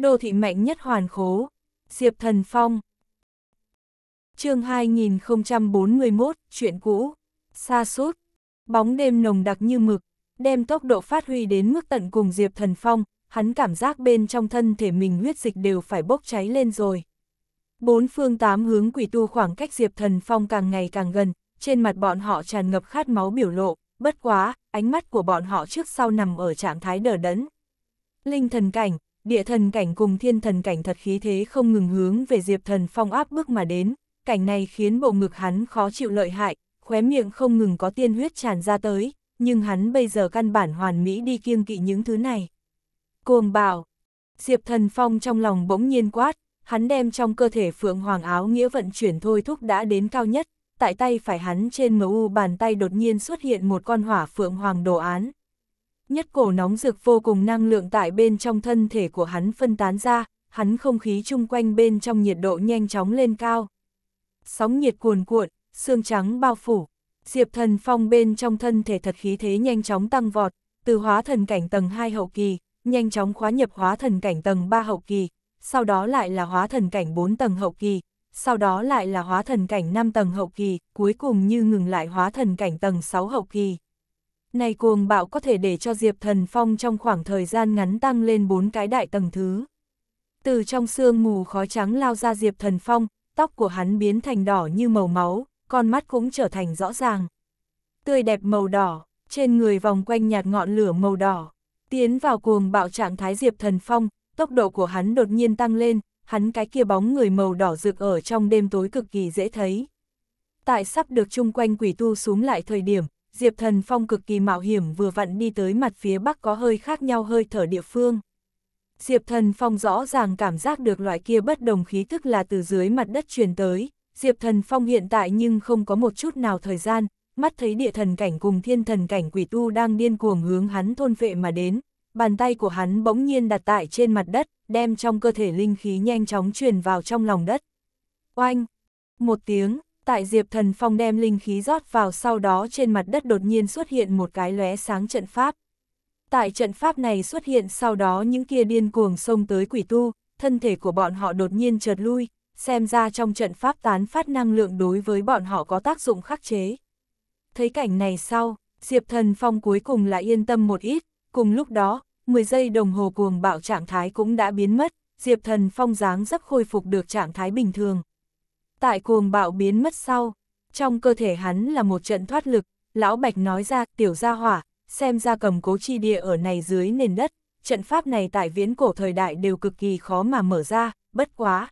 Đô thị mạnh nhất hoàn khố. Diệp Thần Phong. chương 2041, chuyện cũ. Xa sút Bóng đêm nồng đặc như mực, đem tốc độ phát huy đến mức tận cùng Diệp Thần Phong, hắn cảm giác bên trong thân thể mình huyết dịch đều phải bốc cháy lên rồi. Bốn phương tám hướng quỷ tu khoảng cách Diệp Thần Phong càng ngày càng gần, trên mặt bọn họ tràn ngập khát máu biểu lộ, bất quá, ánh mắt của bọn họ trước sau nằm ở trạng thái đờ đẫn. Linh thần cảnh, địa thần cảnh cùng thiên thần cảnh thật khí thế không ngừng hướng về Diệp Thần Phong áp bước mà đến, cảnh này khiến bộ ngực hắn khó chịu lợi hại, khóe miệng không ngừng có tiên huyết tràn ra tới, nhưng hắn bây giờ căn bản hoàn mỹ đi kiêng kỵ những thứ này. Cuồng bạo. Diệp Thần Phong trong lòng bỗng nhiên quát, hắn đem trong cơ thể Phượng Hoàng áo nghĩa vận chuyển thôi thúc đã đến cao nhất, tại tay phải hắn trên mu bàn tay đột nhiên xuất hiện một con hỏa Phượng Hoàng đồ án nhất cổ nóng rực vô cùng năng lượng tại bên trong thân thể của hắn phân tán ra, hắn không khí chung quanh bên trong nhiệt độ nhanh chóng lên cao. Sóng nhiệt cuồn cuộn, xương trắng bao phủ, Diệp Thần Phong bên trong thân thể thật khí thế nhanh chóng tăng vọt, từ hóa thần cảnh tầng 2 hậu kỳ, nhanh chóng khóa nhập hóa thần cảnh tầng 3 hậu kỳ, sau đó lại là hóa thần cảnh 4 tầng hậu kỳ, sau đó lại là hóa thần cảnh 5 tầng hậu kỳ, cuối cùng như ngừng lại hóa thần cảnh tầng 6 hậu kỳ. Này cuồng bạo có thể để cho Diệp Thần Phong trong khoảng thời gian ngắn tăng lên bốn cái đại tầng thứ. Từ trong sương mù khói trắng lao ra Diệp Thần Phong, tóc của hắn biến thành đỏ như màu máu, con mắt cũng trở thành rõ ràng. Tươi đẹp màu đỏ, trên người vòng quanh nhạt ngọn lửa màu đỏ. Tiến vào cuồng bạo trạng thái Diệp Thần Phong, tốc độ của hắn đột nhiên tăng lên, hắn cái kia bóng người màu đỏ rực ở trong đêm tối cực kỳ dễ thấy. Tại sắp được chung quanh quỷ tu xuống lại thời điểm, Diệp Thần Phong cực kỳ mạo hiểm vừa vặn đi tới mặt phía bắc có hơi khác nhau hơi thở địa phương. Diệp Thần Phong rõ ràng cảm giác được loại kia bất đồng khí thức là từ dưới mặt đất truyền tới, Diệp Thần Phong hiện tại nhưng không có một chút nào thời gian, mắt thấy địa thần cảnh cùng thiên thần cảnh quỷ tu đang điên cuồng hướng hắn thôn vệ mà đến, bàn tay của hắn bỗng nhiên đặt tại trên mặt đất, đem trong cơ thể linh khí nhanh chóng truyền vào trong lòng đất. Oanh! Một tiếng, tại Diệp Thần Phong đem linh khí rót vào sau đó trên mặt đất đột nhiên xuất hiện một cái lóe sáng trận pháp. Tại trận pháp này xuất hiện sau đó những kia điên cuồng xông tới quỷ tu, thân thể của bọn họ đột nhiên trượt lui, xem ra trong trận pháp tán phát năng lượng đối với bọn họ có tác dụng khắc chế. Thấy cảnh này sau, Diệp Thần Phong cuối cùng lại yên tâm một ít, cùng lúc đó, 10 giây đồng hồ cuồng bạo trạng thái cũng đã biến mất, Diệp Thần Phong dáng dấp khôi phục được trạng thái bình thường. Tại cuồng bạo biến mất sau, trong cơ thể hắn là một trận thoát lực, lão bạch nói ra tiểu gia hỏa, xem ra cầm cố chi địa ở này dưới nền đất, trận pháp này tại viễn cổ thời đại đều cực kỳ khó mà mở ra, bất quá.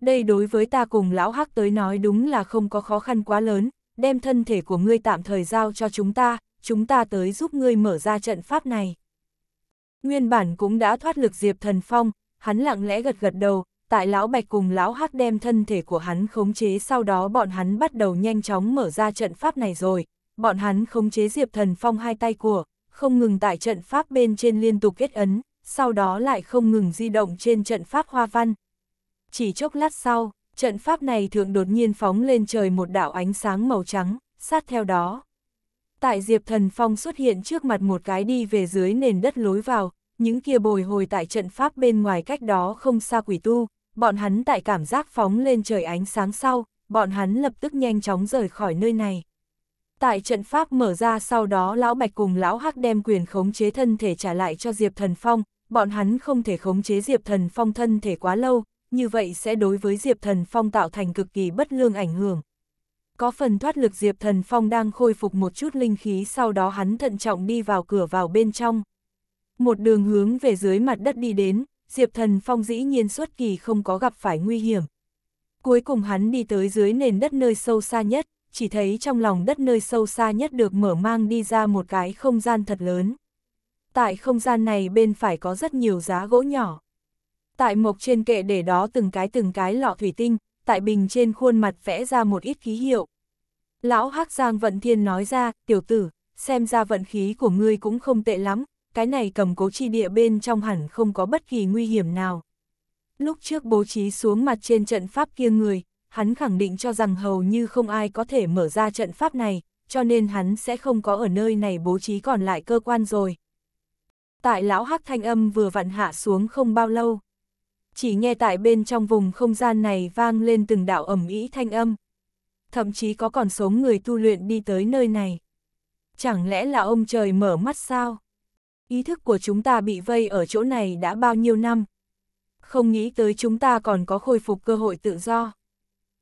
Đây đối với ta cùng lão hắc tới nói đúng là không có khó khăn quá lớn, đem thân thể của ngươi tạm thời giao cho chúng ta, chúng ta tới giúp ngươi mở ra trận pháp này. Nguyên bản cũng đã thoát lực Diệp Thần Phong, hắn lặng lẽ gật gật đầu, tại lão Bạch cùng lão Hắc đem thân thể của hắn khống chế sau đó bọn hắn bắt đầu nhanh chóng mở ra trận pháp này rồi, bọn hắn khống chế Diệp Thần Phong hai tay của, không ngừng tại trận pháp bên trên liên tục kết ấn, sau đó lại không ngừng di động trên trận pháp hoa văn. Chỉ chốc lát sau, trận pháp này thượng đột nhiên phóng lên trời một đạo ánh sáng màu trắng, sát theo đó. Tại Diệp Thần Phong xuất hiện trước mặt một cái đi về dưới nền đất lối vào, những kia bồi hồi tại trận pháp bên ngoài cách đó không xa quỷ tu, bọn hắn tại cảm giác phóng lên trời ánh sáng sau, bọn hắn lập tức nhanh chóng rời khỏi nơi này. Tại trận pháp mở ra sau đó Lão Bạch cùng Lão Hắc đem quyền khống chế thân thể trả lại cho Diệp Thần Phong, bọn hắn không thể khống chế Diệp Thần Phong thân thể quá lâu, như vậy sẽ đối với Diệp Thần Phong tạo thành cực kỳ bất lương ảnh hưởng. Có phần thoát lực Diệp Thần Phong đang khôi phục một chút linh khí sau đó hắn thận trọng đi vào cửa vào bên trong. Một đường hướng về dưới mặt đất đi đến, Diệp Thần Phong dĩ nhiên suốt kỳ không có gặp phải nguy hiểm. Cuối cùng hắn đi tới dưới nền đất nơi sâu xa nhất, chỉ thấy trong lòng đất nơi sâu xa nhất được mở mang đi ra một cái không gian thật lớn. Tại không gian này bên phải có rất nhiều giá gỗ nhỏ. Tại mộc trên kệ để đó từng cái từng cái lọ thủy tinh, tại bình trên khuôn mặt vẽ ra một ít ký hiệu. Lão Hắc Giang Vận Thiên nói ra, tiểu tử, xem ra vận khí của ngươi cũng không tệ lắm, cái này cầm cố chi địa bên trong hẳn không có bất kỳ nguy hiểm nào. Lúc trước bố trí xuống mặt trên trận pháp kia người, hắn khẳng định cho rằng hầu như không ai có thể mở ra trận pháp này, cho nên hắn sẽ không có ở nơi này bố trí còn lại cơ quan rồi. Tại lão hắc thanh âm vừa vặn hạ xuống không bao lâu. Chỉ nghe tại bên trong vùng không gian này vang lên từng đạo ẩm ý thanh âm. Thậm chí có còn sống người tu luyện đi tới nơi này. Chẳng lẽ là ông trời mở mắt sao? Ý thức của chúng ta bị vây ở chỗ này đã bao nhiêu năm. Không nghĩ tới chúng ta còn có khôi phục cơ hội tự do.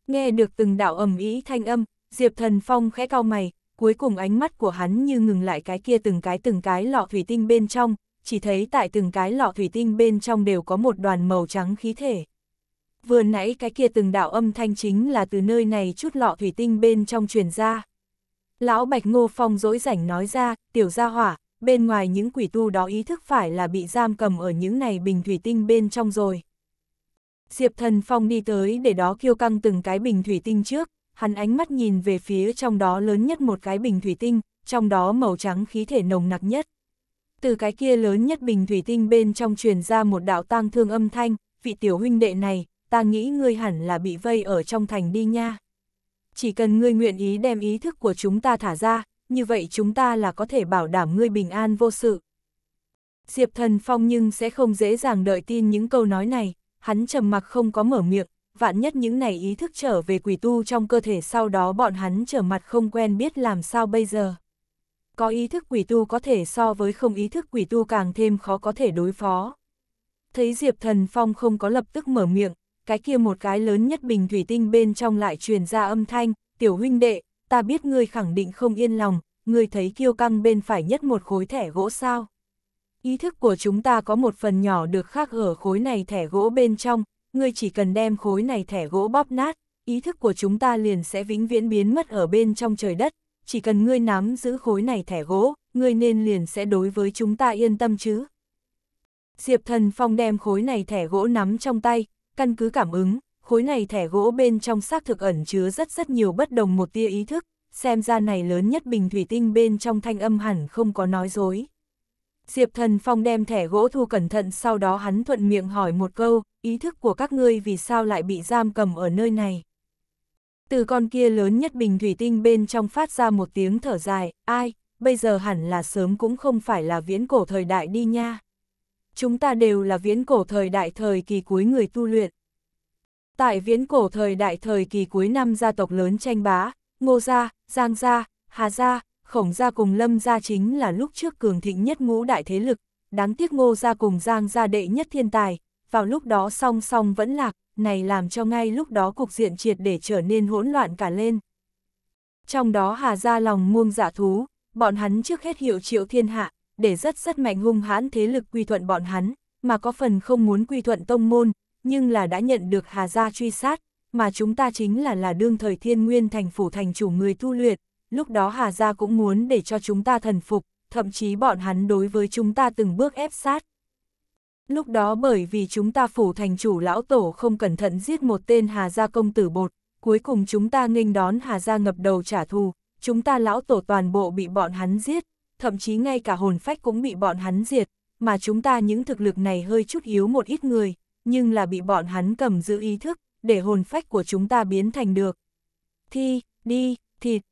Nghe được từng đạo ầm ý thanh âm, Diệp Thần Phong khẽ cau mày, cuối cùng ánh mắt của hắn như ngừng lại cái kia từng cái từng cái lọ thủy tinh bên trong, chỉ thấy tại từng cái lọ thủy tinh bên trong đều có một đoàn màu trắng khí thể. Vừa nãy cái kia từng đạo âm thanh chính là từ nơi này chút lọ thủy tinh bên trong truyền ra. Lão Bạch Ngô Phong dỗi rảnh nói ra, tiểu gia hỏa, bên ngoài những quỷ tu đó ý thức phải là bị giam cầm ở những này bình thủy tinh bên trong rồi. Diệp Thần Phong đi tới để đó kiêu căng từng cái bình thủy tinh trước, hắn ánh mắt nhìn về phía trong đó lớn nhất một cái bình thủy tinh, trong đó màu trắng khí thể nồng nặc nhất. Từ cái kia lớn nhất bình thủy tinh bên trong truyền ra một đạo tang thương âm thanh, vị tiểu huynh đệ này, ta nghĩ ngươi hẳn là bị vây ở trong thành đi nha. Chỉ cần ngươi nguyện ý đem ý thức của chúng ta thả ra, như vậy chúng ta là có thể bảo đảm ngươi bình an vô sự. Diệp Thần Phong nhưng sẽ không dễ dàng đợi tin những câu nói này, hắn trầm mặc không có mở miệng, vạn nhất những này ý thức trở về quỷ tu trong cơ thể sau đó bọn hắn trở mặt không quen biết làm sao bây giờ. Có ý thức quỷ tu có thể so với không ý thức quỷ tu càng thêm khó có thể đối phó. Thấy Diệp Thần Phong không có lập tức mở miệng, cái kia một cái lớn nhất bình thủy tinh bên trong lại truyền ra âm thanh, tiểu huynh đệ, ta biết ngươi khẳng định không yên lòng, ngươi thấy kiêu căng bên phải nhất một khối thẻ gỗ sao. Ý thức của chúng ta có một phần nhỏ được khắc ở khối này thẻ gỗ bên trong, ngươi chỉ cần đem khối này thẻ gỗ bóp nát, ý thức của chúng ta liền sẽ vĩnh viễn biến mất ở bên trong trời đất, chỉ cần ngươi nắm giữ khối này thẻ gỗ, ngươi nên liền sẽ đối với chúng ta yên tâm chứ. Diệp thần phong đem khối này thẻ gỗ nắm trong tay, căn cứ cảm ứng, khối này thẻ gỗ bên trong xác thực ẩn chứa rất rất nhiều bất đồng một tia ý thức, xem ra này lớn nhất bình thủy tinh bên trong thanh âm hẳn không có nói dối. Diệp Thần Phong đem thẻ gỗ thu cẩn thận sau đó hắn thuận miệng hỏi một câu, ý thức của các ngươi vì sao lại bị giam cầm ở nơi này. Từ con kia lớn nhất bình thủy tinh bên trong phát ra một tiếng thở dài, ai, bây giờ hẳn là sớm cũng không phải là viễn cổ thời đại đi nha. Chúng ta đều là viễn cổ thời đại thời kỳ cuối người tu luyện. Tại viễn cổ thời đại thời kỳ cuối năm gia tộc lớn tranh bá, Ngô Gia, Giang Gia, Hà Gia, Khổng Gia cùng Lâm Gia chính là lúc trước cường thịnh nhất ngũ đại thế lực, đáng tiếc Ngô Gia cùng Giang Gia đệ nhất thiên tài, vào lúc đó song song vẫn lạc, này làm cho ngay lúc đó cục diện triệt để trở nên hỗn loạn cả lên. Trong đó Hà Gia lòng muông giả dạ thú, bọn hắn trước hết hiệu triệu thiên hạ, để rất rất mạnh hung hãn thế lực quy thuận bọn hắn, mà có phần không muốn quy thuận tông môn, nhưng là đã nhận được Hà Gia truy sát, mà chúng ta chính là là đương thời thiên nguyên thành phủ thành chủ người tu luyện, lúc đó Hà Gia cũng muốn để cho chúng ta thần phục, thậm chí bọn hắn đối với chúng ta từng bước ép sát. Lúc đó bởi vì chúng ta phủ thành chủ lão tổ không cẩn thận giết một tên Hà Gia công tử bột, cuối cùng chúng ta nghênh đón Hà Gia ngập đầu trả thù, chúng ta lão tổ toàn bộ bị bọn hắn giết, thậm chí ngay cả hồn phách cũng bị bọn hắn diệt, mà chúng ta những thực lực này hơi chút yếu một ít người, nhưng là bị bọn hắn cầm giữ ý thức, để hồn phách của chúng ta biến thành được. Thi, đi, thịt,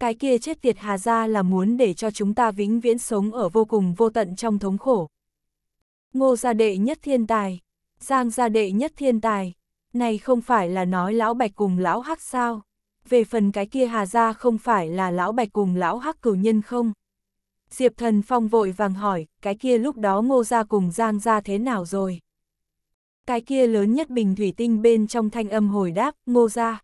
cái kia chết tiệt hà gia là muốn để cho chúng ta vĩnh viễn sống ở vô cùng vô tận trong thống khổ. Ngô gia đệ nhất thiên tài, Giang gia đệ nhất thiên tài, này không phải là nói lão bạch cùng lão hắc sao, về phần cái kia hà gia không phải là lão bạch cùng lão hắc cửu nhân không? Diệp thần phong vội vàng hỏi, cái kia lúc đó ngô gia cùng Giang gia thế nào rồi? cái kia lớn nhất bình thủy tinh bên trong thanh âm hồi đáp, ngô ra.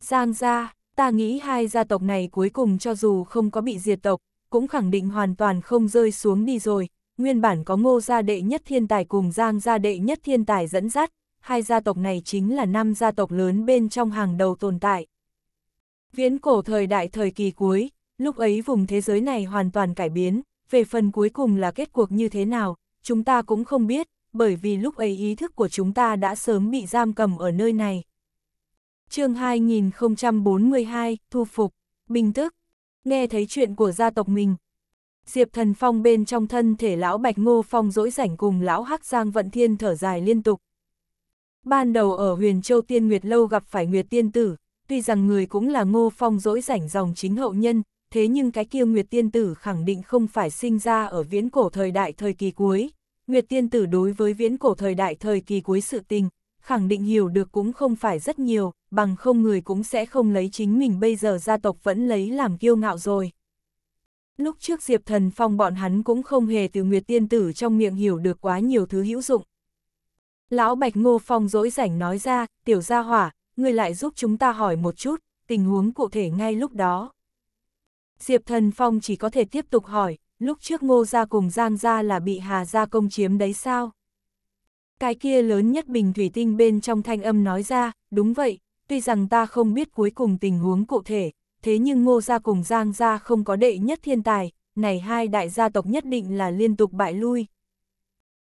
Giang ra, ta nghĩ hai gia tộc này cuối cùng cho dù không có bị diệt tộc, cũng khẳng định hoàn toàn không rơi xuống đi rồi. Nguyên bản có ngô gia đệ nhất thiên tài cùng giang gia đệ nhất thiên tài dẫn dắt, hai gia tộc này chính là năm gia tộc lớn bên trong hàng đầu tồn tại. Viễn cổ thời đại thời kỳ cuối, lúc ấy vùng thế giới này hoàn toàn cải biến, về phần cuối cùng là kết cuộc như thế nào, chúng ta cũng không biết, bởi vì lúc ấy ý thức của chúng ta đã sớm bị giam cầm ở nơi này. chương 2042, Thu Phục, Bình Tức, nghe thấy chuyện của gia tộc mình. Diệp Thần Phong bên trong thân thể lão Bạch Ngô Phong dỗi rảnh cùng lão Hắc Giang Vận Thiên thở dài liên tục. Ban đầu ở huyền châu Tiên Nguyệt Lâu gặp phải Nguyệt Tiên Tử, tuy rằng người cũng là Ngô Phong dỗi rảnh dòng chính hậu nhân, thế nhưng cái kia Nguyệt Tiên Tử khẳng định không phải sinh ra ở viễn cổ thời đại thời kỳ cuối, Nguyệt Tiên Tử đối với viễn cổ thời đại thời kỳ cuối sự tình, khẳng định hiểu được cũng không phải rất nhiều, bằng không người cũng sẽ không lấy chính mình bây giờ gia tộc vẫn lấy làm kiêu ngạo rồi. Lúc trước Diệp Thần Phong bọn hắn cũng không hề từ Nguyệt Tiên Tử trong miệng hiểu được quá nhiều thứ hữu dụng. Lão Bạch Ngô Phong dỗi rảnh nói ra, tiểu gia hỏa, người lại giúp chúng ta hỏi một chút, tình huống cụ thể ngay lúc đó. Diệp Thần Phong chỉ có thể tiếp tục hỏi, lúc trước ngô gia cùng giang gia là bị hà gia công chiếm đấy sao? Cái kia lớn nhất bình thủy tinh bên trong thanh âm nói ra, đúng vậy, tuy rằng ta không biết cuối cùng tình huống cụ thể, thế nhưng ngô gia cùng giang gia không có đệ nhất thiên tài, này hai đại gia tộc nhất định là liên tục bại lui.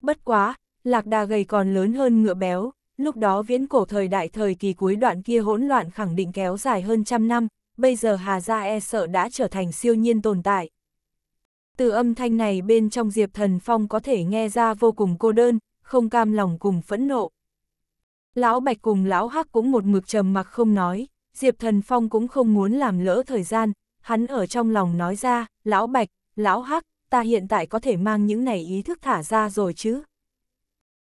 Bất quá, lạc đà gầy còn lớn hơn ngựa béo, lúc đó viễn cổ thời đại thời kỳ cuối đoạn kia hỗn loạn khẳng định kéo dài hơn trăm năm, bây giờ Hà Gia e sợ đã trở thành siêu nhiên tồn tại. Từ âm thanh này bên trong Diệp Thần Phong có thể nghe ra vô cùng cô đơn, không cam lòng cùng phẫn nộ. Lão Bạch cùng Lão Hắc cũng một mực trầm mặc không nói, Diệp Thần Phong cũng không muốn làm lỡ thời gian, hắn ở trong lòng nói ra, Lão Bạch, Lão Hắc, ta hiện tại có thể mang những này ý thức thả ra rồi chứ.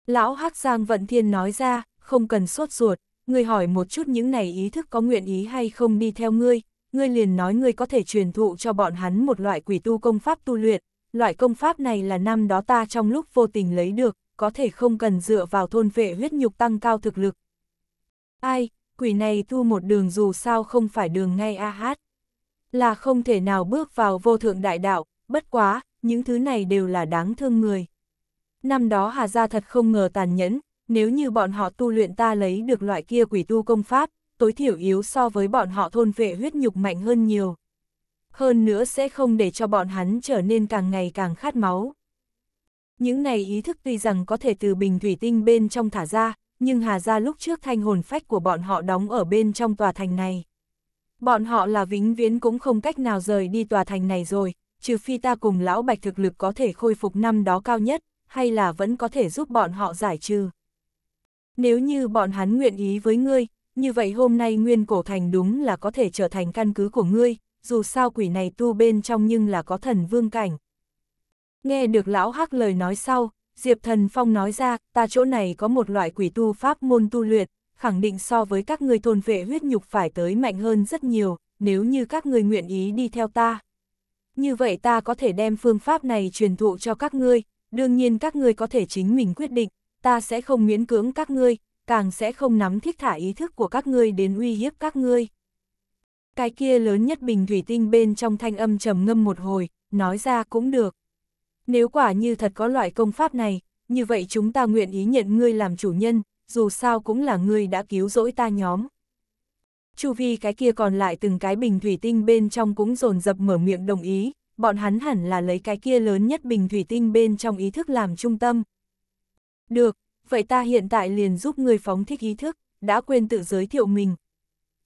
Lão Hắc Giang Vận Thiên nói ra, không cần sốt ruột, ngươi hỏi một chút những này ý thức có nguyện ý hay không đi theo ngươi, ngươi liền nói ngươi có thể truyền thụ cho bọn hắn một loại quỷ tu công pháp tu luyện, loại công pháp này là năm đó ta trong lúc vô tình lấy được, có thể không cần dựa vào thôn vệ huyết nhục tăng cao thực lực. Ai, quỷ này tu một đường dù sao không phải đường ngay a hát. Là không thể nào bước vào vô thượng đại đạo, bất quá, những thứ này đều là đáng thương người. Năm đó Hà Gia thật không ngờ tàn nhẫn, nếu như bọn họ tu luyện ta lấy được loại kia quỷ tu công pháp, tối thiểu yếu so với bọn họ thôn vệ huyết nhục mạnh hơn nhiều. Hơn nữa sẽ không để cho bọn hắn trở nên càng ngày càng khát máu. Những này ý thức tuy rằng có thể từ bình thủy tinh bên trong thả ra, nhưng hà ra lúc trước thanh hồn phách của bọn họ đóng ở bên trong tòa thành này. Bọn họ là vĩnh viễn cũng không cách nào rời đi tòa thành này rồi, trừ phi ta cùng lão bạch thực lực có thể khôi phục năm đó cao nhất, hay là vẫn có thể giúp bọn họ giải trừ. Nếu như bọn hắn nguyện ý với ngươi, như vậy hôm nay nguyên cổ thành đúng là có thể trở thành căn cứ của ngươi, dù sao quỷ này tu bên trong nhưng là có thần vương cảnh. Nghe được lão hắc lời nói sau, Diệp Thần Phong nói ra, ta chỗ này có một loại quỷ tu pháp môn tu luyện, khẳng định so với các ngươi thôn vệ huyết nhục phải tới mạnh hơn rất nhiều, nếu như các ngươi nguyện ý đi theo ta. Như vậy ta có thể đem phương pháp này truyền thụ cho các ngươi, đương nhiên các ngươi có thể chính mình quyết định, ta sẽ không miễn cưỡng các ngươi, càng sẽ không nắm thiết thả ý thức của các ngươi đến uy hiếp các ngươi. Cái kia lớn nhất bình thủy tinh bên trong thanh âm trầm ngâm một hồi, nói ra cũng được. Nếu quả như thật có loại công pháp này, như vậy chúng ta nguyện ý nhận ngươi làm chủ nhân, dù sao cũng là ngươi đã cứu rỗi ta nhóm. Chu vi cái kia còn lại từng cái bình thủy tinh bên trong cũng dồn dập mở miệng đồng ý, bọn hắn hẳn là lấy cái kia lớn nhất bình thủy tinh bên trong ý thức làm trung tâm. Được, vậy ta hiện tại liền giúp người phóng thích ý thức, đã quên tự giới thiệu mình.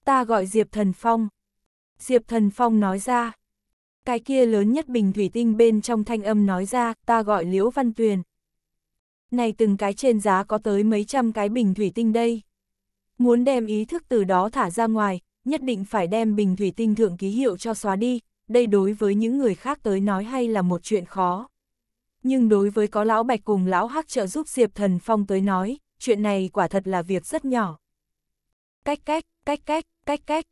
Ta gọi Diệp Thần Phong. Diệp Thần Phong nói ra. Cái kia lớn nhất bình thủy tinh bên trong thanh âm nói ra, ta gọi Liễu Văn Tuyền. Này từng cái trên giá có tới mấy trăm cái bình thủy tinh đây. Muốn đem ý thức từ đó thả ra ngoài, nhất định phải đem bình thủy tinh thượng ký hiệu cho xóa đi, đây đối với những người khác tới nói hay là một chuyện khó nhưng đối với có lão bạch cùng lão hắc trợ giúp Diệp Thần Phong tới nói, chuyện này quả thật là việc rất nhỏ. Cách cách, cách cách, cách cách.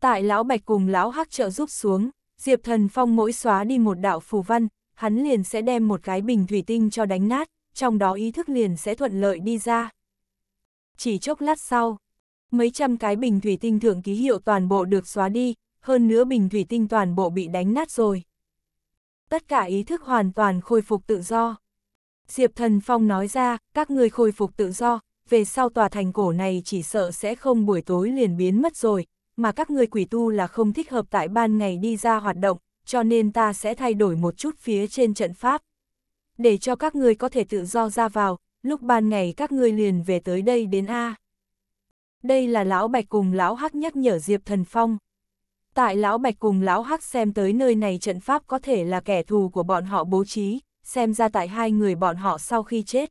Tại lão bạch cùng lão hắc trợ giúp xuống, Diệp Thần Phong mỗi xóa đi một đạo phù văn, hắn liền sẽ đem một cái bình thủy tinh cho đánh nát, trong đó ý thức liền sẽ thuận lợi đi ra. Chỉ chốc lát sau, mấy trăm cái bình thủy tinh thượng ký hiệu toàn bộ được xóa đi, hơn nữa bình thủy tinh toàn bộ bị đánh nát rồi tất cả ý thức hoàn toàn khôi phục tự do. Diệp Thần Phong nói ra, các người khôi phục tự do, về sau tòa thành cổ này chỉ sợ sẽ không buổi tối liền biến mất rồi, mà các người quỷ tu là không thích hợp tại ban ngày đi ra hoạt động, cho nên ta sẽ thay đổi một chút phía trên trận pháp. Để cho các người có thể tự do ra vào, lúc ban ngày các ngươi liền về tới đây đến A. Đây là lão Bạch cùng lão Hắc nhắc nhở Diệp Thần Phong tại Lão Bạch cùng Lão Hắc xem tới nơi này trận pháp có thể là kẻ thù của bọn họ bố trí, xem ra tại hai người bọn họ sau khi chết.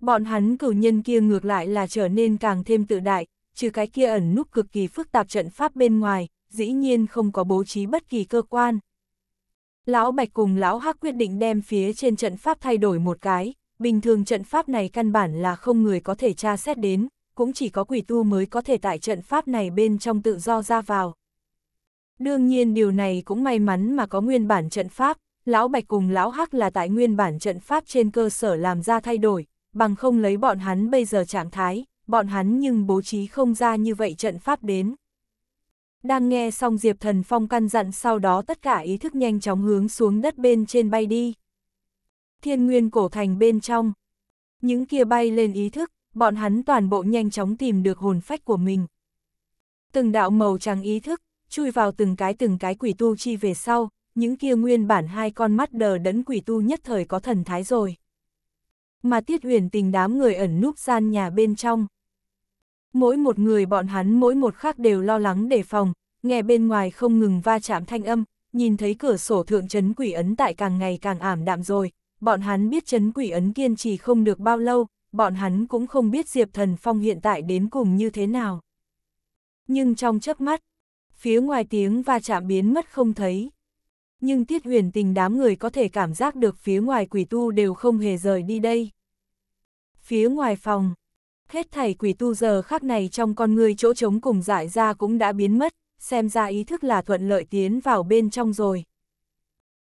Bọn hắn cử nhân kia ngược lại là trở nên càng thêm tự đại, trừ cái kia ẩn núp cực kỳ phức tạp trận pháp bên ngoài, dĩ nhiên không có bố trí bất kỳ cơ quan. Lão Bạch cùng Lão Hắc quyết định đem phía trên trận pháp thay đổi một cái, bình thường trận pháp này căn bản là không người có thể tra xét đến, cũng chỉ có quỷ tu mới có thể tại trận pháp này bên trong tự do ra vào. Đương nhiên điều này cũng may mắn mà có nguyên bản trận pháp, Lão Bạch cùng Lão Hắc là tại nguyên bản trận pháp trên cơ sở làm ra thay đổi, bằng không lấy bọn hắn bây giờ trạng thái, bọn hắn nhưng bố trí không ra như vậy trận pháp đến. Đang nghe xong Diệp Thần Phong căn dặn sau đó tất cả ý thức nhanh chóng hướng xuống đất bên trên bay đi. Thiên nguyên cổ thành bên trong. Những kia bay lên ý thức, bọn hắn toàn bộ nhanh chóng tìm được hồn phách của mình. Từng đạo màu trắng ý thức, chui vào từng cái từng cái quỷ tu chi về sau, những kia nguyên bản hai con mắt đờ đẫn quỷ tu nhất thời có thần thái rồi. Mà tiết huyền tình đám người ẩn núp gian nhà bên trong. Mỗi một người bọn hắn mỗi một khác đều lo lắng đề phòng, nghe bên ngoài không ngừng va chạm thanh âm, nhìn thấy cửa sổ thượng trấn quỷ ấn tại càng ngày càng ảm đạm rồi, bọn hắn biết trấn quỷ ấn kiên trì không được bao lâu, bọn hắn cũng không biết Diệp Thần Phong hiện tại đến cùng như thế nào. Nhưng trong chớp mắt, phía ngoài tiếng va chạm biến mất không thấy. Nhưng tiết huyền tình đám người có thể cảm giác được phía ngoài quỷ tu đều không hề rời đi đây. Phía ngoài phòng, hết thảy quỷ tu giờ khắc này trong con người chỗ trống cùng dại ra cũng đã biến mất, xem ra ý thức là thuận lợi tiến vào bên trong rồi.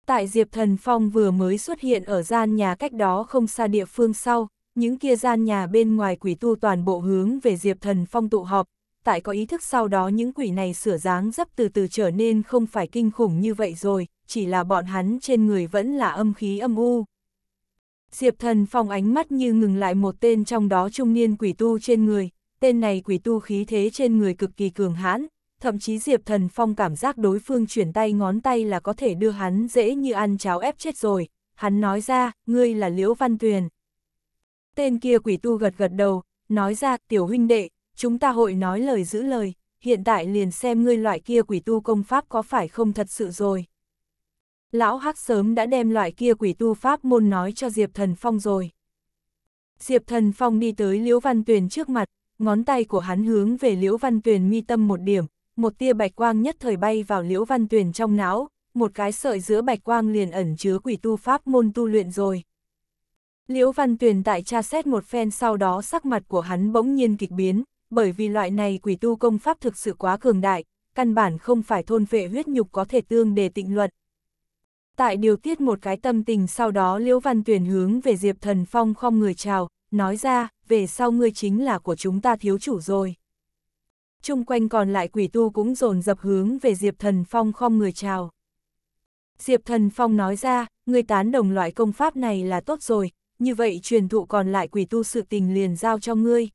Tại Diệp Thần Phong vừa mới xuất hiện ở gian nhà cách đó không xa địa phương sau, những kia gian nhà bên ngoài quỷ tu toàn bộ hướng về Diệp Thần Phong tụ họp, tại có ý thức sau đó những quỷ này sửa dáng dấp từ từ trở nên không phải kinh khủng như vậy rồi, chỉ là bọn hắn trên người vẫn là âm khí âm u. Diệp thần phong ánh mắt như ngừng lại một tên trong đó trung niên quỷ tu trên người, tên này quỷ tu khí thế trên người cực kỳ cường hãn, thậm chí Diệp thần phong cảm giác đối phương chuyển tay ngón tay là có thể đưa hắn dễ như ăn cháo ép chết rồi, hắn nói ra, ngươi là Liễu Văn Tuyền. Tên kia quỷ tu gật gật đầu, nói ra, tiểu huynh đệ, chúng ta hội nói lời giữ lời, hiện tại liền xem ngươi loại kia quỷ tu công pháp có phải không thật sự rồi. Lão Hắc sớm đã đem loại kia quỷ tu pháp môn nói cho Diệp Thần Phong rồi. Diệp Thần Phong đi tới Liễu Văn Tuyền trước mặt, ngón tay của hắn hướng về Liễu Văn Tuyền mi tâm một điểm, một tia bạch quang nhất thời bay vào Liễu Văn Tuyền trong não, một cái sợi giữa bạch quang liền ẩn chứa quỷ tu pháp môn tu luyện rồi. Liễu Văn Tuyền tại tra xét một phen sau đó sắc mặt của hắn bỗng nhiên kịch biến, bởi vì loại này quỷ tu công pháp thực sự quá cường đại, căn bản không phải thôn vệ huyết nhục có thể tương đề tịnh luận. Tại điều tiết một cái tâm tình sau đó Liễu Văn Tuyền hướng về Diệp Thần Phong không người chào, nói ra, về sau ngươi chính là của chúng ta thiếu chủ rồi. Trung quanh còn lại quỷ tu cũng dồn dập hướng về Diệp Thần Phong không người chào. Diệp Thần Phong nói ra, ngươi tán đồng loại công pháp này là tốt rồi, như vậy truyền thụ còn lại quỷ tu sự tình liền giao cho ngươi.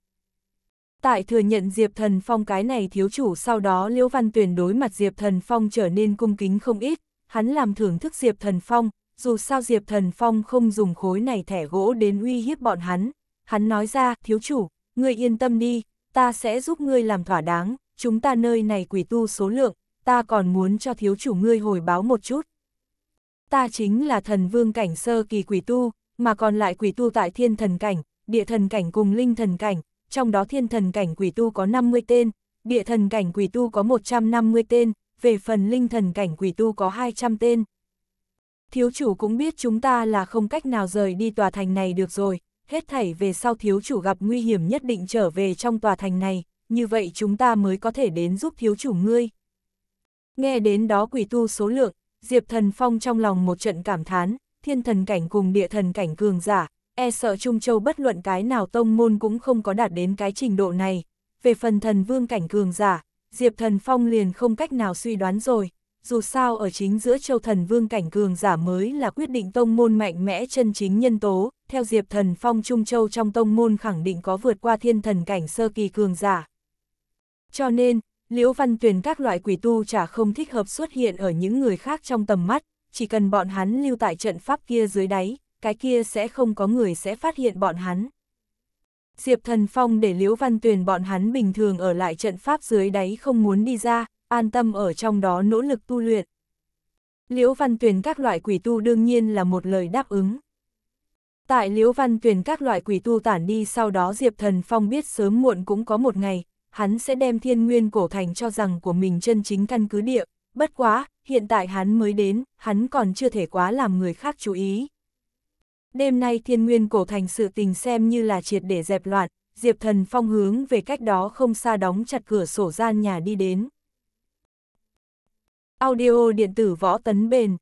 Tại thừa nhận Diệp Thần Phong cái này thiếu chủ sau đó Liễu Văn Tuyền đối mặt Diệp Thần Phong trở nên cung kính không ít, hắn làm thưởng thức Diệp Thần Phong, dù sao Diệp Thần Phong không dùng khối này thẻ gỗ đến uy hiếp bọn hắn. Hắn nói ra, thiếu chủ, ngươi yên tâm đi, ta sẽ giúp ngươi làm thỏa đáng, chúng ta nơi này quỷ tu số lượng, ta còn muốn cho thiếu chủ ngươi hồi báo một chút. Ta chính là thần vương cảnh sơ kỳ quỷ tu, mà còn lại quỷ tu tại thiên thần cảnh, địa thần cảnh cùng linh thần cảnh, trong đó thiên thần cảnh quỷ tu có 50 tên, địa thần cảnh quỷ tu có 150 tên, về phần linh thần cảnh quỷ tu có 200 tên. Thiếu chủ cũng biết chúng ta là không cách nào rời đi tòa thành này được rồi, hết thảy về sau thiếu chủ gặp nguy hiểm nhất định trở về trong tòa thành này, như vậy chúng ta mới có thể đến giúp thiếu chủ ngươi. Nghe đến đó quỷ tu số lượng, Diệp Thần Phong trong lòng một trận cảm thán, thiên thần cảnh cùng địa thần cảnh cường giả, e sợ Trung Châu bất luận cái nào tông môn cũng không có đạt đến cái trình độ này. Về phần thần vương cảnh cường giả, Diệp Thần Phong liền không cách nào suy đoán rồi, dù sao ở chính giữa châu thần vương cảnh cường giả mới là quyết định tông môn mạnh mẽ chân chính nhân tố, theo Diệp Thần Phong Trung Châu trong tông môn khẳng định có vượt qua thiên thần cảnh sơ kỳ cường giả. Cho nên, Liễu Văn Tuyền các loại quỷ tu chả không thích hợp xuất hiện ở những người khác trong tầm mắt, chỉ cần bọn hắn lưu tại trận pháp kia dưới đáy, cái kia sẽ không có người sẽ phát hiện bọn hắn. Diệp Thần Phong để Liễu Văn Tuyền bọn hắn bình thường ở lại trận pháp dưới đáy không muốn đi ra, an tâm ở trong đó nỗ lực tu luyện. Liễu Văn Tuyền các loại quỷ tu đương nhiên là một lời đáp ứng. Tại Liễu Văn Tuyền các loại quỷ tu tản đi sau đó Diệp Thần Phong biết sớm muộn cũng có một ngày, hắn sẽ đem thiên nguyên cổ thành cho rằng của mình chân chính căn cứ địa, bất quá, hiện tại hắn mới đến, hắn còn chưa thể quá làm người khác chú ý đêm nay thiên nguyên cổ thành sự tình xem như là triệt để dẹp loạn, Diệp Thần Phong hướng về cách đó không xa đóng chặt cửa sổ gian nhà đi đến. Audio điện tử võ tấn bền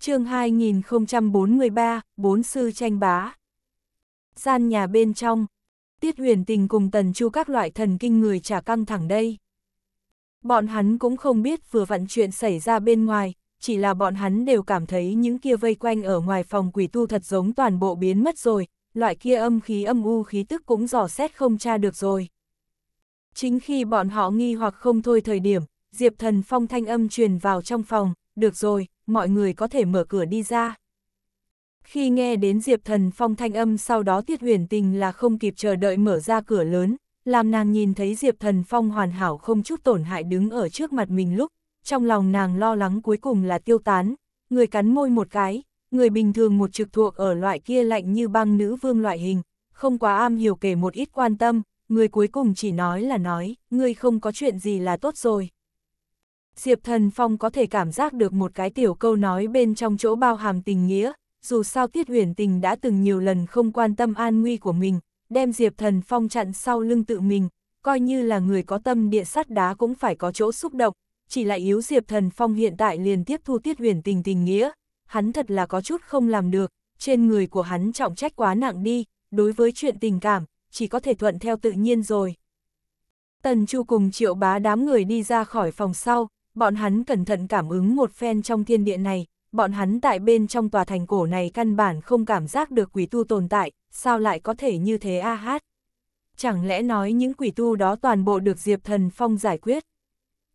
chương 2043, Bốn Sư Tranh Bá Gian nhà bên trong, Tiết huyền tình cùng tần chu các loại thần kinh người trả căng thẳng đây. Bọn hắn cũng không biết vừa vặn chuyện xảy ra bên ngoài, chỉ là bọn hắn đều cảm thấy những kia vây quanh ở ngoài phòng quỷ tu thật giống toàn bộ biến mất rồi, loại kia âm khí âm u khí tức cũng dò xét không tra được rồi. Chính khi bọn họ nghi hoặc không thôi thời điểm, Diệp Thần Phong thanh âm truyền vào trong phòng, được rồi, mọi người có thể mở cửa đi ra. Khi nghe đến Diệp Thần Phong thanh âm sau đó Tiết Huyền Tình là không kịp chờ đợi mở ra cửa lớn, làm nàng nhìn thấy Diệp Thần Phong hoàn hảo không chút tổn hại đứng ở trước mặt mình lúc, trong lòng nàng lo lắng cuối cùng là tiêu tán, người cắn môi một cái, người bình thường một trực thuộc ở loại kia lạnh như băng nữ vương loại hình, không quá am hiểu kể một ít quan tâm, người cuối cùng chỉ nói là nói, người không có chuyện gì là tốt rồi. Diệp Thần Phong có thể cảm giác được một cái tiểu câu nói bên trong chỗ bao hàm tình nghĩa, dù sao Tiết Huyền Tình đã từng nhiều lần không quan tâm an nguy của mình, đem Diệp Thần Phong chặn sau lưng tự mình, coi như là người có tâm địa sắt đá cũng phải có chỗ xúc động, chỉ lại yếu Diệp Thần Phong hiện tại liền tiếp thu tiết huyền tình tình nghĩa, hắn thật là có chút không làm được, trên người của hắn trọng trách quá nặng đi, đối với chuyện tình cảm, chỉ có thể thuận theo tự nhiên rồi. Tần Chu cùng triệu bá đám người đi ra khỏi phòng sau, bọn hắn cẩn thận cảm ứng một phen trong thiên địa này, bọn hắn tại bên trong tòa thành cổ này căn bản không cảm giác được quỷ tu tồn tại, sao lại có thể như thế a hát. Chẳng lẽ nói những quỷ tu đó toàn bộ được Diệp Thần Phong giải quyết?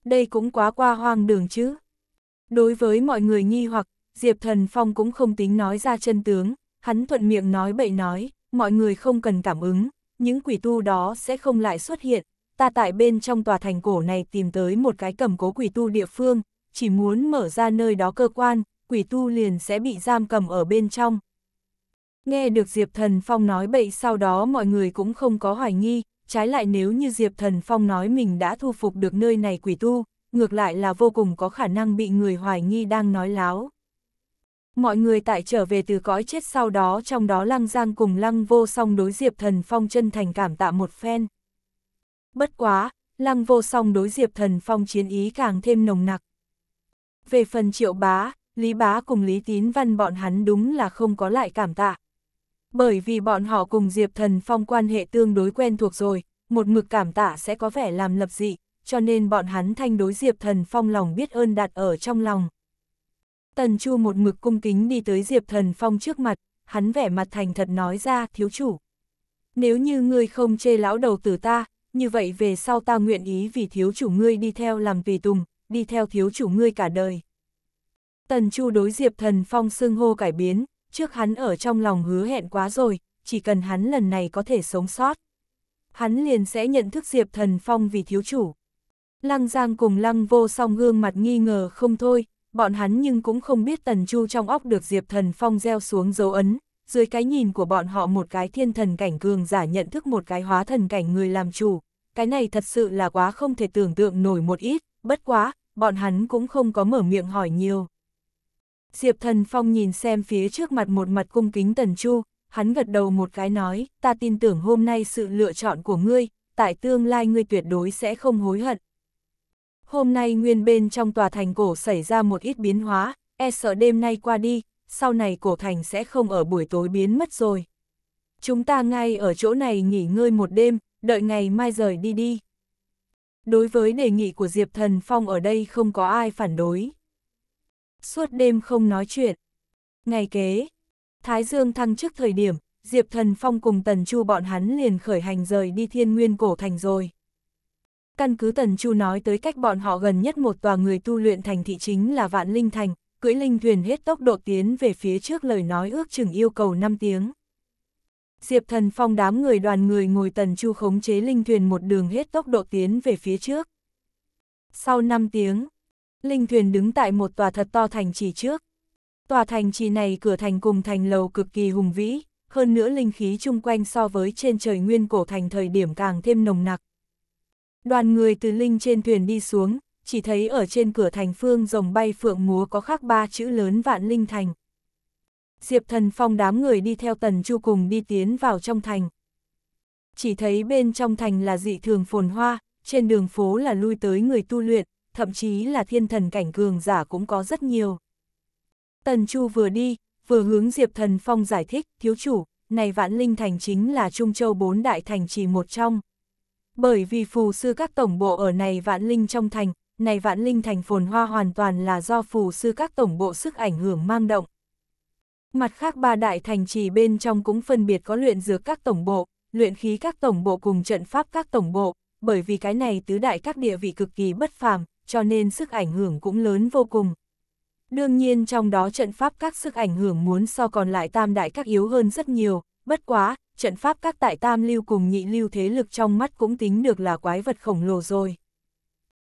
đây cũng quá qua hoang đường chứ. Đối với mọi người nghi hoặc, Diệp Thần Phong cũng không tính nói ra chân tướng, hắn thuận miệng nói bậy nói, mọi người không cần cảm ứng, những quỷ tu đó sẽ không lại xuất hiện, ta tại bên trong tòa thành cổ này tìm tới một cái cầm cố quỷ tu địa phương, chỉ muốn mở ra nơi đó cơ quan, quỷ tu liền sẽ bị giam cầm ở bên trong. Nghe được Diệp Thần Phong nói bậy sau đó mọi người cũng không có hoài nghi, trái lại nếu như Diệp Thần Phong nói mình đã thu phục được nơi này quỷ tu, ngược lại là vô cùng có khả năng bị người hoài nghi đang nói láo. Mọi người tại trở về từ cõi chết sau đó trong đó Lăng Giang cùng Lăng Vô Song đối Diệp Thần Phong chân thành cảm tạ một phen. Bất quá, Lăng Vô Song đối Diệp Thần Phong chiến ý càng thêm nồng nặc. Về phần triệu bá, Lý bá cùng Lý Tín Văn bọn hắn đúng là không có lại cảm tạ. Bởi vì bọn họ cùng Diệp Thần Phong quan hệ tương đối quen thuộc rồi, một mực cảm tạ sẽ có vẻ làm lập dị, cho nên bọn hắn thanh đối Diệp Thần Phong lòng biết ơn đặt ở trong lòng. Tần Chu một mực cung kính đi tới Diệp Thần Phong trước mặt, hắn vẻ mặt thành thật nói ra, thiếu chủ. Nếu như ngươi không chê lão đầu tử ta, như vậy về sau ta nguyện ý vì thiếu chủ ngươi đi theo làm vì tùng, đi theo thiếu chủ ngươi cả đời. Tần Chu đối Diệp Thần Phong xưng hô cải biến, trước hắn ở trong lòng hứa hẹn quá rồi, chỉ cần hắn lần này có thể sống sót. Hắn liền sẽ nhận thức Diệp Thần Phong vì thiếu chủ. Lăng Giang cùng Lăng Vô song gương mặt nghi ngờ không thôi, bọn hắn nhưng cũng không biết Tần Chu trong óc được Diệp Thần Phong gieo xuống dấu ấn, dưới cái nhìn của bọn họ một cái thiên thần cảnh cường giả nhận thức một cái hóa thần cảnh người làm chủ, cái này thật sự là quá không thể tưởng tượng nổi một ít, bất quá, bọn hắn cũng không có mở miệng hỏi nhiều. Diệp Thần Phong nhìn xem phía trước mặt một mặt cung kính Tần Chu, hắn gật đầu một cái nói, ta tin tưởng hôm nay sự lựa chọn của ngươi, tại tương lai ngươi tuyệt đối sẽ không hối hận. Hôm nay nguyên bên trong tòa thành cổ xảy ra một ít biến hóa, e sợ đêm nay qua đi, sau này cổ thành sẽ không ở buổi tối biến mất rồi. Chúng ta ngay ở chỗ này nghỉ ngơi một đêm, đợi ngày mai rời đi đi. Đối với đề nghị của Diệp Thần Phong ở đây không có ai phản đối suốt đêm không nói chuyện. Ngày kế, Thái Dương thăng trước thời điểm, Diệp Thần Phong cùng Tần Chu bọn hắn liền khởi hành rời đi thiên nguyên cổ thành rồi. Căn cứ Tần Chu nói tới cách bọn họ gần nhất một tòa người tu luyện thành thị chính là Vạn Linh Thành, cưỡi linh thuyền hết tốc độ tiến về phía trước lời nói ước chừng yêu cầu 5 tiếng. Diệp Thần Phong đám người đoàn người ngồi Tần Chu khống chế linh thuyền một đường hết tốc độ tiến về phía trước. Sau 5 tiếng, Linh thuyền đứng tại một tòa thật to thành trì trước. Tòa thành trì này cửa thành cùng thành lầu cực kỳ hùng vĩ, hơn nữa linh khí chung quanh so với trên trời nguyên cổ thành thời điểm càng thêm nồng nặc. Đoàn người từ linh trên thuyền đi xuống, chỉ thấy ở trên cửa thành phương rồng bay phượng múa có khắc ba chữ lớn vạn linh thành. Diệp thần phong đám người đi theo tần chu cùng đi tiến vào trong thành. Chỉ thấy bên trong thành là dị thường phồn hoa, trên đường phố là lui tới người tu luyện, thậm chí là thiên thần cảnh cường giả cũng có rất nhiều. Tần Chu vừa đi, vừa hướng Diệp Thần Phong giải thích, thiếu chủ, này Vạn Linh Thành chính là Trung Châu bốn đại thành trì một trong. Bởi vì phù sư các tổng bộ ở này Vạn Linh trong thành, này Vạn Linh Thành phồn hoa hoàn toàn là do phù sư các tổng bộ sức ảnh hưởng mang động. Mặt khác ba đại thành trì bên trong cũng phân biệt có luyện dược các tổng bộ, luyện khí các tổng bộ cùng trận pháp các tổng bộ, bởi vì cái này tứ đại các địa vị cực kỳ bất phàm, cho nên sức ảnh hưởng cũng lớn vô cùng. Đương nhiên trong đó trận pháp các sức ảnh hưởng muốn so còn lại tam đại các yếu hơn rất nhiều, bất quá, trận pháp các tại tam lưu cùng nhị lưu thế lực trong mắt cũng tính được là quái vật khổng lồ rồi.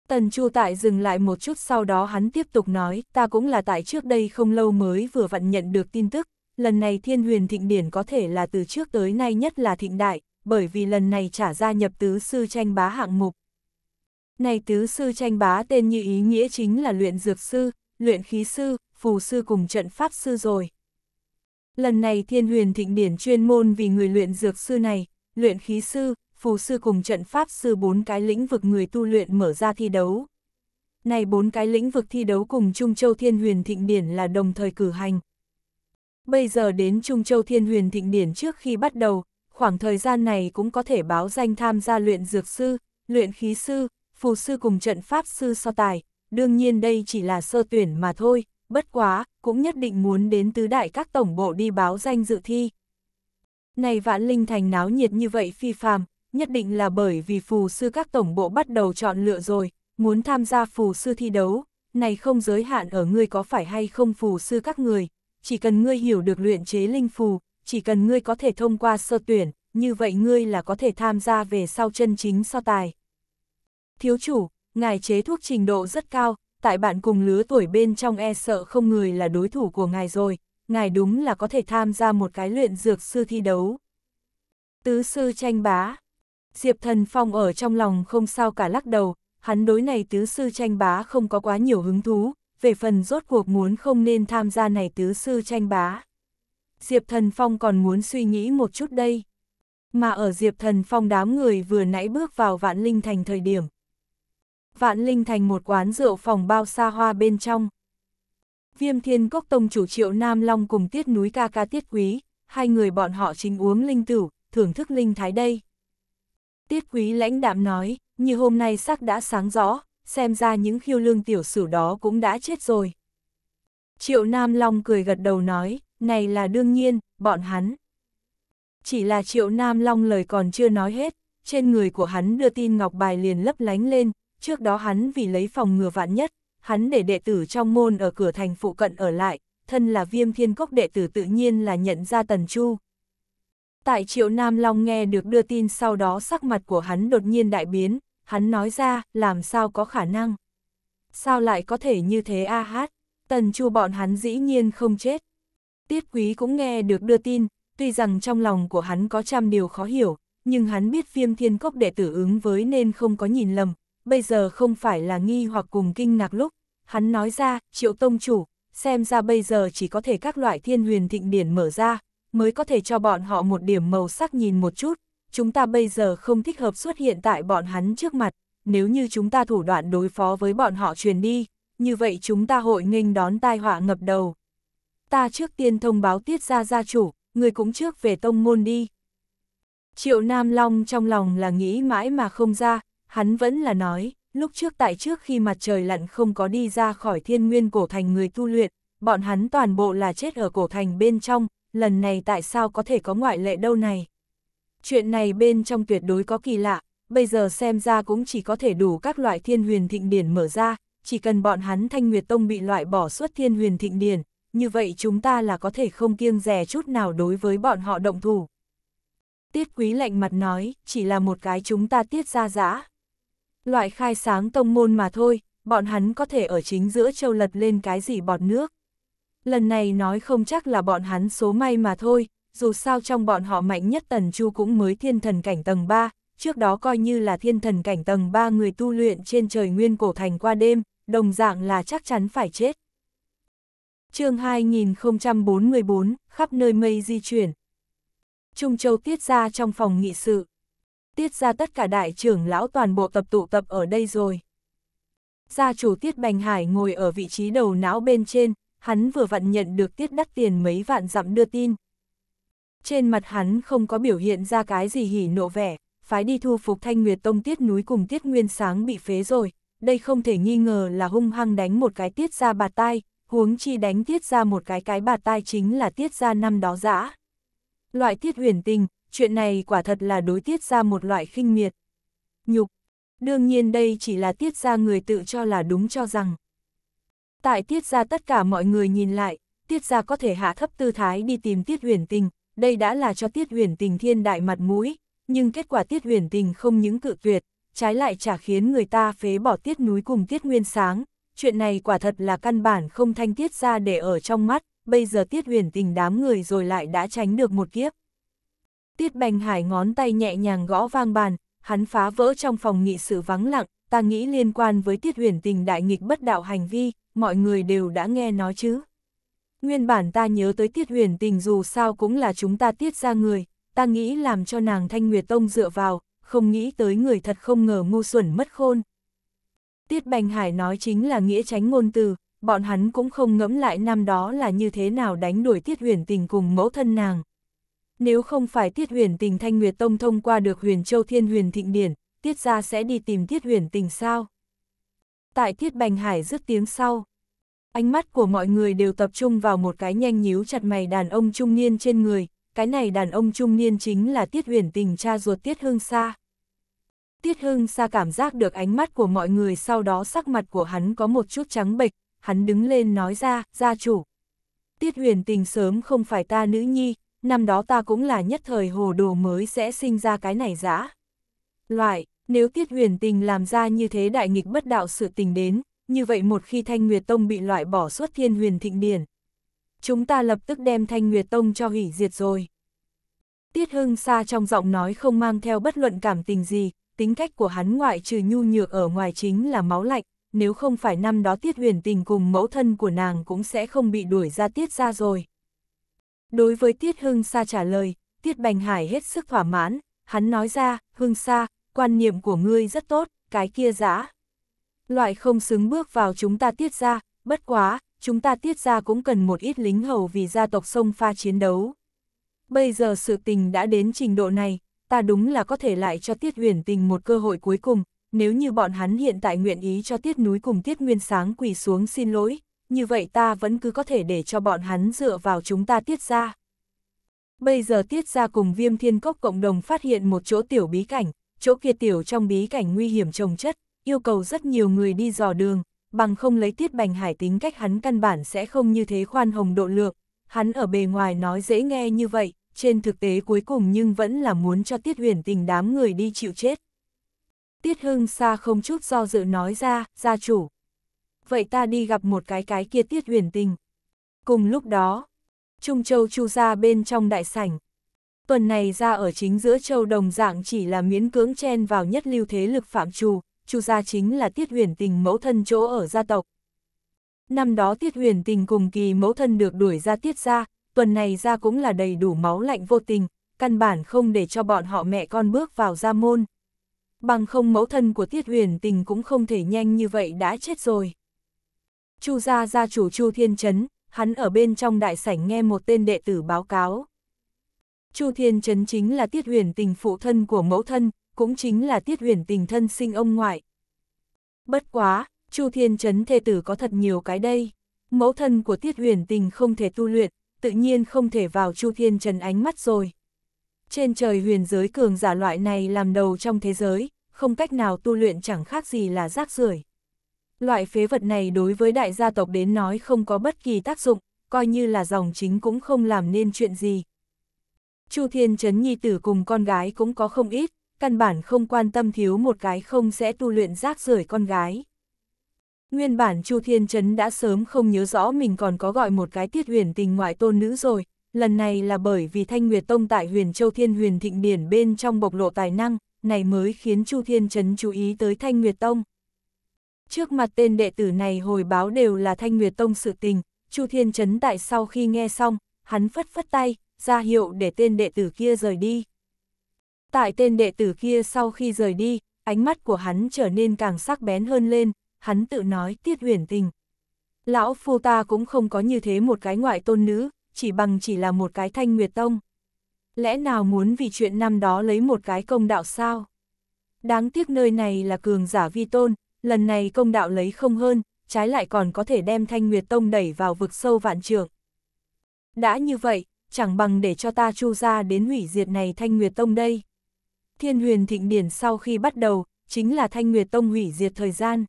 Tần Chu Tại dừng lại một chút sau đó hắn tiếp tục nói, ta cũng là tại trước đây không lâu mới vừa vặn nhận được tin tức, lần này thiên huyền thịnh điển có thể là từ trước tới nay nhất là thịnh đại, bởi vì lần này trả ra nhập tứ sư tranh bá hạng mục, này tứ sư tranh bá tên như ý nghĩa chính là luyện dược sư, luyện khí sư, phù sư cùng trận pháp sư rồi. Lần này thiên huyền thịnh điển chuyên môn vì người luyện dược sư này, luyện khí sư, phù sư cùng trận pháp sư bốn cái lĩnh vực người tu luyện mở ra thi đấu. Này bốn cái lĩnh vực thi đấu cùng Trung Châu Thiên Huyền Thịnh Điển là đồng thời cử hành. Bây giờ đến Trung Châu Thiên Huyền Thịnh Điển trước khi bắt đầu, khoảng thời gian này cũng có thể báo danh tham gia luyện dược sư, luyện khí sư, phù sư cùng trận pháp sư so tài, đương nhiên đây chỉ là sơ tuyển mà thôi, bất quá, cũng nhất định muốn đến tứ đại các tổng bộ đi báo danh dự thi. Này vạn linh thành náo nhiệt như vậy phi phàm, nhất định là bởi vì phù sư các tổng bộ bắt đầu chọn lựa rồi, muốn tham gia phù sư thi đấu, này không giới hạn ở ngươi có phải hay không phù sư các người, chỉ cần ngươi hiểu được luyện chế linh phù, chỉ cần ngươi có thể thông qua sơ tuyển, như vậy ngươi là có thể tham gia về sau chân chính so tài. Thiếu chủ, ngài chế thuốc trình độ rất cao, tại bạn cùng lứa tuổi bên trong e sợ không người là đối thủ của ngài rồi, ngài đúng là có thể tham gia một cái luyện dược sư thi đấu. Tứ sư tranh bá Diệp Thần Phong ở trong lòng không sao cả lắc đầu, hắn đối này tứ sư tranh bá không có quá nhiều hứng thú, về phần rốt cuộc muốn không nên tham gia này tứ sư tranh bá. Diệp Thần Phong còn muốn suy nghĩ một chút đây. Mà ở Diệp Thần Phong đám người vừa nãy bước vào vạn linh thành thời điểm, vạn linh thành một quán rượu phòng bao xa hoa bên trong. Viêm thiên cốc tông chủ triệu Nam Long cùng tiết núi ca ca tiết quý, hai người bọn họ chính uống linh tử, thưởng thức linh thái đây. Tiết quý lãnh đạm nói, như hôm nay sắc đã sáng rõ, xem ra những khiêu lương tiểu sử đó cũng đã chết rồi. Triệu Nam Long cười gật đầu nói, này là đương nhiên, bọn hắn. Chỉ là Triệu Nam Long lời còn chưa nói hết, trên người của hắn đưa tin ngọc bài liền lấp lánh lên, trước đó hắn vì lấy phòng ngừa vạn nhất, hắn để đệ tử trong môn ở cửa thành phụ cận ở lại, thân là viêm thiên cốc đệ tử tự nhiên là nhận ra Tần Chu. Tại Triệu Nam Long nghe được đưa tin sau đó sắc mặt của hắn đột nhiên đại biến, hắn nói ra làm sao có khả năng. Sao lại có thể như thế a hát, Tần Chu bọn hắn dĩ nhiên không chết. Tiết Quý cũng nghe được đưa tin, tuy rằng trong lòng của hắn có trăm điều khó hiểu, nhưng hắn biết viêm thiên cốc đệ tử ứng với nên không có nhìn lầm, bây giờ không phải là nghi hoặc cùng kinh ngạc lúc, hắn nói ra, triệu tông chủ, xem ra bây giờ chỉ có thể các loại thiên huyền thịnh điển mở ra, mới có thể cho bọn họ một điểm màu sắc nhìn một chút, chúng ta bây giờ không thích hợp xuất hiện tại bọn hắn trước mặt, nếu như chúng ta thủ đoạn đối phó với bọn họ truyền đi, như vậy chúng ta hội nghênh đón tai họa ngập đầu. Ta trước tiên thông báo tiết ra gia chủ, người cũng trước về tông môn đi. Triệu Nam Long trong lòng là nghĩ mãi mà không ra, hắn vẫn là nói, lúc trước tại trước khi mặt trời lặn không có đi ra khỏi thiên nguyên cổ thành người tu luyện, bọn hắn toàn bộ là chết ở cổ thành bên trong, lần này tại sao có thể có ngoại lệ đâu này. Chuyện này bên trong tuyệt đối có kỳ lạ, bây giờ xem ra cũng chỉ có thể đủ các loại thiên huyền thịnh điển mở ra, chỉ cần bọn hắn thanh nguyệt tông bị loại bỏ suốt thiên huyền thịnh điển, như vậy chúng ta là có thể không kiêng rè chút nào đối với bọn họ động thủ. Tiết quý lạnh mặt nói, chỉ là một cái chúng ta tiết ra giã, Loại khai sáng tông môn mà thôi, bọn hắn có thể ở chính giữa châu lật lên cái gì bọt nước. Lần này nói không chắc là bọn hắn số may mà thôi, dù sao trong bọn họ mạnh nhất Tần Chu cũng mới thiên thần cảnh tầng 3, trước đó coi như là thiên thần cảnh tầng 3 người tu luyện trên trời nguyên cổ thành qua đêm, đồng dạng là chắc chắn phải chết. chương 2044, khắp nơi mây di chuyển. Trung Châu tiết ra trong phòng nghị sự tiết ra tất cả đại trưởng lão toàn bộ tập tụ tập ở đây rồi. Gia chủ tiết Bành Hải ngồi ở vị trí đầu não bên trên, hắn vừa vặn nhận được tiết đắt tiền mấy vạn dặm đưa tin. Trên mặt hắn không có biểu hiện ra cái gì hỉ nộ vẻ, phái đi thu phục thanh nguyệt tông tiết núi cùng tiết nguyên sáng bị phế rồi, đây không thể nghi ngờ là hung hăng đánh một cái tiết ra bà tai, huống chi đánh tiết ra một cái cái bà tai chính là tiết ra năm đó dã. Loại tiết huyền tình, chuyện này quả thật là đối tiết ra một loại khinh miệt. Nhục, đương nhiên đây chỉ là tiết ra người tự cho là đúng cho rằng. Tại tiết ra tất cả mọi người nhìn lại, tiết ra có thể hạ thấp tư thái đi tìm tiết huyền tình, đây đã là cho tiết huyền tình thiên đại mặt mũi, nhưng kết quả tiết huyền tình không những cự tuyệt, trái lại chả khiến người ta phế bỏ tiết núi cùng tiết nguyên sáng. Chuyện này quả thật là căn bản không thanh tiết ra để ở trong mắt, bây giờ tiết huyền tình đám người rồi lại đã tránh được một kiếp. Tiết Bành Hải ngón tay nhẹ nhàng gõ vang bàn, hắn phá vỡ trong phòng nghị sự vắng lặng, ta nghĩ liên quan với Tiết Huyền Tình đại nghịch bất đạo hành vi, mọi người đều đã nghe nói chứ. Nguyên bản ta nhớ tới Tiết Huyền Tình dù sao cũng là chúng ta tiết ra người, ta nghĩ làm cho nàng Thanh Nguyệt Tông dựa vào, không nghĩ tới người thật không ngờ ngu xuẩn mất khôn. Tiết Bành Hải nói chính là nghĩa tránh ngôn từ, bọn hắn cũng không ngẫm lại năm đó là như thế nào đánh đuổi Tiết Huyền Tình cùng mẫu thân nàng. Nếu không phải Tiết Huyền Tình Thanh Nguyệt Tông thông qua được Huyền Châu Thiên Huyền Thịnh Điển, Tiết gia sẽ đi tìm Tiết Huyền Tình sao? Tại Tiết Bành Hải rứt tiếng sau, ánh mắt của mọi người đều tập trung vào một cái nhanh nhíu chặt mày đàn ông trung niên trên người, cái này đàn ông trung niên chính là Tiết Huyền Tình cha ruột Tiết Hương Sa. Tiết hương Sa cảm giác được ánh mắt của mọi người sau đó sắc mặt của hắn có một chút trắng bệch, hắn đứng lên nói ra, gia chủ. Tiết huyền tình sớm không phải ta nữ nhi, năm đó ta cũng là nhất thời hồ đồ mới sẽ sinh ra cái này dã. Loại, nếu Tiết Huyền Tình làm ra như thế đại nghịch bất đạo sự tình đến, như vậy một khi Thanh Nguyệt Tông bị loại bỏ suốt thiên huyền thịnh điển. Chúng ta lập tức đem Thanh Nguyệt Tông cho hủy diệt rồi. Tiết Hưng sa trong giọng nói không mang theo bất luận cảm tình gì, tính cách của hắn ngoại trừ nhu nhược ở ngoài chính là máu lạnh, nếu không phải năm đó Tiết Huyền Tình cùng mẫu thân của nàng cũng sẽ không bị đuổi ra Tiết ra rồi. Đối với Tiết Hưng Sa trả lời, Tiết Bành Hải hết sức thỏa mãn, hắn nói ra, Hưng Sa, quan niệm của ngươi rất tốt, cái kia giã. Loại không xứng bước vào chúng ta tiết ra, bất quá, chúng ta tiết ra cũng cần một ít lính hầu vì gia tộc sông pha chiến đấu. Bây giờ sự tình đã đến trình độ này, ta đúng là có thể lại cho tiết huyền tình một cơ hội cuối cùng, nếu như bọn hắn hiện tại nguyện ý cho tiết núi cùng tiết nguyên sáng quỳ xuống xin lỗi, như vậy ta vẫn cứ có thể để cho bọn hắn dựa vào chúng ta tiết ra. Bây giờ tiết ra cùng viêm thiên cốc cộng đồng phát hiện một chỗ tiểu bí cảnh, chỗ kia tiểu trong bí cảnh nguy hiểm trồng chất, yêu cầu rất nhiều người đi dò đường, bằng không lấy tiết bành hải tính cách hắn căn bản sẽ không như thế khoan hồng độ lượng. Hắn ở bề ngoài nói dễ nghe như vậy, trên thực tế cuối cùng nhưng vẫn là muốn cho tiết huyền tình đám người đi chịu chết. Tiết hưng xa không chút do dự nói ra, gia chủ vậy ta đi gặp một cái cái kia tiết huyền tình. Cùng lúc đó, Trung Châu Chu ra bên trong đại sảnh. Tuần này ra ở chính giữa châu đồng dạng chỉ là miễn cưỡng chen vào nhất lưu thế lực phạm trù, Chu gia chính là tiết huyền tình mẫu thân chỗ ở gia tộc. Năm đó tiết huyền tình cùng kỳ mẫu thân được đuổi ra tiết ra, tuần này ra cũng là đầy đủ máu lạnh vô tình, căn bản không để cho bọn họ mẹ con bước vào gia môn. Bằng không mẫu thân của tiết huyền tình cũng không thể nhanh như vậy đã chết rồi. Chu gia gia chủ Chu Thiên Trấn, hắn ở bên trong đại sảnh nghe một tên đệ tử báo cáo. Chu Thiên Trấn chính là tiết huyền tình phụ thân của mẫu thân, cũng chính là tiết huyền tình thân sinh ông ngoại. Bất quá, Chu Thiên Trấn thê tử có thật nhiều cái đây. Mẫu thân của tiết huyền tình không thể tu luyện, tự nhiên không thể vào Chu Thiên Trấn ánh mắt rồi. Trên trời huyền giới cường giả loại này làm đầu trong thế giới, không cách nào tu luyện chẳng khác gì là rác rưởi Loại phế vật này đối với đại gia tộc đến nói không có bất kỳ tác dụng, coi như là dòng chính cũng không làm nên chuyện gì. Chu Thiên Trấn Nhi Tử cùng con gái cũng có không ít, căn bản không quan tâm thiếu một cái không sẽ tu luyện rác rưởi con gái. Nguyên bản Chu Thiên Trấn đã sớm không nhớ rõ mình còn có gọi một cái tiết huyền tình ngoại tôn nữ rồi, lần này là bởi vì Thanh Nguyệt Tông tại huyền Châu Thiên huyền thịnh điển bên trong bộc lộ tài năng, này mới khiến Chu Thiên Trấn chú ý tới Thanh Nguyệt Tông. Trước mặt tên đệ tử này hồi báo đều là Thanh Nguyệt Tông sự tình, Chu Thiên Trấn tại sau khi nghe xong, hắn phất phất tay, ra hiệu để tên đệ tử kia rời đi. Tại tên đệ tử kia sau khi rời đi, ánh mắt của hắn trở nên càng sắc bén hơn lên, hắn tự nói tiết huyền tình. Lão phu ta cũng không có như thế một cái ngoại tôn nữ, chỉ bằng chỉ là một cái thanh nguyệt tông. Lẽ nào muốn vì chuyện năm đó lấy một cái công đạo sao? Đáng tiếc nơi này là cường giả vi tôn, lần này công đạo lấy không hơn, trái lại còn có thể đem Thanh Nguyệt Tông đẩy vào vực sâu vạn trường. Đã như vậy, chẳng bằng để cho ta chu ra đến hủy diệt này Thanh Nguyệt Tông đây. Thiên huyền thịnh điển sau khi bắt đầu, chính là Thanh Nguyệt Tông hủy diệt thời gian.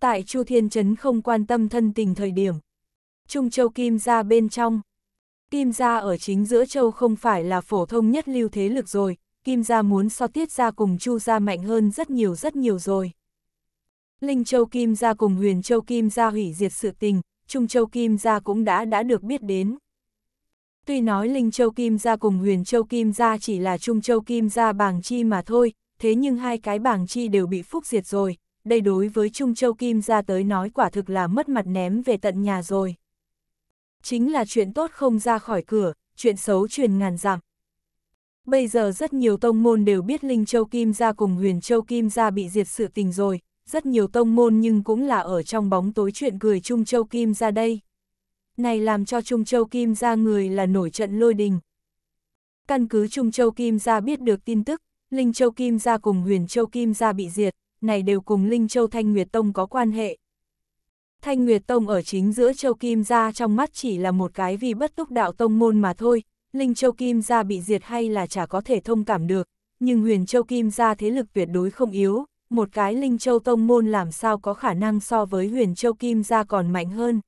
Tại Chu Thiên Trấn không quan tâm thân tình thời điểm. Trung Châu Kim ra bên trong. Kim gia ở chính giữa châu không phải là phổ thông nhất lưu thế lực rồi, Kim gia muốn so tiết ra cùng Chu gia mạnh hơn rất nhiều rất nhiều rồi. Linh Châu Kim Gia cùng Huyền Châu Kim Gia hủy diệt sự tình, Trung Châu Kim Gia cũng đã đã được biết đến. Tuy nói Linh Châu Kim Gia cùng Huyền Châu Kim Gia chỉ là Trung Châu Kim Gia bảng chi mà thôi, thế nhưng hai cái bảng chi đều bị phúc diệt rồi, đây đối với Trung Châu Kim Gia tới nói quả thực là mất mặt ném về tận nhà rồi. Chính là chuyện tốt không ra khỏi cửa, chuyện xấu truyền ngàn dặm. Bây giờ rất nhiều tông môn đều biết Linh Châu Kim Gia cùng Huyền Châu Kim Gia bị diệt sự tình rồi, rất nhiều tông môn nhưng cũng là ở trong bóng tối chuyện cười Trung Châu Kim ra đây. Này làm cho Trung Châu Kim ra người là nổi trận lôi đình. Căn cứ Trung Châu Kim ra biết được tin tức, Linh Châu Kim ra cùng Huyền Châu Kim ra bị diệt, này đều cùng Linh Châu Thanh Nguyệt Tông có quan hệ. Thanh Nguyệt Tông ở chính giữa Châu Kim ra trong mắt chỉ là một cái vì bất túc đạo tông môn mà thôi, Linh Châu Kim ra bị diệt hay là chả có thể thông cảm được, nhưng Huyền Châu Kim ra thế lực tuyệt đối không yếu, một cái Linh Châu Tông Môn làm sao có khả năng so với huyền Châu Kim gia còn mạnh hơn.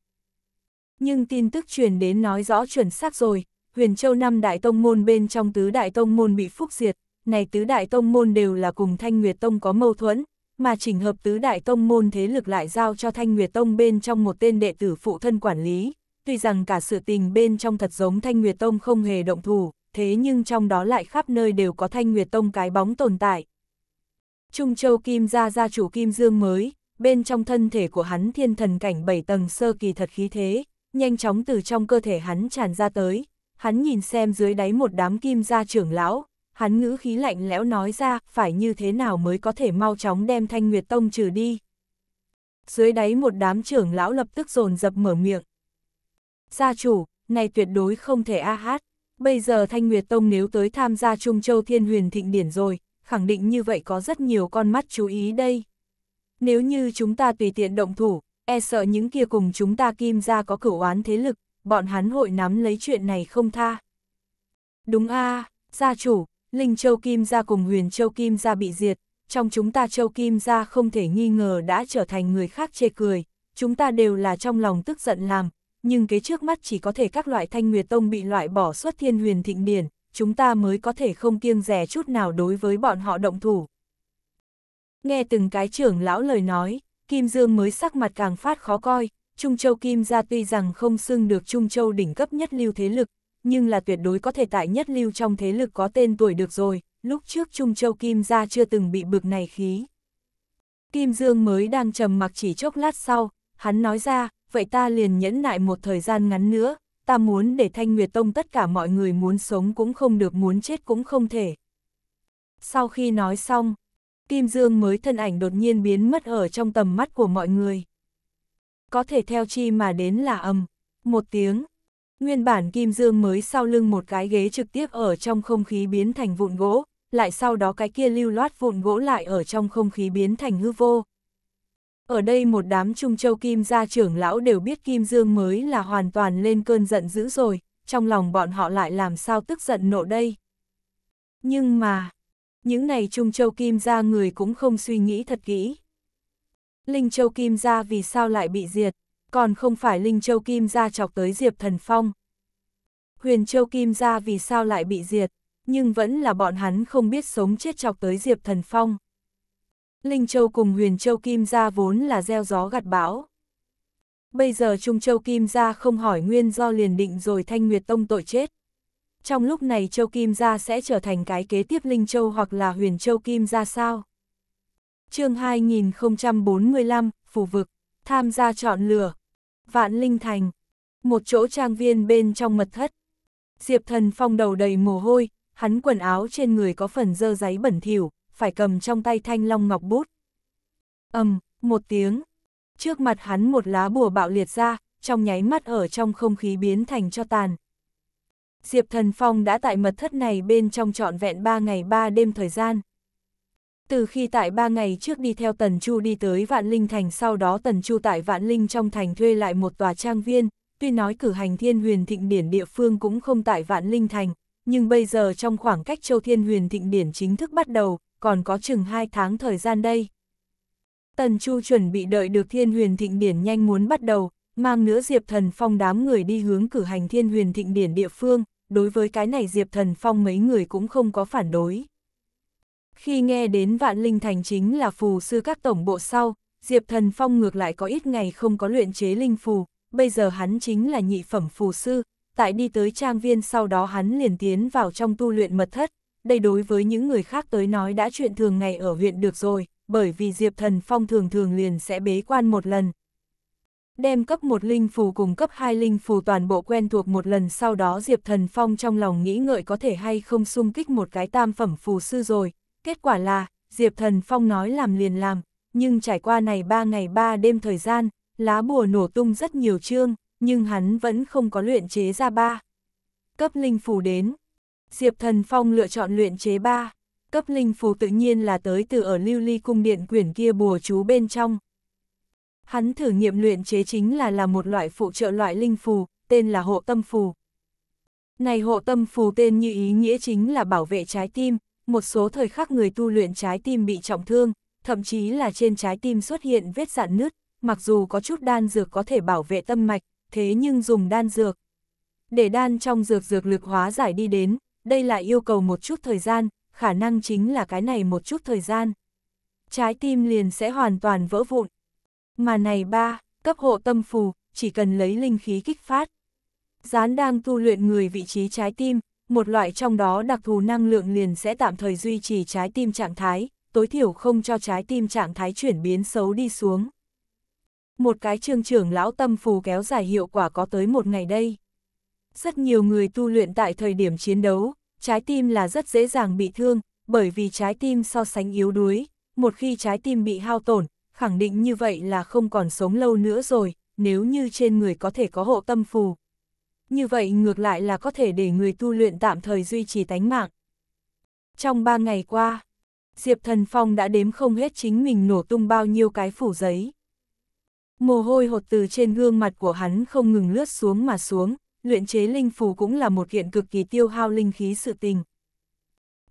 Nhưng tin tức truyền đến nói rõ chuẩn xác rồi, huyền Châu năm Đại Tông Môn bên trong tứ Đại Tông Môn bị phúc diệt, này tứ Đại Tông Môn đều là cùng Thanh Nguyệt Tông có mâu thuẫn, mà chỉnh hợp tứ Đại Tông Môn thế lực lại giao cho Thanh Nguyệt Tông bên trong một tên đệ tử phụ thân quản lý. Tuy rằng cả sự tình bên trong thật giống Thanh Nguyệt Tông không hề động thủ, thế nhưng trong đó lại khắp nơi đều có Thanh Nguyệt Tông cái bóng tồn tại, Trung Châu Kim gia gia chủ Kim Dương mới, bên trong thân thể của hắn thiên thần cảnh 7 tầng sơ kỳ thật khí thế, nhanh chóng từ trong cơ thể hắn tràn ra tới, hắn nhìn xem dưới đáy một đám kim gia trưởng lão, hắn ngữ khí lạnh lẽo nói ra, phải như thế nào mới có thể mau chóng đem Thanh Nguyệt Tông trừ đi. Dưới đáy một đám trưởng lão lập tức dồn dập mở miệng. Gia chủ, này tuyệt đối không thể a hát, bây giờ Thanh Nguyệt Tông nếu tới tham gia Trung Châu Thiên Huyền Thịnh Điển rồi, khẳng định như vậy có rất nhiều con mắt chú ý đây. Nếu như chúng ta tùy tiện động thủ, e sợ những kia cùng chúng ta kim ra có cửu oán thế lực, bọn hắn hội nắm lấy chuyện này không tha. Đúng a gia chủ, Linh Châu Kim gia cùng Huyền Châu Kim gia bị diệt, trong chúng ta Châu Kim gia không thể nghi ngờ đã trở thành người khác chê cười, chúng ta đều là trong lòng tức giận làm, nhưng cái trước mắt chỉ có thể các loại thanh nguyệt tông bị loại bỏ xuất thiên huyền thịnh điển, chúng ta mới có thể không kiêng rẻ chút nào đối với bọn họ động thủ. Nghe từng cái trưởng lão lời nói, Kim Dương mới sắc mặt càng phát khó coi, Trung Châu Kim gia tuy rằng không xưng được Trung Châu đỉnh cấp nhất lưu thế lực, nhưng là tuyệt đối có thể tại nhất lưu trong thế lực có tên tuổi được rồi, lúc trước Trung Châu Kim gia chưa từng bị bực này khí. Kim Dương mới đang trầm mặc chỉ chốc lát sau, hắn nói ra, vậy ta liền nhẫn nại một thời gian ngắn nữa, ta muốn để Thanh Nguyệt Tông tất cả mọi người muốn sống cũng không được muốn chết cũng không thể. Sau khi nói xong, Kim Dương mới thân ảnh đột nhiên biến mất ở trong tầm mắt của mọi người. Có thể theo chi mà đến là âm, một tiếng. Nguyên bản Kim Dương mới sau lưng một cái ghế trực tiếp ở trong không khí biến thành vụn gỗ, lại sau đó cái kia lưu loát vụn gỗ lại ở trong không khí biến thành hư vô, ở đây một đám Trung Châu Kim gia trưởng lão đều biết Kim Dương mới là hoàn toàn lên cơn giận dữ rồi, trong lòng bọn họ lại làm sao tức giận nộ đây. Nhưng mà, những này Trung Châu Kim gia người cũng không suy nghĩ thật kỹ. Linh Châu Kim gia vì sao lại bị diệt, còn không phải Linh Châu Kim gia chọc tới Diệp Thần Phong. Huyền Châu Kim gia vì sao lại bị diệt, nhưng vẫn là bọn hắn không biết sống chết chọc tới Diệp Thần Phong. Linh Châu cùng Huyền Châu Kim gia vốn là gieo gió gặt bão. Bây giờ Trung Châu Kim gia không hỏi nguyên do liền định rồi Thanh Nguyệt Tông tội chết. Trong lúc này Châu Kim gia sẽ trở thành cái kế tiếp Linh Châu hoặc là Huyền Châu Kim gia sao? chương 2045, Phù Vực, tham gia chọn lửa, Vạn Linh Thành, một chỗ trang viên bên trong mật thất. Diệp thần phong đầu đầy mồ hôi, hắn quần áo trên người có phần dơ giấy bẩn thỉu, phải cầm trong tay thanh long ngọc bút. ầm um, một tiếng, trước mặt hắn một lá bùa bạo liệt ra, trong nháy mắt ở trong không khí biến thành cho tàn. Diệp Thần Phong đã tại mật thất này bên trong trọn vẹn ba ngày ba đêm thời gian. Từ khi tại ba ngày trước đi theo Tần Chu đi tới Vạn Linh Thành sau đó Tần Chu tại Vạn Linh trong thành thuê lại một tòa trang viên, tuy nói cử hành thiên huyền thịnh điển địa phương cũng không tại Vạn Linh Thành, nhưng bây giờ trong khoảng cách châu thiên huyền thịnh điển chính thức bắt đầu, còn có chừng hai tháng thời gian đây. Tần Chu chuẩn bị đợi được thiên huyền thịnh điển nhanh muốn bắt đầu, mang nữa Diệp Thần Phong đám người đi hướng cử hành thiên huyền thịnh điển địa phương, đối với cái này Diệp Thần Phong mấy người cũng không có phản đối. Khi nghe đến vạn linh thành chính là phù sư các tổng bộ sau, Diệp Thần Phong ngược lại có ít ngày không có luyện chế linh phù, bây giờ hắn chính là nhị phẩm phù sư, tại đi tới trang viên sau đó hắn liền tiến vào trong tu luyện mật thất đây đối với những người khác tới nói đã chuyện thường ngày ở huyện được rồi, bởi vì Diệp Thần Phong thường thường liền sẽ bế quan một lần. Đem cấp một linh phù cùng cấp hai linh phù toàn bộ quen thuộc một lần sau đó Diệp Thần Phong trong lòng nghĩ ngợi có thể hay không xung kích một cái tam phẩm phù sư rồi. Kết quả là, Diệp Thần Phong nói làm liền làm, nhưng trải qua này ba ngày ba đêm thời gian, lá bùa nổ tung rất nhiều chương, nhưng hắn vẫn không có luyện chế ra ba. Cấp linh phù đến, Diệp Thần Phong lựa chọn luyện chế ba cấp linh phù tự nhiên là tới từ ở lưu ly cung điện quyển kia bùa chú bên trong. Hắn thử nghiệm luyện chế chính là là một loại phụ trợ loại linh phù, tên là hộ tâm phù. Này hộ tâm phù tên như ý nghĩa chính là bảo vệ trái tim, một số thời khắc người tu luyện trái tim bị trọng thương, thậm chí là trên trái tim xuất hiện vết dạn nứt, mặc dù có chút đan dược có thể bảo vệ tâm mạch, thế nhưng dùng đan dược. Để đan trong dược dược lực hóa giải đi đến, đây là yêu cầu một chút thời gian, khả năng chính là cái này một chút thời gian. Trái tim liền sẽ hoàn toàn vỡ vụn. Mà này ba, cấp hộ tâm phù, chỉ cần lấy linh khí kích phát. Gián đang tu luyện người vị trí trái tim, một loại trong đó đặc thù năng lượng liền sẽ tạm thời duy trì trái tim trạng thái, tối thiểu không cho trái tim trạng thái chuyển biến xấu đi xuống. Một cái trương trưởng lão tâm phù kéo dài hiệu quả có tới một ngày đây. Rất nhiều người tu luyện tại thời điểm chiến đấu, trái tim là rất dễ dàng bị thương, bởi vì trái tim so sánh yếu đuối, một khi trái tim bị hao tổn, khẳng định như vậy là không còn sống lâu nữa rồi, nếu như trên người có thể có hộ tâm phù. Như vậy ngược lại là có thể để người tu luyện tạm thời duy trì tánh mạng. Trong ba ngày qua, Diệp Thần Phong đã đếm không hết chính mình nổ tung bao nhiêu cái phủ giấy. Mồ hôi hột từ trên gương mặt của hắn không ngừng lướt xuống mà xuống, luyện chế linh phù cũng là một kiện cực kỳ tiêu hao linh khí sự tình.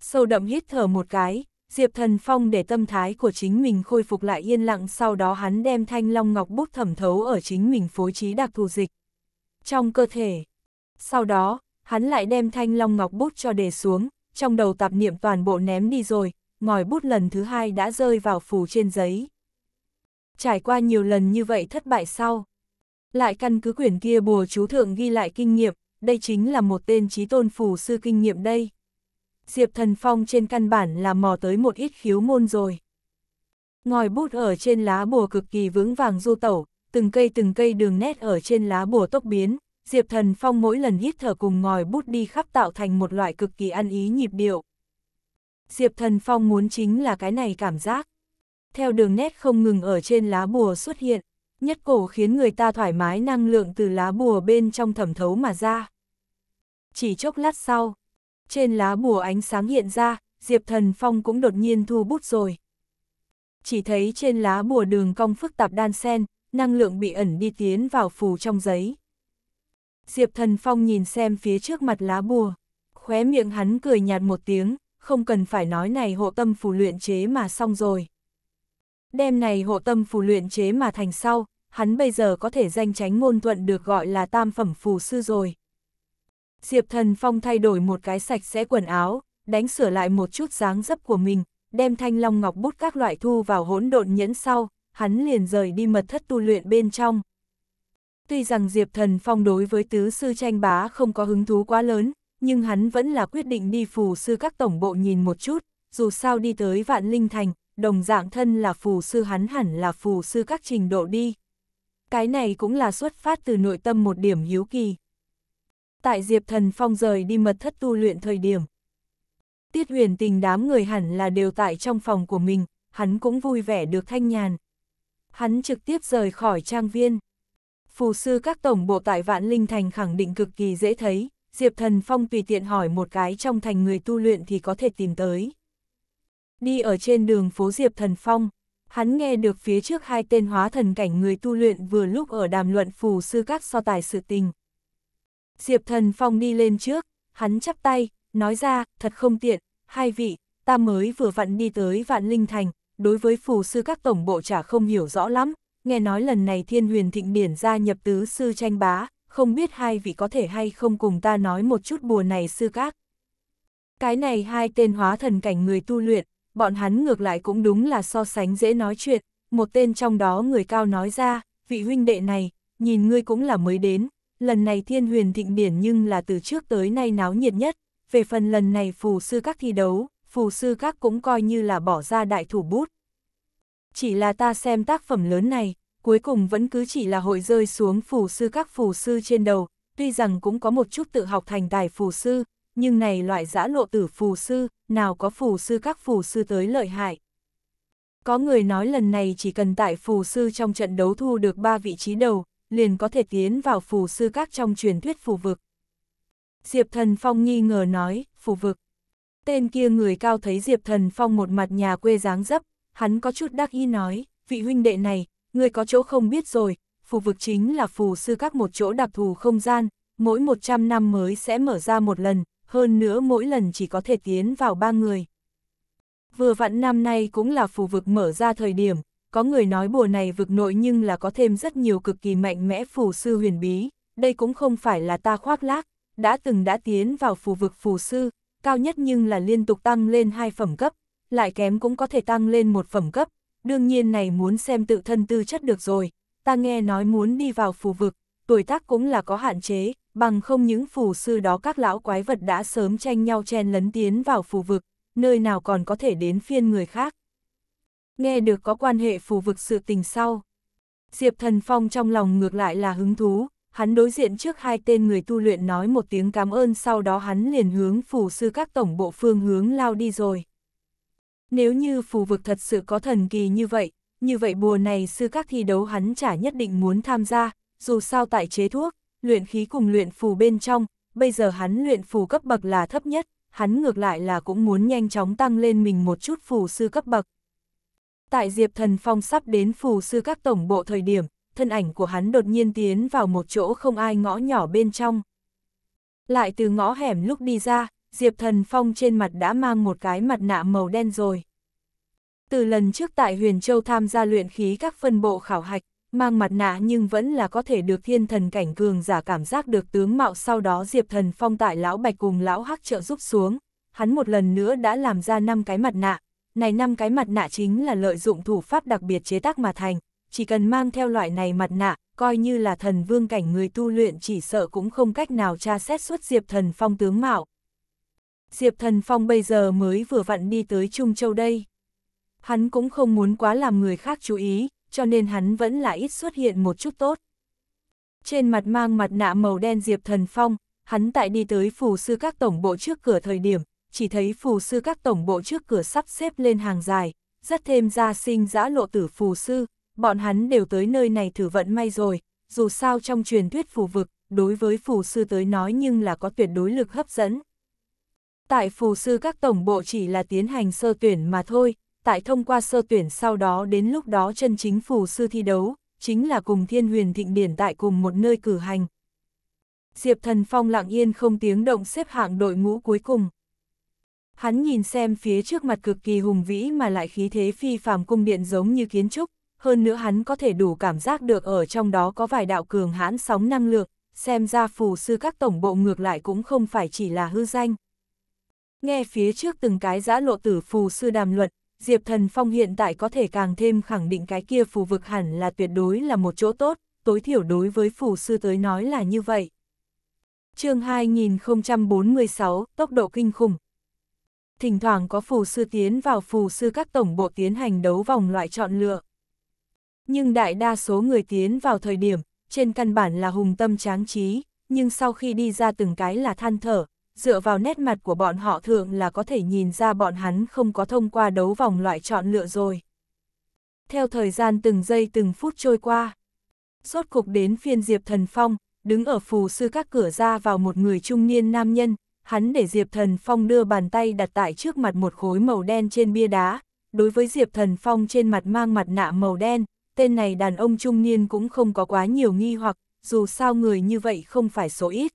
Sâu đậm hít thở một cái, Diệp Thần Phong để tâm thái của chính mình khôi phục lại yên lặng sau đó hắn đem thanh long ngọc bút thẩm thấu ở chính mình phối trí đặc thù dịch. Trong cơ thể. Sau đó, hắn lại đem thanh long ngọc bút cho để xuống, trong đầu tạp niệm toàn bộ ném đi rồi, ngòi bút lần thứ hai đã rơi vào phù trên giấy. Trải qua nhiều lần như vậy thất bại sau, lại căn cứ quyển kia bùa chú thượng ghi lại kinh nghiệm, đây chính là một tên trí tôn phù sư kinh nghiệm đây. Diệp Thần Phong trên căn bản là mò tới một ít khiếu môn rồi. Ngòi bút ở trên lá bùa cực kỳ vững vàng du tẩu, từng cây từng cây đường nét ở trên lá bùa tốc biến, Diệp Thần Phong mỗi lần hít thở cùng ngòi bút đi khắp tạo thành một loại cực kỳ ăn ý nhịp điệu. Diệp Thần Phong muốn chính là cái này cảm giác. Theo đường nét không ngừng ở trên lá bùa xuất hiện, nhất cổ khiến người ta thoải mái năng lượng từ lá bùa bên trong thẩm thấu mà ra. Chỉ chốc lát sau, trên lá bùa ánh sáng hiện ra, Diệp Thần Phong cũng đột nhiên thu bút rồi. Chỉ thấy trên lá bùa đường cong phức tạp đan sen, năng lượng bị ẩn đi tiến vào phù trong giấy. Diệp Thần Phong nhìn xem phía trước mặt lá bùa, khóe miệng hắn cười nhạt một tiếng, không cần phải nói này hộ tâm phù luyện chế mà xong rồi. Đêm này hộ tâm phù luyện chế mà thành sau, hắn bây giờ có thể danh tránh ngôn thuận được gọi là tam phẩm phù sư rồi. Diệp Thần Phong thay đổi một cái sạch sẽ quần áo, đánh sửa lại một chút dáng dấp của mình, đem thanh long ngọc bút các loại thu vào hỗn độn nhẫn sau, hắn liền rời đi mật thất tu luyện bên trong. Tuy rằng Diệp Thần Phong đối với tứ sư tranh bá không có hứng thú quá lớn, nhưng hắn vẫn là quyết định đi phù sư các tổng bộ nhìn một chút, dù sao đi tới vạn linh thành, đồng dạng thân là phù sư hắn hẳn là phù sư các trình độ đi. Cái này cũng là xuất phát từ nội tâm một điểm hiếu kỳ. Tại Diệp Thần Phong rời đi mật thất tu luyện thời điểm. Tiết huyền tình đám người hẳn là đều tại trong phòng của mình, hắn cũng vui vẻ được thanh nhàn. Hắn trực tiếp rời khỏi trang viên. Phù sư các tổng bộ tại Vạn Linh Thành khẳng định cực kỳ dễ thấy, Diệp Thần Phong tùy tiện hỏi một cái trong thành người tu luyện thì có thể tìm tới. Đi ở trên đường phố Diệp Thần Phong, hắn nghe được phía trước hai tên hóa thần cảnh người tu luyện vừa lúc ở đàm luận phù sư các so tài sự tình. Diệp Thần Phong đi lên trước, hắn chắp tay, nói ra, thật không tiện, hai vị, ta mới vừa vặn đi tới Vạn Linh Thành, đối với phù sư các tổng bộ chả không hiểu rõ lắm, nghe nói lần này thiên huyền thịnh điển gia nhập tứ sư tranh bá, không biết hai vị có thể hay không cùng ta nói một chút bùa này sư các. Cái này hai tên hóa thần cảnh người tu luyện, bọn hắn ngược lại cũng đúng là so sánh dễ nói chuyện, một tên trong đó người cao nói ra, vị huynh đệ này, nhìn ngươi cũng là mới đến, lần này thiên huyền thịnh điển nhưng là từ trước tới nay náo nhiệt nhất, về phần lần này phù sư các thi đấu, phù sư các cũng coi như là bỏ ra đại thủ bút. Chỉ là ta xem tác phẩm lớn này, cuối cùng vẫn cứ chỉ là hội rơi xuống phù sư các phù sư trên đầu, tuy rằng cũng có một chút tự học thành tài phù sư, nhưng này loại giã lộ tử phù sư, nào có phù sư các phù sư tới lợi hại. Có người nói lần này chỉ cần tại phù sư trong trận đấu thu được 3 vị trí đầu, liền có thể tiến vào phù sư các trong truyền thuyết phù vực. Diệp Thần Phong nghi ngờ nói, phù vực. Tên kia người cao thấy Diệp Thần Phong một mặt nhà quê dáng dấp, hắn có chút đắc ý nói, vị huynh đệ này, người có chỗ không biết rồi, phù vực chính là phù sư các một chỗ đặc thù không gian, mỗi 100 năm mới sẽ mở ra một lần, hơn nữa mỗi lần chỉ có thể tiến vào ba người. Vừa vặn năm nay cũng là phù vực mở ra thời điểm, có người nói bùa này vực nội nhưng là có thêm rất nhiều cực kỳ mạnh mẽ phù sư huyền bí, đây cũng không phải là ta khoác lác, đã từng đã tiến vào phù vực phù sư, cao nhất nhưng là liên tục tăng lên hai phẩm cấp, lại kém cũng có thể tăng lên một phẩm cấp, đương nhiên này muốn xem tự thân tư chất được rồi, ta nghe nói muốn đi vào phù vực, tuổi tác cũng là có hạn chế, bằng không những phù sư đó các lão quái vật đã sớm tranh nhau chen lấn tiến vào phù vực, nơi nào còn có thể đến phiên người khác. Nghe được có quan hệ phù vực sự tình sau. Diệp Thần Phong trong lòng ngược lại là hứng thú, hắn đối diện trước hai tên người tu luyện nói một tiếng cảm ơn sau đó hắn liền hướng phù sư các tổng bộ phương hướng lao đi rồi. Nếu như phù vực thật sự có thần kỳ như vậy, như vậy bùa này sư các thi đấu hắn chả nhất định muốn tham gia, dù sao tại chế thuốc, luyện khí cùng luyện phù bên trong, bây giờ hắn luyện phù cấp bậc là thấp nhất, hắn ngược lại là cũng muốn nhanh chóng tăng lên mình một chút phù sư cấp bậc. Tại Diệp Thần Phong sắp đến phù sư các tổng bộ thời điểm, thân ảnh của hắn đột nhiên tiến vào một chỗ không ai ngõ nhỏ bên trong. Lại từ ngõ hẻm lúc đi ra, Diệp Thần Phong trên mặt đã mang một cái mặt nạ màu đen rồi. Từ lần trước tại Huyền Châu tham gia luyện khí các phân bộ khảo hạch, mang mặt nạ nhưng vẫn là có thể được thiên thần cảnh cường giả cảm giác được tướng mạo sau đó Diệp Thần Phong tại lão Bạch cùng lão Hắc trợ giúp xuống, hắn một lần nữa đã làm ra năm cái mặt nạ, này năm cái mặt nạ chính là lợi dụng thủ pháp đặc biệt chế tác mà thành, chỉ cần mang theo loại này mặt nạ, coi như là thần vương cảnh người tu luyện chỉ sợ cũng không cách nào tra xét xuất Diệp Thần Phong tướng mạo. Diệp Thần Phong bây giờ mới vừa vặn đi tới Trung Châu đây. Hắn cũng không muốn quá làm người khác chú ý, cho nên hắn vẫn là ít xuất hiện một chút tốt. Trên mặt mang mặt nạ màu đen Diệp Thần Phong, hắn tại đi tới phù sư các tổng bộ trước cửa thời điểm, chỉ thấy phù sư các tổng bộ trước cửa sắp xếp lên hàng dài, rất thêm gia sinh giã lộ tử phù sư, bọn hắn đều tới nơi này thử vận may rồi, dù sao trong truyền thuyết phù vực, đối với phù sư tới nói nhưng là có tuyệt đối lực hấp dẫn. Tại phù sư các tổng bộ chỉ là tiến hành sơ tuyển mà thôi, tại thông qua sơ tuyển sau đó đến lúc đó chân chính phù sư thi đấu, chính là cùng thiên huyền thịnh điển tại cùng một nơi cử hành. Diệp Thần Phong lặng yên không tiếng động xếp hạng đội ngũ cuối cùng. Hắn nhìn xem phía trước mặt cực kỳ hùng vĩ mà lại khí thế phi phàm cung điện giống như kiến trúc, hơn nữa hắn có thể đủ cảm giác được ở trong đó có vài đạo cường hãn sóng năng lượng, xem ra phù sư các tổng bộ ngược lại cũng không phải chỉ là hư danh. Nghe phía trước từng cái giã lộ tử phù sư đàm luận, Diệp Thần Phong hiện tại có thể càng thêm khẳng định cái kia phù vực hẳn là tuyệt đối là một chỗ tốt, tối thiểu đối với phù sư tới nói là như vậy. chương 2046, tốc độ kinh khủng. Thỉnh thoảng có phù sư tiến vào phù sư các tổng bộ tiến hành đấu vòng loại chọn lựa. Nhưng đại đa số người tiến vào thời điểm, trên căn bản là hùng tâm tráng trí, nhưng sau khi đi ra từng cái là than thở, dựa vào nét mặt của bọn họ thường là có thể nhìn ra bọn hắn không có thông qua đấu vòng loại chọn lựa rồi. Theo thời gian từng giây từng phút trôi qua, rốt cục đến phiên Diệp Thần Phong, đứng ở phù sư các cửa ra vào một người trung niên nam nhân, hắn để Diệp Thần Phong đưa bàn tay đặt tại trước mặt một khối màu đen trên bia đá, đối với Diệp Thần Phong trên mặt mang mặt nạ màu đen, tên này đàn ông trung niên cũng không có quá nhiều nghi hoặc, dù sao người như vậy không phải số ít.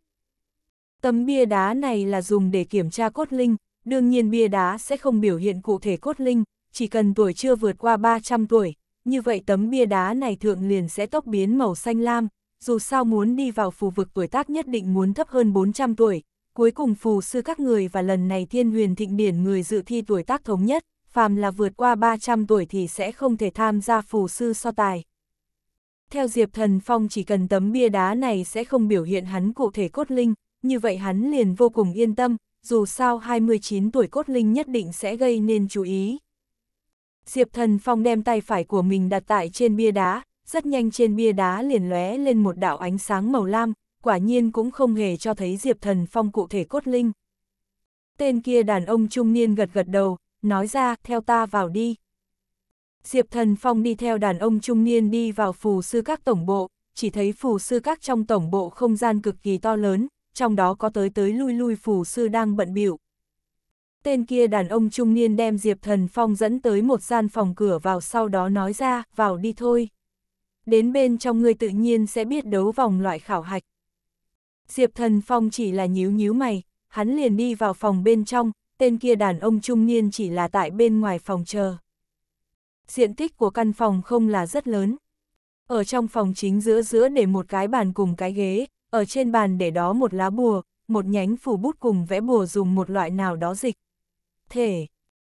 Tấm bia đá này là dùng để kiểm tra cốt linh, đương nhiên bia đá sẽ không biểu hiện cụ thể cốt linh, chỉ cần tuổi chưa vượt qua 300 tuổi, như vậy tấm bia đá này thượng liền sẽ tốc biến màu xanh lam, dù sao muốn đi vào phù vực tuổi tác nhất định muốn thấp hơn 400 tuổi, cuối cùng phù sư các người và lần này thiên huyền thịnh điển người dự thi tuổi tác thống nhất, phàm là vượt qua 300 tuổi thì sẽ không thể tham gia phù sư so tài. Theo Diệp Thần Phong chỉ cần tấm bia đá này sẽ không biểu hiện hắn cụ thể cốt linh, như vậy hắn liền vô cùng yên tâm, dù sao 29 tuổi cốt linh nhất định sẽ gây nên chú ý. Diệp Thần Phong đem tay phải của mình đặt tại trên bia đá, rất nhanh trên bia đá liền lóe lên một đạo ánh sáng màu lam, quả nhiên cũng không hề cho thấy Diệp Thần Phong cụ thể cốt linh. Tên kia đàn ông trung niên gật gật đầu, nói ra, theo ta vào đi. Diệp Thần Phong đi theo đàn ông trung niên đi vào phù sư các tổng bộ, chỉ thấy phù sư các trong tổng bộ không gian cực kỳ to lớn, trong đó có tới tới lui lui phù sư đang bận biểu. Tên kia đàn ông trung niên đem Diệp Thần Phong dẫn tới một gian phòng cửa vào sau đó nói ra, vào đi thôi. Đến bên trong người tự nhiên sẽ biết đấu vòng loại khảo hạch. Diệp Thần Phong chỉ là nhíu nhíu mày, hắn liền đi vào phòng bên trong, tên kia đàn ông trung niên chỉ là tại bên ngoài phòng chờ. Diện tích của căn phòng không là rất lớn. Ở trong phòng chính giữa giữa để một cái bàn cùng cái ghế, ở trên bàn để đó một lá bùa, một nhánh phủ bút cùng vẽ bùa dùng một loại nào đó dịch. Thể.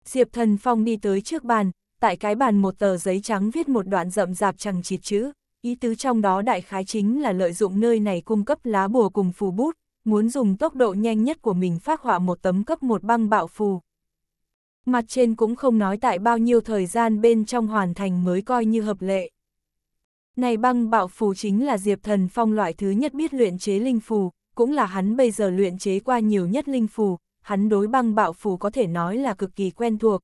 Diệp Thần Phong đi tới trước bàn, tại cái bàn một tờ giấy trắng viết một đoạn rậm rạp chẳng chịt chữ, ý tứ trong đó đại khái chính là lợi dụng nơi này cung cấp lá bùa cùng phù bút, muốn dùng tốc độ nhanh nhất của mình phát họa một tấm cấp một băng bạo phù. Mặt trên cũng không nói tại bao nhiêu thời gian bên trong hoàn thành mới coi như hợp lệ. Này băng bạo phù chính là Diệp Thần Phong loại thứ nhất biết luyện chế linh phù, cũng là hắn bây giờ luyện chế qua nhiều nhất linh phù, hắn đối băng bạo phù có thể nói là cực kỳ quen thuộc.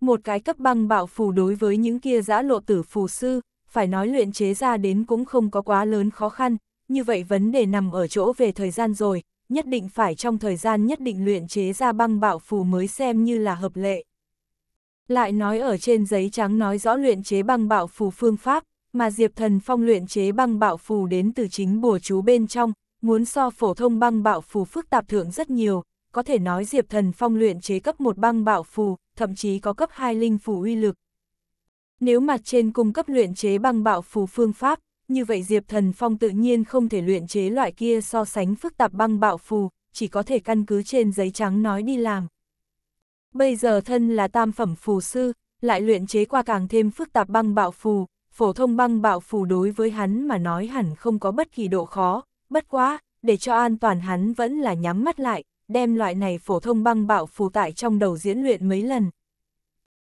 Một cái cấp băng bạo phù đối với những kia giã lộ tử phù sư, phải nói luyện chế ra đến cũng không có quá lớn khó khăn, như vậy vấn đề nằm ở chỗ về thời gian rồi, nhất định phải trong thời gian nhất định luyện chế ra băng bạo phù mới xem như là hợp lệ. Lại nói ở trên giấy trắng nói rõ luyện chế băng bạo phù phương pháp, mà Diệp Thần Phong luyện chế băng bạo phù đến từ chính bùa chú bên trong, muốn so phổ thông băng bạo phù phức tạp thượng rất nhiều, có thể nói Diệp Thần Phong luyện chế cấp một băng bạo phù, thậm chí có cấp 2 linh phù uy lực. Nếu mặt trên cung cấp luyện chế băng bạo phù phương pháp, như vậy Diệp Thần Phong tự nhiên không thể luyện chế loại kia so sánh phức tạp băng bạo phù, chỉ có thể căn cứ trên giấy trắng nói đi làm. Bây giờ thân là tam phẩm phù sư, lại luyện chế qua càng thêm phức tạp băng bạo phù, phổ thông băng bạo phù đối với hắn mà nói hẳn không có bất kỳ độ khó, bất quá, để cho an toàn hắn vẫn là nhắm mắt lại, đem loại này phổ thông băng bạo phù tại trong đầu diễn luyện mấy lần.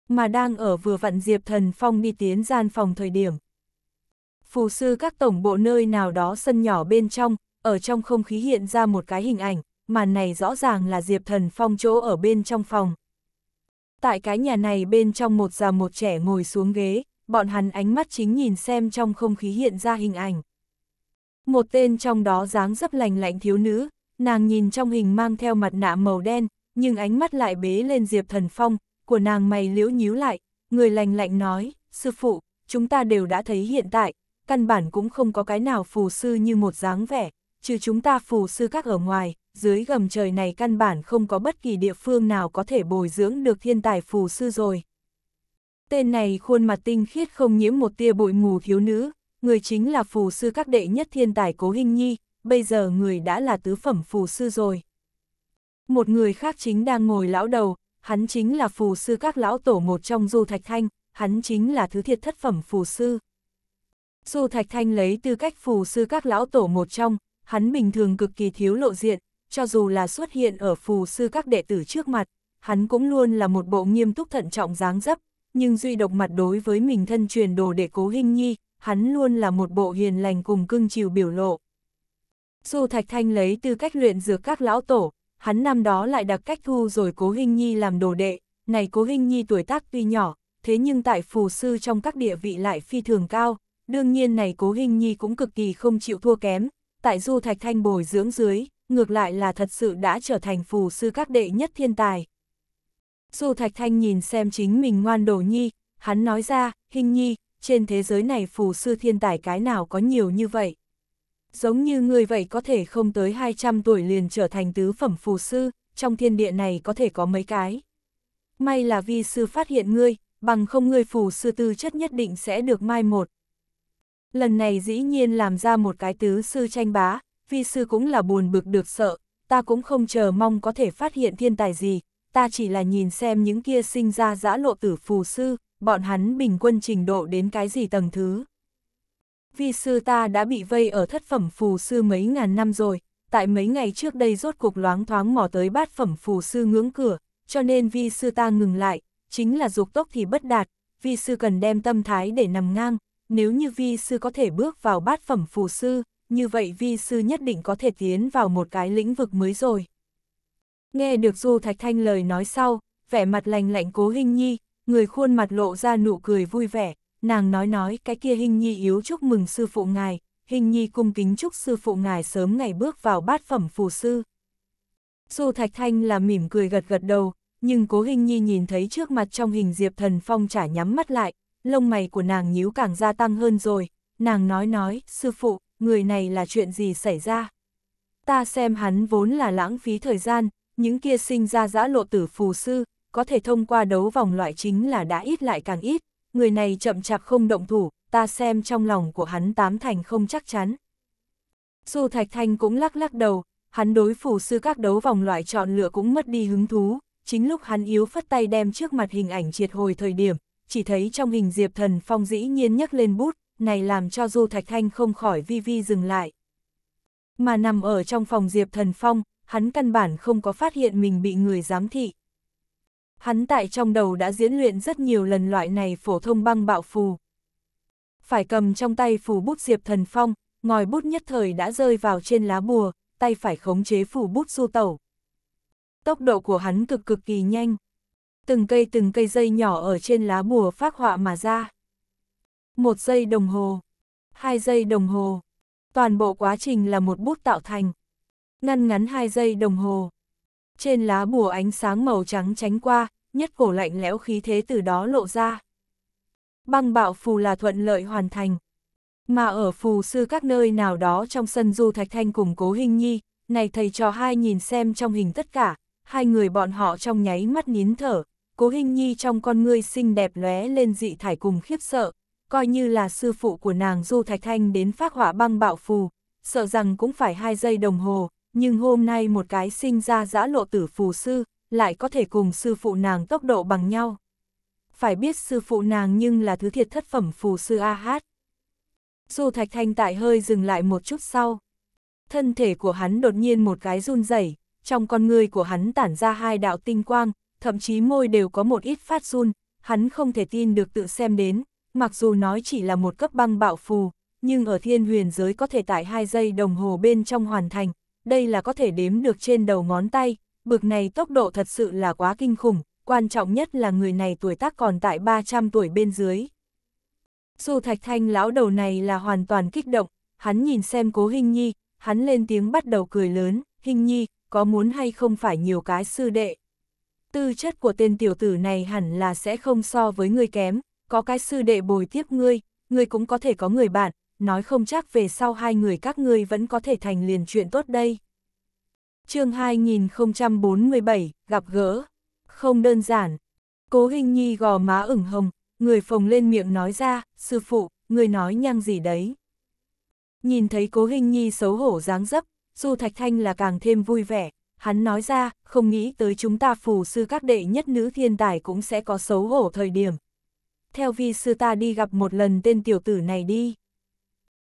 Mà đang ở vừa vặn Diệp Thần Phong đi tiến gian phòng thời điểm. Phù sư các tổng bộ nơi nào đó sân nhỏ bên trong, ở trong không khí hiện ra một cái hình ảnh, màn này rõ ràng là Diệp Thần Phong chỗ ở bên trong phòng. Tại cái nhà này bên trong một già một trẻ ngồi xuống ghế, bọn hắn ánh mắt chính nhìn xem trong không khí hiện ra hình ảnh. Một tên trong đó dáng dấp lành lạnh thiếu nữ, nàng nhìn trong hình mang theo mặt nạ màu đen, nhưng ánh mắt lại bế lên Diệp Thần Phong, của nàng mày liễu nhíu lại, người lành lạnh nói, sư phụ, chúng ta đều đã thấy hiện tại, căn bản cũng không có cái nào phù sư như một dáng vẻ, trừ chúng ta phù sư các ở ngoài, dưới gầm trời này căn bản không có bất kỳ địa phương nào có thể bồi dưỡng được thiên tài phù sư rồi. Tên này khuôn mặt tinh khiết không nhiễm một tia bụi mù thiếu nữ, người chính là phù sư các đệ nhất thiên tài Cố Hình Nhi, bây giờ người đã là tứ phẩm phù sư rồi. Một người khác chính đang ngồi lão đầu, hắn chính là phù sư các lão tổ một trong Du Thạch Thanh, hắn chính là thứ thiệt thất phẩm phù sư. Du Thạch Thanh lấy tư cách phù sư các lão tổ một trong, hắn bình thường cực kỳ thiếu lộ diện, cho dù là xuất hiện ở phù sư các đệ tử trước mặt, hắn cũng luôn là một bộ nghiêm túc thận trọng dáng dấp, nhưng duy độc mặt đối với mình thân truyền đồ để cố hình nhi, hắn luôn là một bộ hiền lành cùng cưng chiều biểu lộ. Dù Thạch Thanh lấy tư cách luyện dược các lão tổ, hắn năm đó lại đặc cách thu rồi cố hình nhi làm đồ đệ, này cố hình nhi tuổi tác tuy nhỏ, thế nhưng tại phù sư trong các địa vị lại phi thường cao, đương nhiên này cố hình nhi cũng cực kỳ không chịu thua kém, tại du thạch thanh bồi dưỡng dưới, ngược lại là thật sự đã trở thành phù sư các đệ nhất thiên tài. Dù Thạch Thanh nhìn xem chính mình ngoan đồ nhi, hắn nói ra, hình nhi, trên thế giới này phù sư thiên tài cái nào có nhiều như vậy. Giống như người vậy có thể không tới 200 tuổi liền trở thành tứ phẩm phù sư, trong thiên địa này có thể có mấy cái. May là vi sư phát hiện ngươi, bằng không ngươi phù sư tư chất nhất định sẽ được mai một. Lần này dĩ nhiên làm ra một cái tứ sư tranh bá, vi sư cũng là buồn bực được sợ, ta cũng không chờ mong có thể phát hiện thiên tài gì, ta chỉ là nhìn xem những kia sinh ra giã lộ tử phù sư, bọn hắn bình quân trình độ đến cái gì tầng thứ. Vi sư ta đã bị vây ở thất phẩm phù sư mấy ngàn năm rồi, tại mấy ngày trước đây rốt cục loáng thoáng mò tới bát phẩm phù sư ngưỡng cửa, cho nên vi sư ta ngừng lại, chính là dục tốc thì bất đạt, vi sư cần đem tâm thái để nằm ngang, nếu như vi sư có thể bước vào bát phẩm phù sư, như vậy vi sư nhất định có thể tiến vào một cái lĩnh vực mới rồi. Nghe được Du Thạch Thanh lời nói sau, vẻ mặt lành lạnh cố hình nhi, người khuôn mặt lộ ra nụ cười vui vẻ, nàng nói nói cái kia hình nhi yếu chúc mừng sư phụ ngài, hình nhi cung kính chúc sư phụ ngài sớm ngày bước vào bát phẩm phù sư. Du Thạch Thanh là mỉm cười gật gật đầu, nhưng cố hình nhi nhìn thấy trước mặt trong hình Diệp Thần Phong trả nhắm mắt lại, lông mày của nàng nhíu càng gia tăng hơn rồi, nàng nói nói, sư phụ, người này là chuyện gì xảy ra? Ta xem hắn vốn là lãng phí thời gian, những kia sinh ra giã lộ tử phù sư, có thể thông qua đấu vòng loại chính là đã ít lại càng ít, người này chậm chạp không động thủ, ta xem trong lòng của hắn tám thành không chắc chắn. Dù Thạch Thanh cũng lắc lắc đầu, hắn đối phù sư các đấu vòng loại chọn lựa cũng mất đi hứng thú, chính lúc hắn yếu phất tay đem trước mặt hình ảnh triệt hồi thời điểm, chỉ thấy trong hình Diệp Thần Phong dĩ nhiên nhấc lên bút, này làm cho Du Thạch Thanh không khỏi vi vi dừng lại. Mà nằm ở trong phòng Diệp Thần Phong, hắn căn bản không có phát hiện mình bị người giám thị. Hắn tại trong đầu đã diễn luyện rất nhiều lần loại này phổ thông băng bạo phù. Phải cầm trong tay phù bút diệp thần phong, ngòi bút nhất thời đã rơi vào trên lá bùa, tay phải khống chế phù bút du tẩu. Tốc độ của hắn cực cực kỳ nhanh. Từng cây từng cây dây nhỏ ở trên lá bùa phát họa mà ra. Một giây đồng hồ, hai giây đồng hồ. Toàn bộ quá trình là một bút tạo thành ngăn ngắn hai giây đồng hồ. Trên lá bùa ánh sáng màu trắng tránh qua, nhất cổ lạnh lẽo khí thế từ đó lộ ra. Băng bạo phù là thuận lợi hoàn thành. Mà ở phù sư các nơi nào đó trong sân du thạch thanh cùng cố hình nhi, này thầy trò hai nhìn xem trong hình tất cả, hai người bọn họ trong nháy mắt nín thở, cố hình nhi trong con ngươi xinh đẹp lóe lên dị thải cùng khiếp sợ, coi như là sư phụ của nàng du thạch thanh đến phát hỏa băng bạo phù, sợ rằng cũng phải hai giây đồng hồ, nhưng hôm nay một cái sinh ra giã lộ tử phù sư, lại có thể cùng sư phụ nàng tốc độ bằng nhau. Phải biết sư phụ nàng nhưng là thứ thiệt thất phẩm phù sư A Hát. dù Thạch Thanh tại hơi dừng lại một chút sau. Thân thể của hắn đột nhiên một cái run rẩy, trong con người của hắn tản ra hai đạo tinh quang, thậm chí môi đều có một ít phát run, hắn không thể tin được tự xem đến, mặc dù nói chỉ là một cấp băng bạo phù, nhưng ở thiên huyền giới có thể tại hai giây đồng hồ bên trong hoàn thành, đây là có thể đếm được trên đầu ngón tay, bực này tốc độ thật sự là quá kinh khủng, quan trọng nhất là người này tuổi tác còn tại 300 tuổi bên dưới. Dù thạch thanh lão đầu này là hoàn toàn kích động, hắn nhìn xem cố hình nhi, hắn lên tiếng bắt đầu cười lớn, hình nhi, có muốn hay không phải nhiều cái sư đệ. Tư chất của tên tiểu tử này hẳn là sẽ không so với người kém, có cái sư đệ bồi tiếp ngươi, ngươi cũng có thể có người bạn, nói không chắc về sau hai người các ngươi vẫn có thể thành liền chuyện tốt đây. chương 2047, gặp gỡ. Không đơn giản. Cố hình nhi gò má ửng hồng, người phồng lên miệng nói ra, sư phụ, người nói nhăng gì đấy. Nhìn thấy cố hình nhi xấu hổ dáng dấp, dù thạch thanh là càng thêm vui vẻ, hắn nói ra, không nghĩ tới chúng ta phù sư các đệ nhất nữ thiên tài cũng sẽ có xấu hổ thời điểm. Theo vi sư ta đi gặp một lần tên tiểu tử này đi.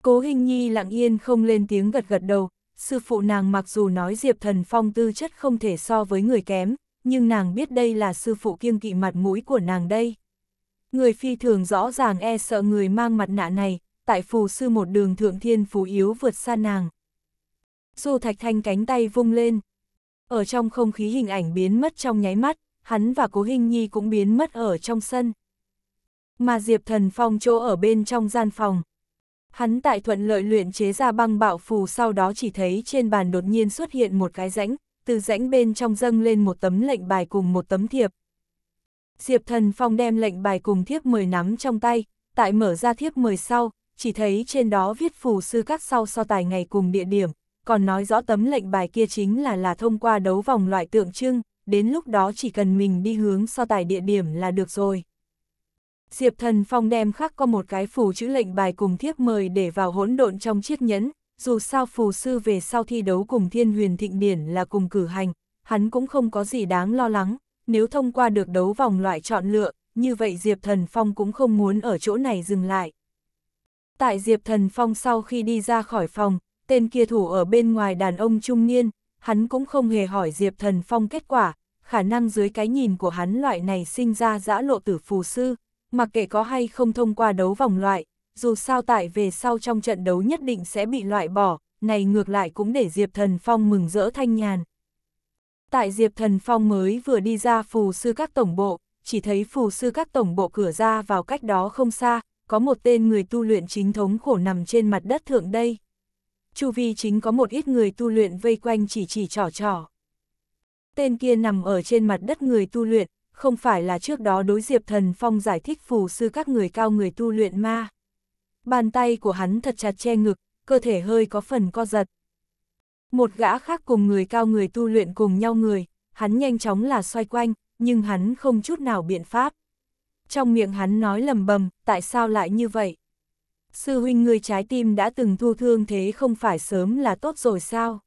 Cố Hình Nhi lặng yên không lên tiếng gật gật đầu, sư phụ nàng mặc dù nói Diệp Thần Phong tư chất không thể so với người kém, nhưng nàng biết đây là sư phụ kiêng kỵ mặt mũi của nàng đây. Người phi thường rõ ràng e sợ người mang mặt nạ này, tại phù sư một đường thượng thiên phù yếu vượt xa nàng. Du Thạch Thanh cánh tay vung lên. Ở trong không khí hình ảnh biến mất trong nháy mắt, hắn và Cố Hình Nhi cũng biến mất ở trong sân. Mà Diệp Thần Phong chỗ ở bên trong gian phòng, Hắn tại thuận lợi luyện chế ra băng bạo phù sau đó chỉ thấy trên bàn đột nhiên xuất hiện một cái rãnh, từ rãnh bên trong dâng lên một tấm lệnh bài cùng một tấm thiệp. Diệp thần phong đem lệnh bài cùng thiếp mời nắm trong tay, tại mở ra thiếp mời sau, chỉ thấy trên đó viết phù sư các sau so tài ngày cùng địa điểm, còn nói rõ tấm lệnh bài kia chính là là thông qua đấu vòng loại tượng trưng, đến lúc đó chỉ cần mình đi hướng so tài địa điểm là được rồi. Diệp Thần Phong đem khắc có một cái phù chữ lệnh bài cùng thiếp mời để vào hỗn độn trong chiếc nhẫn, dù sao phù sư về sau thi đấu cùng thiên huyền thịnh điển là cùng cử hành, hắn cũng không có gì đáng lo lắng, nếu thông qua được đấu vòng loại chọn lựa, như vậy Diệp Thần Phong cũng không muốn ở chỗ này dừng lại. Tại Diệp Thần Phong sau khi đi ra khỏi phòng, tên kia thủ ở bên ngoài đàn ông trung niên, hắn cũng không hề hỏi Diệp Thần Phong kết quả, khả năng dưới cái nhìn của hắn loại này sinh ra dã lộ tử phù sư, mặc kệ có hay không thông qua đấu vòng loại, dù sao tại về sau trong trận đấu nhất định sẽ bị loại bỏ, này ngược lại cũng để Diệp Thần Phong mừng rỡ thanh nhàn. Tại Diệp Thần Phong mới vừa đi ra phù sư các tổng bộ, chỉ thấy phù sư các tổng bộ cửa ra vào cách đó không xa, có một tên người tu luyện chính thống khổ nằm trên mặt đất thượng đây. Chu vi chính có một ít người tu luyện vây quanh chỉ chỉ trò trò. Tên kia nằm ở trên mặt đất người tu luyện, không phải là trước đó đối Diệp Thần Phong giải thích phù sư các người cao người tu luyện ma. Bàn tay của hắn thật chặt che ngực, cơ thể hơi có phần co giật. Một gã khác cùng người cao người tu luyện cùng nhau người, hắn nhanh chóng là xoay quanh, nhưng hắn không chút nào biện pháp. Trong miệng hắn nói lầm bầm, tại sao lại như vậy? Sư huynh người trái tim đã từng thu thương thế không phải sớm là tốt rồi sao?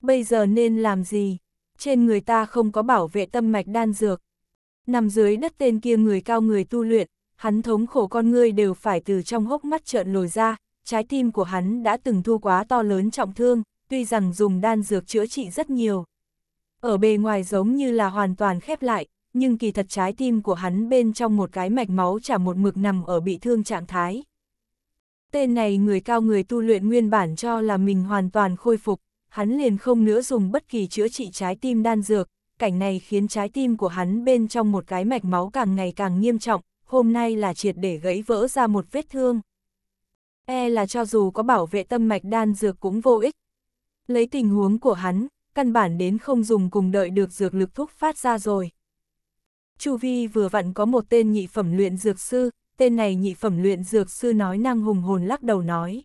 Bây giờ nên làm gì? Trên người ta không có bảo vệ tâm mạch đan dược, nằm dưới đất tên kia người cao người tu luyện, hắn thống khổ con ngươi đều phải từ trong hốc mắt trợn lồi ra, trái tim của hắn đã từng thu quá to lớn trọng thương, tuy rằng dùng đan dược chữa trị rất nhiều. Ở bề ngoài giống như là hoàn toàn khép lại, nhưng kỳ thật trái tim của hắn bên trong một cái mạch máu chả một mực nằm ở bị thương trạng thái. Tên này người cao người tu luyện nguyên bản cho là mình hoàn toàn khôi phục, hắn liền không nữa dùng bất kỳ chữa trị trái tim đan dược, cảnh này khiến trái tim của hắn bên trong một cái mạch máu càng ngày càng nghiêm trọng, hôm nay là triệt để gãy vỡ ra một vết thương. E là cho dù có bảo vệ tâm mạch đan dược cũng vô ích. Lấy tình huống của hắn, căn bản đến không dùng cùng đợi được dược lực thuốc phát ra rồi. Chu Vi vừa vặn có một tên nhị phẩm luyện dược sư, tên này nhị phẩm luyện dược sư nói năng hùng hồn lắc đầu nói.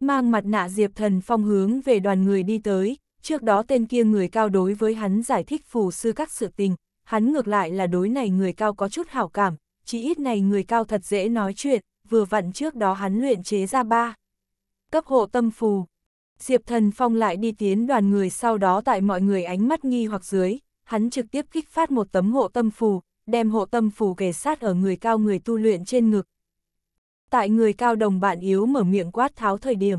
Mang mặt nạ diệp thần phong hướng về đoàn người đi tới, Trước đó tên kia người cao đối với hắn giải thích phù sư các sự tình, hắn ngược lại là đối này người cao có chút hảo cảm, chỉ ít này người cao thật dễ nói chuyện, vừa vặn trước đó hắn luyện chế ra ba. Cấp hộ tâm phù. Diệp Thần Phong lại đi tiến đoàn người sau đó tại mọi người ánh mắt nghi hoặc dưới, hắn trực tiếp kích phát một tấm hộ tâm phù, đem hộ tâm phù kề sát ở người cao người tu luyện trên ngực. Tại người cao đồng bạn yếu mở miệng quát tháo thời điểm.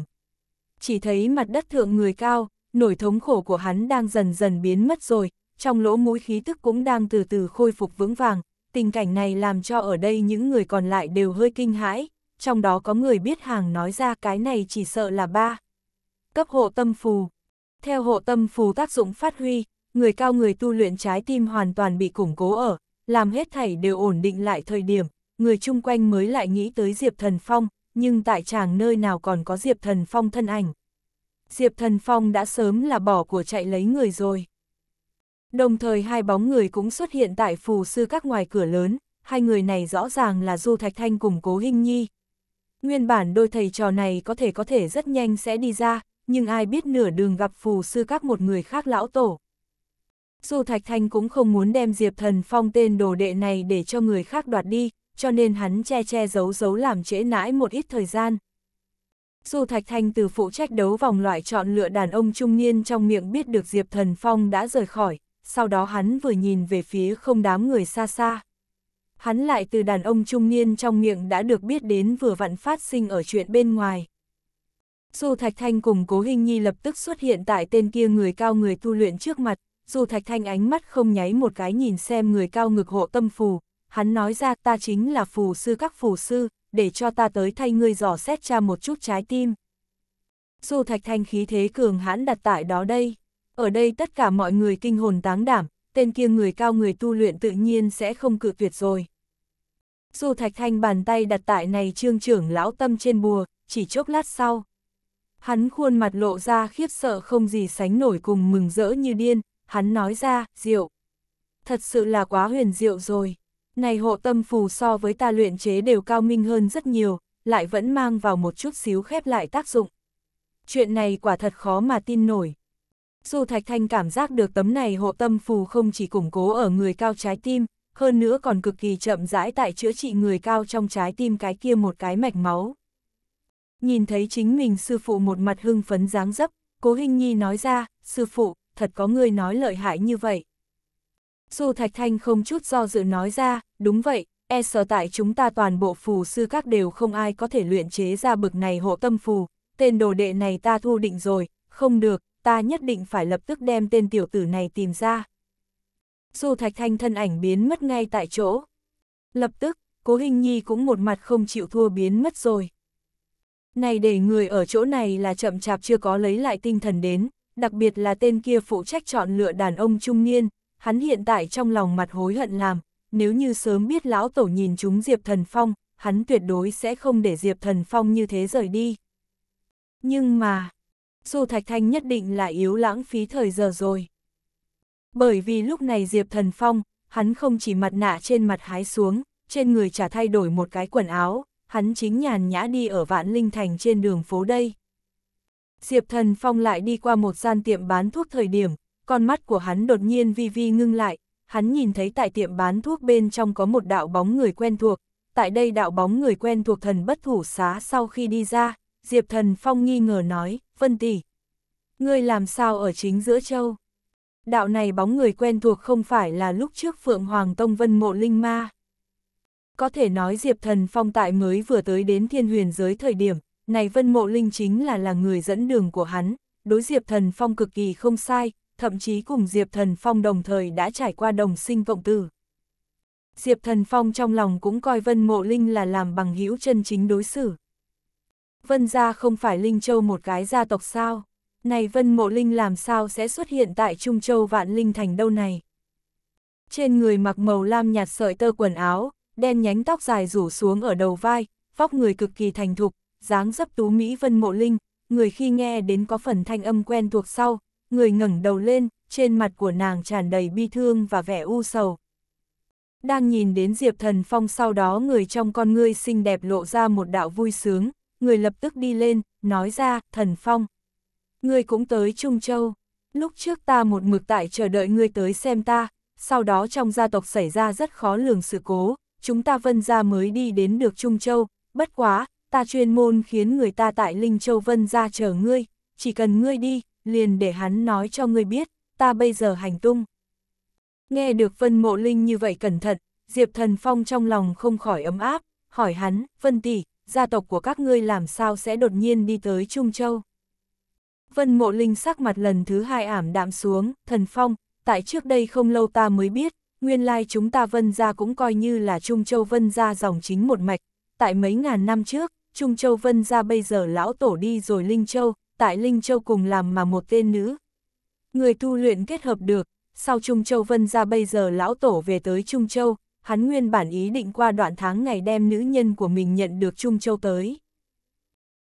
Chỉ thấy mặt đất thượng người cao, nổi thống khổ của hắn đang dần dần biến mất rồi, trong lỗ mũi khí tức cũng đang từ từ khôi phục vững vàng, tình cảnh này làm cho ở đây những người còn lại đều hơi kinh hãi, trong đó có người biết hàng nói ra cái này chỉ sợ là ba. Cấp hộ tâm phù Theo hộ tâm phù tác dụng phát huy, người cao người tu luyện trái tim hoàn toàn bị củng cố ở, làm hết thảy đều ổn định lại thời điểm, người chung quanh mới lại nghĩ tới Diệp Thần Phong, nhưng tại chàng nơi nào còn có Diệp Thần Phong thân ảnh. Diệp Thần Phong đã sớm là bỏ của chạy lấy người rồi. Đồng thời hai bóng người cũng xuất hiện tại phù sư các ngoài cửa lớn, hai người này rõ ràng là Du Thạch Thanh cùng Cố Hinh Nhi. Nguyên bản đôi thầy trò này có thể có thể rất nhanh sẽ đi ra, nhưng ai biết nửa đường gặp phù sư các một người khác lão tổ. Du Thạch Thanh cũng không muốn đem Diệp Thần Phong tên đồ đệ này để cho người khác đoạt đi, cho nên hắn che che giấu giấu làm trễ nãi một ít thời gian. Dù Thạch Thanh từ phụ trách đấu vòng loại chọn lựa đàn ông trung niên trong miệng biết được Diệp Thần Phong đã rời khỏi, sau đó hắn vừa nhìn về phía không đám người xa xa. Hắn lại từ đàn ông trung niên trong miệng đã được biết đến vừa vặn phát sinh ở chuyện bên ngoài. Dù Thạch Thanh cùng Cố Hình Nhi lập tức xuất hiện tại tên kia người cao người tu luyện trước mặt, dù Thạch Thanh ánh mắt không nháy một cái nhìn xem người cao ngực hộ tâm phù, hắn nói ra ta chính là phù sư các phù sư, để cho ta tới thay ngươi dò xét cha một chút trái tim. Dù thạch thanh khí thế cường hãn đặt tại đó đây, ở đây tất cả mọi người kinh hồn táng đảm, tên kia người cao người tu luyện tự nhiên sẽ không cự tuyệt rồi. Dù thạch thanh bàn tay đặt tại này trương trưởng lão tâm trên bùa, chỉ chốc lát sau. Hắn khuôn mặt lộ ra khiếp sợ không gì sánh nổi cùng mừng rỡ như điên, hắn nói ra, diệu. Thật sự là quá huyền diệu rồi. Này hộ tâm phù so với ta luyện chế đều cao minh hơn rất nhiều, lại vẫn mang vào một chút xíu khép lại tác dụng. Chuyện này quả thật khó mà tin nổi. Dù Thạch Thanh cảm giác được tấm này hộ tâm phù không chỉ củng cố ở người cao trái tim, hơn nữa còn cực kỳ chậm rãi tại chữa trị người cao trong trái tim cái kia một cái mạch máu. Nhìn thấy chính mình sư phụ một mặt hưng phấn dáng dấp, cố hình nhi nói ra, sư phụ, thật có người nói lợi hại như vậy. Dù Thạch Thanh không chút do dự nói ra, đúng vậy, e sợ tại chúng ta toàn bộ phù sư các đều không ai có thể luyện chế ra bực này hộ tâm phù, tên đồ đệ này ta thu định rồi, không được, ta nhất định phải lập tức đem tên tiểu tử này tìm ra. Dù Thạch Thanh thân ảnh biến mất ngay tại chỗ. Lập tức, Cố Hình Nhi cũng một mặt không chịu thua biến mất rồi. Này để người ở chỗ này là chậm chạp chưa có lấy lại tinh thần đến, đặc biệt là tên kia phụ trách chọn lựa đàn ông trung niên, hắn hiện tại trong lòng mặt hối hận làm, nếu như sớm biết lão tổ nhìn chúng Diệp Thần Phong, hắn tuyệt đối sẽ không để Diệp Thần Phong như thế rời đi. Nhưng mà, Du Thạch Thanh nhất định là yếu lãng phí thời giờ rồi. Bởi vì lúc này Diệp Thần Phong, hắn không chỉ mặt nạ trên mặt hái xuống, trên người trả thay đổi một cái quần áo, hắn chính nhàn nhã đi ở vạn linh thành trên đường phố đây. Diệp Thần Phong lại đi qua một gian tiệm bán thuốc thời điểm, con mắt của hắn đột nhiên vi vi ngưng lại, hắn nhìn thấy tại tiệm bán thuốc bên trong có một đạo bóng người quen thuộc, tại đây đạo bóng người quen thuộc thần bất thủ xá sau khi đi ra, Diệp Thần Phong nghi ngờ nói, Vân Tỷ, ngươi làm sao ở chính giữa châu? Đạo này bóng người quen thuộc không phải là lúc trước Phượng Hoàng Tông Vân Mộ Linh Ma. Có thể nói Diệp Thần Phong tại mới vừa tới đến thiên huyền giới thời điểm, này Vân Mộ Linh chính là là người dẫn đường của hắn, đối Diệp Thần Phong cực kỳ không sai, thậm chí cùng Diệp Thần Phong đồng thời đã trải qua đồng sinh cộng tử. Diệp Thần Phong trong lòng cũng coi Vân Mộ Linh là làm bằng hữu chân chính đối xử. Vân gia không phải Linh Châu một cái gia tộc sao? Này Vân Mộ Linh làm sao sẽ xuất hiện tại Trung Châu Vạn Linh Thành đâu này? Trên người mặc màu lam nhạt sợi tơ quần áo, đen nhánh tóc dài rủ xuống ở đầu vai, vóc người cực kỳ thành thục, dáng dấp tú Mỹ Vân Mộ Linh, người khi nghe đến có phần thanh âm quen thuộc sau, người ngẩng đầu lên, trên mặt của nàng tràn đầy bi thương và vẻ u sầu. Đang nhìn đến Diệp Thần Phong sau đó người trong con ngươi xinh đẹp lộ ra một đạo vui sướng, người lập tức đi lên, nói ra, Thần Phong. Ngươi cũng tới Trung Châu, lúc trước ta một mực tại chờ đợi ngươi tới xem ta, sau đó trong gia tộc xảy ra rất khó lường sự cố, chúng ta vân ra mới đi đến được Trung Châu, bất quá, ta chuyên môn khiến người ta tại Linh Châu vân ra chờ ngươi, chỉ cần ngươi đi, liền để hắn nói cho ngươi biết, ta bây giờ hành tung. Nghe được Vân Mộ Linh như vậy cẩn thận, Diệp Thần Phong trong lòng không khỏi ấm áp, hỏi hắn, Vân Tỷ, gia tộc của các ngươi làm sao sẽ đột nhiên đi tới Trung Châu? Vân Mộ Linh sắc mặt lần thứ hai ảm đạm xuống, Thần Phong, tại trước đây không lâu ta mới biết, nguyên lai chúng ta Vân Gia cũng coi như là Trung Châu Vân Gia dòng chính một mạch, tại mấy ngàn năm trước, Trung Châu Vân Gia bây giờ lão tổ đi rồi Linh Châu, tại Linh Châu cùng làm mà một tên nữ. Người tu luyện kết hợp được, sau Trung Châu Vân ra bây giờ lão tổ về tới Trung Châu, hắn nguyên bản ý định qua đoạn tháng ngày đem nữ nhân của mình nhận được Trung Châu tới.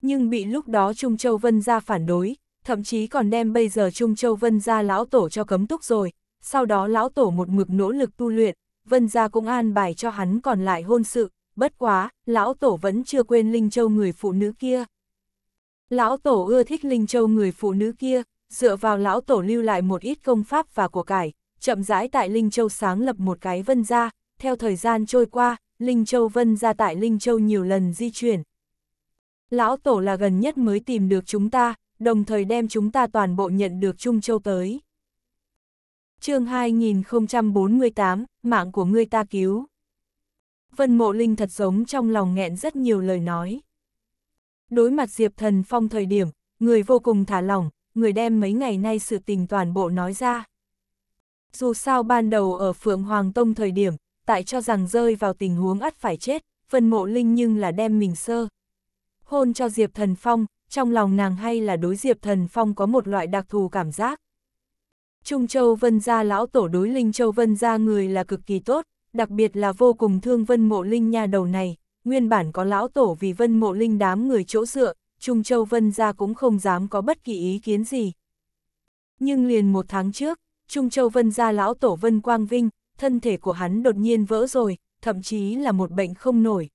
Nhưng bị lúc đó Trung Châu Vân ra phản đối, thậm chí còn đem bây giờ Trung Châu Vân ra lão tổ cho cấm túc rồi, sau đó lão tổ một mực nỗ lực tu luyện, Vân ra cũng an bài cho hắn còn lại hôn sự, bất quá, lão tổ vẫn chưa quên Linh Châu người phụ nữ kia. Lão Tổ ưa thích Linh Châu người phụ nữ kia, dựa vào Lão Tổ lưu lại một ít công pháp và của cải, chậm rãi tại Linh Châu sáng lập một cái vân gia, theo thời gian trôi qua, Linh Châu vân gia tại Linh Châu nhiều lần di chuyển. Lão Tổ là gần nhất mới tìm được chúng ta, đồng thời đem chúng ta toàn bộ nhận được Trung Châu tới. chương 2048, mạng của người ta cứu. Vân Mộ Linh thật giống trong lòng nghẹn rất nhiều lời nói. Đối mặt Diệp Thần Phong thời điểm, người vô cùng thả lỏng, người đem mấy ngày nay sự tình toàn bộ nói ra. Dù sao ban đầu ở Phượng Hoàng Tông thời điểm, tại cho rằng rơi vào tình huống ắt phải chết, phần mộ linh nhưng là đem mình sơ. Hôn cho Diệp Thần Phong, trong lòng nàng hay là đối Diệp Thần Phong có một loại đặc thù cảm giác. Trung Châu Vân Gia lão tổ đối Linh Châu Vân Gia người là cực kỳ tốt, đặc biệt là vô cùng thương Vân Mộ Linh nha đầu này, nguyên bản có lão tổ vì vân mộ linh đám người chỗ dựa, Trung Châu Vân ra cũng không dám có bất kỳ ý kiến gì. Nhưng liền một tháng trước, Trung Châu Vân ra lão tổ Vân Quang Vinh, thân thể của hắn đột nhiên vỡ rồi, thậm chí là một bệnh không nổi.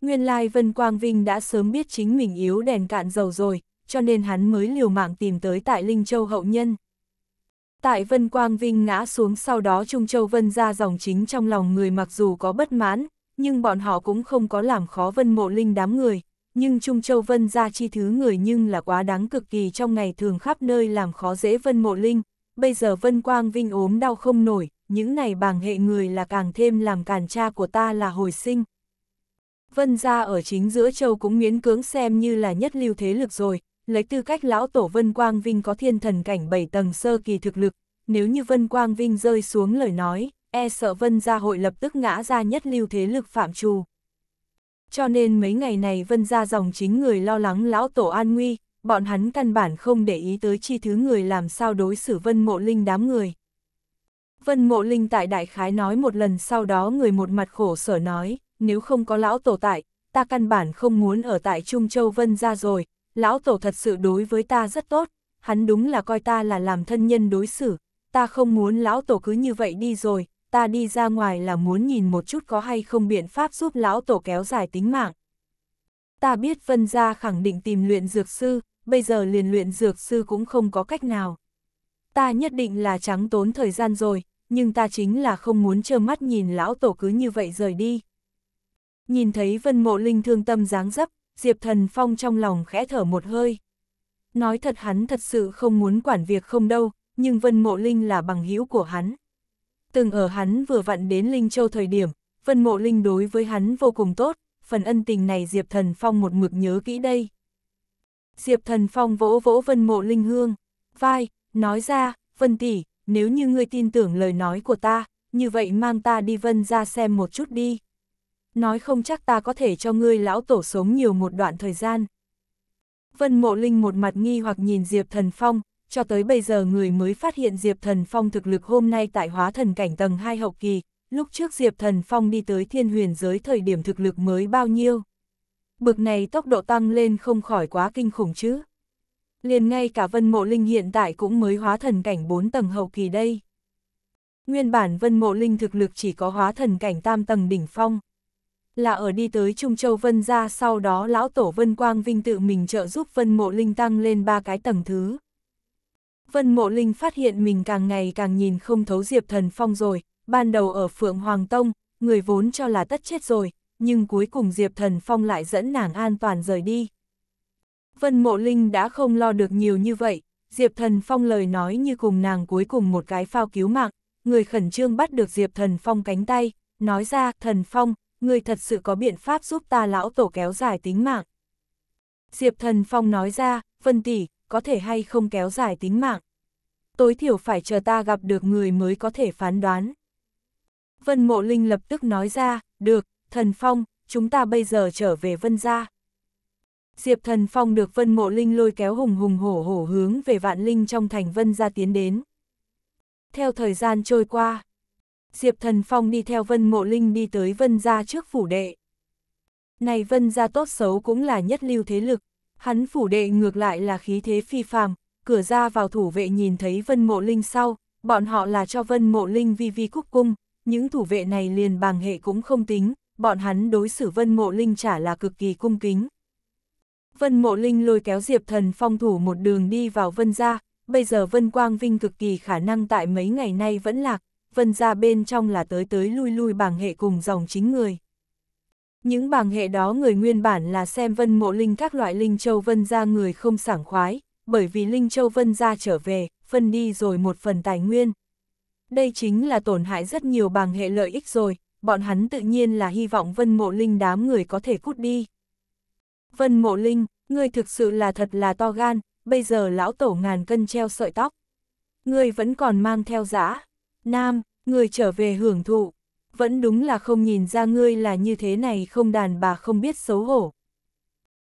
Nguyên lai Vân Quang Vinh đã sớm biết chính mình yếu đèn cạn dầu rồi, cho nên hắn mới liều mạng tìm tới tại Linh Châu hậu nhân. Tại Vân Quang Vinh ngã xuống sau đó Trung Châu Vân ra dòng chính trong lòng người mặc dù có bất mãn, nhưng bọn họ cũng không có làm khó vân mộ linh đám người, nhưng Trung Châu Vân ra chi thứ người nhưng là quá đáng cực kỳ trong ngày thường khắp nơi làm khó dễ vân mộ linh, bây giờ vân quang vinh ốm đau không nổi, những này bàng hệ người là càng thêm làm càn cha của ta là hồi sinh. Vân ra ở chính giữa châu cũng miễn cưỡng xem như là nhất lưu thế lực rồi, lấy tư cách lão tổ Vân Quang Vinh có thiên thần cảnh 7 tầng sơ kỳ thực lực, nếu như Vân Quang Vinh rơi xuống lời nói, e sợ Vân Gia hội lập tức ngã ra nhất lưu thế lực phạm trù. Cho nên mấy ngày này Vân Gia dòng chính người lo lắng lão tổ an nguy, bọn hắn căn bản không để ý tới chi thứ người làm sao đối xử Vân Mộ Linh đám người. Vân Mộ Linh tại đại khái nói một lần sau đó người một mặt khổ sở nói, nếu không có lão tổ tại, ta căn bản không muốn ở tại Trung Châu Vân Gia rồi, lão tổ thật sự đối với ta rất tốt, hắn đúng là coi ta là làm thân nhân đối xử, ta không muốn lão tổ cứ như vậy đi rồi, ta đi ra ngoài là muốn nhìn một chút có hay không biện pháp giúp lão tổ kéo dài tính mạng. Ta biết Vân Gia khẳng định tìm luyện dược sư, bây giờ liền luyện dược sư cũng không có cách nào. Ta nhất định là trắng tốn thời gian rồi, nhưng ta chính là không muốn trơ mắt nhìn lão tổ cứ như vậy rời đi. Nhìn thấy Vân Mộ Linh thương tâm dáng dấp, Diệp Thần Phong trong lòng khẽ thở một hơi. Nói thật hắn thật sự không muốn quản việc không đâu, nhưng Vân Mộ Linh là bằng hữu của hắn từng ở hắn vừa vặn đến Linh Châu thời điểm, Vân Mộ Linh đối với hắn vô cùng tốt, phần ân tình này Diệp Thần Phong một mực nhớ kỹ đây. Diệp Thần Phong vỗ vỗ Vân Mộ Linh Hương, vai, nói ra, Vân Tỷ, nếu như ngươi tin tưởng lời nói của ta, như vậy mang ta đi Vân ra xem một chút đi. Nói không chắc ta có thể cho ngươi lão tổ sống nhiều một đoạn thời gian. Vân Mộ Linh một mặt nghi hoặc nhìn Diệp Thần Phong, cho tới bây giờ người mới phát hiện Diệp Thần Phong thực lực hôm nay tại hóa thần cảnh tầng 2 hậu kỳ, lúc trước Diệp Thần Phong đi tới thiên huyền giới thời điểm thực lực mới bao nhiêu. Bực này tốc độ tăng lên không khỏi quá kinh khủng chứ. Liền ngay cả Vân Mộ Linh hiện tại cũng mới hóa thần cảnh 4 tầng hậu kỳ đây. Nguyên bản Vân Mộ Linh thực lực chỉ có hóa thần cảnh tam tầng đỉnh phong. Là ở đi tới Trung Châu Vân ra sau đó lão tổ Vân Quang Vinh tự mình trợ giúp Vân Mộ Linh tăng lên ba cái tầng thứ. Vân Mộ Linh phát hiện mình càng ngày càng nhìn không thấu Diệp Thần Phong rồi, ban đầu ở Phượng Hoàng Tông, người vốn cho là tất chết rồi, nhưng cuối cùng Diệp Thần Phong lại dẫn nàng an toàn rời đi. Vân Mộ Linh đã không lo được nhiều như vậy, Diệp Thần Phong lời nói như cùng nàng cuối cùng một cái phao cứu mạng, người khẩn trương bắt được Diệp Thần Phong cánh tay, nói ra, Thần Phong, người thật sự có biện pháp giúp ta lão tổ kéo dài tính mạng. Diệp Thần Phong nói ra, Vân Tỷ, có thể hay không kéo dài tính mạng. Tối thiểu phải chờ ta gặp được người mới có thể phán đoán. Vân Mộ Linh lập tức nói ra, được, Thần Phong, chúng ta bây giờ trở về Vân gia. Diệp Thần Phong được Vân Mộ Linh lôi kéo hùng hùng hổ hổ hướng về Vạn Linh trong thành Vân gia tiến đến. Theo thời gian trôi qua, Diệp Thần Phong đi theo Vân Mộ Linh đi tới Vân gia trước phủ đệ. Này Vân gia tốt xấu cũng là nhất lưu thế lực, Hắn phủ đệ ngược lại là khí thế phi phàm, cửa ra vào thủ vệ nhìn thấy Vân Mộ Linh sau, bọn họ là cho Vân Mộ Linh vi vi cúc cung, những thủ vệ này liền bằng hệ cũng không tính, bọn hắn đối xử Vân Mộ Linh chả là cực kỳ cung kính. Vân Mộ Linh lôi kéo Diệp Thần phong thủ một đường đi vào Vân gia, bây giờ Vân Quang Vinh cực kỳ khả năng tại mấy ngày nay vẫn lạc, Vân gia bên trong là tới tới lui lui bằng hệ cùng dòng chính người. Những bảng hệ đó người nguyên bản là xem vân mộ linh các loại linh châu vân ra người không sảng khoái, bởi vì linh châu vân ra trở về, phân đi rồi một phần tài nguyên. Đây chính là tổn hại rất nhiều bảng hệ lợi ích rồi, bọn hắn tự nhiên là hy vọng vân mộ linh đám người có thể cút đi. Vân mộ linh, ngươi thực sự là thật là to gan, bây giờ lão tổ ngàn cân treo sợi tóc. Ngươi vẫn còn mang theo giã. Nam, người trở về hưởng thụ vẫn đúng là không nhìn ra ngươi là như thế này không đàn bà không biết xấu hổ.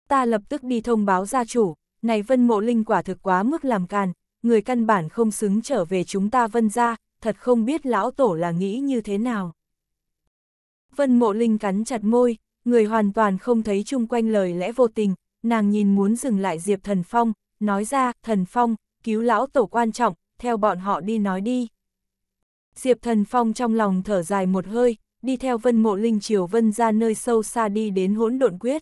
Ta lập tức đi thông báo gia chủ, này vân mộ linh quả thực quá mức làm càn, người căn bản không xứng trở về chúng ta vân ra, thật không biết lão tổ là nghĩ như thế nào. Vân mộ linh cắn chặt môi, người hoàn toàn không thấy chung quanh lời lẽ vô tình, nàng nhìn muốn dừng lại Diệp Thần Phong, nói ra, Thần Phong, cứu lão tổ quan trọng, theo bọn họ đi nói đi. Diệp Thần Phong trong lòng thở dài một hơi, đi theo vân mộ linh triều vân ra nơi sâu xa đi đến hỗn độn quyết.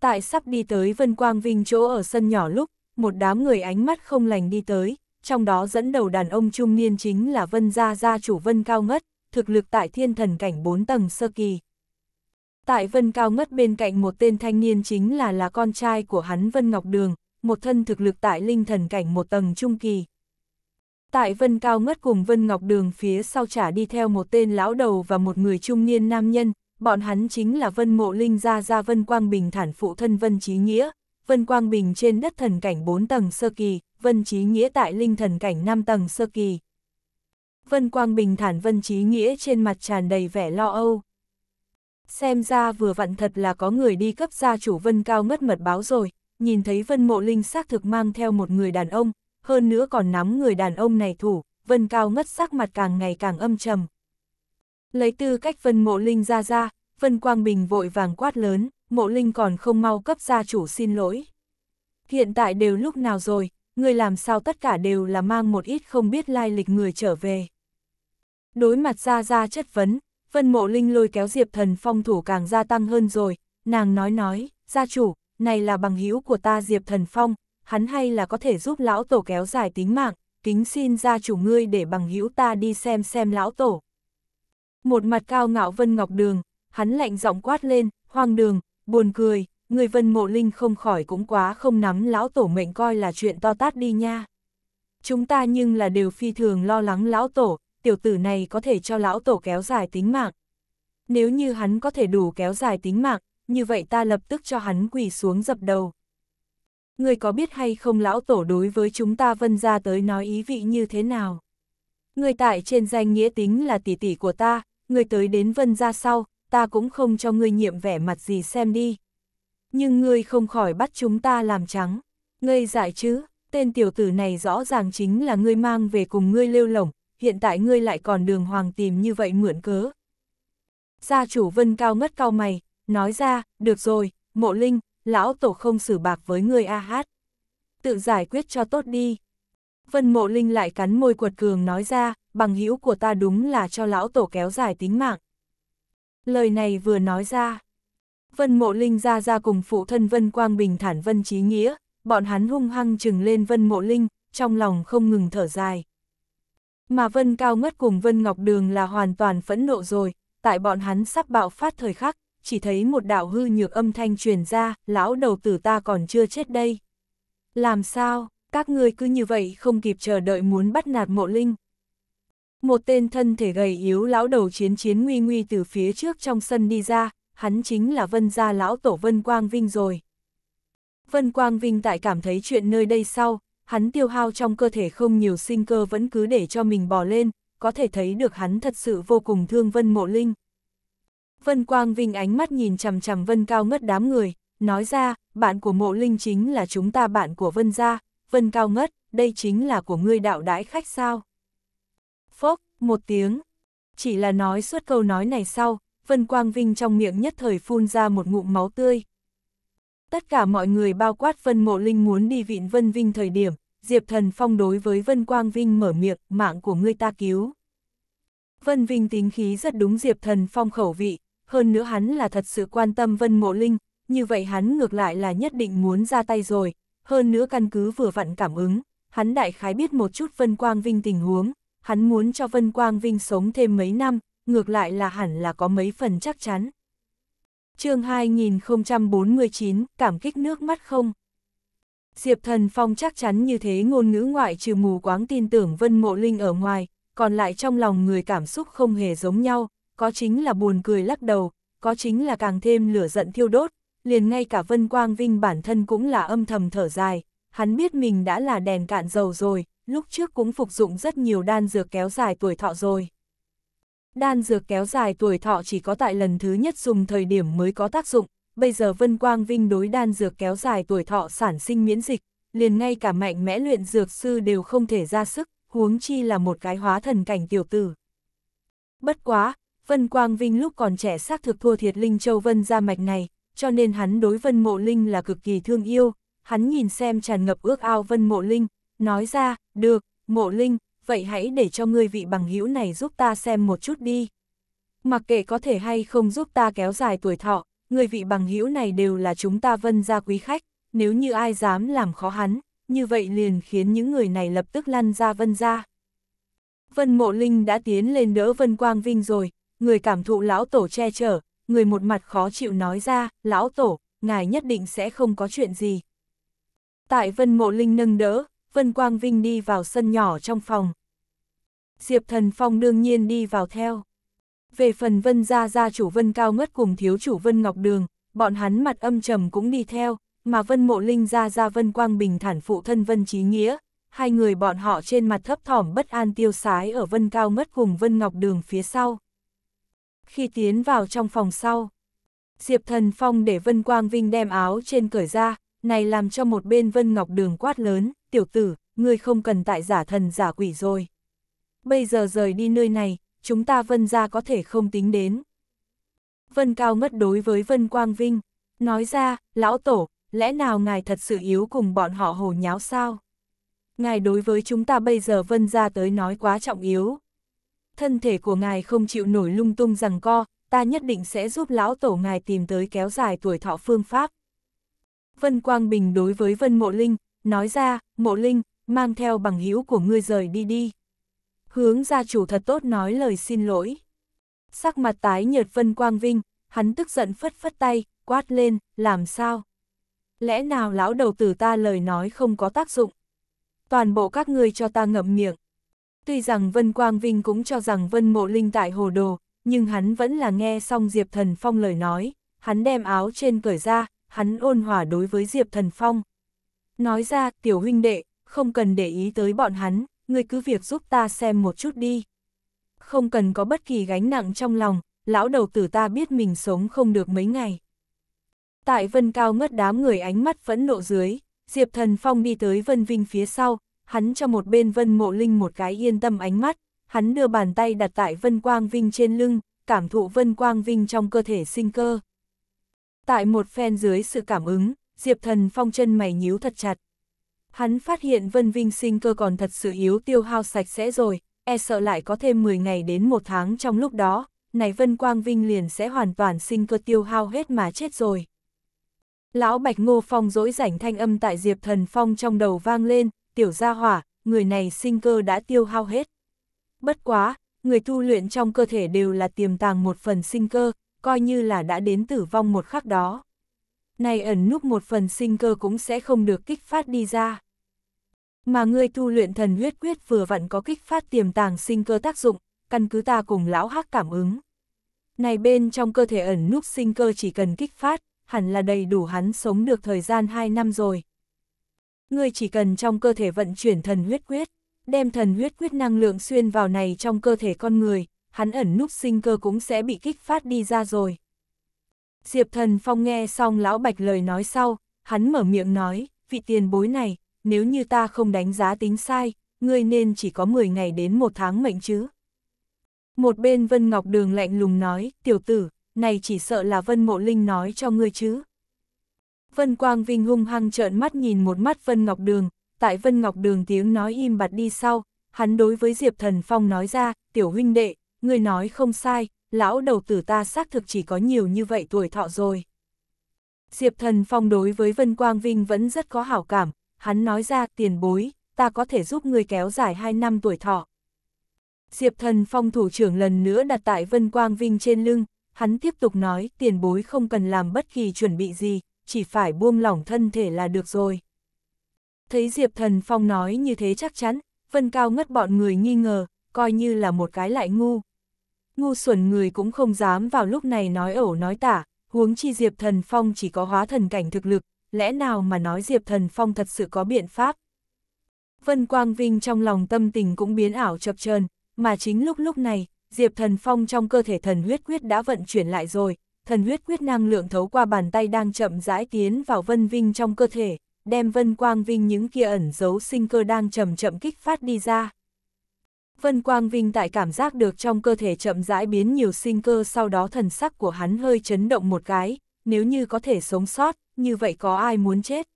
Tại sắp đi tới Vân Quang Vinh chỗ ở sân nhỏ lúc, một đám người ánh mắt không lành đi tới, trong đó dẫn đầu đàn ông trung niên chính là Vân Gia Gia chủ Vân Cao Ngất, thực lực tại thiên thần cảnh 4 tầng sơ kỳ. Tại Vân Cao Ngất bên cạnh một tên thanh niên chính là là con trai của hắn Vân Ngọc Đường, một thân thực lực tại linh thần cảnh một tầng trung kỳ. Tại Vân Cao Ngất cùng Vân Ngọc Đường phía sau trả đi theo một tên lão đầu và một người trung niên nam nhân, bọn hắn chính là Vân Mộ Linh Gia Gia Vân Quang Bình thản phụ thân Vân Trí Nghĩa, Vân Quang Bình trên đất thần cảnh 4 tầng sơ kỳ, Vân Trí Nghĩa tại linh thần cảnh 5 tầng sơ kỳ. Vân Quang Bình thản Vân Trí Nghĩa trên mặt tràn đầy vẻ lo âu. Xem ra vừa vặn thật là có người đi cấp gia chủ Vân Cao Ngất mật báo rồi, nhìn thấy Vân Mộ Linh xác thực mang theo một người đàn ông, hơn nữa còn nắm người đàn ông này thủ, Vân Cao ngất sắc mặt càng ngày càng âm trầm. Lấy tư cách Vân Mộ Linh ra ra, Vân Quang Bình vội vàng quát lớn, Mộ Linh còn không mau cấp gia chủ xin lỗi. Hiện tại đều lúc nào rồi, người làm sao tất cả đều là mang một ít không biết lai lịch người trở về. Đối mặt ra ra chất vấn, Vân Mộ Linh lôi kéo Diệp Thần Phong thủ càng gia tăng hơn rồi, nàng nói nói, gia chủ, này là bằng hữu của ta Diệp Thần Phong, hắn hay là có thể giúp lão tổ kéo dài tính mạng, kính xin gia chủ ngươi để bằng hữu ta đi xem xem lão tổ. Một mặt cao ngạo Vân Ngọc Đường, hắn lạnh giọng quát lên, hoang đường, buồn cười, người Vân Mộ Linh không khỏi cũng quá không nắm lão tổ mệnh coi là chuyện to tát đi nha. Chúng ta nhưng là đều phi thường lo lắng lão tổ, tiểu tử này có thể cho lão tổ kéo dài tính mạng. Nếu như hắn có thể đủ kéo dài tính mạng, như vậy ta lập tức cho hắn quỳ xuống dập đầu. Người có biết hay không lão tổ đối với chúng ta vân ra tới nói ý vị như thế nào? Người tại trên danh nghĩa tính là tỷ tỷ của ta, người tới đến vân ra sau, ta cũng không cho người nhiệm vẻ mặt gì xem đi. Nhưng người không khỏi bắt chúng ta làm trắng. người giải chứ, tên tiểu tử này rõ ràng chính là người mang về cùng ngươi lêu lỏng, hiện tại ngươi lại còn đường hoàng tìm như vậy mượn cớ. Gia chủ vân cao ngất cao mày, nói ra, được rồi, mộ linh, lão tổ không xử bạc với người a hát. Tự giải quyết cho tốt đi. Vân mộ linh lại cắn môi quật cường nói ra, bằng hữu của ta đúng là cho lão tổ kéo dài tính mạng. Lời này vừa nói ra. Vân mộ linh ra ra cùng phụ thân Vân Quang Bình thản Vân Trí Nghĩa, bọn hắn hung hăng trừng lên Vân mộ linh, trong lòng không ngừng thở dài. Mà Vân Cao Ngất cùng Vân Ngọc Đường là hoàn toàn phẫn nộ rồi, tại bọn hắn sắp bạo phát thời khắc, chỉ thấy một đạo hư nhược âm thanh truyền ra, lão đầu tử ta còn chưa chết đây. Làm sao, các ngươi cứ như vậy không kịp chờ đợi muốn bắt nạt mộ linh. Một tên thân thể gầy yếu lão đầu chiến chiến nguy nguy từ phía trước trong sân đi ra, hắn chính là vân gia lão tổ Vân Quang Vinh rồi. Vân Quang Vinh tại cảm thấy chuyện nơi đây sau, hắn tiêu hao trong cơ thể không nhiều sinh cơ vẫn cứ để cho mình bò lên, có thể thấy được hắn thật sự vô cùng thương Vân Mộ Linh. Vân Quang Vinh ánh mắt nhìn chằm chằm Vân Cao Ngất đám người, nói ra, bạn của mộ linh chính là chúng ta bạn của Vân gia, Vân Cao Ngất, đây chính là của ngươi đạo đãi khách sao. Phốc, một tiếng, chỉ là nói suốt câu nói này sau, Vân Quang Vinh trong miệng nhất thời phun ra một ngụm máu tươi. Tất cả mọi người bao quát Vân Mộ Linh muốn đi vịn Vân Vinh thời điểm, Diệp Thần Phong đối với Vân Quang Vinh mở miệng, mạng của ngươi ta cứu. Vân Vinh tính khí rất đúng Diệp Thần Phong khẩu vị, hơn nữa hắn là thật sự quan tâm Vân Mộ Linh, như vậy hắn ngược lại là nhất định muốn ra tay rồi, hơn nữa căn cứ vừa vặn cảm ứng, hắn đại khái biết một chút Vân Quang Vinh tình huống, hắn muốn cho Vân Quang Vinh sống thêm mấy năm, ngược lại là hẳn là có mấy phần chắc chắn. chương 2049, cảm kích nước mắt không? Diệp Thần Phong chắc chắn như thế ngôn ngữ ngoại trừ mù quáng tin tưởng Vân Mộ Linh ở ngoài, còn lại trong lòng người cảm xúc không hề giống nhau, có chính là buồn cười lắc đầu, có chính là càng thêm lửa giận thiêu đốt, liền ngay cả Vân Quang Vinh bản thân cũng là âm thầm thở dài, hắn biết mình đã là đèn cạn dầu rồi, lúc trước cũng phục dụng rất nhiều đan dược kéo dài tuổi thọ rồi. Đan dược kéo dài tuổi thọ chỉ có tại lần thứ nhất dùng thời điểm mới có tác dụng, bây giờ Vân Quang Vinh đối đan dược kéo dài tuổi thọ sản sinh miễn dịch, liền ngay cả mạnh mẽ luyện dược sư đều không thể ra sức, huống chi là một cái hóa thần cảnh tiểu tử. Bất quá, Vân Quang Vinh lúc còn trẻ xác thực thua thiệt Linh Châu Vân ra mạch này, cho nên hắn đối Vân Mộ Linh là cực kỳ thương yêu, hắn nhìn xem tràn ngập ước ao Vân Mộ Linh, nói ra, được, Mộ Linh, vậy hãy để cho ngươi vị bằng hữu này giúp ta xem một chút đi. Mặc kệ có thể hay không giúp ta kéo dài tuổi thọ, người vị bằng hữu này đều là chúng ta Vân gia quý khách, nếu như ai dám làm khó hắn, như vậy liền khiến những người này lập tức lăn ra Vân gia. Vân Mộ Linh đã tiến lên đỡ Vân Quang Vinh rồi, người cảm thụ lão tổ che chở, người một mặt khó chịu nói ra, lão tổ, ngài nhất định sẽ không có chuyện gì. Tại Vân Mộ Linh nâng đỡ, Vân Quang Vinh đi vào sân nhỏ trong phòng. Diệp Thần Phong đương nhiên đi vào theo. Về phần Vân Gia Gia chủ Vân Cao Ngất cùng thiếu chủ Vân Ngọc Đường, bọn hắn mặt âm trầm cũng đi theo, mà Vân Mộ Linh Gia Gia Vân Quang Bình thản phụ thân Vân Trí Nghĩa, hai người bọn họ trên mặt thấp thỏm bất an tiêu sái ở Vân Cao Ngất cùng Vân Ngọc Đường phía sau khi tiến vào trong phòng sau. Diệp Thần Phong để Vân Quang Vinh đem áo trên cởi ra, này làm cho một bên Vân Ngọc Đường quát lớn, tiểu tử, ngươi không cần tại giả thần giả quỷ rồi. Bây giờ rời đi nơi này, chúng ta Vân ra có thể không tính đến. Vân Cao ngất đối với Vân Quang Vinh, nói ra, lão tổ, lẽ nào ngài thật sự yếu cùng bọn họ hồ nháo sao? Ngài đối với chúng ta bây giờ Vân ra tới nói quá trọng yếu thân thể của ngài không chịu nổi lung tung rằng co, ta nhất định sẽ giúp lão tổ ngài tìm tới kéo dài tuổi thọ phương pháp. Vân Quang Bình đối với Vân Mộ Linh, nói ra, Mộ Linh, mang theo bằng hữu của ngươi rời đi đi. Hướng gia chủ thật tốt nói lời xin lỗi. Sắc mặt tái nhợt Vân Quang Vinh, hắn tức giận phất phất tay, quát lên, làm sao? Lẽ nào lão đầu tử ta lời nói không có tác dụng? Toàn bộ các ngươi cho ta ngậm miệng. Tuy rằng Vân Quang Vinh cũng cho rằng Vân Mộ Linh tại hồ đồ, nhưng hắn vẫn là nghe xong Diệp Thần Phong lời nói, hắn đem áo trên cởi ra, hắn ôn hòa đối với Diệp Thần Phong. Nói ra, tiểu huynh đệ, không cần để ý tới bọn hắn, người cứ việc giúp ta xem một chút đi. Không cần có bất kỳ gánh nặng trong lòng, lão đầu tử ta biết mình sống không được mấy ngày. Tại vân cao ngất đám người ánh mắt phẫn nộ dưới, Diệp Thần Phong đi tới Vân Vinh phía sau, hắn cho một bên Vân Mộ Linh một cái yên tâm ánh mắt, hắn đưa bàn tay đặt tại Vân Quang Vinh trên lưng, cảm thụ Vân Quang Vinh trong cơ thể sinh cơ. Tại một phen dưới sự cảm ứng, Diệp Thần Phong chân mày nhíu thật chặt. Hắn phát hiện Vân Vinh sinh cơ còn thật sự yếu tiêu hao sạch sẽ rồi, e sợ lại có thêm 10 ngày đến một tháng trong lúc đó, này Vân Quang Vinh liền sẽ hoàn toàn sinh cơ tiêu hao hết mà chết rồi. Lão Bạch Ngô Phong dỗi rảnh thanh âm tại Diệp Thần Phong trong đầu vang lên, tiểu gia hỏa, người này sinh cơ đã tiêu hao hết. Bất quá, người tu luyện trong cơ thể đều là tiềm tàng một phần sinh cơ, coi như là đã đến tử vong một khắc đó. Này ẩn núp một phần sinh cơ cũng sẽ không được kích phát đi ra. Mà người tu luyện thần huyết quyết vừa vặn có kích phát tiềm tàng sinh cơ tác dụng, căn cứ ta cùng lão hắc cảm ứng. Này bên trong cơ thể ẩn núp sinh cơ chỉ cần kích phát, hẳn là đầy đủ hắn sống được thời gian 2 năm rồi ngươi chỉ cần trong cơ thể vận chuyển thần huyết quyết, đem thần huyết quyết năng lượng xuyên vào này trong cơ thể con người, hắn ẩn núp sinh cơ cũng sẽ bị kích phát đi ra rồi. Diệp thần phong nghe xong lão bạch lời nói sau, hắn mở miệng nói, vị tiền bối này, nếu như ta không đánh giá tính sai, ngươi nên chỉ có 10 ngày đến một tháng mệnh chứ. Một bên Vân Ngọc Đường lạnh lùng nói, tiểu tử, này chỉ sợ là Vân Mộ Linh nói cho ngươi chứ. Vân Quang Vinh hung hăng trợn mắt nhìn một mắt Vân Ngọc Đường, tại Vân Ngọc Đường tiếng nói im bặt đi sau, hắn đối với Diệp Thần Phong nói ra, tiểu huynh đệ, người nói không sai, lão đầu tử ta xác thực chỉ có nhiều như vậy tuổi thọ rồi. Diệp Thần Phong đối với Vân Quang Vinh vẫn rất có hảo cảm, hắn nói ra tiền bối, ta có thể giúp người kéo dài 2 năm tuổi thọ. Diệp Thần Phong thủ trưởng lần nữa đặt tại Vân Quang Vinh trên lưng, hắn tiếp tục nói tiền bối không cần làm bất kỳ chuẩn bị gì, chỉ phải buông lỏng thân thể là được rồi. Thấy Diệp Thần Phong nói như thế chắc chắn, Vân Cao ngất bọn người nghi ngờ, coi như là một cái lại ngu. Ngu xuẩn người cũng không dám vào lúc này nói ẩu nói tả, huống chi Diệp Thần Phong chỉ có hóa thần cảnh thực lực, lẽ nào mà nói Diệp Thần Phong thật sự có biện pháp. Vân Quang Vinh trong lòng tâm tình cũng biến ảo chập chờn, mà chính lúc lúc này, Diệp Thần Phong trong cơ thể thần huyết quyết đã vận chuyển lại rồi, thần huyết quyết năng lượng thấu qua bàn tay đang chậm rãi tiến vào Vân Vinh trong cơ thể, đem Vân Quang Vinh những kia ẩn giấu sinh cơ đang chậm chậm kích phát đi ra. Vân Quang Vinh tại cảm giác được trong cơ thể chậm rãi biến nhiều sinh cơ sau đó thần sắc của hắn hơi chấn động một cái, nếu như có thể sống sót, như vậy có ai muốn chết.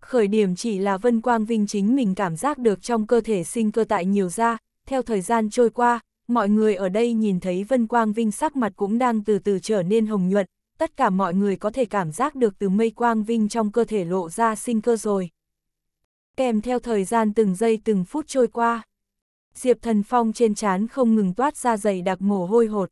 Khởi điểm chỉ là Vân Quang Vinh chính mình cảm giác được trong cơ thể sinh cơ tại nhiều ra, theo thời gian trôi qua, mọi người ở đây nhìn thấy Vân Quang Vinh sắc mặt cũng đang từ từ trở nên hồng nhuận, tất cả mọi người có thể cảm giác được từ mây Quang Vinh trong cơ thể lộ ra sinh cơ rồi. Kèm theo thời gian từng giây từng phút trôi qua, Diệp Thần Phong trên trán không ngừng toát ra dày đặc mồ hôi hột.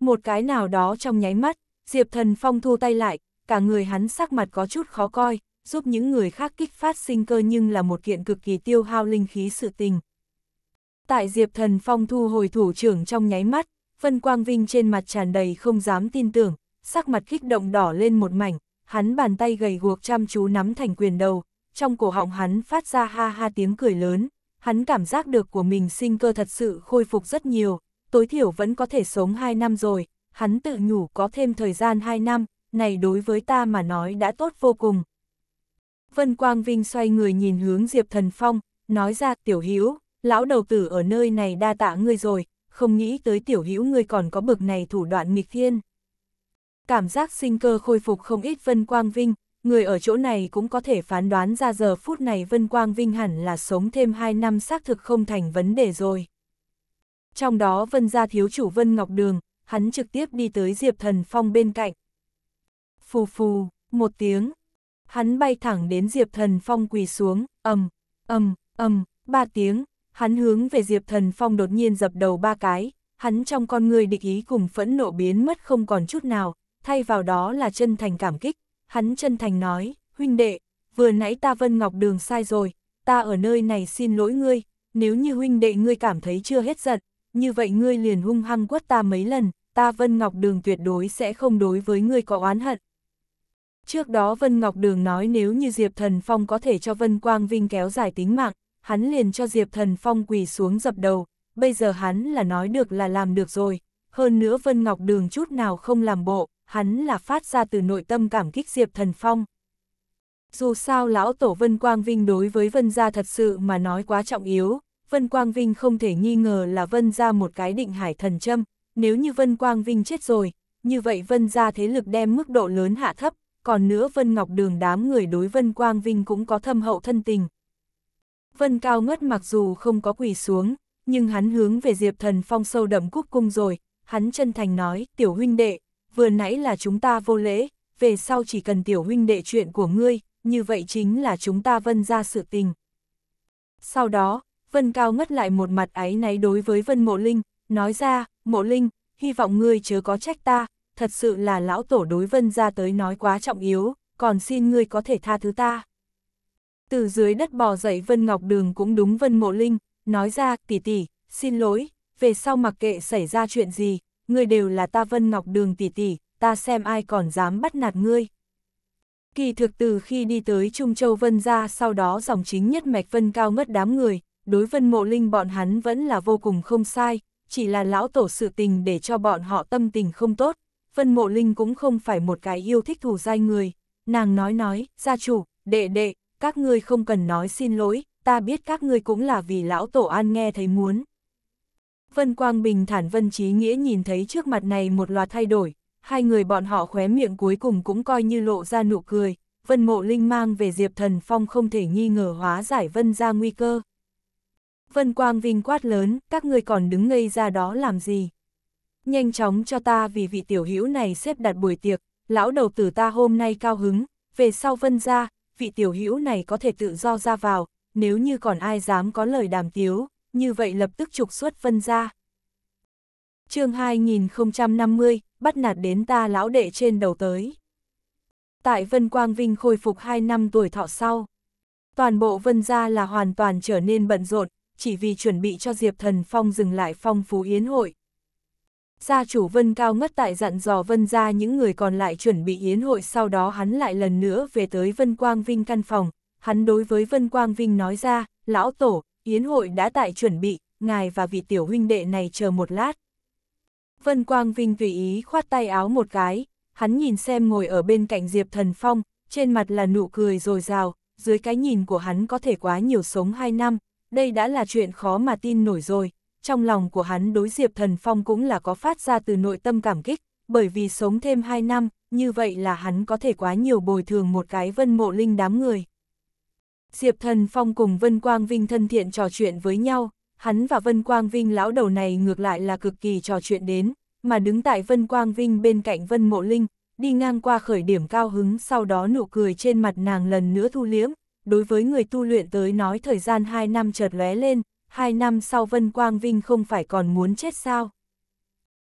Một cái nào đó trong nháy mắt, Diệp Thần Phong thu tay lại, cả người hắn sắc mặt có chút khó coi, giúp những người khác kích phát sinh cơ nhưng là một kiện cực kỳ tiêu hao linh khí sự tình tại Diệp Thần Phong thu hồi thủ trưởng trong nháy mắt, Vân Quang Vinh trên mặt tràn đầy không dám tin tưởng, sắc mặt kích động đỏ lên một mảnh, hắn bàn tay gầy guộc chăm chú nắm thành quyền đầu, trong cổ họng hắn phát ra ha ha tiếng cười lớn, hắn cảm giác được của mình sinh cơ thật sự khôi phục rất nhiều, tối thiểu vẫn có thể sống 2 năm rồi, hắn tự nhủ có thêm thời gian 2 năm, này đối với ta mà nói đã tốt vô cùng. Vân Quang Vinh xoay người nhìn hướng Diệp Thần Phong, nói ra tiểu Hiếu lão đầu tử ở nơi này đa tạ ngươi rồi, không nghĩ tới tiểu hữu ngươi còn có bực này thủ đoạn nghịch thiên. Cảm giác sinh cơ khôi phục không ít Vân Quang Vinh, người ở chỗ này cũng có thể phán đoán ra giờ phút này Vân Quang Vinh hẳn là sống thêm 2 năm xác thực không thành vấn đề rồi. Trong đó Vân gia thiếu chủ Vân Ngọc Đường, hắn trực tiếp đi tới Diệp Thần Phong bên cạnh. Phù phù, một tiếng, hắn bay thẳng đến Diệp Thần Phong quỳ xuống, ầm, ầm, ầm, ba tiếng, hắn hướng về Diệp Thần Phong đột nhiên dập đầu ba cái, hắn trong con người địch ý cùng phẫn nộ biến mất không còn chút nào, thay vào đó là chân thành cảm kích, hắn chân thành nói, huynh đệ, vừa nãy ta Vân Ngọc Đường sai rồi, ta ở nơi này xin lỗi ngươi, nếu như huynh đệ ngươi cảm thấy chưa hết giận, như vậy ngươi liền hung hăng quất ta mấy lần, ta Vân Ngọc Đường tuyệt đối sẽ không đối với ngươi có oán hận. Trước đó Vân Ngọc Đường nói nếu như Diệp Thần Phong có thể cho Vân Quang Vinh kéo dài tính mạng, hắn liền cho Diệp Thần Phong quỳ xuống dập đầu, bây giờ hắn là nói được là làm được rồi, hơn nữa Vân Ngọc Đường chút nào không làm bộ, hắn là phát ra từ nội tâm cảm kích Diệp Thần Phong. Dù sao lão tổ Vân Quang Vinh đối với Vân Gia thật sự mà nói quá trọng yếu, Vân Quang Vinh không thể nghi ngờ là Vân Gia một cái định hải thần châm, nếu như Vân Quang Vinh chết rồi, như vậy Vân Gia thế lực đem mức độ lớn hạ thấp, còn nữa Vân Ngọc Đường đám người đối Vân Quang Vinh cũng có thâm hậu thân tình, Vân Cao Ngất mặc dù không có quỳ xuống, nhưng hắn hướng về Diệp Thần Phong sâu đậm cúc cung rồi, hắn chân thành nói, tiểu huynh đệ, vừa nãy là chúng ta vô lễ, về sau chỉ cần tiểu huynh đệ chuyện của ngươi, như vậy chính là chúng ta vân ra sự tình. Sau đó, Vân Cao ngất lại một mặt áy náy đối với Vân Mộ Linh, nói ra, Mộ Linh, hy vọng ngươi chớ có trách ta, thật sự là lão tổ đối Vân ra tới nói quá trọng yếu, còn xin ngươi có thể tha thứ ta. Từ dưới đất bò dậy Vân Ngọc Đường cũng đúng Vân Mộ Linh, nói ra, tỷ tỷ, xin lỗi, về sau mặc kệ xảy ra chuyện gì, người đều là ta Vân Ngọc Đường tỷ tỷ, ta xem ai còn dám bắt nạt ngươi. Kỳ thực từ khi đi tới Trung Châu Vân ra sau đó dòng chính nhất mạch Vân cao ngất đám người, đối Vân Mộ Linh bọn hắn vẫn là vô cùng không sai, chỉ là lão tổ sự tình để cho bọn họ tâm tình không tốt. Vân Mộ Linh cũng không phải một cái yêu thích thủ dai người, nàng nói nói, gia chủ, đệ đệ, các ngươi không cần nói xin lỗi, ta biết các ngươi cũng là vì lão tổ an nghe thấy muốn. Vân Quang Bình thản Vân Trí Nghĩa nhìn thấy trước mặt này một loạt thay đổi, hai người bọn họ khóe miệng cuối cùng cũng coi như lộ ra nụ cười, Vân Mộ Linh mang về Diệp Thần Phong không thể nghi ngờ hóa giải Vân ra nguy cơ. Vân Quang Vinh quát lớn, các ngươi còn đứng ngây ra đó làm gì? Nhanh chóng cho ta vì vị tiểu hữu này xếp đặt buổi tiệc, lão đầu tử ta hôm nay cao hứng, về sau Vân ra, vị tiểu hữu này có thể tự do ra vào, nếu như còn ai dám có lời đàm tiếu, như vậy lập tức trục xuất vân ra. chương 2050, bắt nạt đến ta lão đệ trên đầu tới. Tại Vân Quang Vinh khôi phục 2 năm tuổi thọ sau, toàn bộ Vân gia là hoàn toàn trở nên bận rộn, chỉ vì chuẩn bị cho Diệp Thần Phong dừng lại phong phú yến hội, gia chủ Vân Cao ngất tại dặn dò Vân ra những người còn lại chuẩn bị yến hội sau đó hắn lại lần nữa về tới Vân Quang Vinh căn phòng, hắn đối với Vân Quang Vinh nói ra, lão tổ, yến hội đã tại chuẩn bị, ngài và vị tiểu huynh đệ này chờ một lát. Vân Quang Vinh tùy ý khoát tay áo một cái, hắn nhìn xem ngồi ở bên cạnh Diệp Thần Phong, trên mặt là nụ cười rồi rào, dưới cái nhìn của hắn có thể quá nhiều sống hai năm, đây đã là chuyện khó mà tin nổi rồi, trong lòng của hắn đối Diệp Thần Phong cũng là có phát ra từ nội tâm cảm kích, bởi vì sống thêm 2 năm, như vậy là hắn có thể quá nhiều bồi thường một cái vân mộ linh đám người. Diệp Thần Phong cùng Vân Quang Vinh thân thiện trò chuyện với nhau, hắn và Vân Quang Vinh lão đầu này ngược lại là cực kỳ trò chuyện đến, mà đứng tại Vân Quang Vinh bên cạnh Vân Mộ Linh, đi ngang qua khởi điểm cao hứng sau đó nụ cười trên mặt nàng lần nữa thu liễm, đối với người tu luyện tới nói thời gian 2 năm chợt lóe lên, hai năm sau Vân Quang Vinh không phải còn muốn chết sao?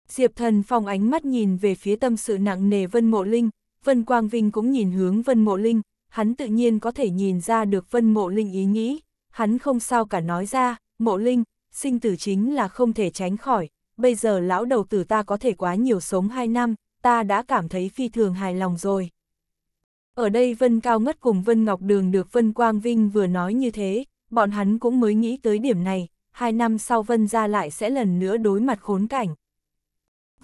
Diệp thần phong ánh mắt nhìn về phía tâm sự nặng nề Vân Mộ Linh, Vân Quang Vinh cũng nhìn hướng Vân Mộ Linh, hắn tự nhiên có thể nhìn ra được Vân Mộ Linh ý nghĩ, hắn không sao cả nói ra, Mộ Linh, sinh tử chính là không thể tránh khỏi, bây giờ lão đầu tử ta có thể quá nhiều sống hai năm, ta đã cảm thấy phi thường hài lòng rồi. Ở đây Vân Cao Ngất cùng Vân Ngọc Đường được Vân Quang Vinh vừa nói như thế, bọn hắn cũng mới nghĩ tới điểm này, hai năm sau Vân gia lại sẽ lần nữa đối mặt khốn cảnh.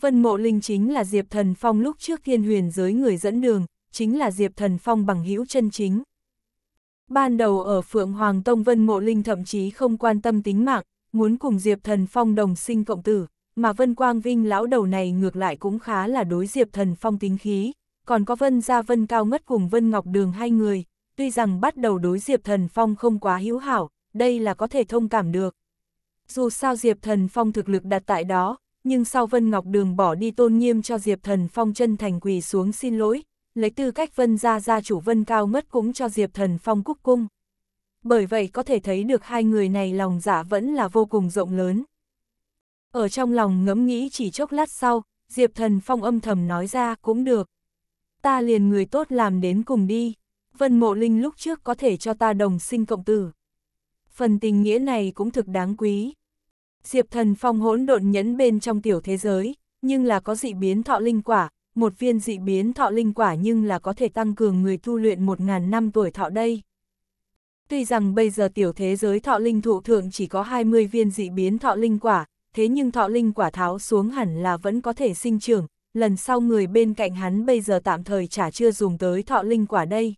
Vân Mộ Linh chính là Diệp Thần Phong lúc trước thiên huyền giới người dẫn đường, chính là Diệp Thần Phong bằng hữu chân chính. Ban đầu ở Phượng Hoàng Tông Vân Mộ Linh thậm chí không quan tâm tính mạng, muốn cùng Diệp Thần Phong đồng sinh cộng tử, mà Vân Quang Vinh lão đầu này ngược lại cũng khá là đối Diệp Thần Phong tính khí, còn có Vân Gia Vân Cao Ngất cùng Vân Ngọc Đường hai người, tuy rằng bắt đầu đối Diệp Thần Phong không quá hữu hảo, đây là có thể thông cảm được. Dù sao Diệp Thần Phong thực lực đặt tại đó, nhưng sau Vân Ngọc Đường bỏ đi tôn nghiêm cho Diệp Thần Phong chân thành quỳ xuống xin lỗi, lấy tư cách Vân ra gia chủ Vân Cao mất cũng cho Diệp Thần Phong cúc cung. Bởi vậy có thể thấy được hai người này lòng dạ vẫn là vô cùng rộng lớn. Ở trong lòng ngẫm nghĩ chỉ chốc lát sau, Diệp Thần Phong âm thầm nói ra cũng được. Ta liền người tốt làm đến cùng đi. Vân Mộ Linh lúc trước có thể cho ta đồng sinh cộng tử. Phần tình nghĩa này cũng thực đáng quý. Diệp Thần Phong hỗn độn nhẫn bên trong tiểu thế giới, nhưng là có dị biến thọ linh quả, một viên dị biến thọ linh quả nhưng là có thể tăng cường người tu luyện một ngàn năm tuổi thọ đây. Tuy rằng bây giờ tiểu thế giới thọ linh thụ thượng chỉ có 20 viên dị biến thọ linh quả, thế nhưng thọ linh quả tháo xuống hẳn là vẫn có thể sinh trưởng, lần sau người bên cạnh hắn bây giờ tạm thời chả chưa dùng tới thọ linh quả đây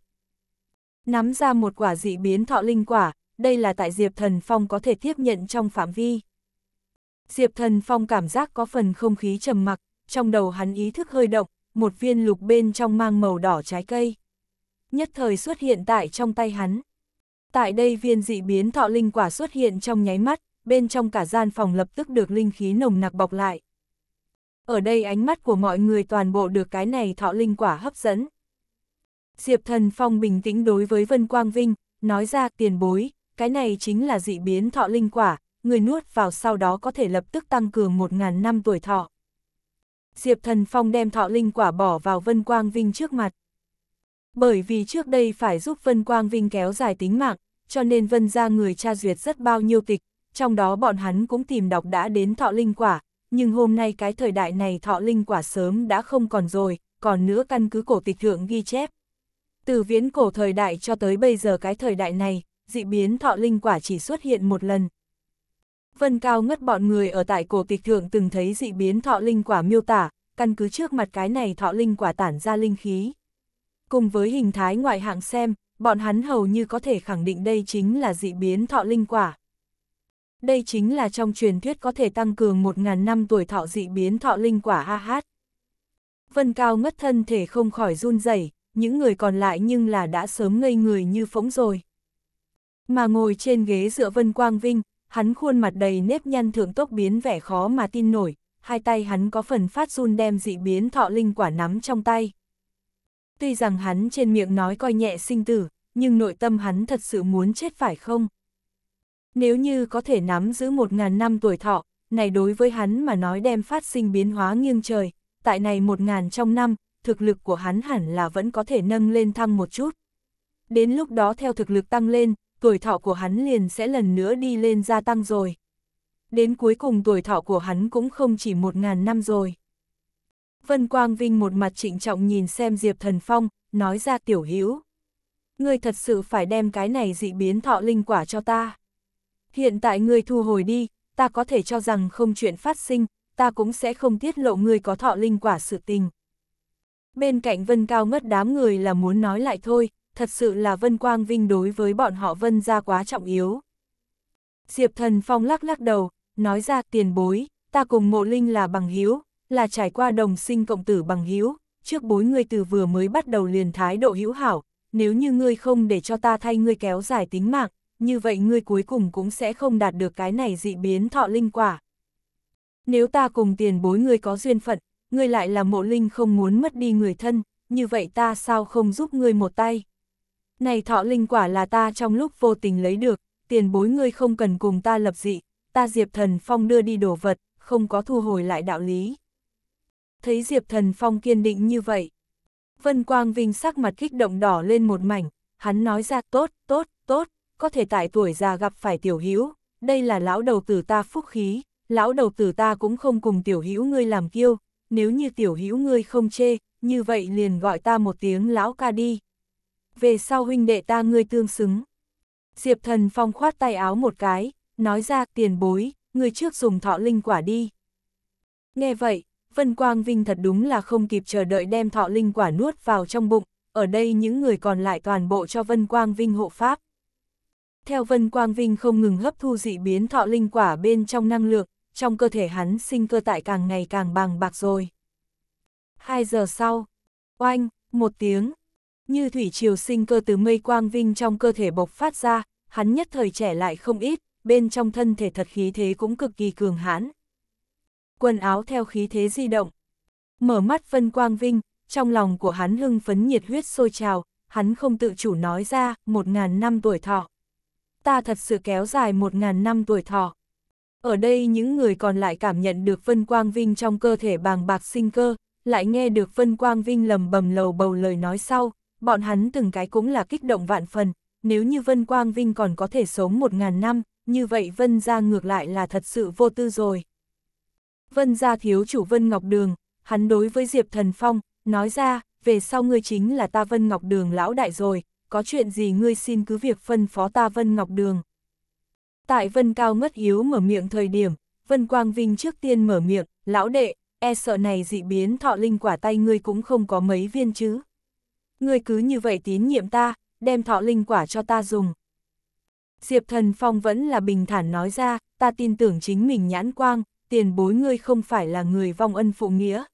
nắm ra một quả dị biến thọ linh quả, đây là tại Diệp Thần Phong có thể tiếp nhận trong phạm vi. Diệp Thần Phong cảm giác có phần không khí trầm mặc, trong đầu hắn ý thức hơi động, một viên lục bên trong mang màu đỏ trái cây. Nhất thời xuất hiện tại trong tay hắn. Tại đây viên dị biến thọ linh quả xuất hiện trong nháy mắt, bên trong cả gian phòng lập tức được linh khí nồng nặc bọc lại. Ở đây ánh mắt của mọi người toàn bộ được cái này thọ linh quả hấp dẫn. Diệp Thần Phong bình tĩnh đối với Vân Quang Vinh, nói ra tiền bối, cái này chính là dị biến thọ linh quả, người nuốt vào sau đó có thể lập tức tăng cường 1.000 năm tuổi thọ. Diệp Thần Phong đem thọ linh quả bỏ vào Vân Quang Vinh trước mặt. Bởi vì trước đây phải giúp Vân Quang Vinh kéo dài tính mạng, cho nên Vân ra người tra duyệt rất bao nhiêu tịch, trong đó bọn hắn cũng tìm đọc đã đến thọ linh quả, nhưng hôm nay cái thời đại này thọ linh quả sớm đã không còn rồi, còn nữa căn cứ cổ tịch thượng ghi chép, từ viễn cổ thời đại cho tới bây giờ cái thời đại này, dị biến thọ linh quả chỉ xuất hiện một lần. Vân Cao ngất bọn người ở tại cổ tịch thượng từng thấy dị biến thọ linh quả miêu tả, căn cứ trước mặt cái này thọ linh quả tản ra linh khí. Cùng với hình thái ngoại hạng xem, bọn hắn hầu như có thể khẳng định đây chính là dị biến thọ linh quả. Đây chính là trong truyền thuyết có thể tăng cường một ngàn năm tuổi thọ dị biến thọ linh quả ha AH. hát. Vân Cao ngất thân thể không khỏi run rẩy những người còn lại nhưng là đã sớm ngây người như phỗng rồi. Mà ngồi trên ghế dựa Vân Quang Vinh, hắn khuôn mặt đầy nếp nhăn thượng tốc biến vẻ khó mà tin nổi, hai tay hắn có phần phát run đem dị biến thọ linh quả nắm trong tay. Tuy rằng hắn trên miệng nói coi nhẹ sinh tử, nhưng nội tâm hắn thật sự muốn chết phải không? Nếu như có thể nắm giữ một ngàn năm tuổi thọ, này đối với hắn mà nói đem phát sinh biến hóa nghiêng trời, tại này một ngàn trong năm, thực lực của hắn hẳn là vẫn có thể nâng lên thăng một chút. Đến lúc đó theo thực lực tăng lên, tuổi thọ của hắn liền sẽ lần nữa đi lên gia tăng rồi. Đến cuối cùng tuổi thọ của hắn cũng không chỉ một ngàn năm rồi. Vân Quang Vinh một mặt trịnh trọng nhìn xem Diệp Thần Phong, nói ra tiểu hữu Ngươi thật sự phải đem cái này dị biến thọ linh quả cho ta. Hiện tại ngươi thu hồi đi, ta có thể cho rằng không chuyện phát sinh, ta cũng sẽ không tiết lộ ngươi có thọ linh quả sự tình. Bên cạnh Vân Cao ngất đám người là muốn nói lại thôi, thật sự là Vân Quang Vinh đối với bọn họ Vân ra quá trọng yếu. Diệp Thần Phong lắc lắc đầu, nói ra tiền bối, ta cùng Mộ Linh là bằng hiếu, là trải qua đồng sinh cộng tử bằng hiếu, trước bối ngươi từ vừa mới bắt đầu liền thái độ hữu hảo, nếu như ngươi không để cho ta thay ngươi kéo dài tính mạng, như vậy ngươi cuối cùng cũng sẽ không đạt được cái này dị biến thọ linh quả. Nếu ta cùng tiền bối ngươi có duyên phận, ngươi lại là mộ linh không muốn mất đi người thân, như vậy ta sao không giúp ngươi một tay. Này thọ linh quả là ta trong lúc vô tình lấy được, tiền bối ngươi không cần cùng ta lập dị, ta Diệp Thần Phong đưa đi đồ vật, không có thu hồi lại đạo lý. Thấy Diệp Thần Phong kiên định như vậy, Vân Quang Vinh sắc mặt kích động đỏ lên một mảnh, hắn nói ra tốt, tốt, tốt, có thể tại tuổi già gặp phải tiểu hữu đây là lão đầu tử ta phúc khí, lão đầu tử ta cũng không cùng tiểu hữu ngươi làm kiêu, nếu như tiểu hữu ngươi không chê, như vậy liền gọi ta một tiếng lão ca đi. Về sau huynh đệ ta ngươi tương xứng. Diệp thần phong khoát tay áo một cái, nói ra tiền bối, ngươi trước dùng thọ linh quả đi. Nghe vậy, Vân Quang Vinh thật đúng là không kịp chờ đợi đem thọ linh quả nuốt vào trong bụng, ở đây những người còn lại toàn bộ cho Vân Quang Vinh hộ pháp. Theo Vân Quang Vinh không ngừng hấp thu dị biến thọ linh quả bên trong năng lượng, trong cơ thể hắn sinh cơ tại càng ngày càng bằng bạc rồi. Hai giờ sau, oanh, một tiếng, như thủy triều sinh cơ từ mây quang vinh trong cơ thể bộc phát ra, hắn nhất thời trẻ lại không ít, bên trong thân thể thật khí thế cũng cực kỳ cường hãn. Quần áo theo khí thế di động. Mở mắt vân quang vinh, trong lòng của hắn hưng phấn nhiệt huyết sôi trào, hắn không tự chủ nói ra, một ngàn năm tuổi thọ. Ta thật sự kéo dài một ngàn năm tuổi thọ. Ở đây những người còn lại cảm nhận được Vân Quang Vinh trong cơ thể bàng bạc sinh cơ, lại nghe được Vân Quang Vinh lầm bầm lầu bầu lời nói sau, bọn hắn từng cái cũng là kích động vạn phần, nếu như Vân Quang Vinh còn có thể sống một ngàn năm, như vậy Vân ra ngược lại là thật sự vô tư rồi. Vân ra thiếu chủ Vân Ngọc Đường, hắn đối với Diệp Thần Phong, nói ra, về sau ngươi chính là ta Vân Ngọc Đường lão đại rồi, có chuyện gì ngươi xin cứ việc phân phó ta Vân Ngọc Đường. Tại Vân Cao ngất hiếu mở miệng thời điểm, Vân Quang Vinh trước tiên mở miệng, lão đệ, e sợ này dị biến thọ linh quả tay ngươi cũng không có mấy viên chứ. Ngươi cứ như vậy tín nhiệm ta, đem thọ linh quả cho ta dùng. Diệp Thần Phong vẫn là bình thản nói ra, ta tin tưởng chính mình nhãn quang, tiền bối ngươi không phải là người vong ân phụ nghĩa.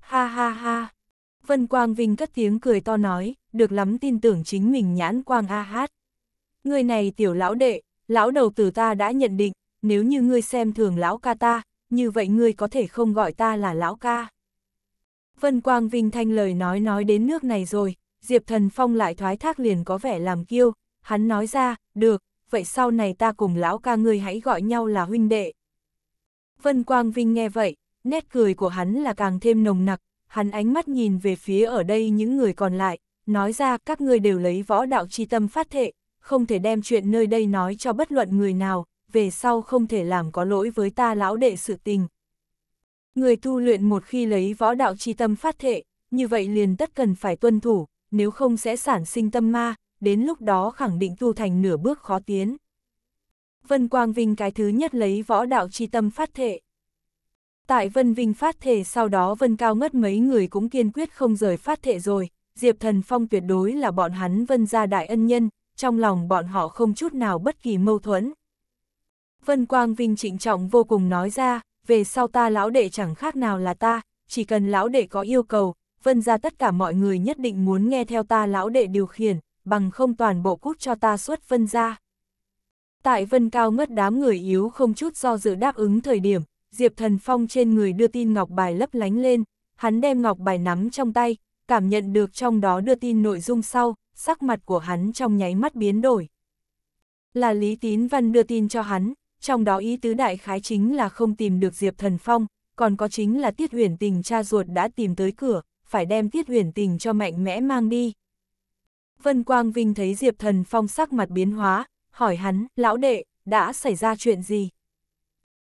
Ha ha ha. Vân Quang Vinh cất tiếng cười to nói, được lắm tin tưởng chính mình nhãn quang a hát. Người này tiểu lão đệ, lão đầu tử ta đã nhận định, nếu như ngươi xem thường lão ca ta, như vậy ngươi có thể không gọi ta là lão ca. Vân Quang Vinh Thanh lời nói nói đến nước này rồi, Diệp Thần Phong lại thoái thác liền có vẻ làm kiêu, hắn nói ra, được, vậy sau này ta cùng lão ca ngươi hãy gọi nhau là huynh đệ. Vân Quang Vinh nghe vậy, nét cười của hắn là càng thêm nồng nặc, hắn ánh mắt nhìn về phía ở đây những người còn lại, nói ra các ngươi đều lấy võ đạo chi tâm phát thệ, không thể đem chuyện nơi đây nói cho bất luận người nào, về sau không thể làm có lỗi với ta lão đệ sự tình. Người tu luyện một khi lấy võ đạo chi tâm phát thệ, như vậy liền tất cần phải tuân thủ, nếu không sẽ sản sinh tâm ma, đến lúc đó khẳng định tu thành nửa bước khó tiến. Vân Quang Vinh cái thứ nhất lấy võ đạo chi tâm phát thệ. Tại Vân Vinh phát thể sau đó Vân Cao Ngất mấy người cũng kiên quyết không rời phát thệ rồi, Diệp Thần Phong tuyệt đối là bọn hắn Vân gia đại ân nhân, trong lòng bọn họ không chút nào bất kỳ mâu thuẫn. Vân Quang Vinh trịnh trọng vô cùng nói ra, về sau ta lão đệ chẳng khác nào là ta, chỉ cần lão đệ có yêu cầu, vân ra tất cả mọi người nhất định muốn nghe theo ta lão đệ điều khiển, bằng không toàn bộ cút cho ta suốt vân ra. Tại vân cao ngất đám người yếu không chút do dự đáp ứng thời điểm, Diệp Thần Phong trên người đưa tin ngọc bài lấp lánh lên, hắn đem ngọc bài nắm trong tay, cảm nhận được trong đó đưa tin nội dung sau, sắc mặt của hắn trong nháy mắt biến đổi. Là Lý Tín Văn đưa tin cho hắn, trong đó ý tứ đại khái chính là không tìm được Diệp Thần Phong, còn có chính là Tiết Huyền Tình cha ruột đã tìm tới cửa, phải đem Tiết Huyền Tình cho mạnh mẽ mang đi. Vân Quang Vinh thấy Diệp Thần Phong sắc mặt biến hóa, hỏi hắn, lão đệ, đã xảy ra chuyện gì?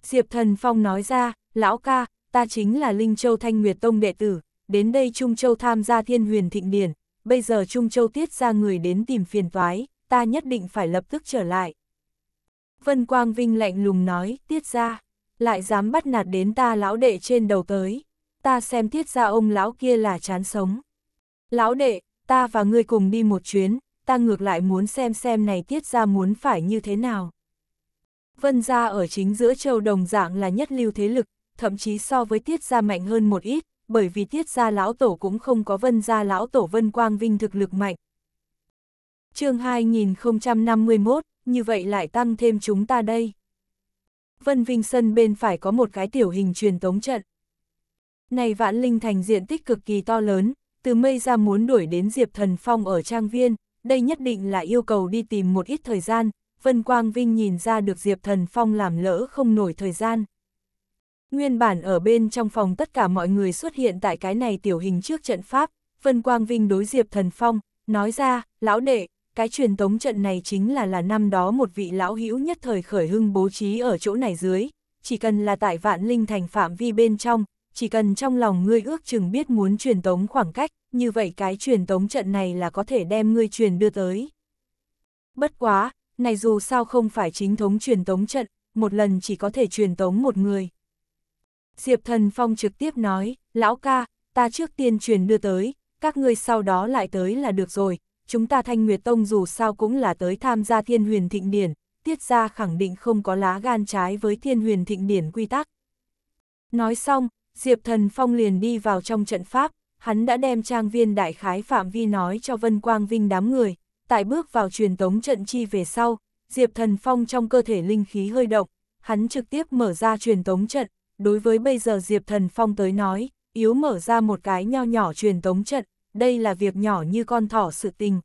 Diệp Thần Phong nói ra, lão ca, ta chính là Linh Châu Thanh Nguyệt Tông đệ tử, đến đây Trung Châu tham gia thiên huyền thịnh điển, bây giờ Trung Châu tiết ra người đến tìm phiền toái, ta nhất định phải lập tức trở lại. Vân Quang Vinh lạnh lùng nói, tiết ra, lại dám bắt nạt đến ta lão đệ trên đầu tới, ta xem tiết ra ông lão kia là chán sống. Lão đệ, ta và ngươi cùng đi một chuyến, ta ngược lại muốn xem xem này tiết ra muốn phải như thế nào. Vân gia ở chính giữa châu đồng dạng là nhất lưu thế lực, thậm chí so với tiết gia mạnh hơn một ít, bởi vì tiết gia lão tổ cũng không có vân gia lão tổ vân quang vinh thực lực mạnh. chương 2051, như vậy lại tăng thêm chúng ta đây. Vân Vinh Sân bên phải có một cái tiểu hình truyền tống trận. Này vạn linh thành diện tích cực kỳ to lớn, từ mây ra muốn đuổi đến Diệp Thần Phong ở trang viên, đây nhất định là yêu cầu đi tìm một ít thời gian, Vân Quang Vinh nhìn ra được Diệp Thần Phong làm lỡ không nổi thời gian. Nguyên bản ở bên trong phòng tất cả mọi người xuất hiện tại cái này tiểu hình trước trận pháp, Vân Quang Vinh đối Diệp Thần Phong, nói ra, lão đệ, cái truyền tống trận này chính là là năm đó một vị lão hữu nhất thời khởi hưng bố trí ở chỗ này dưới, chỉ cần là tại vạn linh thành phạm vi bên trong, chỉ cần trong lòng ngươi ước chừng biết muốn truyền tống khoảng cách, như vậy cái truyền tống trận này là có thể đem ngươi truyền đưa tới. Bất quá, này dù sao không phải chính thống truyền tống trận, một lần chỉ có thể truyền tống một người, Diệp Thần Phong trực tiếp nói, lão ca, ta trước tiên truyền đưa tới, các ngươi sau đó lại tới là được rồi, chúng ta Thanh Nguyệt Tông dù sao cũng là tới tham gia thiên huyền thịnh điển, tiết ra khẳng định không có lá gan trái với thiên huyền thịnh điển quy tắc. Nói xong, Diệp Thần Phong liền đi vào trong trận pháp, hắn đã đem trang viên đại khái phạm vi nói cho Vân Quang Vinh đám người, tại bước vào truyền tống trận chi về sau, Diệp Thần Phong trong cơ thể linh khí hơi động, hắn trực tiếp mở ra truyền tống trận, đối với bây giờ Diệp Thần Phong tới nói, yếu mở ra một cái nho nhỏ truyền tống trận, đây là việc nhỏ như con thỏ sự tình.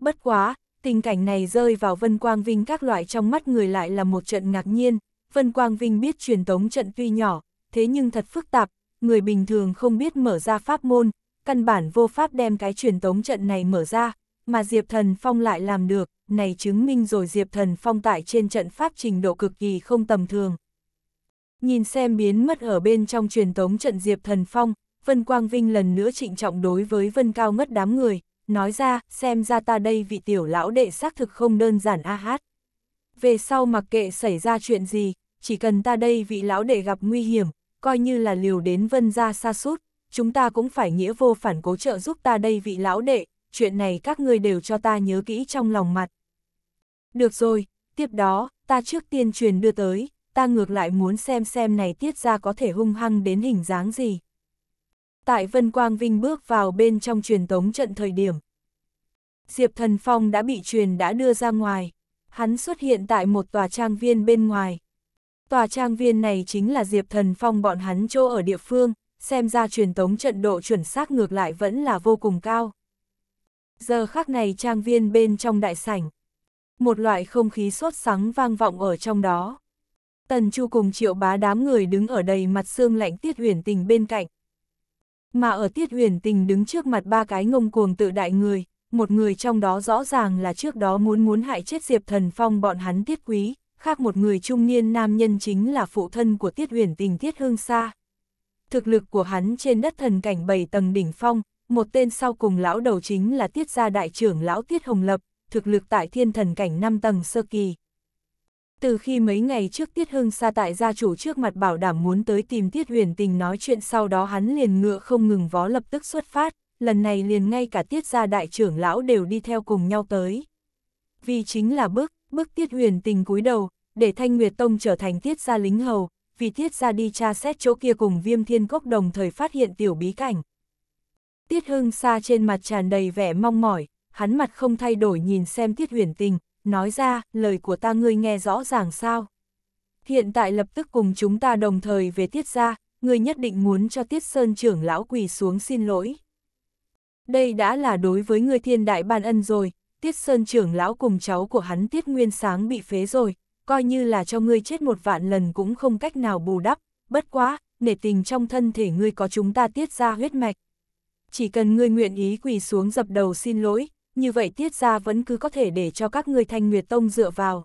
Bất quá, tình cảnh này rơi vào Vân Quang Vinh các loại trong mắt người lại là một trận ngạc nhiên, Vân Quang Vinh biết truyền tống trận tuy nhỏ, thế nhưng thật phức tạp, người bình thường không biết mở ra pháp môn, căn bản vô pháp đem cái truyền tống trận này mở ra, mà Diệp Thần Phong lại làm được, này chứng minh rồi Diệp Thần Phong tại trên trận pháp trình độ cực kỳ không tầm thường. Nhìn xem biến mất ở bên trong truyền tống trận Diệp Thần Phong, Vân Quang Vinh lần nữa trịnh trọng đối với Vân Cao ngất đám người, nói ra, xem ra ta đây vị tiểu lão đệ xác thực không đơn giản a hát. Về sau mặc kệ xảy ra chuyện gì, chỉ cần ta đây vị lão đệ gặp nguy hiểm, coi như là liều đến vân ra xa sút chúng ta cũng phải nghĩa vô phản cố trợ giúp ta đây vị lão đệ, chuyện này các người đều cho ta nhớ kỹ trong lòng mặt. Được rồi, tiếp đó, ta trước tiên truyền đưa tới, ta ngược lại muốn xem xem này tiết ra có thể hung hăng đến hình dáng gì. Tại Vân Quang Vinh bước vào bên trong truyền tống trận thời điểm. Diệp Thần Phong đã bị truyền đã đưa ra ngoài. Hắn xuất hiện tại một tòa trang viên bên ngoài. Tòa trang viên này chính là Diệp Thần Phong bọn hắn chỗ ở địa phương, xem ra truyền tống trận độ chuẩn xác ngược lại vẫn là vô cùng cao. Giờ khắc này trang viên bên trong đại sảnh. Một loại không khí sốt sắng vang vọng ở trong đó. Tần Chu cùng triệu bá đám người đứng ở đầy mặt xương lạnh Tiết Huyền Tình bên cạnh. Mà ở Tiết Huyền Tình đứng trước mặt ba cái ngông cuồng tự đại người, một người trong đó rõ ràng là trước đó muốn muốn hại chết Diệp Thần Phong bọn hắn Tiết Quý, khác một người trung niên nam nhân chính là phụ thân của Tiết Huyền Tình Tiết Hương Sa. Thực lực của hắn trên đất thần cảnh bảy tầng đỉnh phong, một tên sau cùng lão đầu chính là Tiết gia đại trưởng lão Tiết Hồng Lập, thực lực tại thiên thần cảnh 5 tầng sơ kỳ. Từ khi mấy ngày trước Tiết Hưng xa tại gia chủ trước mặt bảo đảm muốn tới tìm Tiết Huyền Tình nói chuyện sau đó hắn liền ngựa không ngừng vó lập tức xuất phát, lần này liền ngay cả Tiết gia đại trưởng lão đều đi theo cùng nhau tới. Vì chính là bước, bước Tiết Huyền Tình cúi đầu, để Thanh Nguyệt Tông trở thành Tiết gia lính hầu, vì Tiết gia đi tra xét chỗ kia cùng Viêm Thiên Cốc đồng thời phát hiện tiểu bí cảnh. Tiết Hưng xa trên mặt tràn đầy vẻ mong mỏi, hắn mặt không thay đổi nhìn xem Tiết Huyền Tình, nói ra, lời của ta ngươi nghe rõ ràng sao. Hiện tại lập tức cùng chúng ta đồng thời về tiết gia, ngươi nhất định muốn cho tiết sơn trưởng lão quỳ xuống xin lỗi. Đây đã là đối với ngươi thiên đại ban ân rồi, tiết sơn trưởng lão cùng cháu của hắn tiết nguyên sáng bị phế rồi, coi như là cho ngươi chết một vạn lần cũng không cách nào bù đắp, bất quá, nể tình trong thân thể ngươi có chúng ta tiết gia huyết mạch. Chỉ cần ngươi nguyện ý quỳ xuống dập đầu xin lỗi, như vậy Tiết ra vẫn cứ có thể để cho các người thanh nguyệt tông dựa vào.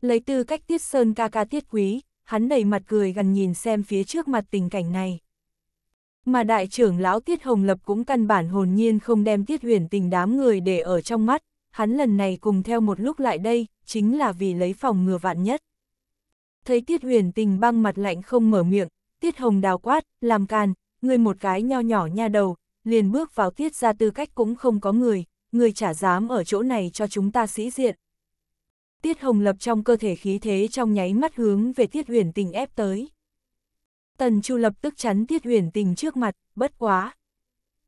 Lấy tư cách Tiết Sơn ca ca Tiết Quý, hắn đầy mặt cười gần nhìn xem phía trước mặt tình cảnh này. Mà đại trưởng lão Tiết Hồng Lập cũng căn bản hồn nhiên không đem Tiết huyền tình đám người để ở trong mắt, hắn lần này cùng theo một lúc lại đây, chính là vì lấy phòng ngừa vạn nhất. Thấy Tiết huyền tình băng mặt lạnh không mở miệng, Tiết Hồng đào quát, làm can người một cái nho nhỏ nha đầu, liền bước vào Tiết ra tư cách cũng không có người, người chả dám ở chỗ này cho chúng ta sĩ diện. Tiết Hồng Lập trong cơ thể khí thế trong nháy mắt hướng về Tiết Huyền Tình ép tới. Tần Chu lập tức chắn Tiết Huyền Tình trước mặt, bất quá.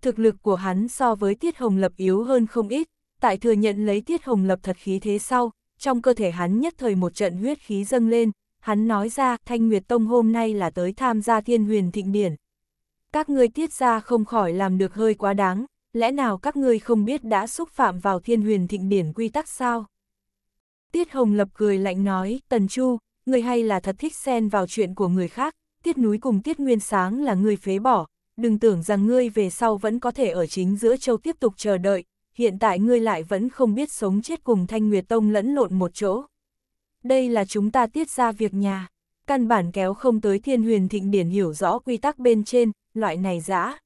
Thực lực của hắn so với Tiết Hồng Lập yếu hơn không ít, tại thừa nhận lấy Tiết Hồng Lập thật khí thế sau, trong cơ thể hắn nhất thời một trận huyết khí dâng lên, hắn nói ra Thanh Nguyệt Tông hôm nay là tới tham gia thiên huyền thịnh điển. Các ngươi tiết ra không khỏi làm được hơi quá đáng, lẽ nào các ngươi không biết đã xúc phạm vào thiên huyền thịnh điển quy tắc sao? Tiết Hồng Lập cười lạnh nói, Tần Chu, người hay là thật thích xen vào chuyện của người khác, Tiết Núi cùng Tiết Nguyên Sáng là người phế bỏ, đừng tưởng rằng ngươi về sau vẫn có thể ở chính giữa châu tiếp tục chờ đợi, hiện tại ngươi lại vẫn không biết sống chết cùng Thanh Nguyệt Tông lẫn lộn một chỗ. Đây là chúng ta tiết ra việc nhà, căn bản kéo không tới thiên huyền thịnh điển hiểu rõ quy tắc bên trên, loại này dã.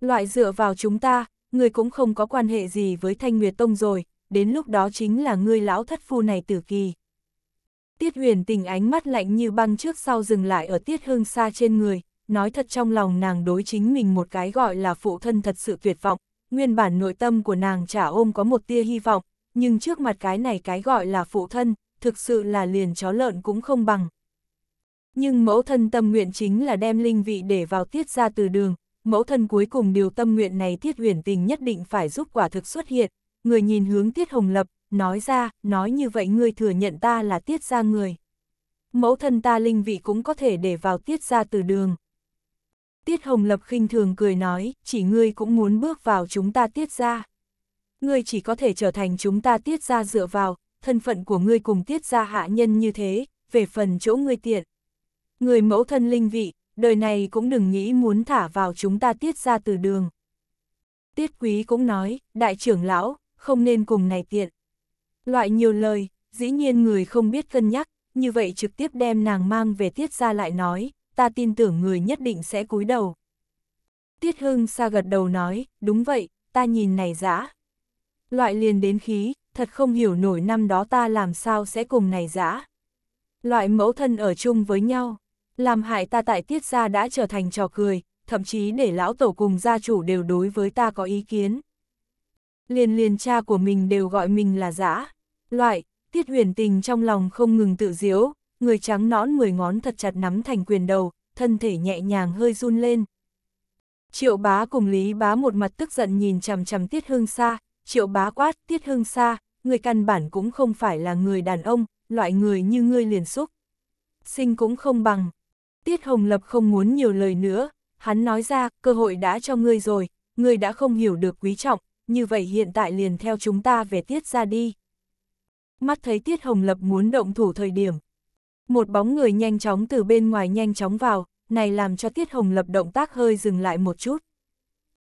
Loại dựa vào chúng ta, ngươi cũng không có quan hệ gì với Thanh Nguyệt Tông rồi, đến lúc đó chính là ngươi lão thất phu này tử kỳ. Tiết huyền tình ánh mắt lạnh như băng trước sau dừng lại ở tiết hương xa trên người, nói thật trong lòng nàng đối chính mình một cái gọi là phụ thân thật sự tuyệt vọng, nguyên bản nội tâm của nàng chả ôm có một tia hy vọng, nhưng trước mặt cái này cái gọi là phụ thân, thực sự là liền chó lợn cũng không bằng. Nhưng mẫu thân tâm nguyện chính là đem linh vị để vào tiết ra từ đường, mẫu thân cuối cùng điều tâm nguyện này thiết Huyền Tình nhất định phải giúp quả thực xuất hiện, người nhìn hướng Tiết Hồng Lập, nói ra, nói như vậy ngươi thừa nhận ta là Tiết gia người. Mẫu thân ta linh vị cũng có thể để vào Tiết gia từ đường. Tiết Hồng Lập khinh thường cười nói, chỉ ngươi cũng muốn bước vào chúng ta Tiết gia. Ngươi chỉ có thể trở thành chúng ta Tiết gia dựa vào, thân phận của ngươi cùng Tiết gia hạ nhân như thế, về phần chỗ ngươi tiện. Người mẫu thân linh vị, đời này cũng đừng nghĩ muốn thả vào chúng ta tiết ra từ đường. Tiết quý cũng nói, đại trưởng lão, không nên cùng này tiện. Loại nhiều lời, dĩ nhiên người không biết cân nhắc, như vậy trực tiếp đem nàng mang về tiết ra lại nói, ta tin tưởng người nhất định sẽ cúi đầu. Tiết hưng xa gật đầu nói, đúng vậy, ta nhìn này dã. Loại liền đến khí, thật không hiểu nổi năm đó ta làm sao sẽ cùng này dã. Loại mẫu thân ở chung với nhau. Làm hại ta tại tiết gia đã trở thành trò cười, thậm chí để lão tổ cùng gia chủ đều đối với ta có ý kiến. Liền liền cha của mình đều gọi mình là dã loại, tiết huyền tình trong lòng không ngừng tự diếu, người trắng nõn mười ngón thật chặt nắm thành quyền đầu, thân thể nhẹ nhàng hơi run lên. Triệu bá cùng Lý bá một mặt tức giận nhìn chằm chằm tiết hương xa, triệu bá quát tiết hương xa, người căn bản cũng không phải là người đàn ông, loại người như ngươi liền xúc. Sinh cũng không bằng, Tiết Hồng Lập không muốn nhiều lời nữa, hắn nói ra, cơ hội đã cho ngươi rồi, ngươi đã không hiểu được quý trọng, như vậy hiện tại liền theo chúng ta về Tiết ra đi. Mắt thấy Tiết Hồng Lập muốn động thủ thời điểm. Một bóng người nhanh chóng từ bên ngoài nhanh chóng vào, này làm cho Tiết Hồng Lập động tác hơi dừng lại một chút.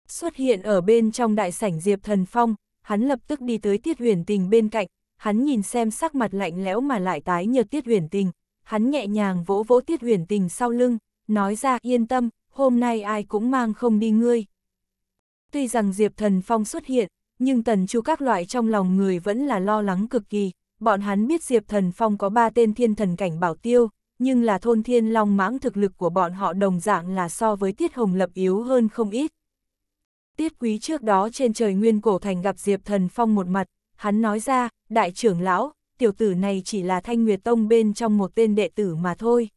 Xuất hiện ở bên trong đại sảnh Diệp Thần Phong, hắn lập tức đi tới Tiết Huyền Tình bên cạnh, hắn nhìn xem sắc mặt lạnh lẽo mà lại tái nhợt Tiết Huyền Tình, hắn nhẹ nhàng vỗ vỗ tiết huyền tình sau lưng, nói ra yên tâm, hôm nay ai cũng mang không đi ngươi. Tuy rằng Diệp Thần Phong xuất hiện, nhưng Tần Chu các loại trong lòng người vẫn là lo lắng cực kỳ, bọn hắn biết Diệp Thần Phong có ba tên thiên thần cảnh bảo tiêu, nhưng là thôn thiên long mãng thực lực của bọn họ đồng dạng là so với Tiết Hồng Lập yếu hơn không ít. Tiết Quý trước đó trên trời Nguyên Cổ Thành gặp Diệp Thần Phong một mặt, hắn nói ra, đại trưởng lão, tiểu tử này chỉ là Thanh Nguyệt Tông bên trong một tên đệ tử mà thôi.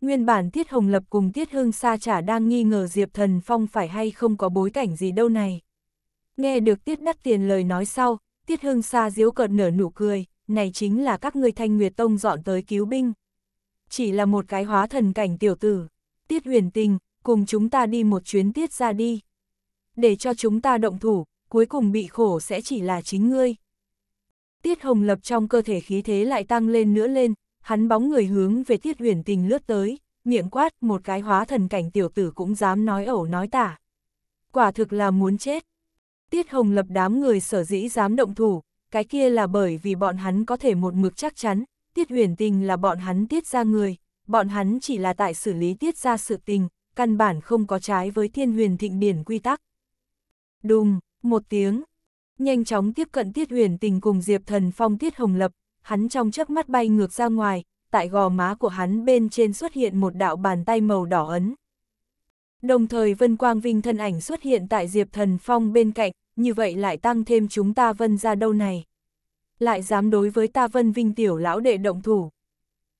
Nguyên bản Tiết Hồng Lập cùng Tiết Hương Sa trả đang nghi ngờ Diệp Thần Phong phải hay không có bối cảnh gì đâu này. Nghe được Tiết đắt Tiền lời nói sau, Tiết Hương Sa diếu cợt nở nụ cười, này chính là các người Thanh Nguyệt Tông dọn tới cứu binh. Chỉ là một cái hóa thần cảnh tiểu tử, Tiết Huyền Tình, cùng chúng ta đi một chuyến Tiết ra đi. Để cho chúng ta động thủ, cuối cùng bị khổ sẽ chỉ là chính ngươi. Tiết Hồng Lập trong cơ thể khí thế lại tăng lên nữa lên, hắn bóng người hướng về Tiết Huyền Tình lướt tới, miệng quát một cái hóa thần cảnh tiểu tử cũng dám nói ẩu nói tả. Quả thực là muốn chết. Tiết Hồng Lập đám người sở dĩ dám động thủ, cái kia là bởi vì bọn hắn có thể một mực chắc chắn, Tiết Huyền Tình là bọn hắn tiết ra người, bọn hắn chỉ là tại xử lý tiết ra sự tình, căn bản không có trái với thiên huyền thịnh điển quy tắc. Đùng, một tiếng, nhanh chóng tiếp cận Tiết Huyền Tình cùng Diệp Thần Phong Tiết Hồng Lập, hắn trong chớp mắt bay ngược ra ngoài, tại gò má của hắn bên trên xuất hiện một đạo bàn tay màu đỏ ấn. Đồng thời Vân Quang Vinh thân ảnh xuất hiện tại Diệp Thần Phong bên cạnh, như vậy lại tăng thêm chúng ta Vân ra đâu này. Lại dám đối với ta Vân Vinh tiểu lão đệ động thủ.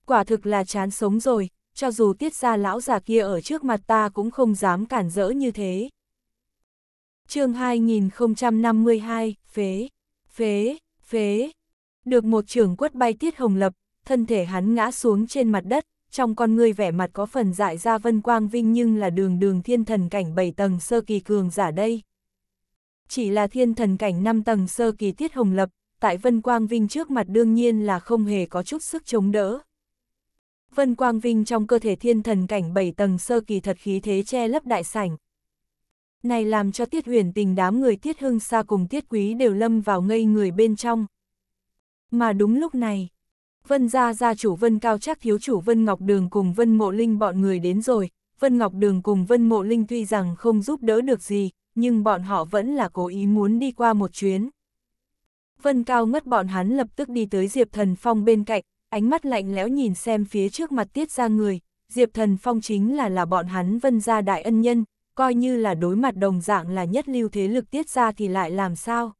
Quả thực là chán sống rồi, cho dù tiết ra lão già kia ở trước mặt ta cũng không dám cản rỡ như thế chương 2052, phế, phế, phế. Được một trưởng quất bay tiết hồng lập, thân thể hắn ngã xuống trên mặt đất, trong con người vẻ mặt có phần dại ra vân quang vinh nhưng là đường đường thiên thần cảnh 7 tầng sơ kỳ cường giả đây. Chỉ là thiên thần cảnh 5 tầng sơ kỳ tiết hồng lập, tại vân quang vinh trước mặt đương nhiên là không hề có chút sức chống đỡ. Vân quang vinh trong cơ thể thiên thần cảnh 7 tầng sơ kỳ thật khí thế che lấp đại sảnh, này làm cho Tiết Huyền tình đám người Tiết Hưng xa cùng Tiết Quý đều lâm vào ngây người bên trong. Mà đúng lúc này, Vân gia gia chủ Vân Cao chắc thiếu chủ Vân Ngọc Đường cùng Vân Mộ Linh bọn người đến rồi, Vân Ngọc Đường cùng Vân Mộ Linh tuy rằng không giúp đỡ được gì, nhưng bọn họ vẫn là cố ý muốn đi qua một chuyến. Vân Cao ngất bọn hắn lập tức đi tới Diệp Thần Phong bên cạnh, ánh mắt lạnh lẽo nhìn xem phía trước mặt tiết ra người, Diệp Thần Phong chính là là bọn hắn Vân gia đại ân nhân, coi như là đối mặt đồng dạng là nhất lưu thế lực tiết ra thì lại làm sao.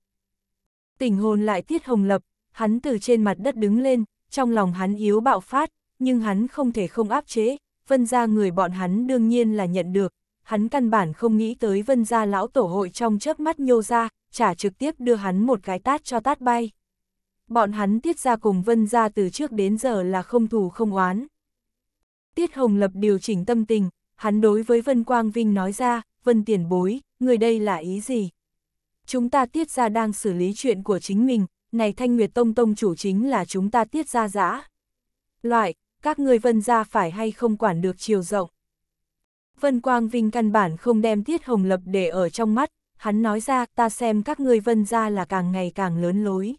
tình hồn lại tiết hồng lập, hắn từ trên mặt đất đứng lên, trong lòng hắn yếu bạo phát, nhưng hắn không thể không áp chế, vân ra người bọn hắn đương nhiên là nhận được, hắn căn bản không nghĩ tới vân gia lão tổ hội trong chớp mắt nhô ra, trả trực tiếp đưa hắn một cái tát cho tát bay. Bọn hắn tiết ra cùng vân gia từ trước đến giờ là không thù không oán. Tiết Hồng Lập điều chỉnh tâm tình, hắn đối với Vân Quang Vinh nói ra, Vân tiền bối, người đây là ý gì? Chúng ta tiết ra đang xử lý chuyện của chính mình, này Thanh Nguyệt Tông Tông chủ chính là chúng ta tiết ra giã. Loại, các người Vân ra phải hay không quản được chiều rộng. Vân Quang Vinh căn bản không đem Tiết Hồng Lập để ở trong mắt, hắn nói ra ta xem các ngươi Vân ra là càng ngày càng lớn lối.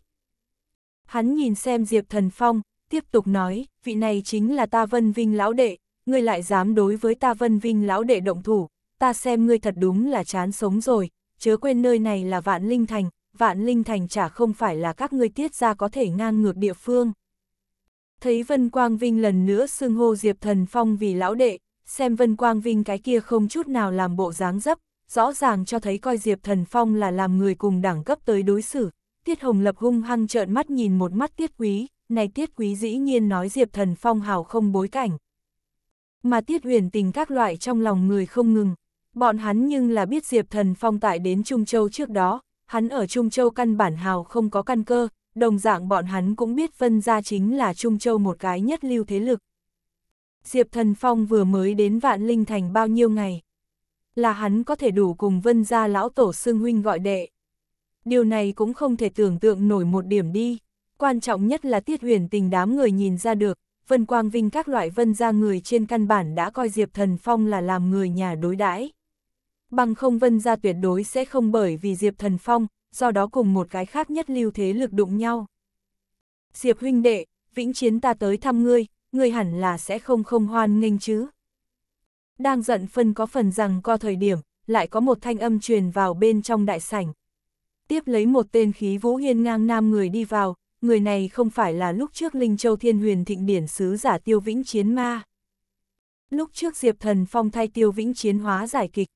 Hắn nhìn xem Diệp Thần Phong, tiếp tục nói, vị này chính là ta Vân Vinh lão đệ, ngươi lại dám đối với ta vân vinh lão đệ động thủ, ta xem ngươi thật đúng là chán sống rồi, chớ quên nơi này là vạn linh thành, vạn linh thành chả không phải là các ngươi tiết ra có thể ngang ngược địa phương. Thấy Vân Quang Vinh lần nữa xưng hô Diệp Thần Phong vì lão đệ, xem Vân Quang Vinh cái kia không chút nào làm bộ dáng dấp, rõ ràng cho thấy coi Diệp Thần Phong là làm người cùng đẳng cấp tới đối xử. Tiết Hồng Lập hung hăng trợn mắt nhìn một mắt Tiết Quý, này Tiết Quý dĩ nhiên nói Diệp Thần Phong hào không bối cảnh, mà tiết huyền tình các loại trong lòng người không ngừng. Bọn hắn nhưng là biết Diệp Thần Phong tại đến Trung Châu trước đó, hắn ở Trung Châu căn bản hào không có căn cơ, đồng dạng bọn hắn cũng biết vân gia chính là Trung Châu một cái nhất lưu thế lực. Diệp Thần Phong vừa mới đến Vạn Linh Thành bao nhiêu ngày, là hắn có thể đủ cùng vân gia lão tổ xưng huynh gọi đệ. Điều này cũng không thể tưởng tượng nổi một điểm đi, quan trọng nhất là tiết huyền tình đám người nhìn ra được, Vân Quang Vinh các loại vân gia người trên căn bản đã coi Diệp Thần Phong là làm người nhà đối đãi. Bằng không vân gia tuyệt đối sẽ không bởi vì Diệp Thần Phong, do đó cùng một cái khác nhất lưu thế lực đụng nhau. Diệp huynh đệ, vĩnh chiến ta tới thăm ngươi, ngươi hẳn là sẽ không không hoan nghênh chứ. Đang giận phân có phần rằng co thời điểm, lại có một thanh âm truyền vào bên trong đại sảnh. Tiếp lấy một tên khí vũ hiên ngang nam người đi vào, người này không phải là lúc trước Linh Châu Thiên Huyền Thịnh Điển Sứ giả Tiêu Vĩnh Chiến Ma. Lúc trước Diệp Thần Phong thay Tiêu Vĩnh Chiến hóa giải kịch.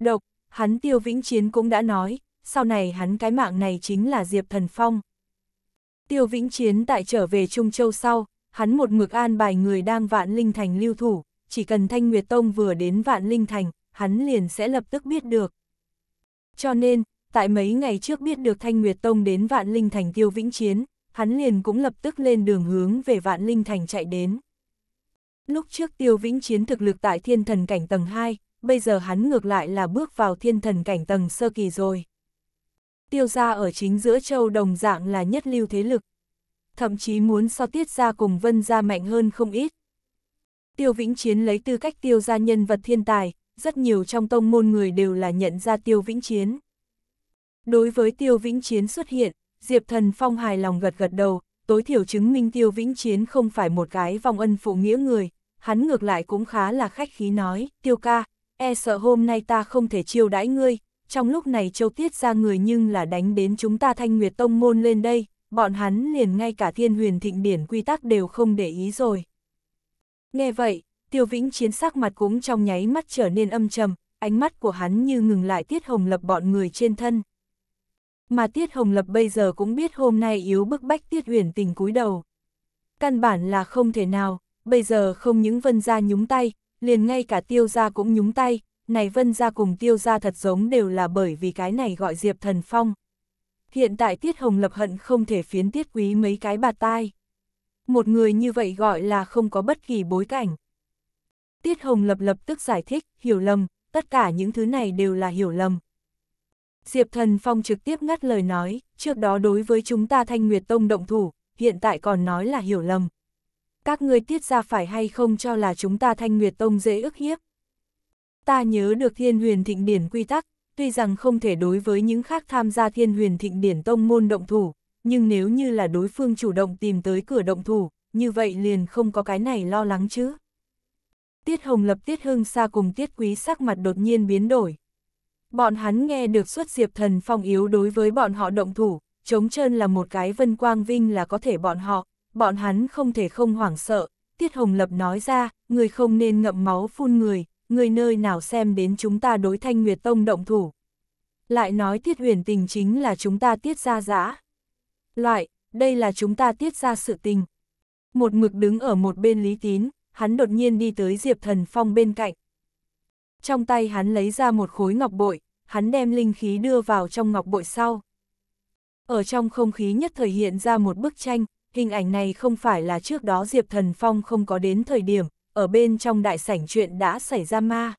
Độc, hắn Tiêu Vĩnh Chiến cũng đã nói, sau này hắn cái mạng này chính là Diệp Thần Phong. Tiêu Vĩnh Chiến tại trở về Trung Châu sau, hắn một mực an bài người đang vạn linh thành lưu thủ, chỉ cần Thanh Nguyệt Tông vừa đến vạn linh thành, hắn liền sẽ lập tức biết được. Cho nên, tại mấy ngày trước biết được Thanh Nguyệt Tông đến Vạn Linh Thành tiêu vĩnh chiến, hắn liền cũng lập tức lên đường hướng về Vạn Linh Thành chạy đến. Lúc trước tiêu vĩnh chiến thực lực tại thiên thần cảnh tầng 2, bây giờ hắn ngược lại là bước vào thiên thần cảnh tầng sơ kỳ rồi. Tiêu gia ở chính giữa châu đồng dạng là nhất lưu thế lực. Thậm chí muốn so tiết ra cùng vân gia mạnh hơn không ít. Tiêu vĩnh chiến lấy tư cách tiêu gia nhân vật thiên tài, rất nhiều trong tông môn người đều là nhận ra tiêu vĩnh chiến. Đối với Tiêu Vĩnh Chiến xuất hiện, Diệp Thần Phong hài lòng gật gật đầu, tối thiểu chứng minh Tiêu Vĩnh Chiến không phải một cái vong ân phụ nghĩa người, hắn ngược lại cũng khá là khách khí nói, Tiêu ca, e sợ hôm nay ta không thể chiêu đãi ngươi, trong lúc này châu tiết ra người nhưng là đánh đến chúng ta thanh nguyệt tông môn lên đây, bọn hắn liền ngay cả thiên huyền thịnh điển quy tắc đều không để ý rồi. Nghe vậy, Tiêu Vĩnh Chiến sắc mặt cũng trong nháy mắt trở nên âm trầm, ánh mắt của hắn như ngừng lại tiết hồng lập bọn người trên thân mà Tiết Hồng Lập bây giờ cũng biết hôm nay yếu bức bách Tiết Uyển Tình cúi đầu. Căn bản là không thể nào, bây giờ không những Vân gia nhúng tay, liền ngay cả Tiêu gia cũng nhúng tay, này Vân gia cùng Tiêu gia thật giống đều là bởi vì cái này gọi Diệp Thần Phong. Hiện tại Tiết Hồng Lập hận không thể phiến Tiết Quý mấy cái bạt tai. Một người như vậy gọi là không có bất kỳ bối cảnh. Tiết Hồng Lập lập tức giải thích, hiểu lầm, tất cả những thứ này đều là hiểu lầm, Diệp Thần Phong trực tiếp ngắt lời nói, trước đó đối với chúng ta Thanh Nguyệt Tông động thủ, hiện tại còn nói là hiểu lầm. Các ngươi tiết ra phải hay không cho là chúng ta Thanh Nguyệt Tông dễ ức hiếp. Ta nhớ được thiên huyền thịnh điển quy tắc, tuy rằng không thể đối với những khác tham gia thiên huyền thịnh điển tông môn động thủ, nhưng nếu như là đối phương chủ động tìm tới cửa động thủ, như vậy liền không có cái này lo lắng chứ. Tiết Hồng Lập Tiết Hưng xa cùng Tiết Quý sắc mặt đột nhiên biến đổi, Bọn hắn nghe được xuất diệp thần phong yếu đối với bọn họ động thủ, chống chân là một cái vân quang vinh là có thể bọn họ, bọn hắn không thể không hoảng sợ. Tiết Hồng Lập nói ra, người không nên ngậm máu phun người, người nơi nào xem đến chúng ta đối thanh Nguyệt Tông động thủ. Lại nói Tiết Huyền Tình chính là chúng ta tiết ra giã. Loại, đây là chúng ta tiết ra sự tình. Một mực đứng ở một bên Lý Tín, hắn đột nhiên đi tới Diệp Thần Phong bên cạnh, trong tay hắn lấy ra một khối ngọc bội, hắn đem linh khí đưa vào trong ngọc bội sau. Ở trong không khí nhất thời hiện ra một bức tranh, hình ảnh này không phải là trước đó Diệp Thần Phong không có đến thời điểm, ở bên trong đại sảnh chuyện đã xảy ra ma.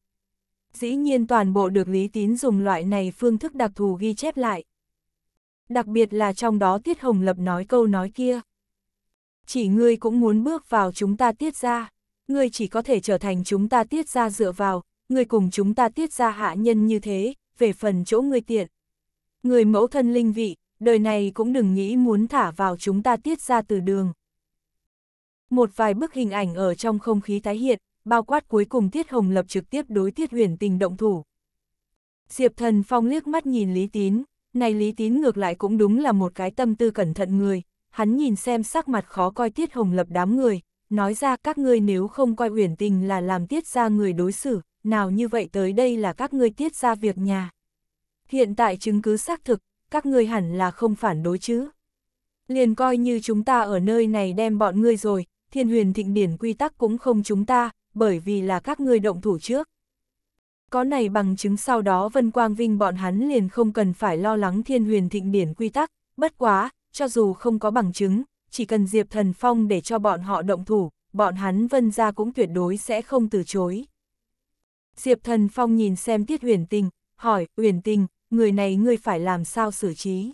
Dĩ nhiên toàn bộ được Lý Tín dùng loại này phương thức đặc thù ghi chép lại. Đặc biệt là trong đó Tiết Hồng Lập nói câu nói kia. Chỉ ngươi cũng muốn bước vào chúng ta tiết ra, ngươi chỉ có thể trở thành chúng ta tiết ra dựa vào, người cùng chúng ta tiết ra hạ nhân như thế, về phần chỗ người tiện. Người mẫu thân linh vị, đời này cũng đừng nghĩ muốn thả vào chúng ta tiết ra từ đường. Một vài bức hình ảnh ở trong không khí tái hiện, bao quát cuối cùng Tiết Hồng Lập trực tiếp đối Tiết Huyền Tình động thủ. Diệp Thần Phong liếc mắt nhìn Lý Tín, này Lý Tín ngược lại cũng đúng là một cái tâm tư cẩn thận người, hắn nhìn xem sắc mặt khó coi Tiết Hồng Lập đám người, nói ra các ngươi nếu không coi Huyền Tình là làm tiết ra người đối xử, nào như vậy tới đây là các ngươi tiết ra việc nhà. Hiện tại chứng cứ xác thực, các ngươi hẳn là không phản đối chứ. Liền coi như chúng ta ở nơi này đem bọn ngươi rồi, thiên huyền thịnh điển quy tắc cũng không chúng ta, bởi vì là các ngươi động thủ trước. Có này bằng chứng sau đó Vân Quang Vinh bọn hắn liền không cần phải lo lắng thiên huyền thịnh điển quy tắc, bất quá, cho dù không có bằng chứng, chỉ cần Diệp Thần Phong để cho bọn họ động thủ, bọn hắn Vân ra cũng tuyệt đối sẽ không từ chối. Diệp Thần Phong nhìn xem Tiết Huyền Tình, hỏi, Huyền Tình, người này ngươi phải làm sao xử trí?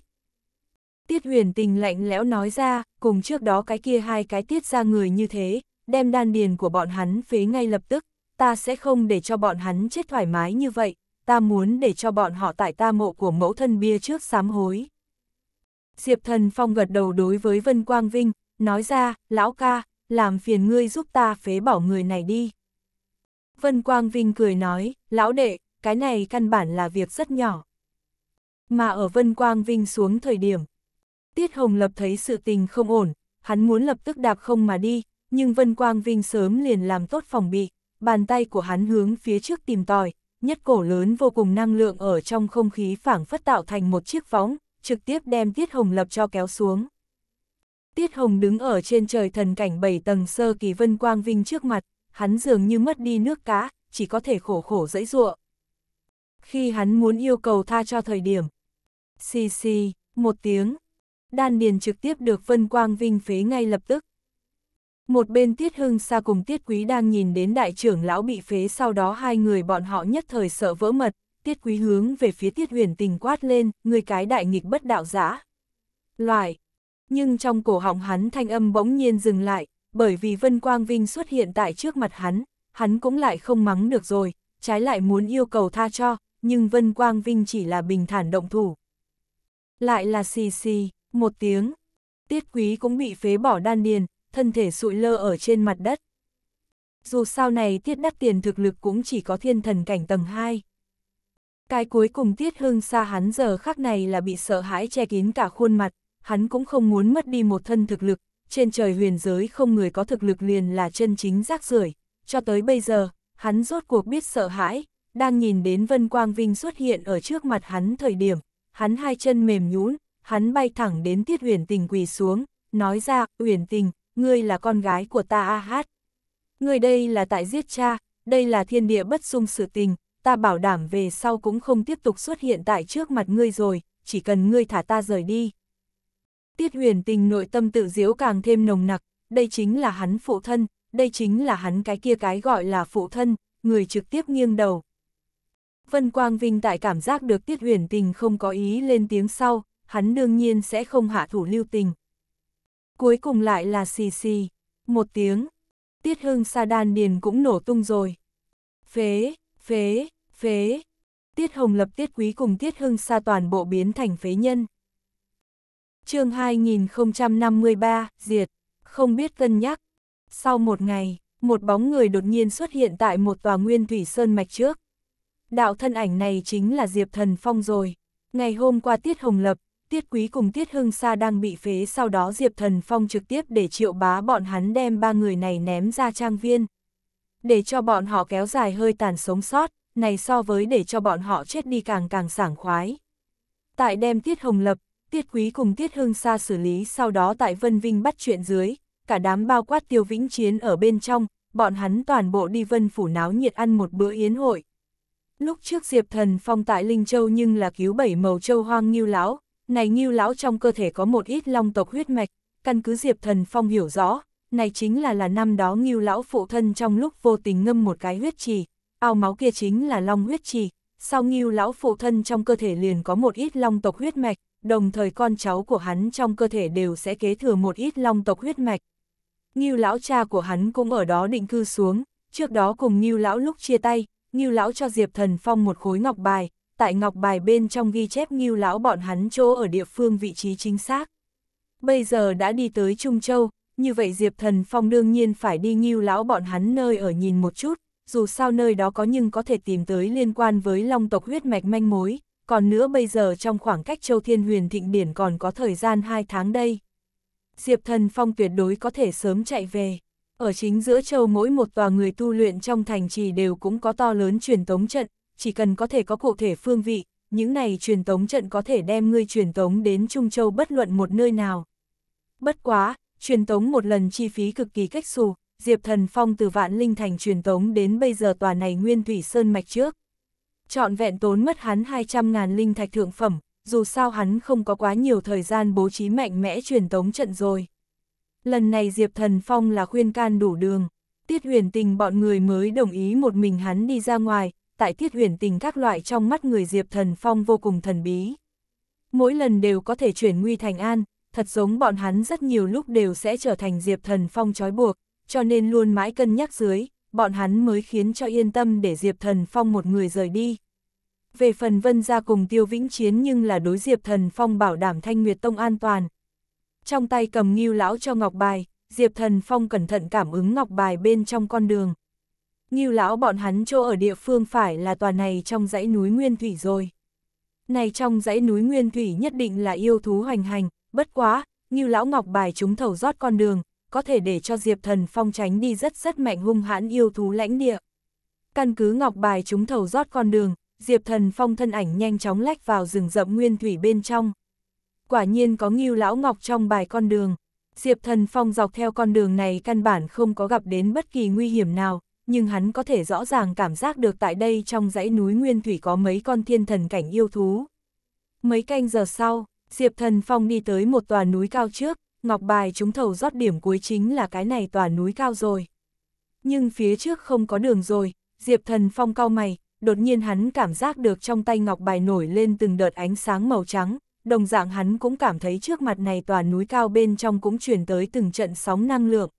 Tiết Huyền Tình lạnh lẽo nói ra, cùng trước đó cái kia hai cái tiết ra người như thế, đem đan điền của bọn hắn phế ngay lập tức, ta sẽ không để cho bọn hắn chết thoải mái như vậy, ta muốn để cho bọn họ tại ta mộ của mẫu thân bia trước sám hối. Diệp Thần Phong gật đầu đối với Vân Quang Vinh, nói ra, lão ca, làm phiền ngươi giúp ta phế bỏ người này đi. Vân Quang Vinh cười nói, lão đệ, cái này căn bản là việc rất nhỏ. Mà ở Vân Quang Vinh xuống thời điểm, Tiết Hồng Lập thấy sự tình không ổn, hắn muốn lập tức đạp không mà đi, nhưng Vân Quang Vinh sớm liền làm tốt phòng bị, bàn tay của hắn hướng phía trước tìm tòi, nhất cổ lớn vô cùng năng lượng ở trong không khí phảng phất tạo thành một chiếc võng, trực tiếp đem Tiết Hồng Lập cho kéo xuống. Tiết Hồng đứng ở trên trời thần cảnh bảy tầng sơ kỳ Vân Quang Vinh trước mặt, hắn dường như mất đi nước cá, chỉ có thể khổ khổ dẫy ruộng. Khi hắn muốn yêu cầu tha cho thời điểm, xì xì, một tiếng, đan điền trực tiếp được Vân Quang Vinh phế ngay lập tức. Một bên Tiết Hưng xa cùng Tiết Quý đang nhìn đến đại trưởng lão bị phế sau đó hai người bọn họ nhất thời sợ vỡ mật, Tiết Quý hướng về phía Tiết Huyền tình quát lên, người cái đại nghịch bất đạo giả. Loại, nhưng trong cổ họng hắn thanh âm bỗng nhiên dừng lại, bởi vì Vân Quang Vinh xuất hiện tại trước mặt hắn, hắn cũng lại không mắng được rồi, trái lại muốn yêu cầu tha cho, nhưng Vân Quang Vinh chỉ là bình thản động thủ. Lại là xì xì, một tiếng, tiết quý cũng bị phế bỏ đan điền, thân thể sụi lơ ở trên mặt đất. Dù sau này tiết đắt tiền thực lực cũng chỉ có thiên thần cảnh tầng 2. Cái cuối cùng tiết hưng xa hắn giờ khắc này là bị sợ hãi che kín cả khuôn mặt, hắn cũng không muốn mất đi một thân thực lực, trên trời huyền giới không người có thực lực liền là chân chính rác rưởi cho tới bây giờ, hắn rốt cuộc biết sợ hãi, đang nhìn đến Vân Quang Vinh xuất hiện ở trước mặt hắn thời điểm, hắn hai chân mềm nhũn, hắn bay thẳng đến Tiết Huyền Tình quỳ xuống, nói ra, Huyền Tình, ngươi là con gái của ta a hát. Ngươi đây là tại giết cha, đây là thiên địa bất dung sự tình, ta bảo đảm về sau cũng không tiếp tục xuất hiện tại trước mặt ngươi rồi, chỉ cần ngươi thả ta rời đi, Tiết huyền tình nội tâm tự diễu càng thêm nồng nặc, đây chính là hắn phụ thân, đây chính là hắn cái kia cái gọi là phụ thân, người trực tiếp nghiêng đầu. Vân Quang Vinh tại cảm giác được Tiết huyền tình không có ý lên tiếng sau, hắn đương nhiên sẽ không hạ thủ lưu tình. Cuối cùng lại là xì xì, một tiếng, Tiết Hưng Sa Đan Điền cũng nổ tung rồi. Phế, phế, phế, Tiết Hồng Lập Tiết Quý cùng Tiết Hưng Sa toàn bộ biến thành phế nhân chương 2053, diệt, không biết cân nhắc. Sau một ngày, một bóng người đột nhiên xuất hiện tại một tòa nguyên thủy sơn mạch trước. Đạo thân ảnh này chính là Diệp Thần Phong rồi. Ngày hôm qua Tiết Hồng Lập, Tiết Quý cùng Tiết Hưng Sa đang bị phế sau đó Diệp Thần Phong trực tiếp để triệu bá bọn hắn đem ba người này ném ra trang viên. Để cho bọn họ kéo dài hơi tàn sống sót, này so với để cho bọn họ chết đi càng càng sảng khoái. Tại đem Tiết Hồng Lập, Tiết Quý cùng Tiết Hương Sa xử lý sau đó tại Vân Vinh bắt chuyện dưới, cả đám bao quát tiêu vĩnh chiến ở bên trong, bọn hắn toàn bộ đi Vân Phủ náo nhiệt ăn một bữa yến hội. Lúc trước Diệp Thần Phong tại Linh Châu nhưng là cứu bảy màu châu hoang nghiêu lão, này nghiêu lão trong cơ thể có một ít long tộc huyết mạch, căn cứ Diệp Thần Phong hiểu rõ, này chính là là năm đó nghiêu lão phụ thân trong lúc vô tình ngâm một cái huyết trì, ao máu kia chính là long huyết trì, sau nghiêu lão phụ thân trong cơ thể liền có một ít long tộc huyết mạch, đồng thời con cháu của hắn trong cơ thể đều sẽ kế thừa một ít long tộc huyết mạch. Ngưu lão cha của hắn cũng ở đó định cư xuống, trước đó cùng Ngưu lão lúc chia tay, Ngưu lão cho Diệp Thần Phong một khối ngọc bài, tại ngọc bài bên trong ghi chép Ngưu lão bọn hắn chỗ ở địa phương vị trí chính xác. Bây giờ đã đi tới Trung Châu, như vậy Diệp Thần Phong đương nhiên phải đi Ngưu lão bọn hắn nơi ở nhìn một chút, dù sao nơi đó có nhưng có thể tìm tới liên quan với long tộc huyết mạch manh mối, còn nữa bây giờ trong khoảng cách Châu Thiên Huyền Thịnh Điển còn có thời gian 2 tháng đây. Diệp Thần Phong tuyệt đối có thể sớm chạy về. Ở chính giữa châu mỗi một tòa người tu luyện trong thành trì đều cũng có to lớn truyền tống trận, chỉ cần có thể có cụ thể phương vị, những này truyền tống trận có thể đem ngươi truyền tống đến Trung Châu bất luận một nơi nào. Bất quá, truyền tống một lần chi phí cực kỳ cách xù, Diệp Thần Phong từ Vạn Linh Thành truyền tống đến bây giờ tòa này Nguyên Thủy Sơn Mạch trước trọn vẹn tốn mất hắn 200.000 linh thạch thượng phẩm, dù sao hắn không có quá nhiều thời gian bố trí mạnh mẽ truyền tống trận rồi. Lần này Diệp Thần Phong là khuyên can đủ đường, Tiết huyền tình bọn người mới đồng ý một mình hắn đi ra ngoài, tại Tiết huyền tình các loại trong mắt người Diệp Thần Phong vô cùng thần bí. Mỗi lần đều có thể chuyển nguy thành an, thật giống bọn hắn rất nhiều lúc đều sẽ trở thành Diệp Thần Phong trói buộc, cho nên luôn mãi cân nhắc dưới, bọn hắn mới khiến cho yên tâm để Diệp Thần Phong một người rời đi về phần Vân ra cùng Tiêu Vĩnh Chiến nhưng là đối Diệp Thần Phong bảo đảm Thanh Nguyệt Tông an toàn. Trong tay cầm nghiêu lão cho ngọc bài, Diệp Thần Phong cẩn thận cảm ứng ngọc bài bên trong con đường. Nghiêu lão bọn hắn chỗ ở địa phương phải là tòa này trong dãy núi Nguyên Thủy rồi. Này trong dãy núi Nguyên Thủy nhất định là yêu thú hoành hành, bất quá, nghiêu lão ngọc bài chúng thầu rót con đường, có thể để cho Diệp Thần Phong tránh đi rất rất mạnh hung hãn yêu thú lãnh địa. Căn cứ ngọc bài chúng thầu rót con đường, Diệp Thần Phong thân ảnh nhanh chóng lách vào rừng rậm nguyên thủy bên trong. Quả nhiên có nghiêu lão ngọc trong bài con đường. Diệp Thần Phong dọc theo con đường này căn bản không có gặp đến bất kỳ nguy hiểm nào, nhưng hắn có thể rõ ràng cảm giác được tại đây trong dãy núi nguyên thủy có mấy con thiên thần cảnh yêu thú. Mấy canh giờ sau, Diệp Thần Phong đi tới một tòa núi cao trước, ngọc bài chúng thầu rót điểm cuối chính là cái này tòa núi cao rồi. Nhưng phía trước không có đường rồi, Diệp Thần Phong cao mày, đột nhiên hắn cảm giác được trong tay ngọc bài nổi lên từng đợt ánh sáng màu trắng, đồng dạng hắn cũng cảm thấy trước mặt này tòa núi cao bên trong cũng truyền tới từng trận sóng năng lượng.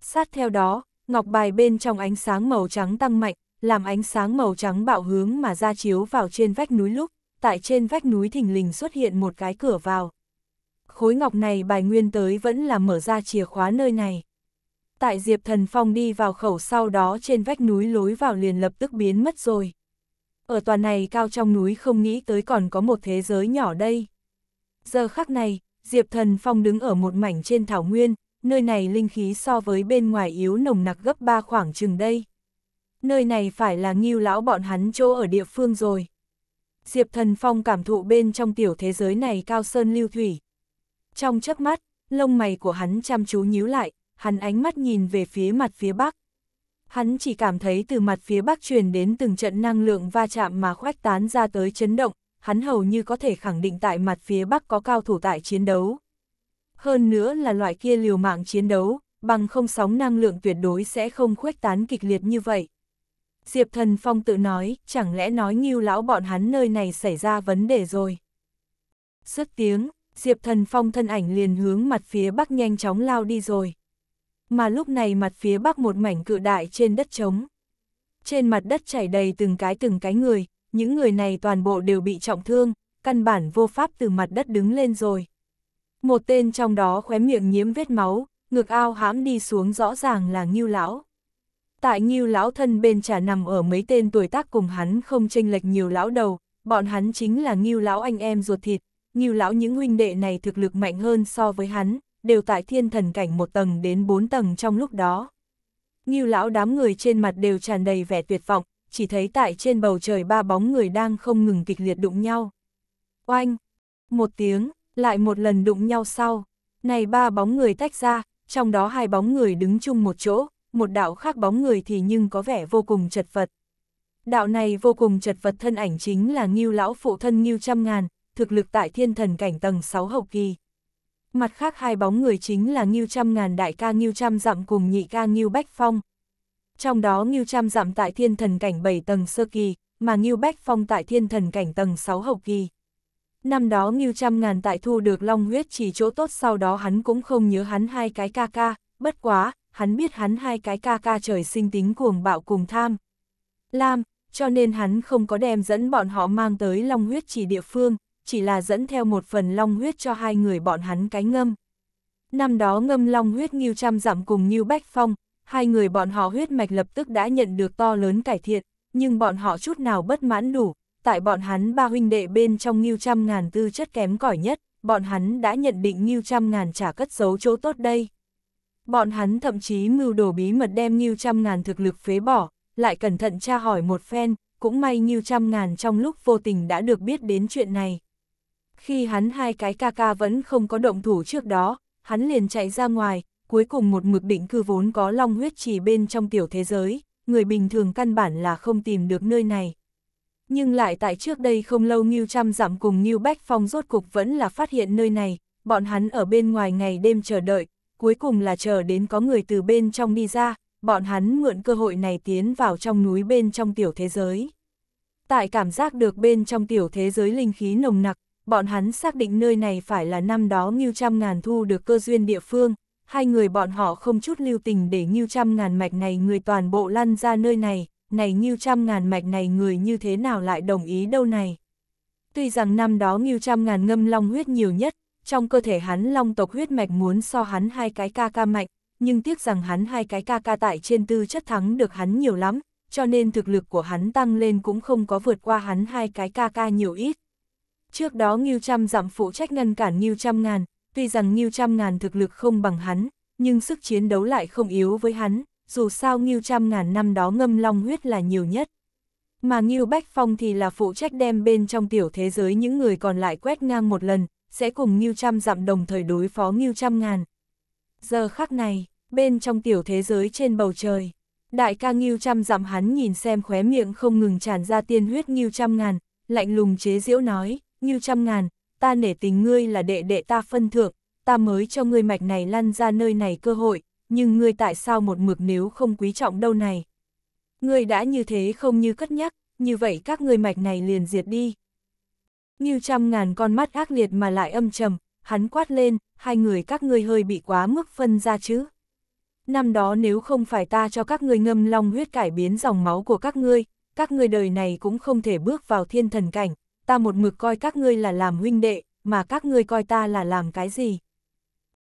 Sát theo đó, ngọc bài bên trong ánh sáng màu trắng tăng mạnh, làm ánh sáng màu trắng bạo hướng mà ra chiếu vào trên vách núi lúc, tại trên vách núi thình lình xuất hiện một cái cửa vào. Khối ngọc này bài nguyên tới vẫn là mở ra chìa khóa nơi này tại Diệp Thần Phong đi vào khẩu sau đó trên vách núi lối vào liền lập tức biến mất rồi. Ở tòa này cao trong núi không nghĩ tới còn có một thế giới nhỏ đây. Giờ khắc này, Diệp Thần Phong đứng ở một mảnh trên thảo nguyên, nơi này linh khí so với bên ngoài yếu nồng nặc gấp ba khoảng chừng đây. Nơi này phải là nghiêu lão bọn hắn chỗ ở địa phương rồi. Diệp Thần Phong cảm thụ bên trong tiểu thế giới này cao sơn lưu thủy. Trong chớp mắt, lông mày của hắn chăm chú nhíu lại, hắn ánh mắt nhìn về phía mặt phía bắc. Hắn chỉ cảm thấy từ mặt phía bắc truyền đến từng trận năng lượng va chạm mà khoách tán ra tới chấn động, hắn hầu như có thể khẳng định tại mặt phía bắc có cao thủ tại chiến đấu. Hơn nữa là loại kia liều mạng chiến đấu, bằng không sóng năng lượng tuyệt đối sẽ không khuếch tán kịch liệt như vậy. Diệp Thần Phong tự nói, chẳng lẽ nói nghiêu lão bọn hắn nơi này xảy ra vấn đề rồi. xuất tiếng, Diệp Thần Phong thân ảnh liền hướng mặt phía bắc nhanh chóng lao đi rồi mà lúc này mặt phía bắc một mảnh cự đại trên đất trống. Trên mặt đất chảy đầy từng cái từng cái người, những người này toàn bộ đều bị trọng thương, căn bản vô pháp từ mặt đất đứng lên rồi. Một tên trong đó khóe miệng nhiễm vết máu, ngực ao hãm đi xuống rõ ràng là Ngưu lão. Tại Ngưu lão thân bên trả nằm ở mấy tên tuổi tác cùng hắn không tranh lệch nhiều lão đầu, bọn hắn chính là Ngưu lão anh em ruột thịt, Ngưu lão những huynh đệ này thực lực mạnh hơn so với hắn, đều tại thiên thần cảnh một tầng đến bốn tầng trong lúc đó. Ngưu lão đám người trên mặt đều tràn đầy vẻ tuyệt vọng, chỉ thấy tại trên bầu trời ba bóng người đang không ngừng kịch liệt đụng nhau. Oanh! Một tiếng, lại một lần đụng nhau sau. Này ba bóng người tách ra, trong đó hai bóng người đứng chung một chỗ, một đạo khác bóng người thì nhưng có vẻ vô cùng chật vật. Đạo này vô cùng chật vật thân ảnh chính là Ngưu lão phụ thân Ngưu trăm ngàn, thực lực tại thiên thần cảnh tầng 6 hậu kỳ. Mặt khác hai bóng người chính là Ngưu Trăm Ngàn Đại ca Ngưu Trăm Dặm cùng nhị ca Ngưu Bách Phong. Trong đó Ngưu Trăm Dặm tại thiên thần cảnh 7 tầng sơ kỳ, mà Ngưu Bách Phong tại thiên thần cảnh tầng 6 hậu kỳ. Năm đó Ngưu Trăm Ngàn tại thu được long huyết chỉ chỗ tốt sau đó hắn cũng không nhớ hắn hai cái ca ca, bất quá, hắn biết hắn hai cái ca ca trời sinh tính cuồng bạo cùng tham. Lam, cho nên hắn không có đem dẫn bọn họ mang tới long huyết chỉ địa phương, chỉ là dẫn theo một phần long huyết cho hai người bọn hắn cái ngâm. Năm đó ngâm long huyết Nghiêu Trăm giảm cùng Nghiêu Bách Phong, hai người bọn họ huyết mạch lập tức đã nhận được to lớn cải thiện, nhưng bọn họ chút nào bất mãn đủ, tại bọn hắn ba huynh đệ bên trong Nghiêu Trăm ngàn tư chất kém cỏi nhất, bọn hắn đã nhận định Nghiêu Trăm ngàn trả cất giấu chỗ tốt đây. Bọn hắn thậm chí mưu đồ bí mật đem Nghiêu Trăm ngàn thực lực phế bỏ, lại cẩn thận tra hỏi một phen, cũng may Nghiêu Trăm ngàn trong lúc vô tình đã được biết đến chuyện này. Khi hắn hai cái ca ca vẫn không có động thủ trước đó, hắn liền chạy ra ngoài, cuối cùng một mực định cư vốn có long huyết trì bên trong tiểu thế giới, người bình thường căn bản là không tìm được nơi này. Nhưng lại tại trước đây không lâu Ngưu Trăm dặm cùng Ngưu Bách Phong rốt cục vẫn là phát hiện nơi này, bọn hắn ở bên ngoài ngày đêm chờ đợi, cuối cùng là chờ đến có người từ bên trong đi ra, bọn hắn mượn cơ hội này tiến vào trong núi bên trong tiểu thế giới. Tại cảm giác được bên trong tiểu thế giới linh khí nồng nặc, bọn hắn xác định nơi này phải là năm đó Ngưu Trăm Ngàn thu được cơ duyên địa phương, hai người bọn họ không chút lưu tình để Ngưu Trăm Ngàn mạch này người toàn bộ lăn ra nơi này, này Ngưu Trăm Ngàn mạch này người như thế nào lại đồng ý đâu này. Tuy rằng năm đó Ngưu Trăm Ngàn ngâm long huyết nhiều nhất, trong cơ thể hắn long tộc huyết mạch muốn so hắn hai cái ca ca mạnh, nhưng tiếc rằng hắn hai cái ca ca tại trên tư chất thắng được hắn nhiều lắm, cho nên thực lực của hắn tăng lên cũng không có vượt qua hắn hai cái ca ca nhiều ít. Trước đó Ngưu Trăm dặm phụ trách ngăn cản Ngưu Trăm ngàn, tuy rằng Ngưu Trăm ngàn thực lực không bằng hắn, nhưng sức chiến đấu lại không yếu với hắn, dù sao Ngưu Trăm ngàn năm đó ngâm long huyết là nhiều nhất. Mà Ngưu Bách Phong thì là phụ trách đem bên trong tiểu thế giới những người còn lại quét ngang một lần, sẽ cùng Ngưu Trăm dặm đồng thời đối phó Ngưu Trăm ngàn. Giờ khắc này, bên trong tiểu thế giới trên bầu trời, đại ca Ngưu Trăm dặm hắn nhìn xem khóe miệng không ngừng tràn ra tiên huyết Ngưu Trăm ngàn, lạnh lùng chế diễu nói, như trăm ngàn, ta nể tình ngươi là đệ đệ ta phân thượng, ta mới cho ngươi mạch này lăn ra nơi này cơ hội, nhưng ngươi tại sao một mực nếu không quý trọng đâu này. Ngươi đã như thế không như cất nhắc, như vậy các ngươi mạch này liền diệt đi. Như trăm ngàn con mắt ác liệt mà lại âm trầm, hắn quát lên, hai người các ngươi hơi bị quá mức phân ra chứ. Năm đó nếu không phải ta cho các ngươi ngâm long huyết cải biến dòng máu của các ngươi, các ngươi đời này cũng không thể bước vào thiên thần cảnh, ta một mực coi các ngươi là làm huynh đệ, mà các ngươi coi ta là làm cái gì.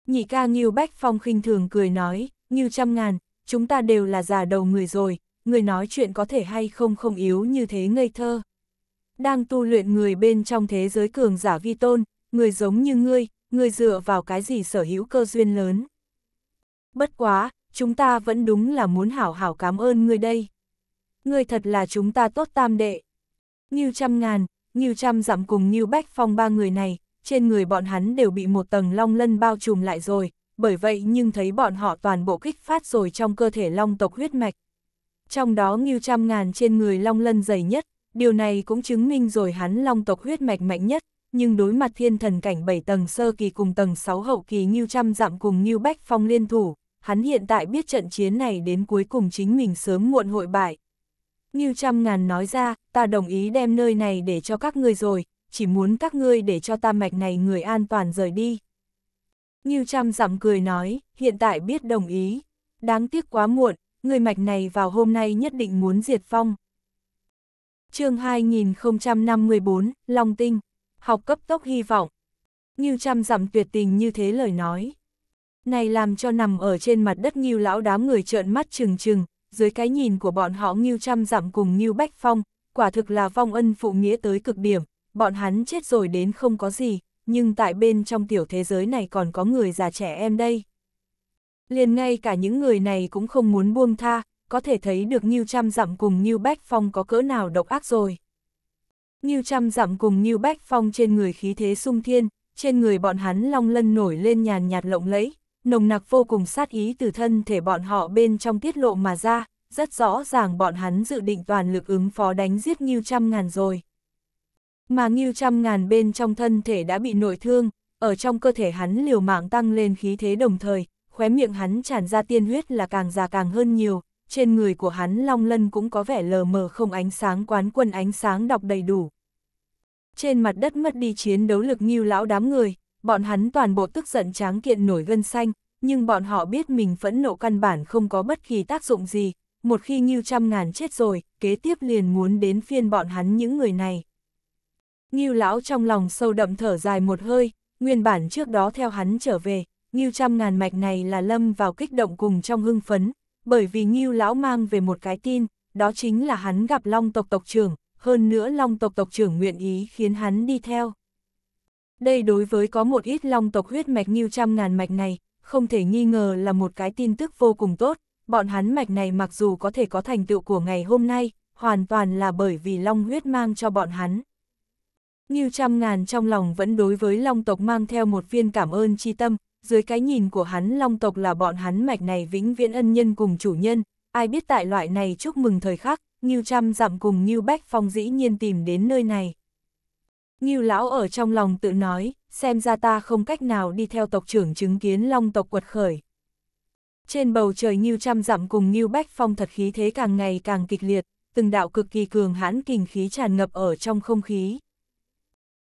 Nhị ca Nghiêu Bách Phong khinh thường cười nói, như trăm ngàn, chúng ta đều là già đầu người rồi, người nói chuyện có thể hay không không yếu như thế ngây thơ. Đang tu luyện người bên trong thế giới cường giả vi tôn, người giống như ngươi, người dựa vào cái gì sở hữu cơ duyên lớn. Bất quá, chúng ta vẫn đúng là muốn hảo hảo cảm ơn ngươi đây. Ngươi thật là chúng ta tốt tam đệ. Như trăm ngàn, Ngưu Trăm dặm cùng Ngưu Bách Phong ba người này, trên người bọn hắn đều bị một tầng long lân bao trùm lại rồi, bởi vậy nhưng thấy bọn họ toàn bộ kích phát rồi trong cơ thể long tộc huyết mạch. Trong đó Ngưu Trăm ngàn trên người long lân dày nhất, điều này cũng chứng minh rồi hắn long tộc huyết mạch mạnh nhất, nhưng đối mặt thiên thần cảnh 7 tầng sơ kỳ cùng tầng 6 hậu kỳ Ngưu Trăm dặm cùng Ngưu Bách Phong liên thủ, hắn hiện tại biết trận chiến này đến cuối cùng chính mình sớm muộn hội bại, như trăm ngàn nói ra, ta đồng ý đem nơi này để cho các ngươi rồi, chỉ muốn các ngươi để cho ta mạch này người an toàn rời đi. Như trăm giảm cười nói, hiện tại biết đồng ý. Đáng tiếc quá muộn, người mạch này vào hôm nay nhất định muốn diệt phong. chương 2054, Long Tinh, học cấp tốc hy vọng. Như trăm giảm tuyệt tình như thế lời nói. Này làm cho nằm ở trên mặt đất nghiêu lão đám người trợn mắt trừng trừng, dưới cái nhìn của bọn họ Ngưu Trăm Dặm cùng Ngưu Bách Phong, quả thực là vong ân phụ nghĩa tới cực điểm, bọn hắn chết rồi đến không có gì, nhưng tại bên trong tiểu thế giới này còn có người già trẻ em đây. Liền ngay cả những người này cũng không muốn buông tha, có thể thấy được Ngưu Trăm Dặm cùng Ngưu Bách Phong có cỡ nào độc ác rồi. Ngưu Trăm Dặm cùng Ngưu Bách Phong trên người khí thế sung thiên, trên người bọn hắn long lân nổi lên nhàn nhạt lộng lẫy, nồng nặc vô cùng sát ý từ thân thể bọn họ bên trong tiết lộ mà ra, rất rõ ràng bọn hắn dự định toàn lực ứng phó đánh giết Ngưu Trăm Ngàn rồi. Mà Ngưu Trăm Ngàn bên trong thân thể đã bị nội thương, ở trong cơ thể hắn liều mạng tăng lên khí thế đồng thời, khóe miệng hắn tràn ra tiên huyết là càng già càng hơn nhiều, trên người của hắn long lân cũng có vẻ lờ mờ không ánh sáng quán quân ánh sáng đọc đầy đủ. Trên mặt đất mất đi chiến đấu lực Ngưu lão đám người, bọn hắn toàn bộ tức giận tráng kiện nổi gân xanh, nhưng bọn họ biết mình phẫn nộ căn bản không có bất kỳ tác dụng gì, một khi Ngưu trăm ngàn chết rồi, kế tiếp liền muốn đến phiên bọn hắn những người này. Ngưu lão trong lòng sâu đậm thở dài một hơi, nguyên bản trước đó theo hắn trở về, Ngưu trăm ngàn mạch này là lâm vào kích động cùng trong hưng phấn, bởi vì Ngưu lão mang về một cái tin, đó chính là hắn gặp Long tộc tộc trưởng, hơn nữa Long tộc tộc trưởng nguyện ý khiến hắn đi theo. Đây đối với có một ít long tộc huyết mạch như trăm ngàn mạch này, không thể nghi ngờ là một cái tin tức vô cùng tốt, bọn hắn mạch này mặc dù có thể có thành tựu của ngày hôm nay, hoàn toàn là bởi vì long huyết mang cho bọn hắn. như trăm ngàn trong lòng vẫn đối với long tộc mang theo một viên cảm ơn chi tâm, dưới cái nhìn của hắn long tộc là bọn hắn mạch này vĩnh viễn ân nhân cùng chủ nhân, ai biết tại loại này chúc mừng thời khắc, như trăm dặm cùng như Bách Phong dĩ nhiên tìm đến nơi này. Ngưu lão ở trong lòng tự nói, xem ra ta không cách nào đi theo tộc trưởng chứng kiến long tộc quật khởi. Trên bầu trời Ngưu trăm dặm cùng Ngưu bách phong thật khí thế càng ngày càng kịch liệt, từng đạo cực kỳ cường hãn kinh khí tràn ngập ở trong không khí.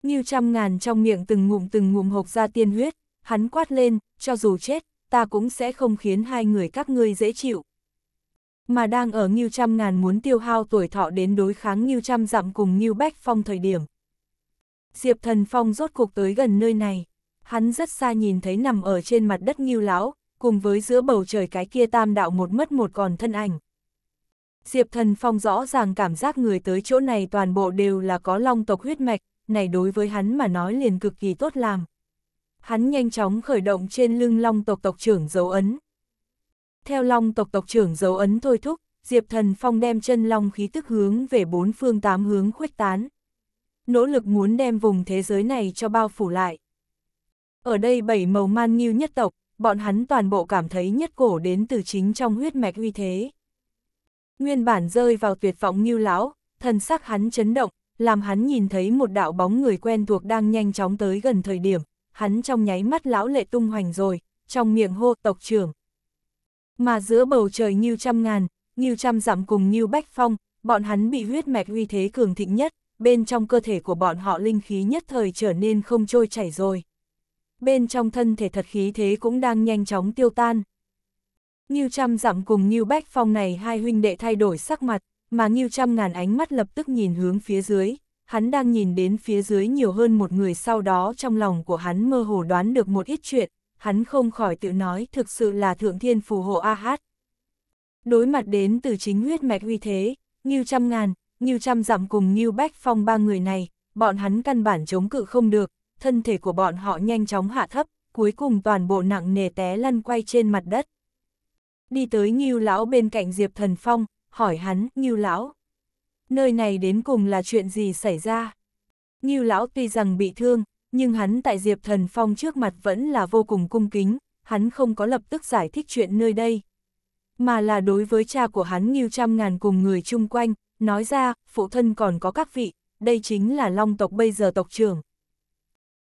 Ngưu trăm ngàn trong miệng từng ngụm từng ngụm hộc ra tiên huyết, hắn quát lên, cho dù chết, ta cũng sẽ không khiến hai người các ngươi dễ chịu. Mà đang ở Ngưu trăm ngàn muốn tiêu hao tuổi thọ đến đối kháng Ngưu trăm dặm cùng Ngưu bách phong thời điểm, Diệp Thần Phong rốt cuộc tới gần nơi này. Hắn rất xa nhìn thấy nằm ở trên mặt đất nghiêu lão, cùng với giữa bầu trời cái kia tam đạo một mất một còn thân ảnh. Diệp Thần Phong rõ ràng cảm giác người tới chỗ này toàn bộ đều là có long tộc huyết mạch, này đối với hắn mà nói liền cực kỳ tốt làm. Hắn nhanh chóng khởi động trên lưng long tộc tộc trưởng dấu ấn. Theo long tộc tộc trưởng dấu ấn thôi thúc, Diệp Thần Phong đem chân long khí tức hướng về bốn phương tám hướng khuếch tán nỗ lực muốn đem vùng thế giới này cho bao phủ lại. Ở đây bảy màu man nghiêu nhất tộc, bọn hắn toàn bộ cảm thấy nhất cổ đến từ chính trong huyết mạch uy thế. Nguyên bản rơi vào tuyệt vọng nghiêu lão, thần sắc hắn chấn động, làm hắn nhìn thấy một đạo bóng người quen thuộc đang nhanh chóng tới gần thời điểm, hắn trong nháy mắt lão lệ tung hoành rồi, trong miệng hô tộc trưởng. Mà giữa bầu trời nghiêu trăm ngàn, nghiêu trăm dặm cùng nghiêu bách phong, bọn hắn bị huyết mạch uy thế cường thịnh nhất, bên trong cơ thể của bọn họ linh khí nhất thời trở nên không trôi chảy rồi. Bên trong thân thể thật khí thế cũng đang nhanh chóng tiêu tan. Nghiêu Trăm dặm cùng Nghiêu Bách Phong này hai huynh đệ thay đổi sắc mặt, mà Nghiêu Trăm ngàn ánh mắt lập tức nhìn hướng phía dưới, hắn đang nhìn đến phía dưới nhiều hơn một người sau đó trong lòng của hắn mơ hồ đoán được một ít chuyện, hắn không khỏi tự nói thực sự là thượng thiên phù hộ A Hát. Đối mặt đến từ chính huyết mạch uy thế, Nghiêu Trăm ngàn, như trăm dặm cùng New Bách Phong ba người này, bọn hắn căn bản chống cự không được, thân thể của bọn họ nhanh chóng hạ thấp, cuối cùng toàn bộ nặng nề té lăn quay trên mặt đất. Đi tới Ngưu Lão bên cạnh Diệp Thần Phong, hỏi hắn, Ngưu Lão, nơi này đến cùng là chuyện gì xảy ra? Ngưu Lão tuy rằng bị thương, nhưng hắn tại Diệp Thần Phong trước mặt vẫn là vô cùng cung kính, hắn không có lập tức giải thích chuyện nơi đây. Mà là đối với cha của hắn Ngưu Trăm Ngàn cùng người chung quanh, Nói ra, phụ thân còn có các vị, đây chính là long tộc bây giờ tộc trưởng.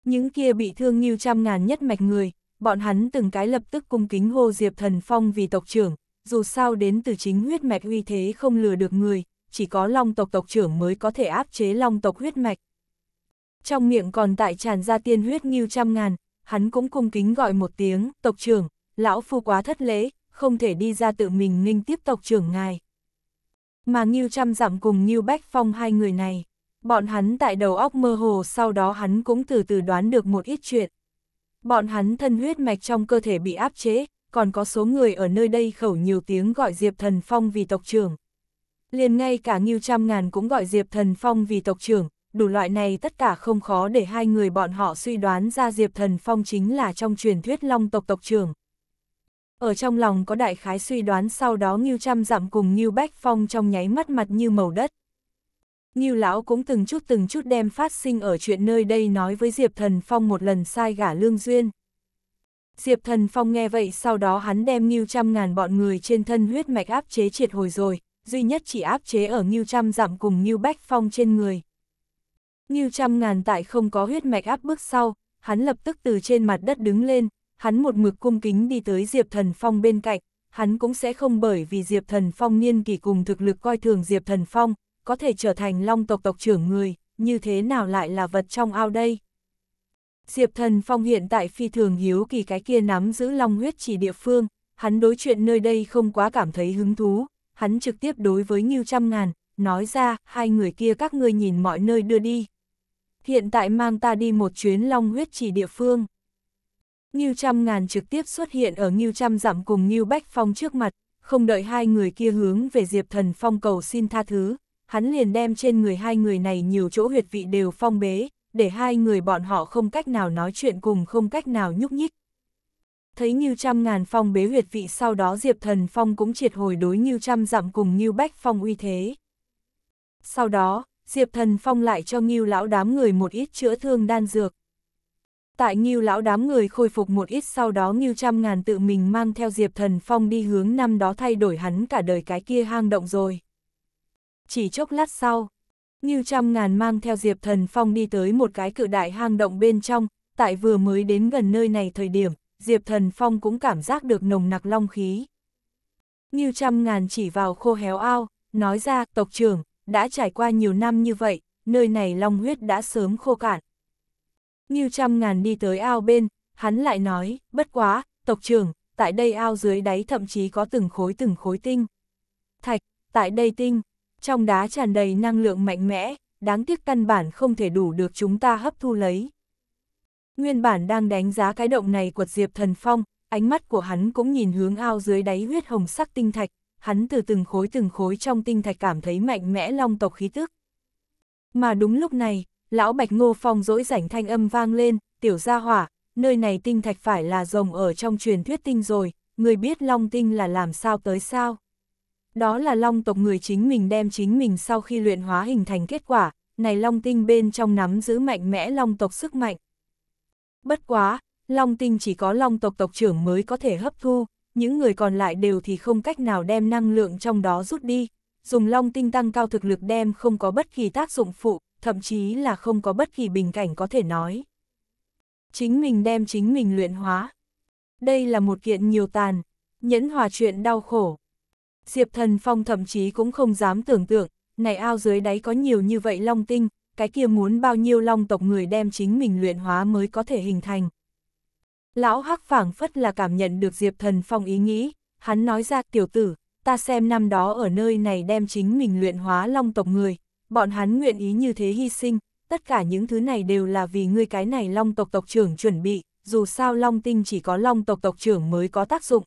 Những kia bị thương nhiều trăm ngàn nhất mạch người, bọn hắn từng cái lập tức cung kính hô Diệp Thần Phong vì tộc trưởng, dù sao đến từ chính huyết mạch uy thế không lừa được người, chỉ có long tộc tộc trưởng mới có thể áp chế long tộc huyết mạch. Trong miệng còn tại tràn ra tiên huyết nghiêu trăm ngàn, hắn cũng cung kính gọi một tiếng, tộc trưởng, lão phu quá thất lễ, không thể đi ra tự mình nghinh tiếp tộc trưởng ngài mà Ngưu Trăm Dặm cùng Ngưu Bách Phong hai người này. Bọn hắn tại đầu óc mơ hồ sau đó hắn cũng từ từ đoán được một ít chuyện. Bọn hắn thân huyết mạch trong cơ thể bị áp chế, còn có số người ở nơi đây khẩu nhiều tiếng gọi Diệp Thần Phong vì tộc trưởng. Liền ngay cả Ngưu Trăm Ngàn cũng gọi Diệp Thần Phong vì tộc trưởng, đủ loại này tất cả không khó để hai người bọn họ suy đoán ra Diệp Thần Phong chính là trong truyền thuyết long tộc tộc trưởng. Ở trong lòng có đại khái suy đoán sau đó Ngưu Trăm dặm cùng Ngưu Bách Phong trong nháy mắt mặt như màu đất. Ngưu lão cũng từng chút từng chút đem phát sinh ở chuyện nơi đây nói với Diệp Thần Phong một lần sai gả lương duyên. Diệp Thần Phong nghe vậy sau đó hắn đem Ngưu Trăm ngàn bọn người trên thân huyết mạch áp chế triệt hồi rồi, duy nhất chỉ áp chế ở Ngưu Trăm dặm cùng Ngưu Bách Phong trên người. Ngưu Trăm ngàn tại không có huyết mạch áp bước sau, hắn lập tức từ trên mặt đất đứng lên, hắn một mực cung kính đi tới Diệp Thần Phong bên cạnh, hắn cũng sẽ không bởi vì Diệp Thần Phong niên kỳ cùng thực lực coi thường Diệp Thần Phong, có thể trở thành long tộc tộc trưởng người, như thế nào lại là vật trong ao đây. Diệp Thần Phong hiện tại phi thường hiếu kỳ cái kia nắm giữ long huyết chỉ địa phương, hắn đối chuyện nơi đây không quá cảm thấy hứng thú, hắn trực tiếp đối với Ngưu Trăm Ngàn, nói ra, hai người kia các ngươi nhìn mọi nơi đưa đi. Hiện tại mang ta đi một chuyến long huyết chỉ địa phương. Ngưu Trăm Ngàn trực tiếp xuất hiện ở Ngưu Trăm dặm cùng Ngưu Bách Phong trước mặt, không đợi hai người kia hướng về Diệp Thần Phong cầu xin tha thứ, hắn liền đem trên người hai người này nhiều chỗ huyệt vị đều phong bế, để hai người bọn họ không cách nào nói chuyện cùng không cách nào nhúc nhích. Thấy Ngưu Trăm Ngàn Phong bế huyệt vị sau đó Diệp Thần Phong cũng triệt hồi đối Ngưu Trăm dặm cùng Ngưu Bách Phong uy thế. Sau đó, Diệp Thần Phong lại cho Ngưu lão đám người một ít chữa thương đan dược. Tại Ngưu lão đám người khôi phục một ít sau đó Ngưu trăm ngàn tự mình mang theo Diệp Thần Phong đi hướng năm đó thay đổi hắn cả đời cái kia hang động rồi. Chỉ chốc lát sau, Ngưu trăm ngàn mang theo Diệp Thần Phong đi tới một cái cự đại hang động bên trong, tại vừa mới đến gần nơi này thời điểm, Diệp Thần Phong cũng cảm giác được nồng nặc long khí. Ngưu trăm ngàn chỉ vào khô héo ao, nói ra tộc trưởng, đã trải qua nhiều năm như vậy, nơi này long huyết đã sớm khô cạn, như trăm ngàn đi tới ao bên, hắn lại nói, bất quá, tộc trưởng, tại đây ao dưới đáy thậm chí có từng khối từng khối tinh. Thạch, tại đây tinh, trong đá tràn đầy năng lượng mạnh mẽ, đáng tiếc căn bản không thể đủ được chúng ta hấp thu lấy. Nguyên bản đang đánh giá cái động này quật Diệp Thần Phong, ánh mắt của hắn cũng nhìn hướng ao dưới đáy huyết hồng sắc tinh thạch, hắn từ từng khối từng khối trong tinh thạch cảm thấy mạnh mẽ long tộc khí tức. Mà đúng lúc này, lão Bạch Ngô Phong dỗi rảnh thanh âm vang lên, tiểu gia hỏa, nơi này tinh thạch phải là rồng ở trong truyền thuyết tinh rồi, người biết long tinh là làm sao tới sao. Đó là long tộc người chính mình đem chính mình sau khi luyện hóa hình thành kết quả, này long tinh bên trong nắm giữ mạnh mẽ long tộc sức mạnh. Bất quá, long tinh chỉ có long tộc tộc trưởng mới có thể hấp thu, những người còn lại đều thì không cách nào đem năng lượng trong đó rút đi. Dùng long tinh tăng cao thực lực đem không có bất kỳ tác dụng phụ, thậm chí là không có bất kỳ bình cảnh có thể nói. Chính mình đem chính mình luyện hóa. Đây là một kiện nhiều tàn, nhẫn hòa chuyện đau khổ. Diệp thần phong thậm chí cũng không dám tưởng tượng, này ao dưới đáy có nhiều như vậy long tinh, cái kia muốn bao nhiêu long tộc người đem chính mình luyện hóa mới có thể hình thành. Lão Hắc phảng phất là cảm nhận được Diệp Thần Phong ý nghĩ, hắn nói ra tiểu tử, ta xem năm đó ở nơi này đem chính mình luyện hóa long tộc người, bọn hắn nguyện ý như thế hy sinh, tất cả những thứ này đều là vì ngươi cái này long tộc tộc trưởng chuẩn bị, dù sao long tinh chỉ có long tộc tộc trưởng mới có tác dụng.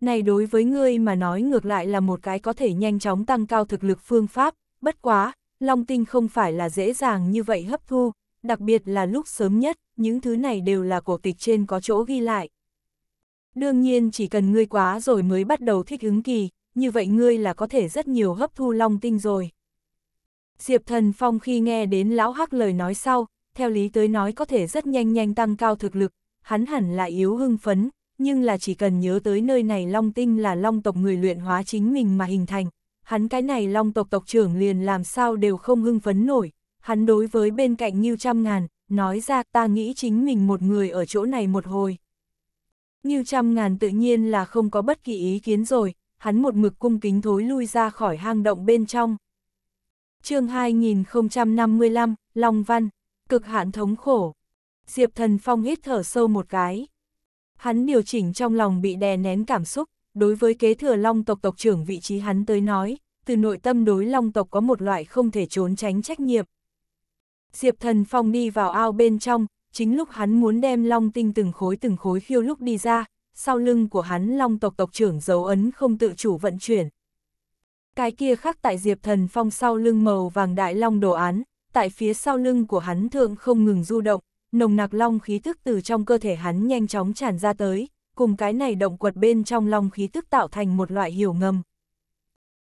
Này đối với ngươi mà nói ngược lại là một cái có thể nhanh chóng tăng cao thực lực phương pháp, bất quá, long tinh không phải là dễ dàng như vậy hấp thu, đặc biệt là lúc sớm nhất, những thứ này đều là cổ tịch trên có chỗ ghi lại. Đương nhiên chỉ cần ngươi quá rồi mới bắt đầu thích ứng kỳ, như vậy ngươi là có thể rất nhiều hấp thu long tinh rồi. Diệp Thần Phong khi nghe đến Lão Hắc lời nói sau, theo lý tới nói có thể rất nhanh nhanh tăng cao thực lực, hắn hẳn là yếu hưng phấn, nhưng là chỉ cần nhớ tới nơi này Long Tinh là Long tộc người luyện hóa chính mình mà hình thành, hắn cái này Long tộc tộc trưởng liền làm sao đều không hưng phấn nổi, hắn đối với bên cạnh Nhiêu Trăm Ngàn, nói ra ta nghĩ chính mình một người ở chỗ này một hồi. Nhiêu Trăm Ngàn tự nhiên là không có bất kỳ ý kiến rồi, hắn một mực cung kính thối lui ra khỏi hang động bên trong chương 2055, Long Văn, cực hạn thống khổ. Diệp Thần Phong hít thở sâu một cái. Hắn điều chỉnh trong lòng bị đè nén cảm xúc, đối với kế thừa Long tộc tộc trưởng vị trí hắn tới nói, từ nội tâm đối Long tộc có một loại không thể trốn tránh trách nhiệm. Diệp Thần Phong đi vào ao bên trong, chính lúc hắn muốn đem Long tinh từng khối từng khối khiêu lúc đi ra, sau lưng của hắn Long tộc tộc trưởng dấu ấn không tự chủ vận chuyển, cái kia khắc tại Diệp Thần Phong sau lưng màu vàng đại long đồ án, tại phía sau lưng của hắn thượng không ngừng du động, nồng nặc long khí tức từ trong cơ thể hắn nhanh chóng tràn ra tới, cùng cái này động quật bên trong long khí tức tạo thành một loại hiểu ngầm.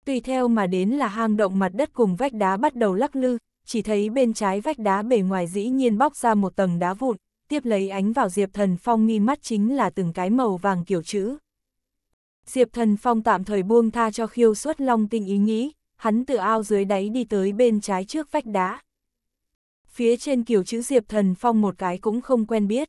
Tùy theo mà đến là hang động mặt đất cùng vách đá bắt đầu lắc lư, chỉ thấy bên trái vách đá bề ngoài dĩ nhiên bóc ra một tầng đá vụn, tiếp lấy ánh vào Diệp Thần Phong nghi mắt chính là từng cái màu vàng kiểu chữ, Diệp Thần Phong tạm thời buông tha cho khiêu suất long tinh ý nghĩ, hắn tự ao dưới đáy đi tới bên trái trước vách đá. Phía trên kiểu chữ Diệp Thần Phong một cái cũng không quen biết.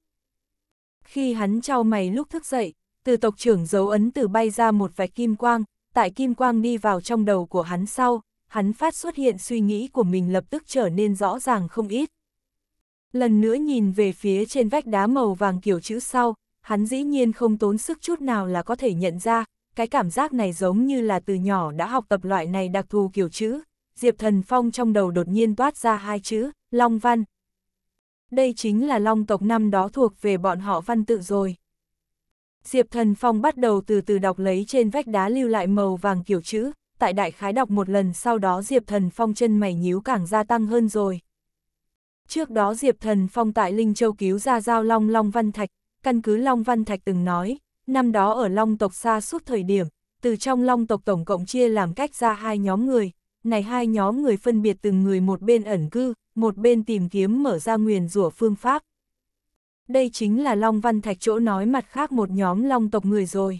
Khi hắn trao mày lúc thức dậy, từ tộc trưởng dấu ấn từ bay ra một vạch kim quang, tại kim quang đi vào trong đầu của hắn sau, hắn phát xuất hiện suy nghĩ của mình lập tức trở nên rõ ràng không ít. Lần nữa nhìn về phía trên vách đá màu vàng kiểu chữ sau, hắn dĩ nhiên không tốn sức chút nào là có thể nhận ra, cái cảm giác này giống như là từ nhỏ đã học tập loại này đặc thù kiểu chữ. Diệp Thần Phong trong đầu đột nhiên toát ra hai chữ, Long Văn. Đây chính là Long tộc năm đó thuộc về bọn họ văn tự rồi. Diệp Thần Phong bắt đầu từ từ đọc lấy trên vách đá lưu lại màu vàng kiểu chữ, tại đại khái đọc một lần sau đó Diệp Thần Phong chân mày nhíu càng gia tăng hơn rồi. Trước đó Diệp Thần Phong tại Linh Châu cứu ra giao Long Long Văn Thạch, căn cứ Long Văn Thạch từng nói, năm đó ở long tộc xa suốt thời điểm, từ trong long tộc tổng cộng chia làm cách ra hai nhóm người, này hai nhóm người phân biệt từng người một bên ẩn cư, một bên tìm kiếm mở ra nguyền rủa phương pháp. Đây chính là Long Văn Thạch chỗ nói mặt khác một nhóm long tộc người rồi.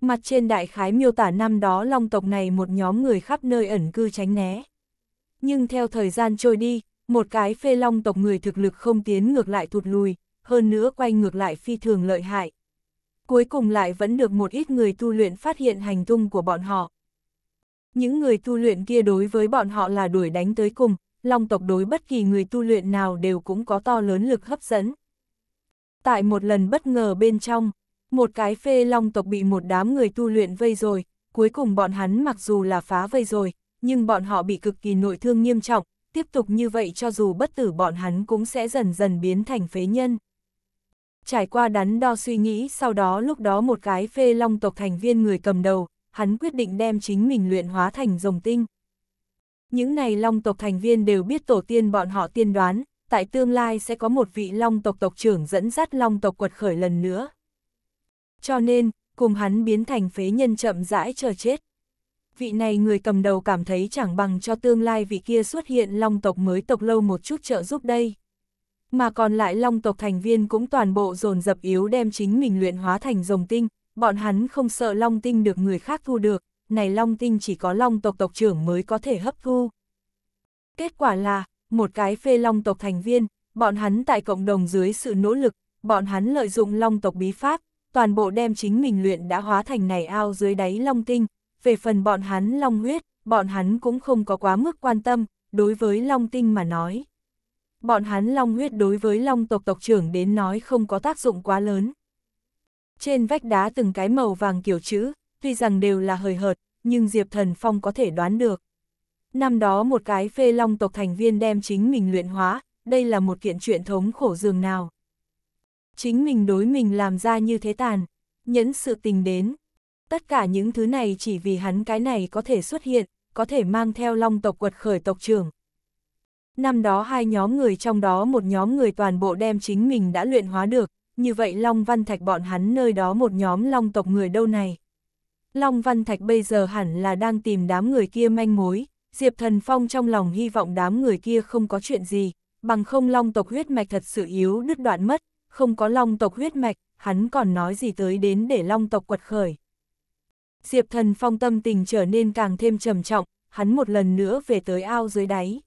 Mặt trên đại khái miêu tả năm đó long tộc này một nhóm người khắp nơi ẩn cư tránh né. Nhưng theo thời gian trôi đi, một cái phê long tộc người thực lực không tiến ngược lại thụt lùi, hơn nữa quay ngược lại phi thường lợi hại, cuối cùng lại vẫn được một ít người tu luyện phát hiện hành tung của bọn họ. Những người tu luyện kia đối với bọn họ là đuổi đánh tới cùng, long tộc đối bất kỳ người tu luyện nào đều cũng có to lớn lực hấp dẫn. Tại một lần bất ngờ bên trong, một cái phê long tộc bị một đám người tu luyện vây rồi, cuối cùng bọn hắn mặc dù là phá vây rồi, nhưng bọn họ bị cực kỳ nội thương nghiêm trọng, tiếp tục như vậy cho dù bất tử bọn hắn cũng sẽ dần dần biến thành phế nhân trải qua đắn đo suy nghĩ sau đó lúc đó một cái phê long tộc thành viên người cầm đầu, hắn quyết định đem chính mình luyện hóa thành rồng tinh. Những này long tộc thành viên đều biết tổ tiên bọn họ tiên đoán, tại tương lai sẽ có một vị long tộc tộc trưởng dẫn dắt long tộc quật khởi lần nữa. Cho nên, cùng hắn biến thành phế nhân chậm rãi chờ chết. Vị này người cầm đầu cảm thấy chẳng bằng cho tương lai vị kia xuất hiện long tộc mới tộc lâu một chút trợ giúp đây mà còn lại long tộc thành viên cũng toàn bộ dồn dập yếu đem chính mình luyện hóa thành rồng tinh, bọn hắn không sợ long tinh được người khác thu được, này long tinh chỉ có long tộc tộc trưởng mới có thể hấp thu. Kết quả là, một cái phê long tộc thành viên, bọn hắn tại cộng đồng dưới sự nỗ lực, bọn hắn lợi dụng long tộc bí pháp, toàn bộ đem chính mình luyện đã hóa thành này ao dưới đáy long tinh, về phần bọn hắn long huyết, bọn hắn cũng không có quá mức quan tâm, đối với long tinh mà nói. Bọn hắn long huyết đối với long tộc tộc trưởng đến nói không có tác dụng quá lớn. Trên vách đá từng cái màu vàng kiểu chữ, tuy rằng đều là hời hợt, nhưng Diệp Thần Phong có thể đoán được. Năm đó một cái phê long tộc thành viên đem chính mình luyện hóa, đây là một kiện chuyện thống khổ dường nào. Chính mình đối mình làm ra như thế tàn, nhẫn sự tình đến. Tất cả những thứ này chỉ vì hắn cái này có thể xuất hiện, có thể mang theo long tộc quật khởi tộc trưởng, năm đó hai nhóm người trong đó một nhóm người toàn bộ đem chính mình đã luyện hóa được, như vậy Long Văn Thạch bọn hắn nơi đó một nhóm Long tộc người đâu này. Long Văn Thạch bây giờ hẳn là đang tìm đám người kia manh mối, Diệp Thần Phong trong lòng hy vọng đám người kia không có chuyện gì, bằng không Long tộc huyết mạch thật sự yếu đứt đoạn mất, không có Long tộc huyết mạch, hắn còn nói gì tới đến để Long tộc quật khởi. Diệp Thần Phong tâm tình trở nên càng thêm trầm trọng, hắn một lần nữa về tới ao dưới đáy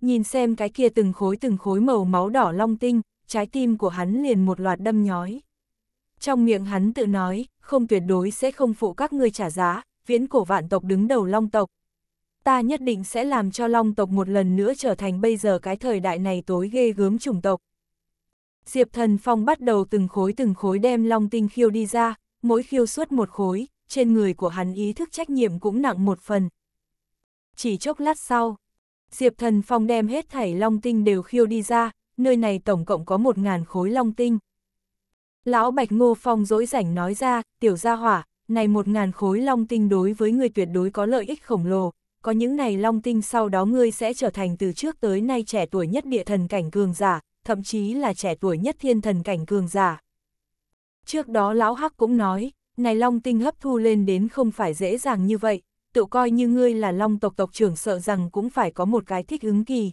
nhìn xem cái kia từng khối từng khối màu máu đỏ long tinh, trái tim của hắn liền một loạt đâm nhói. Trong miệng hắn tự nói, không tuyệt đối sẽ không phụ các ngươi trả giá, viễn cổ vạn tộc đứng đầu long tộc. Ta nhất định sẽ làm cho long tộc một lần nữa trở thành bây giờ cái thời đại này tối ghê gớm chủng tộc. Diệp thần phong bắt đầu từng khối từng khối đem long tinh khiêu đi ra, mỗi khiêu suốt một khối, trên người của hắn ý thức trách nhiệm cũng nặng một phần. Chỉ chốc lát sau, Diệp Thần Phong đem hết thảy long tinh đều khiêu đi ra, nơi này tổng cộng có một ngàn khối long tinh. Lão Bạch Ngô Phong dỗi rảnh nói ra, tiểu gia hỏa, này một ngàn khối long tinh đối với người tuyệt đối có lợi ích khổng lồ, có những này long tinh sau đó ngươi sẽ trở thành từ trước tới nay trẻ tuổi nhất địa thần cảnh cường giả, thậm chí là trẻ tuổi nhất thiên thần cảnh cường giả. Trước đó Lão Hắc cũng nói, này long tinh hấp thu lên đến không phải dễ dàng như vậy, tự coi như ngươi là long tộc tộc trưởng sợ rằng cũng phải có một cái thích ứng kỳ.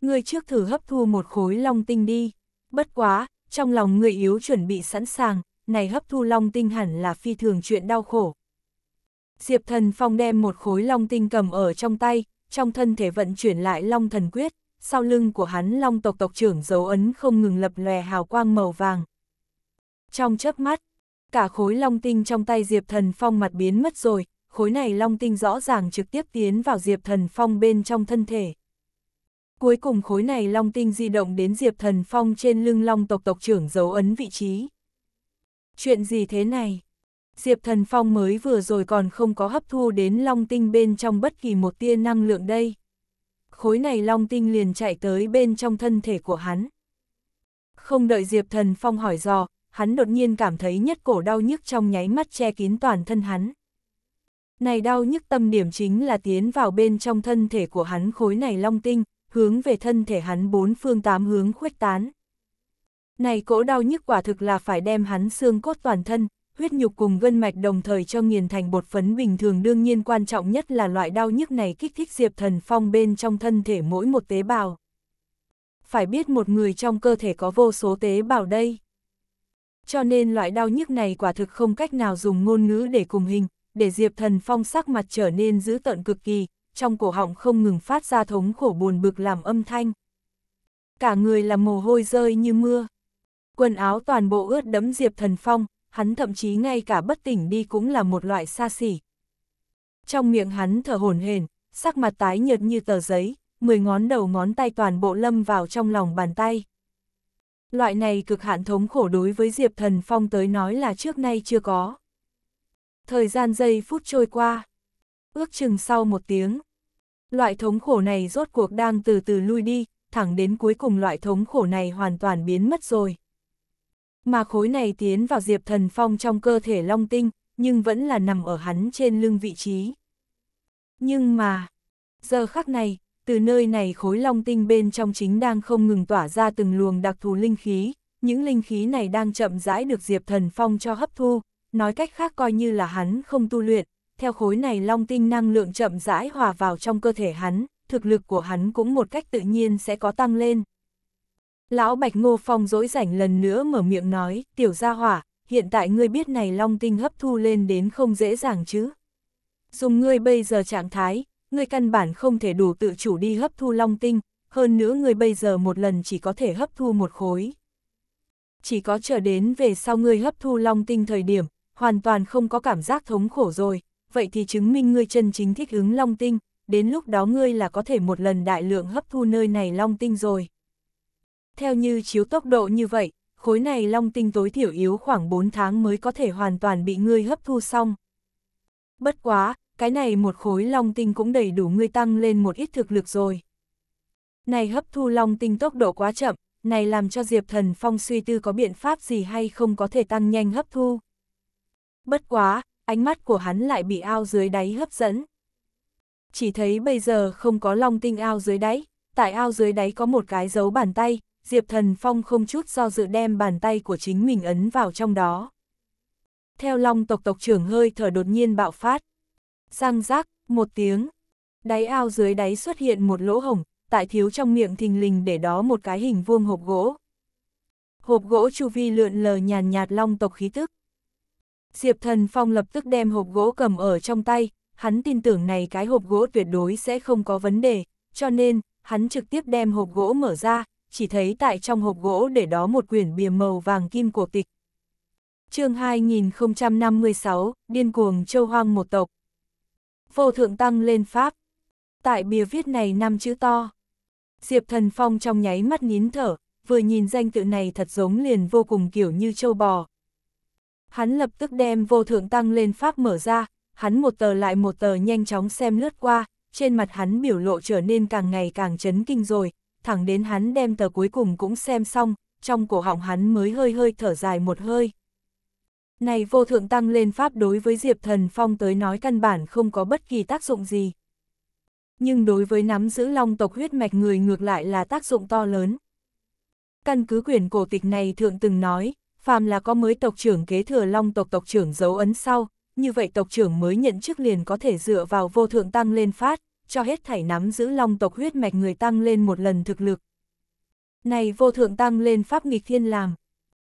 Ngươi trước thử hấp thu một khối long tinh đi, bất quá, trong lòng người yếu chuẩn bị sẵn sàng, này hấp thu long tinh hẳn là phi thường chuyện đau khổ. Diệp thần phong đem một khối long tinh cầm ở trong tay, trong thân thể vận chuyển lại long thần quyết, sau lưng của hắn long tộc tộc trưởng dấu ấn không ngừng lập lòe hào quang màu vàng. Trong chớp mắt, cả khối long tinh trong tay Diệp thần phong mặt biến mất rồi, khối này long tinh rõ ràng trực tiếp tiến vào Diệp Thần Phong bên trong thân thể. Cuối cùng khối này long tinh di động đến Diệp Thần Phong trên lưng long tộc tộc trưởng dấu ấn vị trí. Chuyện gì thế này? Diệp Thần Phong mới vừa rồi còn không có hấp thu đến long tinh bên trong bất kỳ một tia năng lượng đây. Khối này long tinh liền chạy tới bên trong thân thể của hắn. Không đợi Diệp Thần Phong hỏi dò, hắn đột nhiên cảm thấy nhất cổ đau nhức trong nháy mắt che kín toàn thân hắn này đau nhức tâm điểm chính là tiến vào bên trong thân thể của hắn khối này long tinh, hướng về thân thể hắn bốn phương tám hướng khuếch tán. Này cỗ đau nhức quả thực là phải đem hắn xương cốt toàn thân, huyết nhục cùng gân mạch đồng thời cho nghiền thành bột phấn bình thường đương nhiên quan trọng nhất là loại đau nhức này kích thích Diệp Thần Phong bên trong thân thể mỗi một tế bào. Phải biết một người trong cơ thể có vô số tế bào đây. Cho nên loại đau nhức này quả thực không cách nào dùng ngôn ngữ để cùng hình, để Diệp Thần Phong sắc mặt trở nên dữ tợn cực kỳ, trong cổ họng không ngừng phát ra thống khổ buồn bực làm âm thanh. Cả người là mồ hôi rơi như mưa. Quần áo toàn bộ ướt đẫm Diệp Thần Phong, hắn thậm chí ngay cả bất tỉnh đi cũng là một loại xa xỉ. Trong miệng hắn thở hổn hển, sắc mặt tái nhợt như tờ giấy, mười ngón đầu ngón tay toàn bộ lâm vào trong lòng bàn tay. Loại này cực hạn thống khổ đối với Diệp Thần Phong tới nói là trước nay chưa có. Thời gian giây phút trôi qua. Ước chừng sau một tiếng. Loại thống khổ này rốt cuộc đang từ từ lui đi, thẳng đến cuối cùng loại thống khổ này hoàn toàn biến mất rồi. Mà khối này tiến vào Diệp Thần Phong trong cơ thể Long Tinh, nhưng vẫn là nằm ở hắn trên lưng vị trí. Nhưng mà, giờ khắc này, từ nơi này khối Long Tinh bên trong chính đang không ngừng tỏa ra từng luồng đặc thù linh khí, những linh khí này đang chậm rãi được Diệp Thần Phong cho hấp thu, nói cách khác coi như là hắn không tu luyện, theo khối này long tinh năng lượng chậm rãi hòa vào trong cơ thể hắn, thực lực của hắn cũng một cách tự nhiên sẽ có tăng lên. Lão Bạch Ngô Phong dỗi rảnh lần nữa mở miệng nói, tiểu gia hỏa, hiện tại ngươi biết này long tinh hấp thu lên đến không dễ dàng chứ. Dùng ngươi bây giờ trạng thái, ngươi căn bản không thể đủ tự chủ đi hấp thu long tinh, hơn nữa ngươi bây giờ một lần chỉ có thể hấp thu một khối. Chỉ có chờ đến về sau ngươi hấp thu long tinh thời điểm, hoàn toàn không có cảm giác thống khổ rồi, vậy thì chứng minh ngươi chân chính thích ứng long tinh, đến lúc đó ngươi là có thể một lần đại lượng hấp thu nơi này long tinh rồi. Theo như chiếu tốc độ như vậy, khối này long tinh tối thiểu yếu khoảng 4 tháng mới có thể hoàn toàn bị ngươi hấp thu xong. Bất quá, cái này một khối long tinh cũng đầy đủ ngươi tăng lên một ít thực lực rồi. Này hấp thu long tinh tốc độ quá chậm, này làm cho Diệp Thần Phong suy tư có biện pháp gì hay không có thể tăng nhanh hấp thu. Bất quá, ánh mắt của hắn lại bị ao dưới đáy hấp dẫn. Chỉ thấy bây giờ không có long tinh ao dưới đáy, tại ao dưới đáy có một cái dấu bàn tay, Diệp Thần Phong không chút do dự đem bàn tay của chính mình ấn vào trong đó. Theo long tộc tộc trưởng hơi thở đột nhiên bạo phát. Răng rác, một tiếng. Đáy ao dưới đáy xuất hiện một lỗ hổng, tại thiếu trong miệng thình lình để đó một cái hình vuông hộp gỗ. Hộp gỗ chu vi lượn lờ nhàn nhạt long tộc khí tức. Diệp Thần Phong lập tức đem hộp gỗ cầm ở trong tay, hắn tin tưởng này cái hộp gỗ tuyệt đối sẽ không có vấn đề, cho nên, hắn trực tiếp đem hộp gỗ mở ra, chỉ thấy tại trong hộp gỗ để đó một quyển bìa màu vàng kim cổ tịch. chương 2056, Điên cuồng châu hoang một tộc. Vô thượng tăng lên Pháp. Tại bìa viết này năm chữ to. Diệp Thần Phong trong nháy mắt nín thở, vừa nhìn danh tự này thật giống liền vô cùng kiểu như châu bò, Hắn lập tức đem vô thượng tăng lên pháp mở ra, hắn một tờ lại một tờ nhanh chóng xem lướt qua, trên mặt hắn biểu lộ trở nên càng ngày càng chấn kinh rồi, thẳng đến hắn đem tờ cuối cùng cũng xem xong, trong cổ họng hắn mới hơi hơi thở dài một hơi. Này vô thượng tăng lên pháp đối với Diệp Thần Phong tới nói căn bản không có bất kỳ tác dụng gì. Nhưng đối với nắm giữ long tộc huyết mạch người ngược lại là tác dụng to lớn. Căn cứ quyển cổ tịch này thượng từng nói, phàm là có mới tộc trưởng kế thừa long tộc tộc trưởng dấu ấn sau, như vậy tộc trưởng mới nhận chức liền có thể dựa vào vô thượng tăng lên phát, cho hết thảy nắm giữ long tộc huyết mạch người tăng lên một lần thực lực. Này vô thượng tăng lên pháp nghịch thiên làm.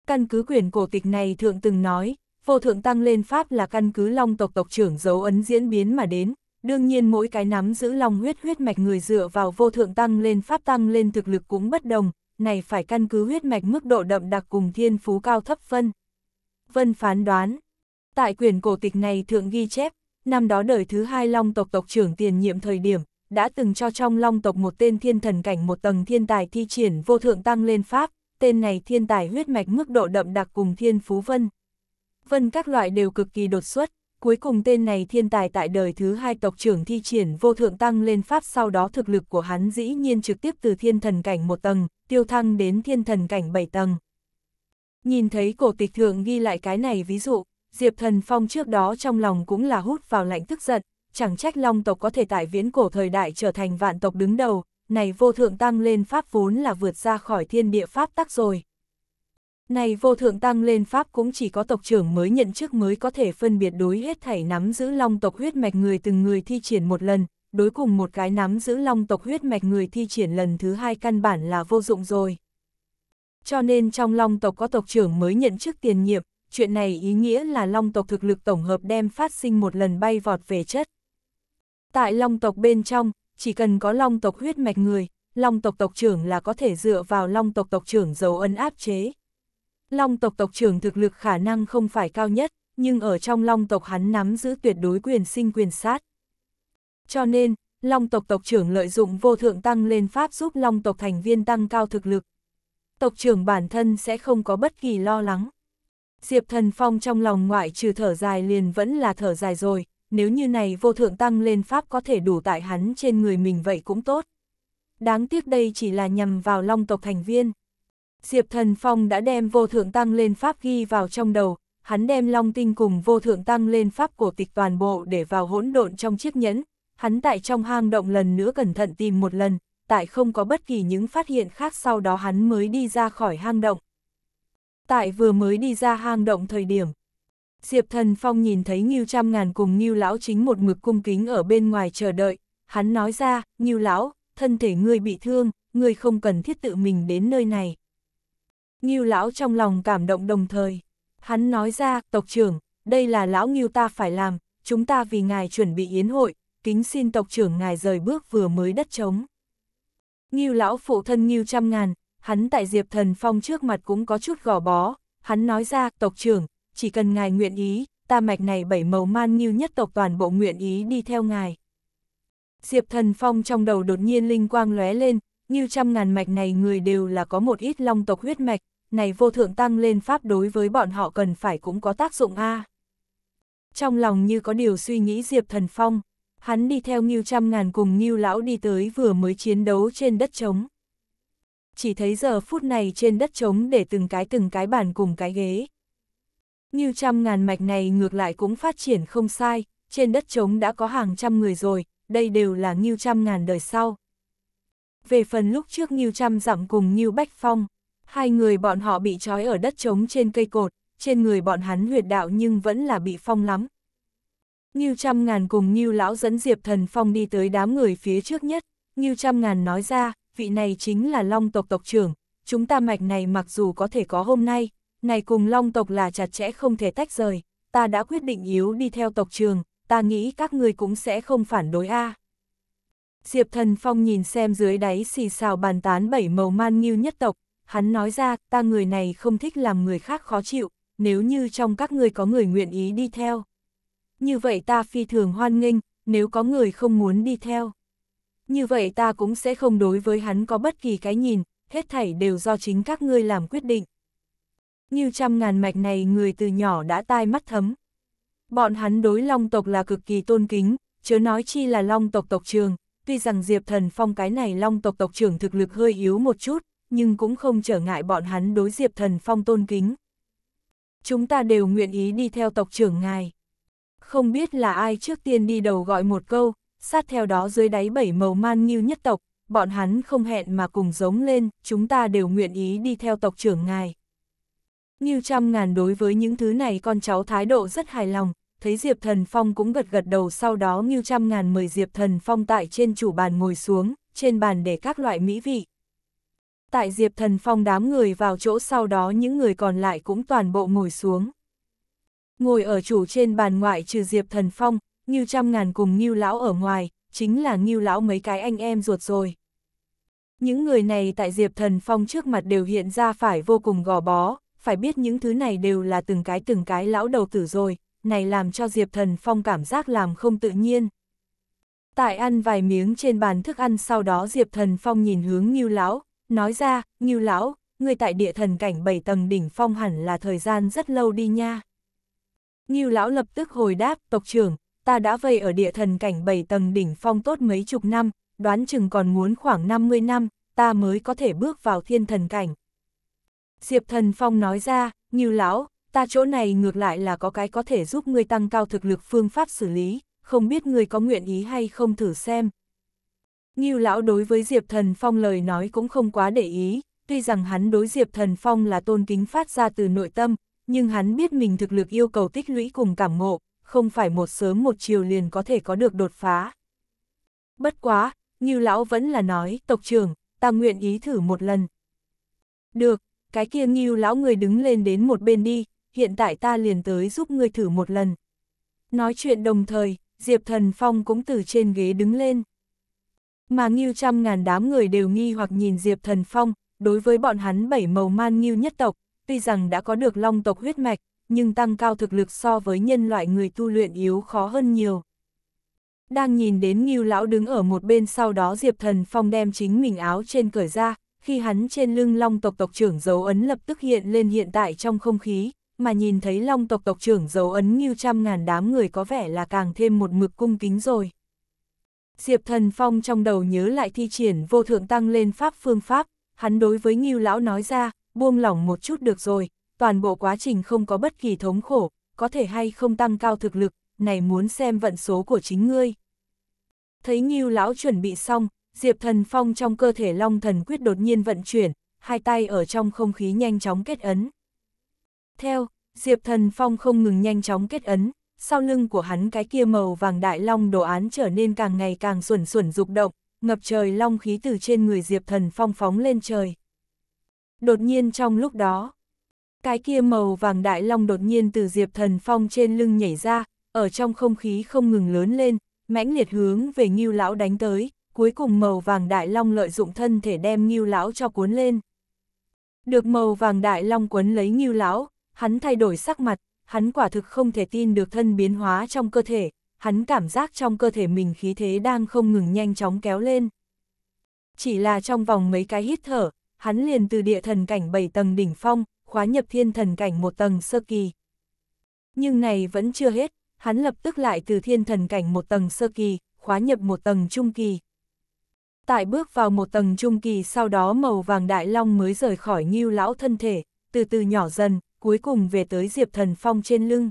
Căn cứ quyền cổ tịch này thượng từng nói, vô thượng tăng lên pháp là căn cứ long tộc tộc trưởng dấu ấn diễn biến mà đến, đương nhiên mỗi cái nắm giữ long huyết huyết mạch người dựa vào vô thượng tăng lên pháp tăng lên thực lực cũng bất đồng, này phải căn cứ huyết mạch mức độ đậm đặc cùng thiên phú cao thấp phân. Vân phán đoán, tại quyển cổ tịch này thượng ghi chép, năm đó đời thứ hai long tộc tộc trưởng tiền nhiệm thời điểm, đã từng cho trong long tộc một tên thiên thần cảnh một tầng thiên tài thi triển vô thượng tăng lên pháp, tên này thiên tài huyết mạch mức độ đậm đặc cùng thiên phú vân. Vân các loại đều cực kỳ đột xuất, cuối cùng tên này thiên tài tại đời thứ hai tộc trưởng thi triển vô thượng tăng lên pháp sau đó thực lực của hắn dĩ nhiên trực tiếp từ thiên thần cảnh một tầng, tiêu thăng đến thiên thần cảnh bảy tầng. Nhìn thấy cổ tịch thượng ghi lại cái này ví dụ, Diệp Thần Phong trước đó trong lòng cũng là hút vào lạnh tức giận, chẳng trách long tộc có thể tại viễn cổ thời đại trở thành vạn tộc đứng đầu, này vô thượng tăng lên pháp vốn là vượt ra khỏi thiên địa pháp tắc rồi. Này vô thượng tăng lên Pháp cũng chỉ có tộc trưởng mới nhận chức mới có thể phân biệt đối hết thảy nắm giữ long tộc huyết mạch người từng người thi triển một lần, đối cùng một cái nắm giữ long tộc huyết mạch người thi triển lần thứ hai căn bản là vô dụng rồi. Cho nên trong long tộc có tộc trưởng mới nhận chức tiền nhiệm, chuyện này ý nghĩa là long tộc thực lực tổng hợp đem phát sinh một lần bay vọt về chất. Tại long tộc bên trong, chỉ cần có long tộc huyết mạch người, long tộc tộc trưởng là có thể dựa vào long tộc tộc trưởng dấu ân áp chế. Long tộc tộc trưởng thực lực khả năng không phải cao nhất, nhưng ở trong long tộc hắn nắm giữ tuyệt đối quyền sinh quyền sát. Cho nên, long tộc tộc trưởng lợi dụng vô thượng tăng lên pháp giúp long tộc thành viên tăng cao thực lực. Tộc trưởng bản thân sẽ không có bất kỳ lo lắng. Diệp Thần Phong trong lòng ngoại trừ thở dài liền vẫn là thở dài rồi, nếu như này vô thượng tăng lên pháp có thể đủ tại hắn trên người mình vậy cũng tốt. Đáng tiếc đây chỉ là nhằm vào long tộc thành viên. Diệp Thần Phong đã đem vô thượng tăng lên pháp ghi vào trong đầu, hắn đem long tinh cùng vô thượng tăng lên pháp cổ tịch toàn bộ để vào hỗn độn trong chiếc nhẫn, hắn tại trong hang động lần nữa cẩn thận tìm một lần, tại không có bất kỳ những phát hiện khác sau đó hắn mới đi ra khỏi hang động. Tại vừa mới đi ra hang động thời điểm, Diệp Thần Phong nhìn thấy Ngưu Trăm Ngàn cùng Ngưu Lão chính một mực cung kính ở bên ngoài chờ đợi, hắn nói ra, Ngưu Lão, thân thể ngươi bị thương, ngươi không cần thiết tự mình đến nơi này. Ngưu lão trong lòng cảm động đồng thời. Hắn nói ra, tộc trưởng, đây là lão Ngưu ta phải làm, chúng ta vì ngài chuẩn bị yến hội, kính xin tộc trưởng ngài rời bước vừa mới đất trống. Ngưu lão phụ thân Ngưu trăm ngàn, hắn tại Diệp Thần Phong trước mặt cũng có chút gò bó, hắn nói ra, tộc trưởng, chỉ cần ngài nguyện ý, ta mạch này bảy màu man Ngưu nhất tộc toàn bộ nguyện ý đi theo ngài. Diệp Thần Phong trong đầu đột nhiên linh quang lóe lên, Ngưu trăm ngàn mạch này người đều là có một ít long tộc huyết mạch, này vô thượng tăng lên pháp đối với bọn họ cần phải cũng có tác dụng a. À. Trong lòng như có điều suy nghĩ Diệp Thần Phong, hắn đi theo Ngưu Trăm Ngàn cùng Ngưu Lão đi tới vừa mới chiến đấu trên đất trống. Chỉ thấy giờ phút này trên đất trống để từng cái từng cái bàn cùng cái ghế. Ngưu Trăm Ngàn mạch này ngược lại cũng phát triển không sai, trên đất trống đã có hàng trăm người rồi, đây đều là Ngưu Trăm Ngàn đời sau. Về phần lúc trước Ngưu Trăm dặm cùng Ngưu Bách Phong, Hai người bọn họ bị trói ở đất trống trên cây cột, trên người bọn hắn huyệt đạo nhưng vẫn là bị phong lắm. Ngưu trăm ngàn cùng Ngưu lão dẫn Diệp Thần Phong đi tới đám người phía trước nhất, Ngưu trăm ngàn nói ra, vị này chính là Long tộc tộc trưởng, chúng ta mạch này mặc dù có thể có hôm nay, này cùng Long tộc là chặt chẽ không thể tách rời, ta đã quyết định yếu đi theo tộc trường, ta nghĩ các người cũng sẽ không phản đối a. Diệp Thần Phong nhìn xem dưới đáy xì xào bàn tán bảy màu man Ngưu nhất tộc, hắn nói ra, ta người này không thích làm người khác khó chịu, nếu như trong các ngươi có người nguyện ý đi theo. Như vậy ta phi thường hoan nghênh, nếu có người không muốn đi theo. Như vậy ta cũng sẽ không đối với hắn có bất kỳ cái nhìn, hết thảy đều do chính các ngươi làm quyết định. Như trăm ngàn mạch này người từ nhỏ đã tai mắt thấm. Bọn hắn đối long tộc là cực kỳ tôn kính, chớ nói chi là long tộc tộc trường, tuy rằng Diệp Thần Phong cái này long tộc tộc trưởng thực lực hơi yếu một chút, nhưng cũng không trở ngại bọn hắn đối Diệp Thần Phong tôn kính. Chúng ta đều nguyện ý đi theo tộc trưởng ngài. Không biết là ai trước tiên đi đầu gọi một câu, sát theo đó dưới đáy bảy màu man nghiêu nhất tộc, bọn hắn không hẹn mà cùng giống lên, chúng ta đều nguyện ý đi theo tộc trưởng ngài. Nghiêu trăm ngàn đối với những thứ này con cháu thái độ rất hài lòng, thấy Diệp Thần Phong cũng gật gật đầu sau đó Nghiêu trăm ngàn mời Diệp Thần Phong tại trên chủ bàn ngồi xuống, trên bàn để các loại mỹ vị tại Diệp Thần Phong đám người vào chỗ sau đó những người còn lại cũng toàn bộ ngồi xuống. Ngồi ở chủ trên bàn ngoại trừ Diệp Thần Phong, như Trăm Ngàn cùng Ngưu Lão ở ngoài, chính là Ngưu Lão mấy cái anh em ruột rồi. Những người này tại Diệp Thần Phong trước mặt đều hiện ra phải vô cùng gò bó, phải biết những thứ này đều là từng cái từng cái lão đầu tử rồi, này làm cho Diệp Thần Phong cảm giác làm không tự nhiên. Tại ăn vài miếng trên bàn thức ăn sau đó Diệp Thần Phong nhìn hướng Ngưu Lão, nói ra, như lão, người tại địa thần cảnh 7 tầng đỉnh phong hẳn là thời gian rất lâu đi nha. như lão lập tức hồi đáp, tộc trưởng, ta đã vây ở địa thần cảnh 7 tầng đỉnh phong tốt mấy chục năm, đoán chừng còn muốn khoảng 50 năm, ta mới có thể bước vào thiên thần cảnh. Diệp thần phong nói ra, như lão, ta chỗ này ngược lại là có cái có thể giúp ngươi tăng cao thực lực phương pháp xử lý, không biết ngươi có nguyện ý hay không thử xem. Ngưu lão đối với Diệp Thần Phong lời nói cũng không quá để ý, tuy rằng hắn đối Diệp Thần Phong là tôn kính phát ra từ nội tâm, nhưng hắn biết mình thực lực yêu cầu tích lũy cùng cảm ngộ, không phải một sớm một chiều liền có thể có được đột phá. Bất quá, Ngưu lão vẫn là nói, tộc trưởng, ta nguyện ý thử một lần. Được, cái kia Ngưu lão người đứng lên đến một bên đi, hiện tại ta liền tới giúp ngươi thử một lần. Nói chuyện đồng thời, Diệp Thần Phong cũng từ trên ghế đứng lên mà nghiêu trăm ngàn đám người đều nghi hoặc nhìn Diệp Thần Phong, đối với bọn hắn bảy màu man nghiêu nhất tộc, tuy rằng đã có được long tộc huyết mạch, nhưng tăng cao thực lực so với nhân loại người tu luyện yếu khó hơn nhiều. Đang nhìn đến nghiêu lão đứng ở một bên sau đó Diệp Thần Phong đem chính mình áo trên cởi ra, khi hắn trên lưng long tộc tộc trưởng dấu ấn lập tức hiện lên hiện tại trong không khí, mà nhìn thấy long tộc tộc trưởng dấu ấn nghiêu trăm ngàn đám người có vẻ là càng thêm một mực cung kính rồi. Diệp Thần Phong trong đầu nhớ lại thi triển vô thượng tăng lên pháp phương pháp, hắn đối với Ngưu Lão nói ra, buông lỏng một chút được rồi, toàn bộ quá trình không có bất kỳ thống khổ, có thể hay không tăng cao thực lực, này muốn xem vận số của chính ngươi. Thấy Ngưu Lão chuẩn bị xong, Diệp Thần Phong trong cơ thể Long Thần Quyết đột nhiên vận chuyển, hai tay ở trong không khí nhanh chóng kết ấn. Theo, Diệp Thần Phong không ngừng nhanh chóng kết ấn, sau lưng của hắn cái kia màu vàng đại long đồ án trở nên càng ngày càng xuẩn xuẩn rục động, ngập trời long khí từ trên người Diệp Thần phong phóng lên trời. Đột nhiên trong lúc đó, cái kia màu vàng đại long đột nhiên từ Diệp Thần phong trên lưng nhảy ra, ở trong không khí không ngừng lớn lên, mãnh liệt hướng về Ngưu lão đánh tới, cuối cùng màu vàng đại long lợi dụng thân thể đem Ngưu lão cho cuốn lên. Được màu vàng đại long quấn lấy Ngưu lão, hắn thay đổi sắc mặt, hắn quả thực không thể tin được thân biến hóa trong cơ thể, hắn cảm giác trong cơ thể mình khí thế đang không ngừng nhanh chóng kéo lên. Chỉ là trong vòng mấy cái hít thở, hắn liền từ địa thần cảnh 7 tầng đỉnh phong, khóa nhập thiên thần cảnh một tầng sơ kỳ. Nhưng này vẫn chưa hết, hắn lập tức lại từ thiên thần cảnh một tầng sơ kỳ, khóa nhập một tầng trung kỳ. Tại bước vào một tầng trung kỳ sau đó màu vàng đại long mới rời khỏi nghiêu lão thân thể, từ từ nhỏ dần, cuối cùng về tới Diệp Thần Phong trên lưng.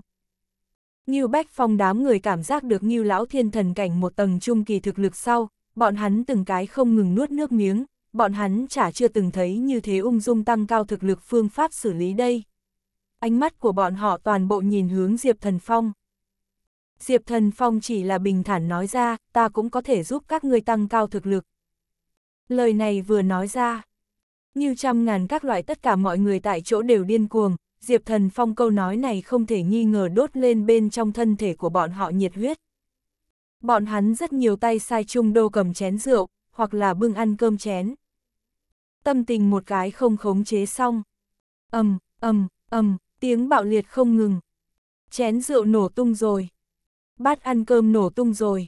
Như Bách Phong đám người cảm giác được như lão thiên thần cảnh một tầng trung kỳ thực lực sau, bọn hắn từng cái không ngừng nuốt nước miếng, bọn hắn chả chưa từng thấy như thế ung dung tăng cao thực lực phương pháp xử lý đây. Ánh mắt của bọn họ toàn bộ nhìn hướng Diệp Thần Phong. Diệp Thần Phong chỉ là bình thản nói ra, ta cũng có thể giúp các ngươi tăng cao thực lực. Lời này vừa nói ra, như trăm ngàn các loại tất cả mọi người tại chỗ đều điên cuồng, Diệp Thần Phong câu nói này không thể nghi ngờ đốt lên bên trong thân thể của bọn họ nhiệt huyết. Bọn hắn rất nhiều tay sai chung đô cầm chén rượu, hoặc là bưng ăn cơm chén. Tâm tình một cái không khống chế xong. ầm ầm ầm tiếng bạo liệt không ngừng. Chén rượu nổ tung rồi. Bát ăn cơm nổ tung rồi.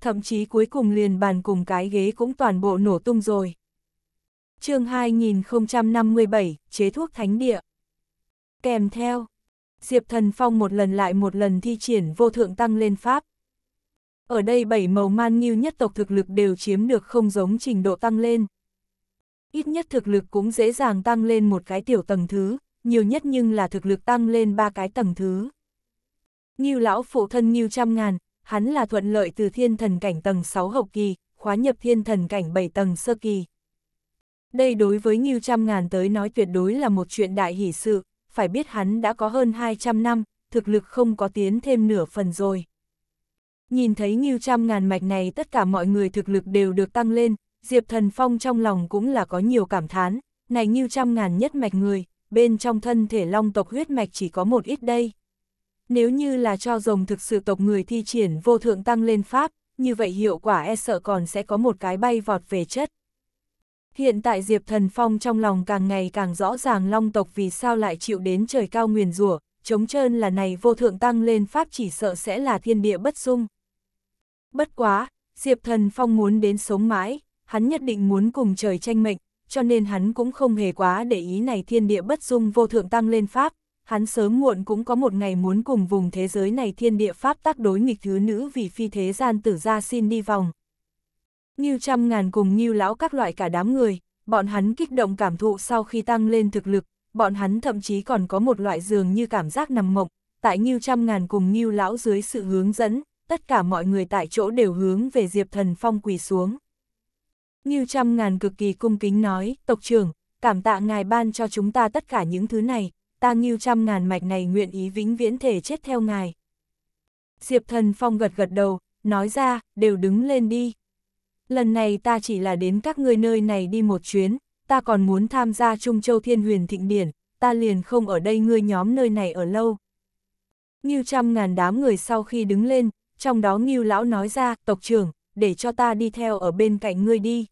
Thậm chí cuối cùng liền bàn cùng cái ghế cũng toàn bộ nổ tung rồi. chương 2057, chế thuốc thánh địa. Kèm theo, Diệp Thần Phong một lần lại một lần thi triển vô thượng tăng lên pháp. Ở đây bảy màu man nghiêu nhất tộc thực lực đều chiếm được không giống trình độ tăng lên. Ít nhất thực lực cũng dễ dàng tăng lên một cái tiểu tầng thứ, nhiều nhất nhưng là thực lực tăng lên ba cái tầng thứ. Nghiêu lão phụ thân nghiêu trăm ngàn, hắn là thuận lợi từ thiên thần cảnh tầng 6 hậu kỳ, khóa nhập thiên thần cảnh 7 tầng sơ kỳ. Đây đối với nghiêu trăm ngàn tới nói tuyệt đối là một chuyện đại hỷ sự, phải biết hắn đã có hơn 200 năm, thực lực không có tiến thêm nửa phần rồi. Nhìn thấy nghiêu trăm ngàn mạch này tất cả mọi người thực lực đều được tăng lên, Diệp Thần Phong trong lòng cũng là có nhiều cảm thán, này nghiêu trăm ngàn nhất mạch người, bên trong thân thể long tộc huyết mạch chỉ có một ít đây. Nếu như là cho rồng thực sự tộc người thi triển vô thượng tăng lên pháp, như vậy hiệu quả e sợ còn sẽ có một cái bay vọt về chất. Hiện tại Diệp Thần Phong trong lòng càng ngày càng rõ ràng long tộc vì sao lại chịu đến trời cao nguyền rủa chống trơn là này vô thượng tăng lên pháp chỉ sợ sẽ là thiên địa bất dung. Bất quá, Diệp Thần Phong muốn đến sống mãi, hắn nhất định muốn cùng trời tranh mệnh, cho nên hắn cũng không hề quá để ý này thiên địa bất dung vô thượng tăng lên pháp, hắn sớm muộn cũng có một ngày muốn cùng vùng thế giới này thiên địa pháp tác đối nghịch thứ nữ vì phi thế gian tử ra xin đi vòng, Ngưu trăm ngàn cùng Ngưu lão các loại cả đám người, bọn hắn kích động cảm thụ sau khi tăng lên thực lực, bọn hắn thậm chí còn có một loại dường như cảm giác nằm mộng, tại Ngưu trăm ngàn cùng Ngưu lão dưới sự hướng dẫn, tất cả mọi người tại chỗ đều hướng về Diệp Thần Phong quỳ xuống. Ngưu trăm ngàn cực kỳ cung kính nói, tộc trưởng, cảm tạ ngài ban cho chúng ta tất cả những thứ này, ta Ngưu trăm ngàn mạch này nguyện ý vĩnh viễn thể chết theo ngài. Diệp Thần Phong gật gật đầu, nói ra, đều đứng lên đi lần này ta chỉ là đến các ngươi nơi này đi một chuyến, ta còn muốn tham gia Trung Châu Thiên Huyền Thịnh Điển, ta liền không ở đây ngươi nhóm nơi này ở lâu. Nghiêu trăm ngàn đám người sau khi đứng lên, trong đó Nghiêu lão nói ra, tộc trưởng, để cho ta đi theo ở bên cạnh ngươi đi.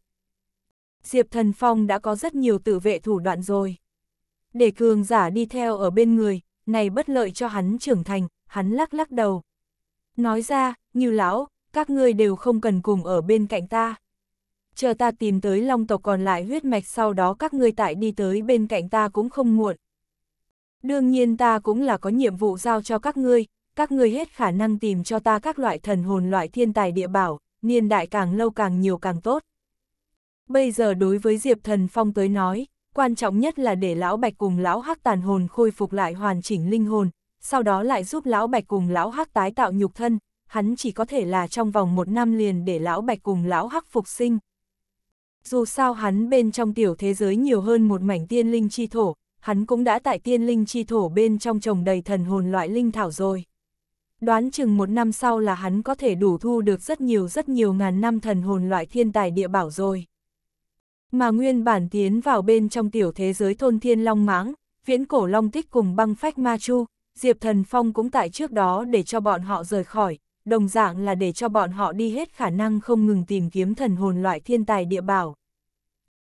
Diệp Thần Phong đã có rất nhiều tự vệ thủ đoạn rồi. Để cường giả đi theo ở bên người, này bất lợi cho hắn trưởng thành, hắn lắc lắc đầu. Nói ra, Nghiêu lão, các ngươi đều không cần cùng ở bên cạnh ta. Chờ ta tìm tới long tộc còn lại huyết mạch sau đó các ngươi tại đi tới bên cạnh ta cũng không muộn. Đương nhiên ta cũng là có nhiệm vụ giao cho các ngươi, các ngươi hết khả năng tìm cho ta các loại thần hồn loại thiên tài địa bảo, niên đại càng lâu càng nhiều càng tốt. Bây giờ đối với Diệp Thần Phong tới nói, quan trọng nhất là để Lão Bạch cùng Lão Hắc tàn hồn khôi phục lại hoàn chỉnh linh hồn, sau đó lại giúp Lão Bạch cùng Lão Hắc tái tạo nhục thân, hắn chỉ có thể là trong vòng một năm liền để lão bạch cùng lão hắc phục sinh. Dù sao hắn bên trong tiểu thế giới nhiều hơn một mảnh tiên linh chi thổ, hắn cũng đã tại tiên linh chi thổ bên trong trồng đầy thần hồn loại linh thảo rồi. Đoán chừng một năm sau là hắn có thể đủ thu được rất nhiều rất nhiều ngàn năm thần hồn loại thiên tài địa bảo rồi. Mà nguyên bản tiến vào bên trong tiểu thế giới thôn thiên long mãng viễn cổ long tích cùng băng phách ma chu, Diệp Thần Phong cũng tại trước đó để cho bọn họ rời khỏi, đồng dạng là để cho bọn họ đi hết khả năng không ngừng tìm kiếm thần hồn loại thiên tài địa bảo.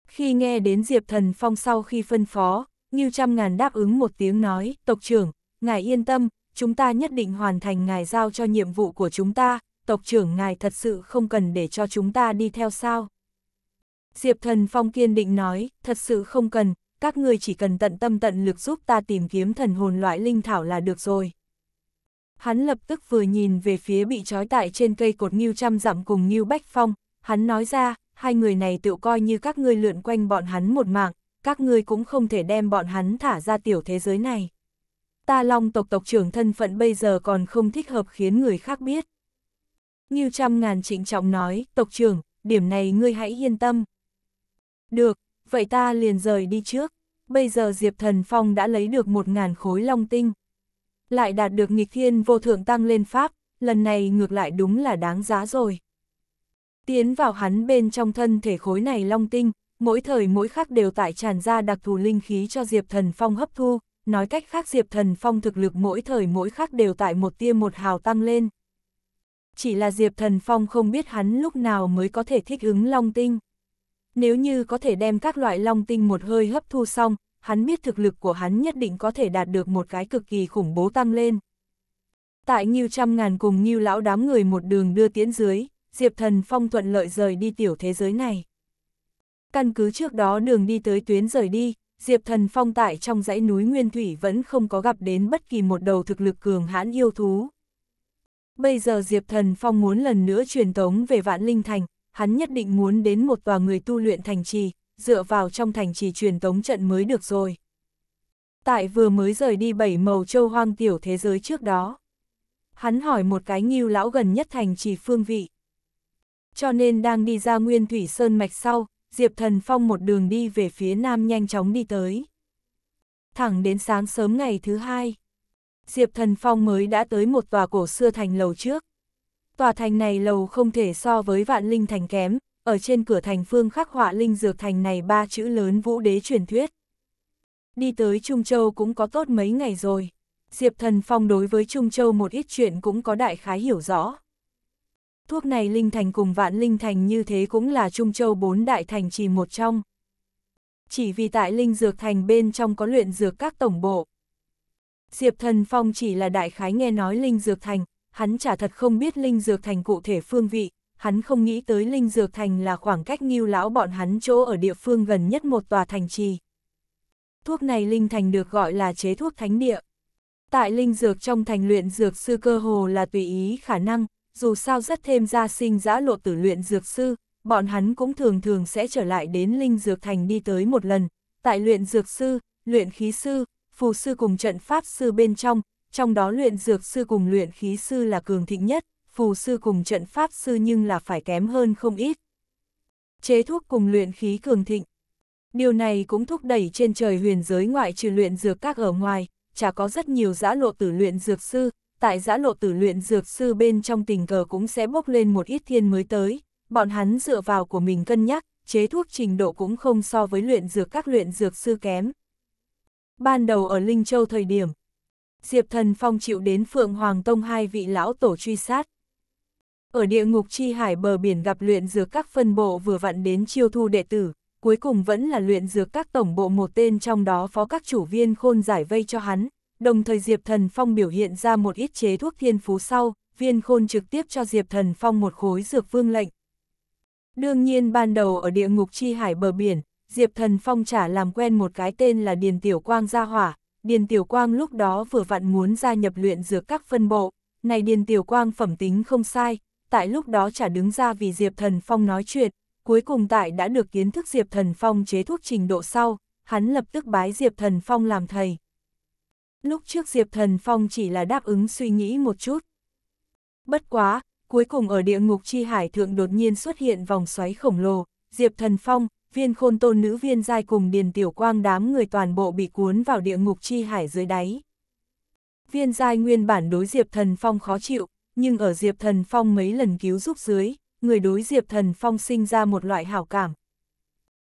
Khi nghe đến Diệp Thần Phong sau khi phân phó, Ngưu Trăm Ngàn đáp ứng một tiếng nói, tộc trưởng, ngài yên tâm, chúng ta nhất định hoàn thành ngài giao cho nhiệm vụ của chúng ta, tộc trưởng ngài thật sự không cần để cho chúng ta đi theo sao. Diệp Thần Phong kiên định nói, thật sự không cần, các người chỉ cần tận tâm tận lực giúp ta tìm kiếm thần hồn loại linh thảo là được rồi. Hắn lập tức vừa nhìn về phía bị trói tại trên cây cột Nghiêu Trăm dặm cùng Nghiêu Bách Phong, hắn nói ra, hai người này tự coi như các ngươi lượn quanh bọn hắn một mạng, các ngươi cũng không thể đem bọn hắn thả ra tiểu thế giới này. Ta long tộc tộc trưởng thân phận bây giờ còn không thích hợp khiến người khác biết. Nghiêu Trăm ngàn trịnh trọng nói, tộc trưởng, điểm này ngươi hãy yên tâm. Được, vậy ta liền rời đi trước. Bây giờ Diệp Thần Phong đã lấy được một ngàn khối long tinh lại đạt được nghịch thiên vô thượng tăng lên pháp, lần này ngược lại đúng là đáng giá rồi. Tiến vào hắn bên trong thân thể khối này long tinh, mỗi thời mỗi khắc đều tại tràn ra đặc thù linh khí cho Diệp Thần Phong hấp thu, nói cách khác Diệp Thần Phong thực lực mỗi thời mỗi khắc đều tại một tia một hào tăng lên. Chỉ là Diệp Thần Phong không biết hắn lúc nào mới có thể thích ứng long tinh. Nếu như có thể đem các loại long tinh một hơi hấp thu xong, hắn biết thực lực của hắn nhất định có thể đạt được một cái cực kỳ khủng bố tăng lên. Tại nhiêu trăm ngàn cùng nhiêu lão đám người một đường đưa tiến dưới, Diệp Thần Phong thuận lợi rời đi tiểu thế giới này. Căn cứ trước đó đường đi tới tuyến rời đi, Diệp Thần Phong tại trong dãy núi Nguyên Thủy vẫn không có gặp đến bất kỳ một đầu thực lực cường hãn yêu thú. Bây giờ Diệp Thần Phong muốn lần nữa truyền tống về Vạn Linh Thành, hắn nhất định muốn đến một tòa người tu luyện thành trì, dựa vào trong thành trì truyền tống trận mới được rồi. Tại vừa mới rời đi bảy màu châu hoang tiểu thế giới trước đó. Hắn hỏi một cái nghiêu lão gần nhất thành trì phương vị. Cho nên đang đi ra nguyên thủy sơn mạch sau, Diệp Thần Phong một đường đi về phía nam nhanh chóng đi tới. Thẳng đến sáng sớm ngày thứ hai, Diệp Thần Phong mới đã tới một tòa cổ xưa thành lầu trước. Tòa thành này lầu không thể so với vạn linh thành kém, ở trên cửa thành phương khắc họa linh dược thành này ba chữ lớn vũ đế truyền thuyết. Đi tới Trung Châu cũng có tốt mấy ngày rồi. Diệp Thần Phong đối với Trung Châu một ít chuyện cũng có đại khái hiểu rõ. Thuốc này Linh Thành cùng Vạn Linh Thành như thế cũng là Trung Châu bốn đại thành chỉ một trong. Chỉ vì tại Linh Dược Thành bên trong có luyện dược các tổng bộ. Diệp Thần Phong chỉ là đại khái nghe nói Linh Dược Thành, hắn chả thật không biết Linh Dược Thành cụ thể phương vị, hắn không nghĩ tới Linh Dược Thành là khoảng cách nghiêu lão bọn hắn chỗ ở địa phương gần nhất một tòa thành trì. Thuốc này Linh Thành được gọi là chế thuốc thánh địa. Tại Linh Dược trong thành luyện dược sư cơ hồ là tùy ý khả năng, dù sao rất thêm gia sinh giã lộ tử luyện dược sư, bọn hắn cũng thường thường sẽ trở lại đến Linh Dược Thành đi tới một lần. Tại luyện dược sư, luyện khí sư, phù sư cùng trận pháp sư bên trong, trong đó luyện dược sư cùng luyện khí sư là cường thịnh nhất, phù sư cùng trận pháp sư nhưng là phải kém hơn không ít. Chế thuốc cùng luyện khí cường thịnh. Điều này cũng thúc đẩy trên trời huyền giới ngoại trừ luyện dược các ở ngoài, chả có rất nhiều giã lộ tử luyện dược sư, tại giã lộ tử luyện dược sư bên trong tình cờ cũng sẽ bốc lên một ít thiên mới tới, bọn hắn dựa vào của mình cân nhắc, chế thuốc trình độ cũng không so với luyện dược các luyện dược sư kém. Ban đầu ở Linh Châu thời điểm, Diệp Thần Phong chịu đến Phượng Hoàng Tông hai vị lão tổ truy sát. Ở địa ngục chi hải bờ biển gặp luyện dược các phân bộ vừa vặn đến chiêu thu đệ tử, cuối cùng vẫn là luyện dược các tổng bộ một tên trong đó phó các chủ viên khôn giải vây cho hắn, đồng thời Diệp Thần Phong biểu hiện ra một ít chế thuốc thiên phú sau, viên khôn trực tiếp cho Diệp Thần Phong một khối dược vương lệnh. Đương nhiên ban đầu ở địa ngục chi hải bờ biển, Diệp Thần Phong trả làm quen một cái tên là Điền Tiểu Quang Gia Hỏa, Điền Tiểu Quang lúc đó vừa vặn muốn gia nhập luyện dược các phân bộ, này Điền Tiểu Quang phẩm tính không sai, tại lúc đó chả đứng ra vì Diệp Thần Phong nói chuyện, cuối cùng tại đã được kiến thức Diệp Thần Phong chế thuốc trình độ sau, hắn lập tức bái Diệp Thần Phong làm thầy. Lúc trước Diệp Thần Phong chỉ là đáp ứng suy nghĩ một chút. Bất quá, cuối cùng ở địa ngục chi hải thượng đột nhiên xuất hiện vòng xoáy khổng lồ, Diệp Thần Phong, viên khôn tôn nữ viên giai cùng điền tiểu quang đám người toàn bộ bị cuốn vào địa ngục chi hải dưới đáy. Viên giai nguyên bản đối Diệp Thần Phong khó chịu, nhưng ở Diệp Thần Phong mấy lần cứu giúp dưới, người đối Diệp Thần Phong sinh ra một loại hảo cảm.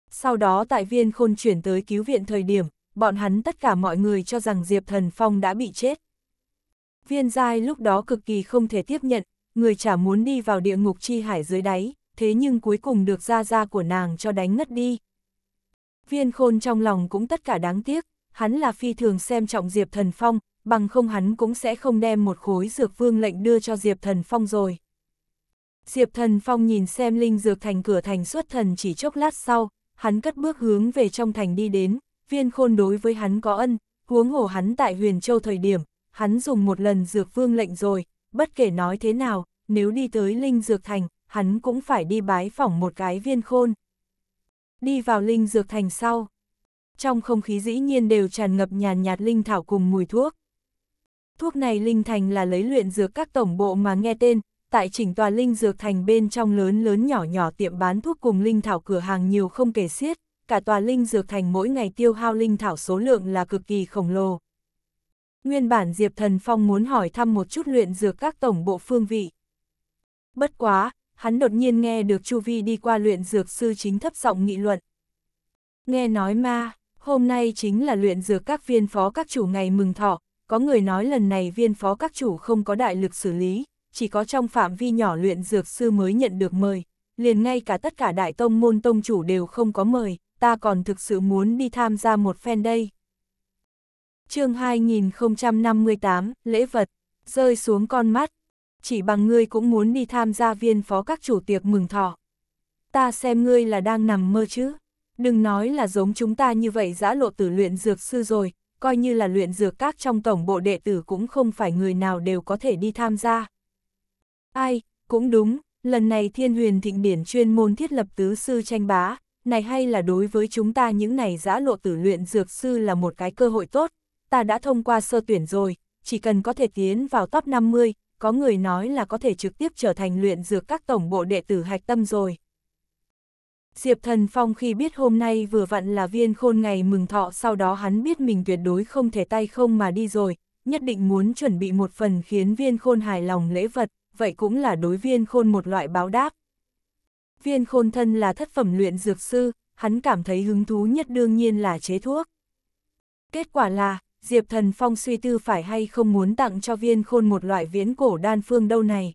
Sau đó tại viên khôn chuyển tới cứu viện thời điểm, bọn hắn tất cả mọi người cho rằng Diệp Thần Phong đã bị chết. Viên giai lúc đó cực kỳ không thể tiếp nhận, người chả muốn đi vào địa ngục chi hải dưới đáy, thế nhưng cuối cùng được ra ra của nàng cho đánh ngất đi. Viên khôn trong lòng cũng tất cả đáng tiếc, hắn là phi thường xem trọng Diệp Thần Phong, bằng không hắn cũng sẽ không đem một khối dược vương lệnh đưa cho Diệp Thần Phong rồi. Diệp Thần Phong nhìn xem linh dược thành cửa thành xuất thần chỉ chốc lát sau, hắn cất bước hướng về trong thành đi đến, viên khôn đối với hắn có ân, huống hồ hắn tại huyền châu thời điểm, hắn dùng một lần dược vương lệnh rồi, bất kể nói thế nào, nếu đi tới linh dược thành, hắn cũng phải đi bái phỏng một cái viên khôn. Đi vào linh dược thành sau, trong không khí dĩ nhiên đều tràn ngập nhàn nhạt linh thảo cùng mùi thuốc. Thuốc này Linh Thành là lấy luyện dược các tổng bộ mà nghe tên, tại chỉnh tòa Linh Dược Thành bên trong lớn lớn nhỏ nhỏ tiệm bán thuốc cùng Linh Thảo cửa hàng nhiều không kể xiết, cả tòa Linh Dược Thành mỗi ngày tiêu hao Linh Thảo số lượng là cực kỳ khổng lồ. Nguyên bản Diệp Thần Phong muốn hỏi thăm một chút luyện dược các tổng bộ phương vị. Bất quá, hắn đột nhiên nghe được Chu Vi đi qua luyện dược sư chính thấp giọng nghị luận. Nghe nói ma, hôm nay chính là luyện dược các viên phó các chủ ngày mừng thọ, có người nói lần này viên phó các chủ không có đại lực xử lý, chỉ có trong phạm vi nhỏ luyện dược sư mới nhận được mời, liền ngay cả tất cả đại tông môn tông chủ đều không có mời, ta còn thực sự muốn đi tham gia một phen đây. chương 2058, lễ vật, rơi xuống con mắt, chỉ bằng ngươi cũng muốn đi tham gia viên phó các chủ tiệc mừng thọ. Ta xem ngươi là đang nằm mơ chứ, đừng nói là giống chúng ta như vậy giã lộ tử luyện dược sư rồi, coi như là luyện dược các trong tổng bộ đệ tử cũng không phải người nào đều có thể đi tham gia. Ai, cũng đúng, lần này thiên huyền thịnh điển chuyên môn thiết lập tứ sư tranh bá, này hay là đối với chúng ta những này giã lộ tử luyện dược sư là một cái cơ hội tốt, ta đã thông qua sơ tuyển rồi, chỉ cần có thể tiến vào top 50, có người nói là có thể trực tiếp trở thành luyện dược các tổng bộ đệ tử hạch tâm rồi. Diệp Thần Phong khi biết hôm nay vừa vặn là viên khôn ngày mừng thọ sau đó hắn biết mình tuyệt đối không thể tay không mà đi rồi, nhất định muốn chuẩn bị một phần khiến viên khôn hài lòng lễ vật, vậy cũng là đối viên khôn một loại báo đáp. Viên khôn thân là thất phẩm luyện dược sư, hắn cảm thấy hứng thú nhất đương nhiên là chế thuốc. Kết quả là, Diệp Thần Phong suy tư phải hay không muốn tặng cho viên khôn một loại viễn cổ đan phương đâu này.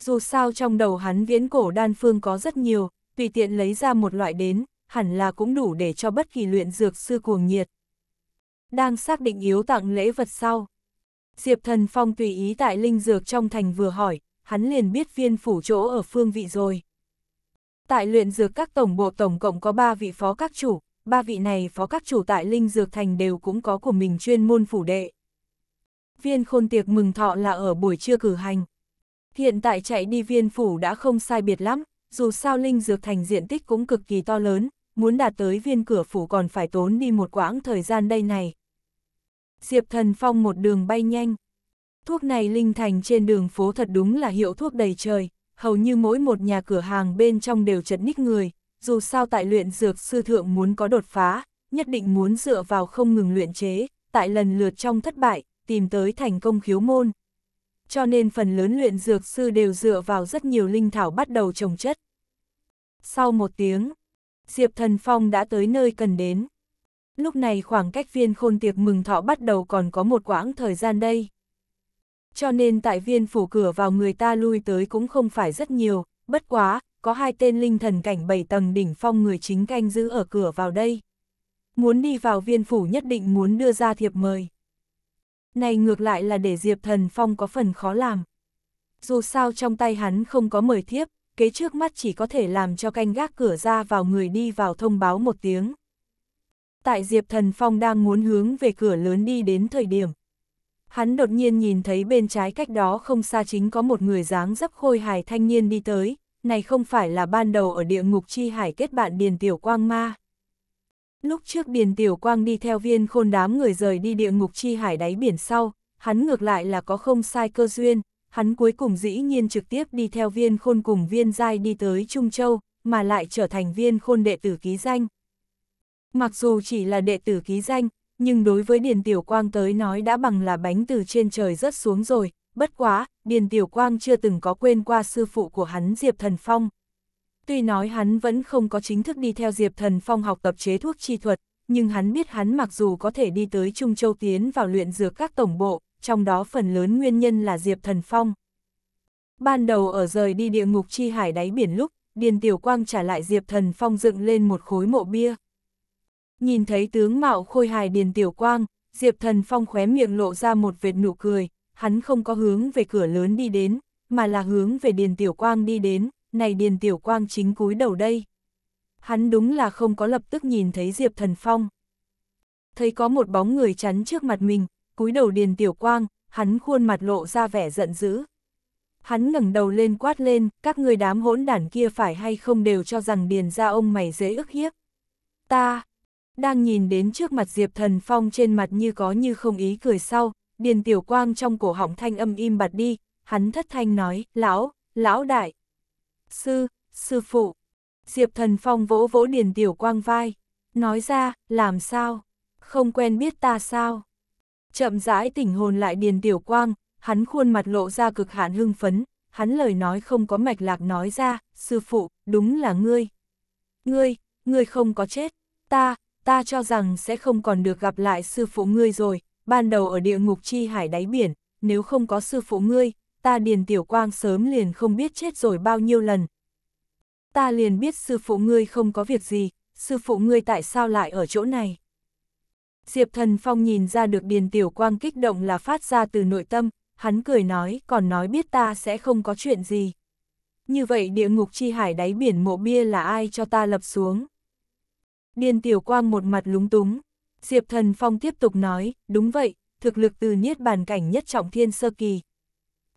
Dù sao trong đầu hắn viễn cổ đan phương có rất nhiều, tùy tiện lấy ra một loại đến, hẳn là cũng đủ để cho bất kỳ luyện dược sư cuồng nhiệt. Đang xác định yếu tặng lễ vật sau. Diệp Thần Phong tùy ý tại linh dược trong thành vừa hỏi, hắn liền biết viên phủ chỗ ở phương vị rồi. Tại luyện dược các tổng bộ tổng cộng có ba vị phó các chủ, ba vị này phó các chủ tại Linh Dược Thành đều cũng có của mình chuyên môn phủ đệ. Viên khôn tiệc mừng thọ là ở buổi trưa cử hành. Hiện tại chạy đi viên phủ đã không sai biệt lắm, dù sao linh dược thành diện tích cũng cực kỳ to lớn, muốn đạt tới viên cửa phủ còn phải tốn đi một quãng thời gian đây này. Diệp Thần Phong một đường bay nhanh. Thuốc này linh thành trên đường phố thật đúng là hiệu thuốc đầy trời, hầu như mỗi một nhà cửa hàng bên trong đều chật ních người, dù sao tại luyện dược sư thượng muốn có đột phá, nhất định muốn dựa vào không ngừng luyện chế, tại lần lượt trong thất bại, tìm tới thành công khiếu môn, cho nên phần lớn luyện dược sư đều dựa vào rất nhiều linh thảo bắt đầu trồng chất. Sau một tiếng, Diệp Thần Phong đã tới nơi cần đến. Lúc này khoảng cách viên khôn tiệc mừng thọ bắt đầu còn có một quãng thời gian đây. Cho nên tại viên phủ cửa vào người ta lui tới cũng không phải rất nhiều, bất quá, có hai tên linh thần cảnh bảy tầng đỉnh phong người chính canh giữ ở cửa vào đây. Muốn đi vào viên phủ nhất định muốn đưa ra thiệp mời. Này ngược lại là để Diệp Thần Phong có phần khó làm. Dù sao trong tay hắn không có mời thiếp, kế trước mắt chỉ có thể làm cho canh gác cửa ra vào người đi vào thông báo một tiếng. Tại Diệp Thần Phong đang muốn hướng về cửa lớn đi đến thời điểm. Hắn đột nhiên nhìn thấy bên trái cách đó không xa chính có một người dáng dấp khôi hài thanh niên đi tới, này không phải là ban đầu ở địa ngục chi hải kết bạn Điền Tiểu Quang Ma. Lúc trước Điền Tiểu Quang đi theo viên khôn đám người rời đi địa ngục chi hải đáy biển sau, hắn ngược lại là có không sai cơ duyên, hắn cuối cùng dĩ nhiên trực tiếp đi theo viên khôn cùng viên giai đi tới Trung Châu, mà lại trở thành viên khôn đệ tử ký danh. Mặc dù chỉ là đệ tử ký danh, nhưng đối với Điền Tiểu Quang tới nói đã bằng là bánh từ trên trời rớt xuống rồi, bất quá, Điền Tiểu Quang chưa từng có quên qua sư phụ của hắn Diệp Thần Phong. Tuy nói hắn vẫn không có chính thức đi theo Diệp Thần Phong học tập chế thuốc chi thuật, nhưng hắn biết hắn mặc dù có thể đi tới Trung Châu tiến vào luyện dược các tổng bộ, trong đó phần lớn nguyên nhân là Diệp Thần Phong. Ban đầu ở rời đi địa ngục chi hải đáy biển lúc, Điền Tiểu Quang trả lại Diệp Thần Phong dựng lên một khối mộ bia. Nhìn thấy tướng mạo khôi hài Điền Tiểu Quang, Diệp Thần Phong khóe miệng lộ ra một vệt nụ cười, hắn không có hướng về cửa lớn đi đến, mà là hướng về Điền Tiểu Quang đi đến, này Điền Tiểu Quang chính cúi đầu đây. Hắn đúng là không có lập tức nhìn thấy Diệp Thần Phong. Thấy có một bóng người chắn trước mặt mình, cúi đầu Điền Tiểu Quang, hắn khuôn mặt lộ ra vẻ giận dữ. Hắn ngẩng đầu lên quát lên, các người đám hỗn đản kia phải hay không đều cho rằng Điền ra ông mày dễ ức hiếp. Ta, đang nhìn đến trước mặt Diệp Thần Phong trên mặt như có như không ý cười sau, Điền Tiểu Quang trong cổ họng thanh âm im bặt đi, hắn thất thanh nói, lão, lão đại sư, sư phụ. Diệp Thần Phong vỗ vỗ Điền Tiểu Quang vai, nói ra, làm sao, không quen biết ta sao. Chậm rãi tỉnh hồn lại Điền Tiểu Quang, hắn khuôn mặt lộ ra cực hạn hưng phấn, hắn lời nói không có mạch lạc nói ra, sư phụ, đúng là ngươi. Ngươi, ngươi không có chết, ta, ta cho rằng sẽ không còn được gặp lại sư phụ ngươi rồi, ban đầu ở địa ngục chi hải đáy biển, nếu không có sư phụ ngươi, ta điền tiểu quang sớm liền không biết chết rồi bao nhiêu lần. Ta liền biết sư phụ ngươi không có việc gì, sư phụ ngươi tại sao lại ở chỗ này. Diệp thần phong nhìn ra được điền tiểu quang kích động là phát ra từ nội tâm, hắn cười nói còn nói biết ta sẽ không có chuyện gì. Như vậy địa ngục chi hải đáy biển mộ bia là ai cho ta lập xuống? Điền tiểu quang một mặt lúng túng. Diệp thần phong tiếp tục nói, đúng vậy, thực lực từ niết bàn cảnh nhất trọng thiên sơ kỳ,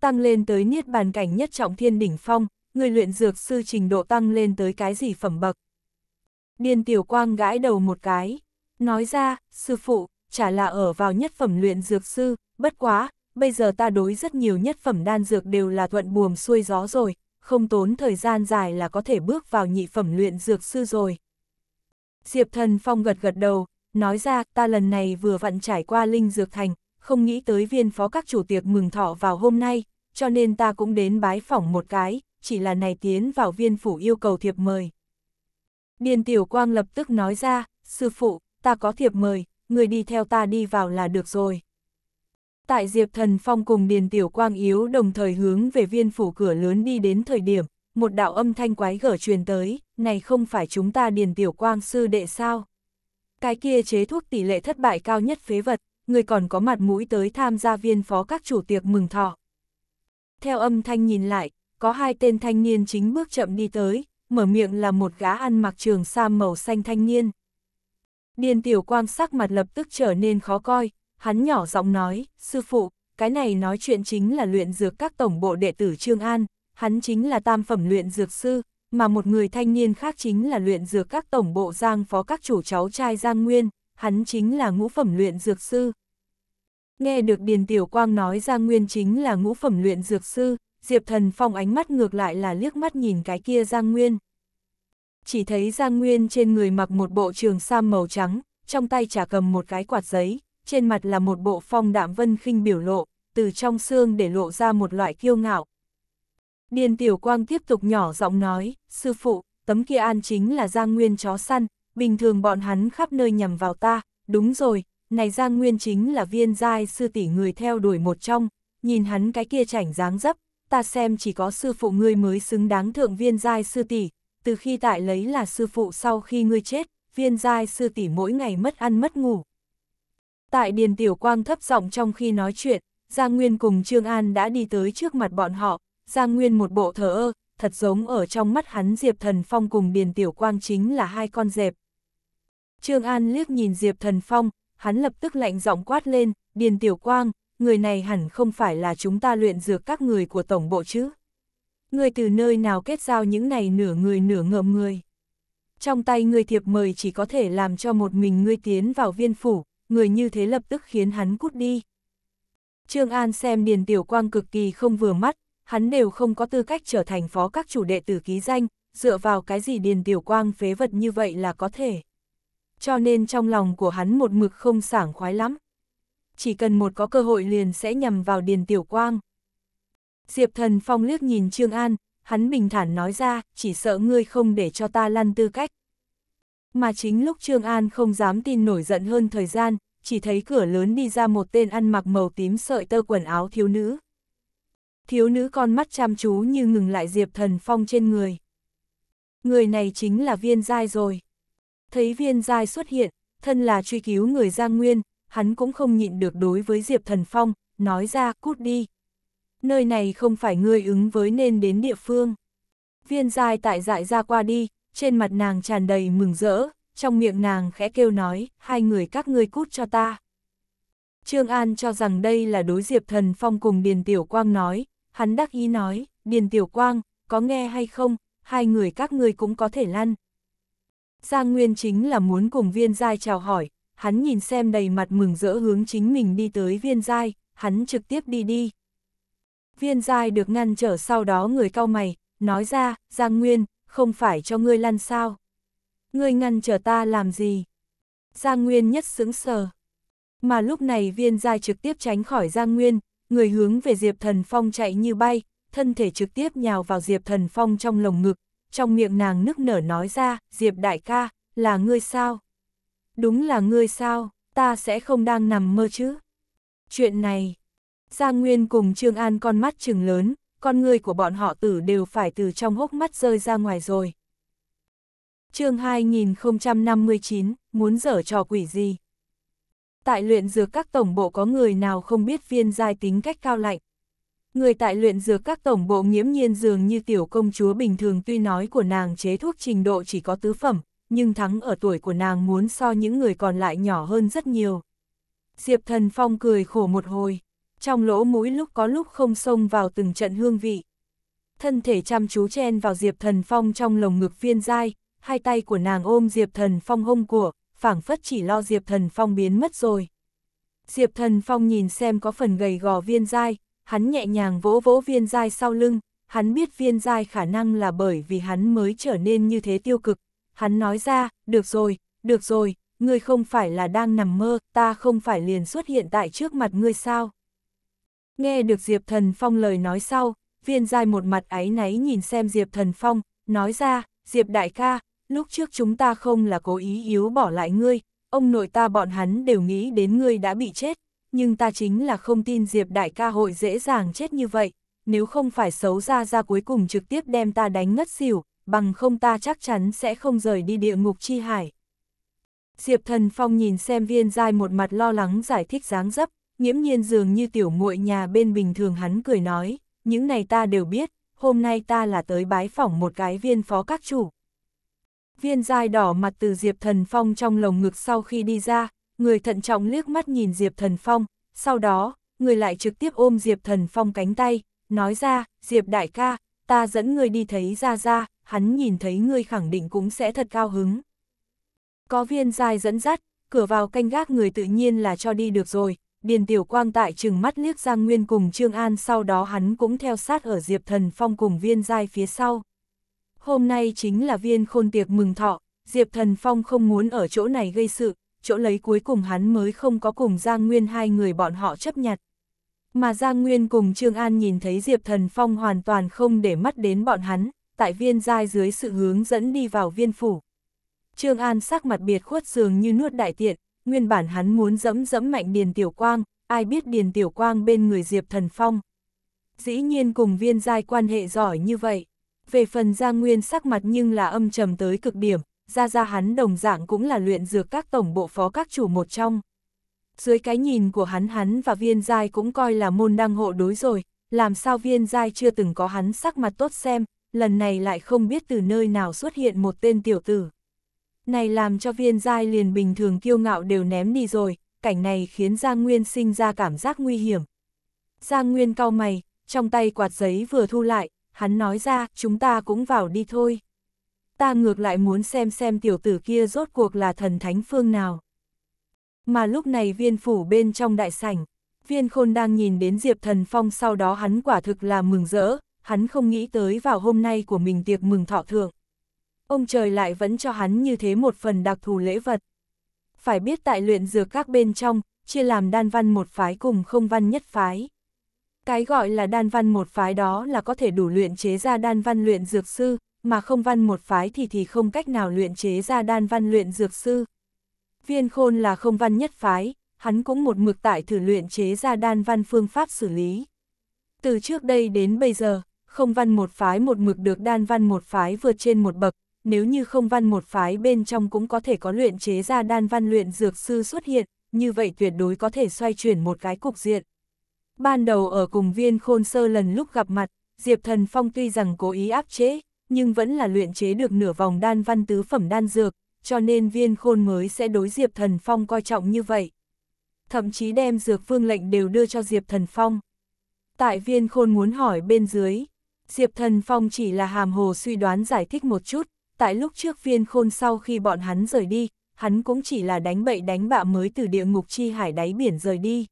tăng lên tới niết bàn cảnh nhất trọng thiên đỉnh phong, người luyện dược sư trình độ tăng lên tới cái gì phẩm bậc. Điền Tiểu Quang gãi đầu một cái, nói ra, sư phụ, chả là ở vào nhất phẩm luyện dược sư, bất quá, bây giờ ta đối rất nhiều nhất phẩm đan dược đều là thuận buồm xuôi gió rồi, không tốn thời gian dài là có thể bước vào nhị phẩm luyện dược sư rồi. Diệp Thần Phong gật gật đầu, nói ra ta lần này vừa vặn trải qua linh dược thành, không nghĩ tới viên phó các chủ tiệc mừng thọ vào hôm nay, cho nên ta cũng đến bái phỏng một cái, chỉ là này tiến vào viên phủ yêu cầu thiệp mời. Điền Tiểu Quang lập tức nói ra, sư phụ, ta có thiệp mời, người đi theo ta đi vào là được rồi. Tại Diệp Thần Phong cùng Điền Tiểu Quang yếu đồng thời hướng về viên phủ cửa lớn đi đến thời điểm, một đạo âm thanh quái gở truyền tới, này không phải chúng ta Điền Tiểu Quang sư đệ sao? Cái kia chế thuốc tỷ lệ thất bại cao nhất phế vật, người còn có mặt mũi tới tham gia viên phó các chủ tiệc mừng thọ theo âm thanh nhìn lại, có hai tên thanh niên chính bước chậm đi tới, mở miệng là một gã ăn mặc trường sa màu xanh thanh niên. Điền tiểu quang sắc mặt lập tức trở nên khó coi, hắn nhỏ giọng nói, sư phụ, cái này nói chuyện chính là luyện dược các tổng bộ đệ tử Trương An, hắn chính là tam phẩm luyện dược sư, mà một người thanh niên khác chính là luyện dược các tổng bộ Giang phó các chủ cháu trai Giang Nguyên, hắn chính là ngũ phẩm luyện dược sư. Nghe được Điền Tiểu Quang nói ra nguyên chính là ngũ phẩm luyện dược sư, Diệp Thần Phong ánh mắt ngược lại là liếc mắt nhìn cái kia Giang Nguyên. Chỉ thấy Giang Nguyên trên người mặc một bộ trường sam màu trắng, trong tay trả cầm một cái quạt giấy, trên mặt là một bộ phong đạm vân khinh biểu lộ, từ trong xương để lộ ra một loại kiêu ngạo. Điền Tiểu Quang tiếp tục nhỏ giọng nói, sư phụ, tấm kia an chính là Giang Nguyên chó săn, bình thường bọn hắn khắp nơi nhằm vào ta, đúng rồi, này Giang Nguyên chính là viên giai sư tỷ người theo đuổi một trong, nhìn hắn cái kia chảnh dáng dấp, ta xem chỉ có sư phụ ngươi mới xứng đáng thượng viên giai sư tỷ, từ khi tại lấy là sư phụ sau khi ngươi chết, viên giai sư tỷ mỗi ngày mất ăn mất ngủ. Tại Điền Tiểu Quang thấp giọng trong khi nói chuyện, Giang Nguyên cùng Trương An đã đi tới trước mặt bọn họ, Giang Nguyên một bộ thờ ơ, thật giống ở trong mắt hắn Diệp Thần Phong cùng Điền Tiểu Quang chính là hai con dẹp. Trương An liếc nhìn Diệp Thần Phong, hắn lập tức lạnh giọng quát lên, Điền Tiểu Quang, người này hẳn không phải là chúng ta luyện dược các người của tổng bộ chứ. Người từ nơi nào kết giao những này nửa người nửa ngợm người. Trong tay người thiệp mời chỉ có thể làm cho một mình ngươi tiến vào viên phủ, người như thế lập tức khiến hắn cút đi. Trương An xem Điền Tiểu Quang cực kỳ không vừa mắt, hắn đều không có tư cách trở thành phó các chủ đệ tử ký danh, dựa vào cái gì Điền Tiểu Quang phế vật như vậy là có thể cho nên trong lòng của hắn một mực không sảng khoái lắm. Chỉ cần một có cơ hội liền sẽ nhằm vào Điền Tiểu Quang. Diệp Thần Phong liếc nhìn Trương An, hắn bình thản nói ra, chỉ sợ ngươi không để cho ta lăn tư cách. Mà chính lúc Trương An không dám tin nổi giận hơn thời gian, chỉ thấy cửa lớn đi ra một tên ăn mặc màu tím sợi tơ quần áo thiếu nữ. Thiếu nữ con mắt chăm chú như ngừng lại Diệp Thần Phong trên người. Người này chính là viên dai rồi thấy viên giai xuất hiện, thân là truy cứu người Giang Nguyên, hắn cũng không nhịn được đối với Diệp Thần Phong, nói ra cút đi. Nơi này không phải người ứng với nên đến địa phương. Viên giai tại dại ra qua đi, trên mặt nàng tràn đầy mừng rỡ, trong miệng nàng khẽ kêu nói, hai người các ngươi cút cho ta. Trương An cho rằng đây là đối Diệp Thần Phong cùng Điền Tiểu Quang nói, hắn đắc ý nói, Điền Tiểu Quang, có nghe hay không, hai người các ngươi cũng có thể lăn, Giang Nguyên chính là muốn cùng viên giai chào hỏi, hắn nhìn xem đầy mặt mừng rỡ hướng chính mình đi tới viên giai, hắn trực tiếp đi đi. Viên giai được ngăn trở sau đó người cau mày, nói ra, Giang Nguyên, không phải cho ngươi lăn sao. Ngươi ngăn trở ta làm gì? Giang Nguyên nhất sững sờ. Mà lúc này viên giai trực tiếp tránh khỏi Giang Nguyên, người hướng về Diệp Thần Phong chạy như bay, thân thể trực tiếp nhào vào Diệp Thần Phong trong lồng ngực, trong miệng nàng nức nở nói ra, Diệp đại ca, là ngươi sao? Đúng là ngươi sao, ta sẽ không đang nằm mơ chứ? Chuyện này, Giang Nguyên cùng Trương An con mắt trừng lớn, con người của bọn họ tử đều phải từ trong hốc mắt rơi ra ngoài rồi. chương 2059, muốn dở trò quỷ gì? Tại luyện dược các tổng bộ có người nào không biết viên giai tính cách cao lạnh, Người tại luyện dược các tổng bộ nghiễm nhiên dường như tiểu công chúa bình thường tuy nói của nàng chế thuốc trình độ chỉ có tứ phẩm, nhưng thắng ở tuổi của nàng muốn so những người còn lại nhỏ hơn rất nhiều. Diệp Thần Phong cười khổ một hồi, trong lỗ mũi lúc có lúc không xông vào từng trận hương vị. Thân thể chăm chú chen vào Diệp Thần Phong trong lồng ngực viên dai, hai tay của nàng ôm Diệp Thần Phong hông của, phảng phất chỉ lo Diệp Thần Phong biến mất rồi. Diệp Thần Phong nhìn xem có phần gầy gò viên dai, hắn nhẹ nhàng vỗ vỗ viên dai sau lưng, hắn biết viên dai khả năng là bởi vì hắn mới trở nên như thế tiêu cực. Hắn nói ra, được rồi, được rồi, ngươi không phải là đang nằm mơ, ta không phải liền xuất hiện tại trước mặt ngươi sao. Nghe được Diệp Thần Phong lời nói sau, viên dai một mặt áy náy nhìn xem Diệp Thần Phong, nói ra, Diệp đại ca, lúc trước chúng ta không là cố ý yếu bỏ lại ngươi, ông nội ta bọn hắn đều nghĩ đến ngươi đã bị chết, nhưng ta chính là không tin Diệp đại ca hội dễ dàng chết như vậy, nếu không phải xấu ra ra cuối cùng trực tiếp đem ta đánh ngất xỉu, bằng không ta chắc chắn sẽ không rời đi địa ngục chi hải. Diệp thần phong nhìn xem viên dai một mặt lo lắng giải thích dáng dấp, nghiễm nhiên dường như tiểu muội nhà bên bình thường hắn cười nói, những này ta đều biết, hôm nay ta là tới bái phỏng một cái viên phó các chủ. Viên dai đỏ mặt từ Diệp thần phong trong lồng ngực sau khi đi ra, người thận trọng liếc mắt nhìn Diệp Thần Phong, sau đó, người lại trực tiếp ôm Diệp Thần Phong cánh tay, nói ra, Diệp đại ca, ta dẫn người đi thấy ra ra, hắn nhìn thấy ngươi khẳng định cũng sẽ thật cao hứng. Có viên dài dẫn dắt, cửa vào canh gác người tự nhiên là cho đi được rồi, Điền Tiểu Quang tại trừng mắt liếc Giang Nguyên cùng Trương An sau đó hắn cũng theo sát ở Diệp Thần Phong cùng viên dai phía sau. Hôm nay chính là viên khôn tiệc mừng thọ, Diệp Thần Phong không muốn ở chỗ này gây sự, chỗ lấy cuối cùng hắn mới không có cùng Giang Nguyên hai người bọn họ chấp nhặt. Mà Giang Nguyên cùng Trương An nhìn thấy Diệp Thần Phong hoàn toàn không để mắt đến bọn hắn, tại viên giai dưới sự hướng dẫn đi vào viên phủ. Trương An sắc mặt biệt khuất dường như nuốt đại tiện, nguyên bản hắn muốn dẫm dẫm mạnh Điền Tiểu Quang, ai biết Điền Tiểu Quang bên người Diệp Thần Phong. Dĩ nhiên cùng viên giai quan hệ giỏi như vậy. Về phần Giang Nguyên sắc mặt nhưng là âm trầm tới cực điểm, ra ra hắn đồng dạng cũng là luyện dược các tổng bộ phó các chủ một trong. Dưới cái nhìn của hắn hắn và viên giai cũng coi là môn đăng hộ đối rồi, làm sao viên giai chưa từng có hắn sắc mặt tốt xem, lần này lại không biết từ nơi nào xuất hiện một tên tiểu tử. Này làm cho viên giai liền bình thường kiêu ngạo đều ném đi rồi, cảnh này khiến Giang Nguyên sinh ra cảm giác nguy hiểm. Giang Nguyên cau mày, trong tay quạt giấy vừa thu lại, hắn nói ra, chúng ta cũng vào đi thôi ta ngược lại muốn xem xem tiểu tử kia rốt cuộc là thần thánh phương nào. Mà lúc này viên phủ bên trong đại sảnh, viên khôn đang nhìn đến Diệp Thần Phong sau đó hắn quả thực là mừng rỡ, hắn không nghĩ tới vào hôm nay của mình tiệc mừng thọ thượng. Ông trời lại vẫn cho hắn như thế một phần đặc thù lễ vật. Phải biết tại luyện dược các bên trong, chia làm đan văn một phái cùng không văn nhất phái. Cái gọi là đan văn một phái đó là có thể đủ luyện chế ra đan văn luyện dược sư, mà không văn một phái thì thì không cách nào luyện chế ra đan văn luyện dược sư. Viên khôn là không văn nhất phái, hắn cũng một mực tại thử luyện chế ra đan văn phương pháp xử lý. Từ trước đây đến bây giờ, không văn một phái một mực được đan văn một phái vượt trên một bậc, nếu như không văn một phái bên trong cũng có thể có luyện chế ra đan văn luyện dược sư xuất hiện, như vậy tuyệt đối có thể xoay chuyển một cái cục diện. Ban đầu ở cùng viên khôn sơ lần lúc gặp mặt, Diệp Thần Phong tuy rằng cố ý áp chế, nhưng vẫn là luyện chế được nửa vòng đan văn tứ phẩm đan dược, cho nên viên khôn mới sẽ đối Diệp Thần Phong coi trọng như vậy. Thậm chí đem dược phương lệnh đều đưa cho Diệp Thần Phong. Tại viên khôn muốn hỏi bên dưới, Diệp Thần Phong chỉ là hàm hồ suy đoán giải thích một chút, tại lúc trước viên khôn sau khi bọn hắn rời đi, hắn cũng chỉ là đánh bậy đánh bạ mới từ địa ngục chi hải đáy biển rời đi.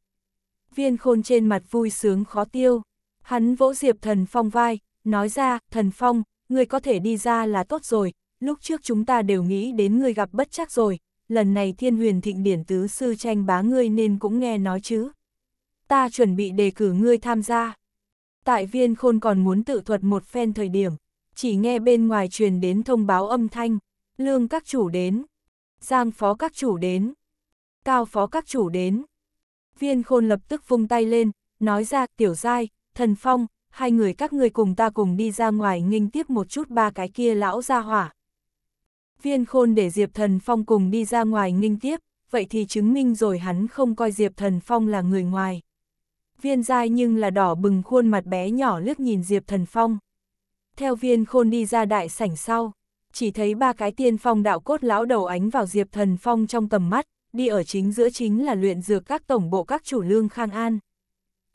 Viên khôn trên mặt vui sướng khó tiêu, hắn vỗ Diệp Thần Phong vai, nói ra, Thần Phong, ngươi có thể đi ra là tốt rồi, lúc trước chúng ta đều nghĩ đến ngươi gặp bất chắc rồi, lần này thiên huyền thịnh điển tứ sư tranh bá ngươi nên cũng nghe nói chứ. Ta chuẩn bị đề cử ngươi tham gia. Tại viên khôn còn muốn tự thuật một phen thời điểm, chỉ nghe bên ngoài truyền đến thông báo âm thanh, lương các chủ đến, giang phó các chủ đến, cao phó các chủ đến. Viên khôn lập tức vung tay lên, nói ra tiểu giai, thần phong, hai người các ngươi cùng ta cùng đi ra ngoài nghinh tiếp một chút ba cái kia lão ra hỏa. Viên khôn để Diệp Thần Phong cùng đi ra ngoài nghinh tiếp, vậy thì chứng minh rồi hắn không coi Diệp Thần Phong là người ngoài. Viên dai nhưng là đỏ bừng khuôn mặt bé nhỏ liếc nhìn Diệp Thần Phong. Theo viên khôn đi ra đại sảnh sau, chỉ thấy ba cái tiên phong đạo cốt lão đầu ánh vào Diệp Thần Phong trong tầm mắt, đi ở chính giữa chính là luyện dược các tổng bộ các chủ lương Khang An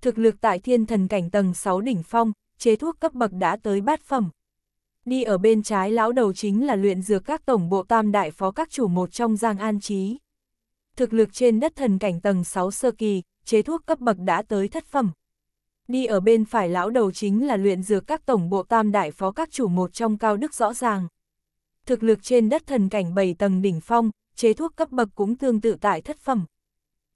thực lực tại thiên thần cảnh tầng 6 đỉnh phong, chế thuốc cấp bậc đã tới bát phẩm. Đi ở bên trái lão đầu chính là luyện dược các tổng bộ tam đại phó các chủ một trong Giang An Trí. Thực lực trên đất thần cảnh tầng 6 sơ kỳ, chế thuốc cấp bậc đã tới thất phẩm. Đi ở bên phải lão đầu chính là luyện dược các tổng bộ tam đại phó các chủ một trong cao đức rõ ràng. Thực lực trên đất thần cảnh 7 tầng đỉnh phong, chế thuốc cấp bậc cũng tương tự tại thất phẩm.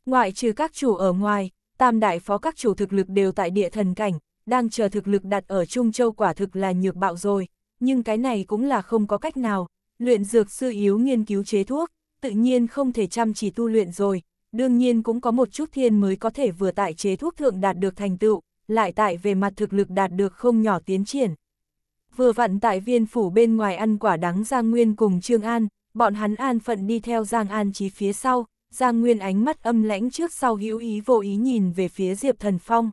Ngoại trừ các chủ ở ngoài, tam đại phó các chủ thực lực đều tại địa thần cảnh, đang chờ thực lực đặt ở Trung Châu quả thực là nhược bạo rồi, nhưng cái này cũng là không có cách nào, luyện dược sư yếu nghiên cứu chế thuốc, tự nhiên không thể chăm chỉ tu luyện rồi, đương nhiên cũng có một chút thiên mới có thể vừa tại chế thuốc thượng đạt được thành tựu, lại tại về mặt thực lực đạt được không nhỏ tiến triển. Vừa vặn tại viên phủ bên ngoài ăn quả đắng Giang Nguyên cùng Trương An, bọn hắn an phận đi theo Giang An Chí phía sau, Giang Nguyên ánh mắt âm lãnh trước sau hữu ý vô ý nhìn về phía Diệp Thần Phong.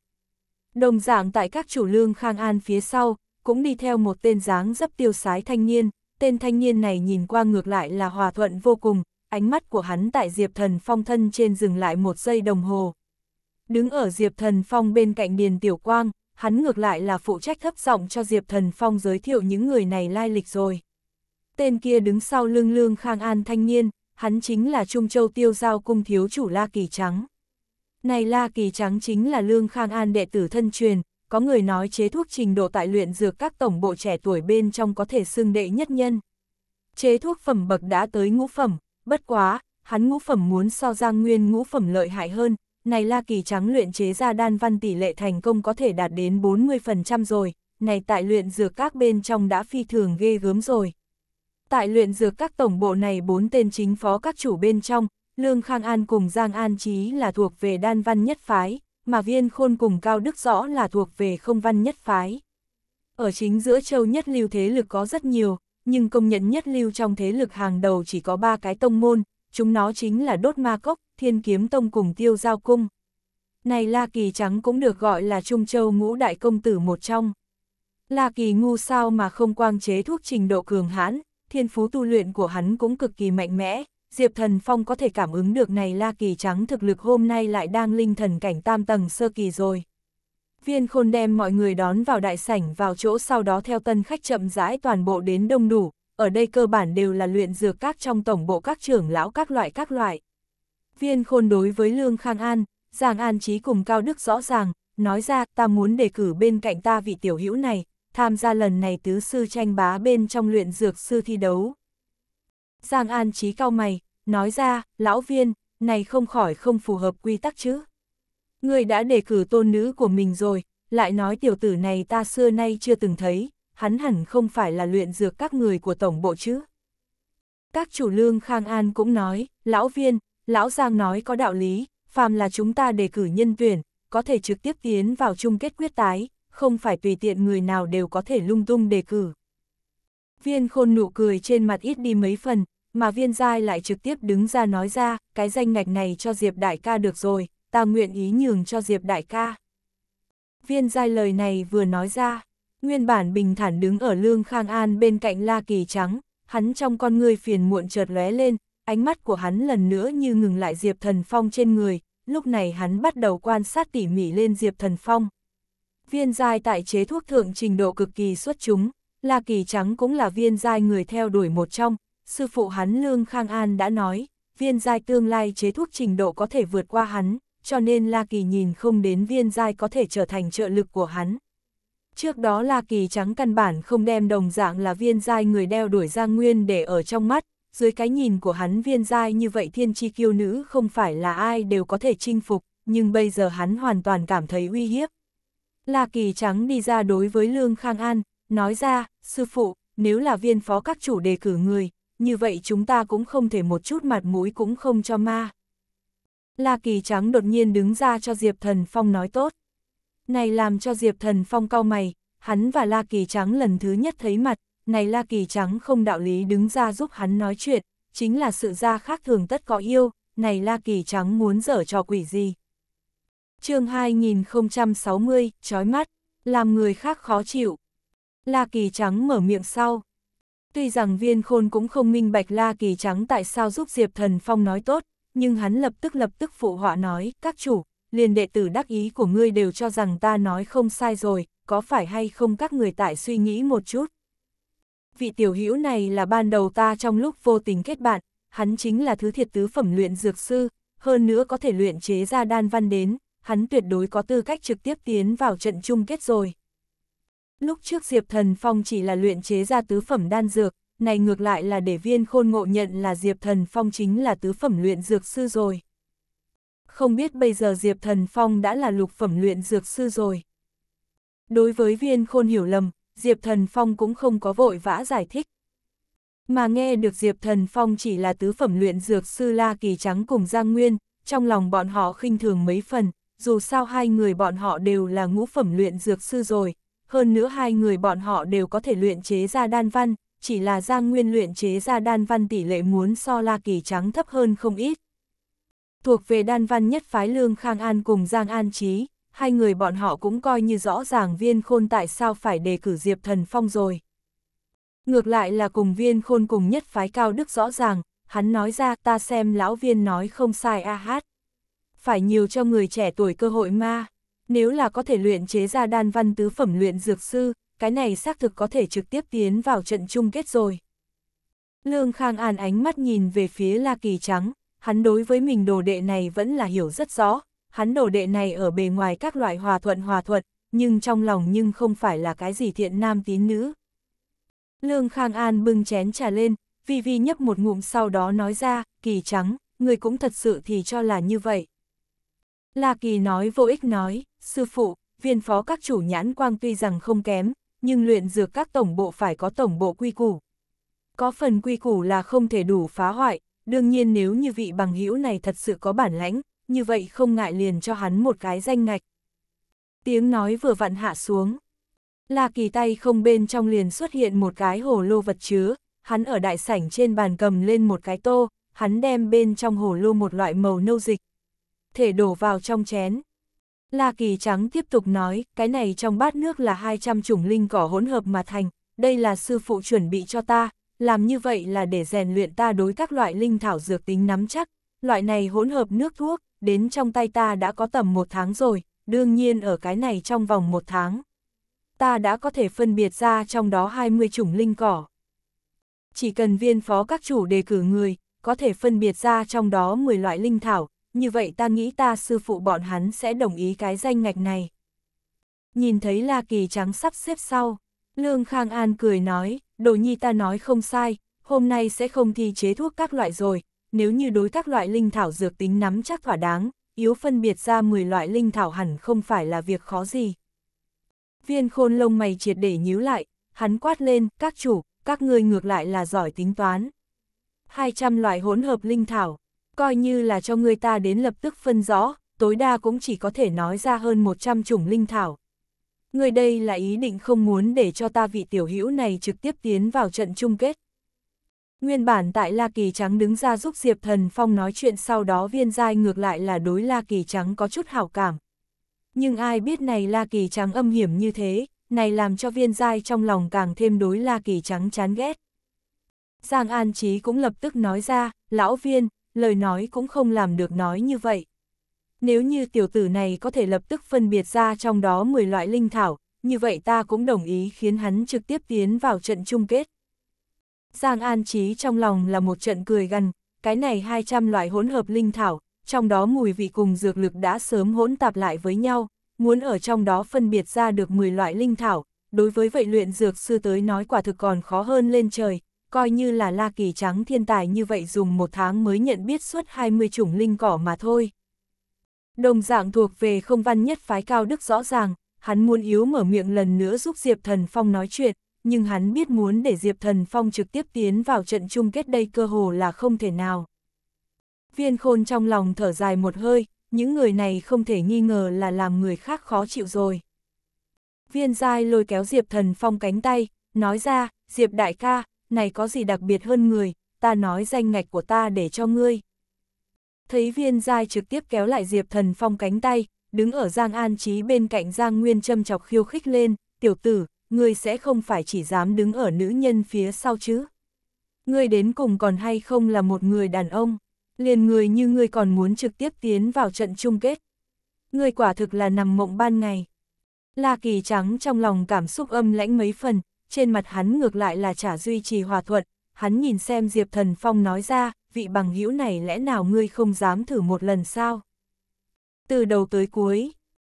Đồng dạng tại các chủ lương khang an phía sau, cũng đi theo một tên dáng dấp tiêu sái thanh niên, tên thanh niên này nhìn qua ngược lại là hòa thuận vô cùng, ánh mắt của hắn tại Diệp Thần Phong thân trên dừng lại một giây đồng hồ. Đứng ở Diệp Thần Phong bên cạnh Điền Tiểu Quang, hắn ngược lại là phụ trách thấp giọng cho Diệp Thần Phong giới thiệu những người này lai lịch rồi. Tên kia đứng sau lưng lương khang an thanh niên, hắn chính là Trung Châu tiêu giao cung thiếu chủ La Kỳ Trắng. Này La Kỳ Trắng chính là Lương Khang An đệ tử thân truyền, có người nói chế thuốc trình độ tại luyện dược các tổng bộ trẻ tuổi bên trong có thể xưng đệ nhất nhân. Chế thuốc phẩm bậc đã tới ngũ phẩm, bất quá, hắn ngũ phẩm muốn so Giang Nguyên ngũ phẩm lợi hại hơn, này La Kỳ Trắng luyện chế ra đan văn tỷ lệ thành công có thể đạt đến 40% rồi, này tại luyện dược các bên trong đã phi thường ghê gớm rồi. Tại luyện dược các tổng bộ này bốn tên chính phó các chủ bên trong, Lương Khang An cùng Giang An Chí là thuộc về đan văn nhất phái, mà Viên Khôn cùng Cao Đức Rõ là thuộc về không văn nhất phái. Ở chính giữa châu nhất lưu thế lực có rất nhiều, nhưng công nhận nhất lưu trong thế lực hàng đầu chỉ có ba cái tông môn, chúng nó chính là Đốt Ma Cốc, Thiên Kiếm Tông cùng Tiêu Giao Cung. Này La Kỳ Trắng cũng được gọi là Trung Châu ngũ đại công tử một trong. La Kỳ ngu sao mà không quang chế thuốc trình độ cường hãn, thiên phú tu luyện của hắn cũng cực kỳ mạnh mẽ, Diệp Thần Phong có thể cảm ứng được này La Kỳ Trắng thực lực hôm nay lại đang linh thần cảnh tam tầng sơ kỳ rồi. Viên khôn đem mọi người đón vào đại sảnh vào chỗ sau đó theo tân khách chậm rãi toàn bộ đến đông đủ, ở đây cơ bản đều là luyện dược các trong tổng bộ các trưởng lão các loại các loại. Viên khôn đối với Lương Khang An, Giang An Chí cùng Cao Đức rõ ràng, nói ra ta muốn đề cử bên cạnh ta vị tiểu hữu này, tham gia lần này tứ sư tranh bá bên trong luyện dược sư thi đấu. Giang An Chí cao mày, nói ra, lão viên, này không khỏi không phù hợp quy tắc chứ. Người đã đề cử tôn nữ của mình rồi, lại nói tiểu tử này ta xưa nay chưa từng thấy, hắn hẳn không phải là luyện dược các người của tổng bộ chứ. Các chủ lương Khang An cũng nói, lão viên, lão Giang nói có đạo lý, phàm là chúng ta đề cử nhân tuyển, có thể trực tiếp tiến vào chung kết quyết tái, không phải tùy tiện người nào đều có thể lung tung đề cử. Viên khôn nụ cười trên mặt ít đi mấy phần, mà viên giai lại trực tiếp đứng ra nói ra, cái danh ngạch này cho Diệp Đại ca được rồi, ta nguyện ý nhường cho Diệp Đại ca. Viên giai lời này vừa nói ra, nguyên bản bình thản đứng ở lương khang an bên cạnh la kỳ trắng, hắn trong con người phiền muộn chợt lóe lên, ánh mắt của hắn lần nữa như ngừng lại Diệp Thần Phong trên người, lúc này hắn bắt đầu quan sát tỉ mỉ lên Diệp Thần Phong. Viên giai tại chế thuốc thượng trình độ cực kỳ xuất chúng, La Kỳ Trắng cũng là viên giai người theo đuổi một trong, sư phụ hắn Lương Khang An đã nói, viên giai tương lai chế thuốc trình độ có thể vượt qua hắn, cho nên La Kỳ nhìn không đến viên giai có thể trở thành trợ lực của hắn. Trước đó La Kỳ Trắng căn bản không đem đồng dạng là viên giai người đeo đuổi Giang Nguyên để ở trong mắt, dưới cái nhìn của hắn viên giai như vậy thiên chi kiêu nữ không phải là ai đều có thể chinh phục, nhưng bây giờ hắn hoàn toàn cảm thấy uy hiếp. La Kỳ Trắng đi ra đối với Lương Khang An, nói ra, sư phụ, nếu là viên phó các chủ đề cử người, như vậy chúng ta cũng không thể một chút mặt mũi cũng không cho ma. La Kỳ Trắng đột nhiên đứng ra cho Diệp Thần Phong nói tốt. Này làm cho Diệp Thần Phong cau mày, hắn và La Kỳ Trắng lần thứ nhất thấy mặt, này La Kỳ Trắng không đạo lý đứng ra giúp hắn nói chuyện, chính là sự ra khác thường tất có yêu, này La Kỳ Trắng muốn dở trò quỷ gì chương 2060, chói mắt, làm người khác khó chịu. La Kỳ Trắng mở miệng sau. Tuy rằng viên khôn cũng không minh bạch La Kỳ Trắng tại sao giúp Diệp Thần Phong nói tốt, nhưng hắn lập tức lập tức phụ họa nói, các chủ, liền đệ tử đắc ý của ngươi đều cho rằng ta nói không sai rồi, có phải hay không các người tại suy nghĩ một chút. Vị tiểu hữu này là ban đầu ta trong lúc vô tình kết bạn, hắn chính là thứ thiệt tứ phẩm luyện dược sư, hơn nữa có thể luyện chế ra đan văn đến, hắn tuyệt đối có tư cách trực tiếp tiến vào trận chung kết rồi. Lúc trước Diệp Thần Phong chỉ là luyện chế ra tứ phẩm đan dược, này ngược lại là để viên khôn ngộ nhận là Diệp Thần Phong chính là tứ phẩm luyện dược sư rồi. Không biết bây giờ Diệp Thần Phong đã là lục phẩm luyện dược sư rồi. Đối với viên khôn hiểu lầm, Diệp Thần Phong cũng không có vội vã giải thích. Mà nghe được Diệp Thần Phong chỉ là tứ phẩm luyện dược sư La Kỳ Trắng cùng Giang Nguyên, trong lòng bọn họ khinh thường mấy phần, dù sao hai người bọn họ đều là ngũ phẩm luyện dược sư rồi, hơn nữa hai người bọn họ đều có thể luyện chế ra đan văn, chỉ là Giang Nguyên luyện chế ra đan văn tỷ lệ muốn so La Kỳ Trắng thấp hơn không ít. Thuộc về đan văn nhất phái Lương Khang An cùng Giang An Trí, hai người bọn họ cũng coi như rõ ràng viên khôn tại sao phải đề cử Diệp Thần Phong rồi. Ngược lại là cùng viên khôn cùng nhất phái cao đức rõ ràng, hắn nói ra ta xem lão viên nói không sai a hát phải nhiều cho người trẻ tuổi cơ hội mà Nếu là có thể luyện chế ra đan văn tứ phẩm luyện dược sư, cái này xác thực có thể trực tiếp tiến vào trận chung kết rồi. Lương Khang An ánh mắt nhìn về phía La Kỳ Trắng, hắn đối với mình đồ đệ này vẫn là hiểu rất rõ, hắn đồ đệ này ở bề ngoài các loại hòa thuận hòa thuận nhưng trong lòng nhưng không phải là cái gì thiện nam tín nữ. Lương Khang An bưng chén trà lên, vi vi nhấp một ngụm sau đó nói ra, kỳ trắng, người cũng thật sự thì cho là như vậy. La Kỳ nói vô ích nói, sư phụ, viên phó các chủ nhãn quang tuy rằng không kém, nhưng luyện dược các tổng bộ phải có tổng bộ quy củ. Có phần quy củ là không thể đủ phá hoại, đương nhiên nếu như vị bằng hữu này thật sự có bản lãnh, như vậy không ngại liền cho hắn một cái danh ngạch. Tiếng nói vừa vặn hạ xuống. La Kỳ tay không bên trong liền xuất hiện một cái hồ lô vật chứa, hắn ở đại sảnh trên bàn cầm lên một cái tô, hắn đem bên trong hồ lô một loại màu nâu dịch, thể đổ vào trong chén. La Kỳ Trắng tiếp tục nói, cái này trong bát nước là 200 chủng linh cỏ hỗn hợp mà thành, đây là sư phụ chuẩn bị cho ta, làm như vậy là để rèn luyện ta đối các loại linh thảo dược tính nắm chắc, loại này hỗn hợp nước thuốc, đến trong tay ta đã có tầm một tháng rồi, đương nhiên ở cái này trong vòng một tháng. Ta đã có thể phân biệt ra trong đó 20 chủng linh cỏ. Chỉ cần viên phó các chủ đề cử người, có thể phân biệt ra trong đó 10 loại linh thảo, như vậy ta nghĩ ta sư phụ bọn hắn sẽ đồng ý cái danh ngạch này. Nhìn thấy La Kỳ Trắng sắp xếp sau, Lương Khang An cười nói, đồ nhi ta nói không sai, hôm nay sẽ không thi chế thuốc các loại rồi, nếu như đối các loại linh thảo dược tính nắm chắc thỏa đáng, yếu phân biệt ra 10 loại linh thảo hẳn không phải là việc khó gì. Viên khôn lông mày triệt để nhíu lại, hắn quát lên, các chủ, các ngươi ngược lại là giỏi tính toán. 200 loại hỗn hợp linh thảo, coi như là cho người ta đến lập tức phân rõ, tối đa cũng chỉ có thể nói ra hơn 100 chủng linh thảo. Người đây là ý định không muốn để cho ta vị tiểu hữu này trực tiếp tiến vào trận chung kết. Nguyên bản tại La Kỳ Trắng đứng ra giúp Diệp Thần Phong nói chuyện sau đó viên giai ngược lại là đối La Kỳ Trắng có chút hảo cảm. Nhưng ai biết này La Kỳ Trắng âm hiểm như thế, này làm cho viên giai trong lòng càng thêm đối La Kỳ Trắng chán ghét. Giang An Chí cũng lập tức nói ra, lão viên, lời nói cũng không làm được nói như vậy. Nếu như tiểu tử này có thể lập tức phân biệt ra trong đó 10 loại linh thảo, như vậy ta cũng đồng ý khiến hắn trực tiếp tiến vào trận chung kết. Giang An Chí trong lòng là một trận cười gằn, cái này 200 loại hỗn hợp linh thảo, trong đó mùi vị cùng dược lực đã sớm hỗn tạp lại với nhau, muốn ở trong đó phân biệt ra được 10 loại linh thảo, đối với vậy luyện dược sư tới nói quả thực còn khó hơn lên trời, coi như là la kỳ trắng thiên tài như vậy dùng một tháng mới nhận biết suốt 20 chủng linh cỏ mà thôi. Đồng dạng thuộc về không văn nhất phái cao đức rõ ràng, hắn muốn yếu mở miệng lần nữa giúp Diệp Thần Phong nói chuyện, nhưng hắn biết muốn để Diệp Thần Phong trực tiếp tiến vào trận chung kết đây cơ hồ là không thể nào. Viên khôn trong lòng thở dài một hơi, những người này không thể nghi ngờ là làm người khác khó chịu rồi. Viên dai lôi kéo Diệp Thần Phong cánh tay, nói ra, Diệp đại ca, này có gì đặc biệt hơn người, ta nói danh ngạch của ta để cho ngươi. Thấy viên giai trực tiếp kéo lại Diệp Thần Phong cánh tay, đứng ở Giang An Chí bên cạnh Giang Nguyên châm chọc khiêu khích lên, tiểu tử, ngươi sẽ không phải chỉ dám đứng ở nữ nhân phía sau chứ. Ngươi đến cùng còn hay không là một người đàn ông, liền người như ngươi còn muốn trực tiếp tiến vào trận chung kết. Ngươi quả thực là nằm mộng ban ngày. La Kỳ Trắng trong lòng cảm xúc âm lãnh mấy phần, trên mặt hắn ngược lại là chả duy trì hòa thuận, hắn nhìn xem Diệp Thần Phong nói ra, vị bằng hữu này lẽ nào ngươi không dám thử một lần sao? Từ đầu tới cuối,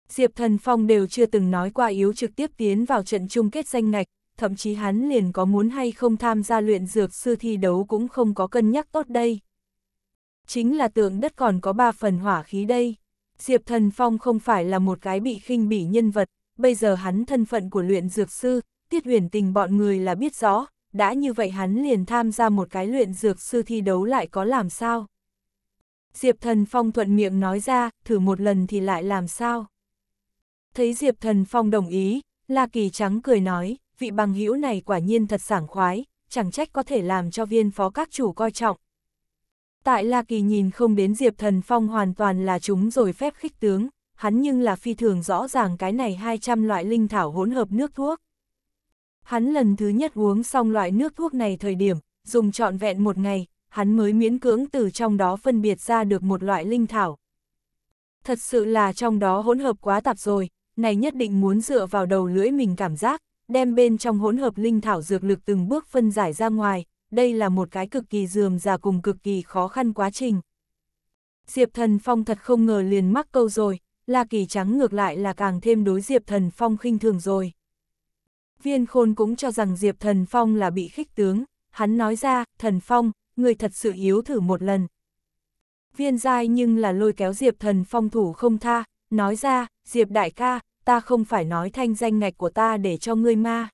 Diệp Thần Phong đều chưa từng nói qua yếu trực tiếp tiến vào trận chung kết danh ngạch, thậm chí hắn liền có muốn hay không tham gia luyện dược sư thi đấu cũng không có cân nhắc tốt đây. Chính là tượng đất còn có ba phần hỏa khí đây. Diệp Thần Phong không phải là một cái bị khinh bỉ nhân vật, bây giờ hắn thân phận của luyện dược sư, Tiết huyền tình bọn người là biết rõ, đã như vậy hắn liền tham gia một cái luyện dược sư thi đấu lại có làm sao. Diệp thần phong thuận miệng nói ra, thử một lần thì lại làm sao. Thấy Diệp thần phong đồng ý, La Kỳ Trắng cười nói, vị bằng hữu này quả nhiên thật sảng khoái, chẳng trách có thể làm cho viên phó các chủ coi trọng. Tại La Kỳ nhìn không đến Diệp Thần Phong hoàn toàn là chúng rồi phép khích tướng, hắn nhưng là phi thường rõ ràng cái này 200 loại linh thảo hỗn hợp nước thuốc. Hắn lần thứ nhất uống xong loại nước thuốc này thời điểm, dùng trọn vẹn một ngày, hắn mới miễn cưỡng từ trong đó phân biệt ra được một loại linh thảo. Thật sự là trong đó hỗn hợp quá tạp rồi, này nhất định muốn dựa vào đầu lưỡi mình cảm giác, đem bên trong hỗn hợp linh thảo dược lực từng bước phân giải ra ngoài, đây là một cái cực kỳ dườm già cùng cực kỳ khó khăn quá trình. Diệp Thần Phong thật không ngờ liền mắc câu rồi, là Kỳ Trắng ngược lại là càng thêm đối Diệp Thần Phong khinh thường rồi. Viên khôn cũng cho rằng Diệp Thần Phong là bị khích tướng, hắn nói ra, Thần Phong, người thật sự yếu thử một lần. Viên dai nhưng là lôi kéo Diệp Thần Phong thủ không tha, nói ra, Diệp đại ca, ta không phải nói thanh danh ngạch của ta để cho ngươi ma.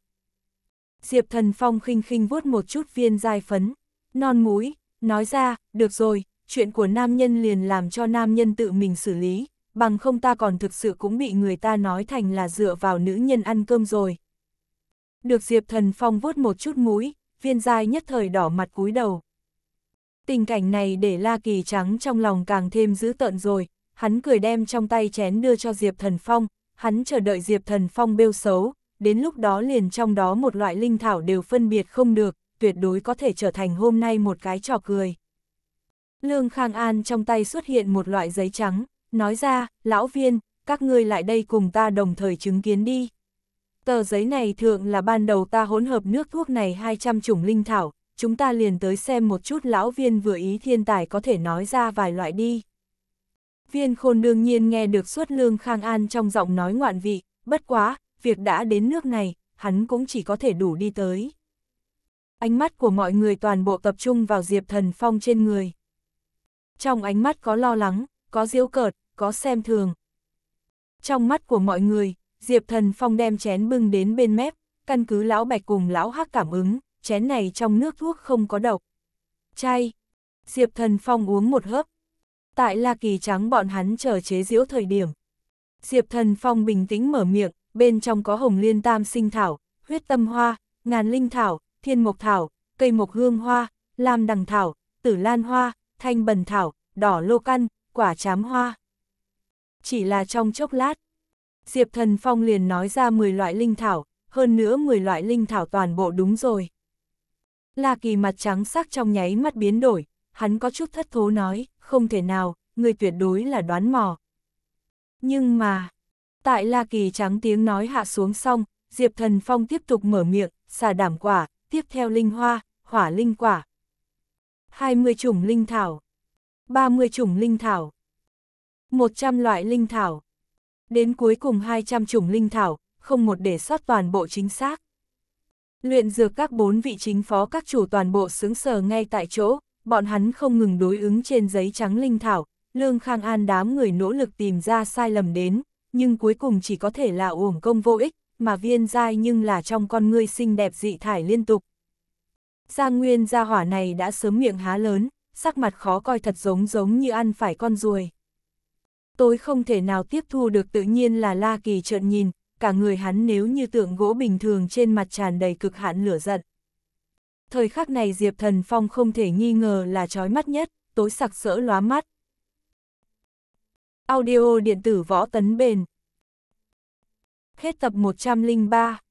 Diệp Thần Phong khinh khinh vuốt một chút viên dai phấn, non mũi, nói ra, được rồi, chuyện của nam nhân liền làm cho nam nhân tự mình xử lý, bằng không ta còn thực sự cũng bị người ta nói thành là dựa vào nữ nhân ăn cơm rồi. Được Diệp Thần Phong vuốt một chút mũi, viên dai nhất thời đỏ mặt cúi đầu. Tình cảnh này để La Kỳ Trắng trong lòng càng thêm dữ tợn rồi, hắn cười đem trong tay chén đưa cho Diệp Thần Phong, hắn chờ đợi Diệp Thần Phong bêu xấu, đến lúc đó liền trong đó một loại linh thảo đều phân biệt không được, tuyệt đối có thể trở thành hôm nay một cái trò cười. Lương Khang An trong tay xuất hiện một loại giấy trắng, nói ra, lão viên, các ngươi lại đây cùng ta đồng thời chứng kiến đi. Tờ giấy này thượng là ban đầu ta hỗn hợp nước thuốc này 200 chủng linh thảo, chúng ta liền tới xem một chút lão viên vừa ý thiên tài có thể nói ra vài loại đi. Viên khôn đương nhiên nghe được suốt lương khang an trong giọng nói ngoạn vị, bất quá, việc đã đến nước này, hắn cũng chỉ có thể đủ đi tới. Ánh mắt của mọi người toàn bộ tập trung vào Diệp Thần Phong trên người. Trong ánh mắt có lo lắng, có diễu cợt, có xem thường. Trong mắt của mọi người, Diệp Thần Phong đem chén bưng đến bên mép, căn cứ lão bạch cùng lão hắc cảm ứng, chén này trong nước thuốc không có độc. Chay! Diệp Thần Phong uống một hớp. Tại La Kỳ Trắng bọn hắn chờ chế diễu thời điểm. Diệp Thần Phong bình tĩnh mở miệng, bên trong có hồng liên tam sinh thảo, huyết tâm hoa, ngàn linh thảo, thiên mộc thảo, cây mộc hương hoa, lam đằng thảo, tử lan hoa, thanh bần thảo, đỏ lô căn, quả chám hoa. Chỉ là trong chốc lát, Diệp Thần Phong liền nói ra 10 loại linh thảo, hơn nữa 10 loại linh thảo toàn bộ đúng rồi. La Kỳ mặt trắng sắc trong nháy mắt biến đổi, hắn có chút thất thố nói, không thể nào, người tuyệt đối là đoán mò. Nhưng mà, tại La Kỳ trắng tiếng nói hạ xuống xong, Diệp Thần Phong tiếp tục mở miệng, xà đảm quả, tiếp theo linh hoa, hỏa linh quả. 20 chủng linh thảo, 30 chủng linh thảo, 100 loại linh thảo đến cuối cùng 200 chủng linh thảo, không một để sót toàn bộ chính xác. Luyện dược các bốn vị chính phó các chủ toàn bộ xứng sờ ngay tại chỗ, bọn hắn không ngừng đối ứng trên giấy trắng linh thảo, Lương Khang An đám người nỗ lực tìm ra sai lầm đến, nhưng cuối cùng chỉ có thể là uổng công vô ích, mà viên dai nhưng là trong con ngươi xinh đẹp dị thải liên tục. Giang Nguyên gia hỏa này đã sớm miệng há lớn, sắc mặt khó coi thật giống giống như ăn phải con ruồi. Tôi không thể nào tiếp thu được tự nhiên là La Kỳ trợn nhìn, cả người hắn nếu như tượng gỗ bình thường trên mặt tràn đầy cực hạn lửa giận. Thời khắc này Diệp Thần Phong không thể nghi ngờ là trói mắt nhất, tối sặc sỡ lóa mắt. Audio điện tử võ tấn bền. Hết tập 103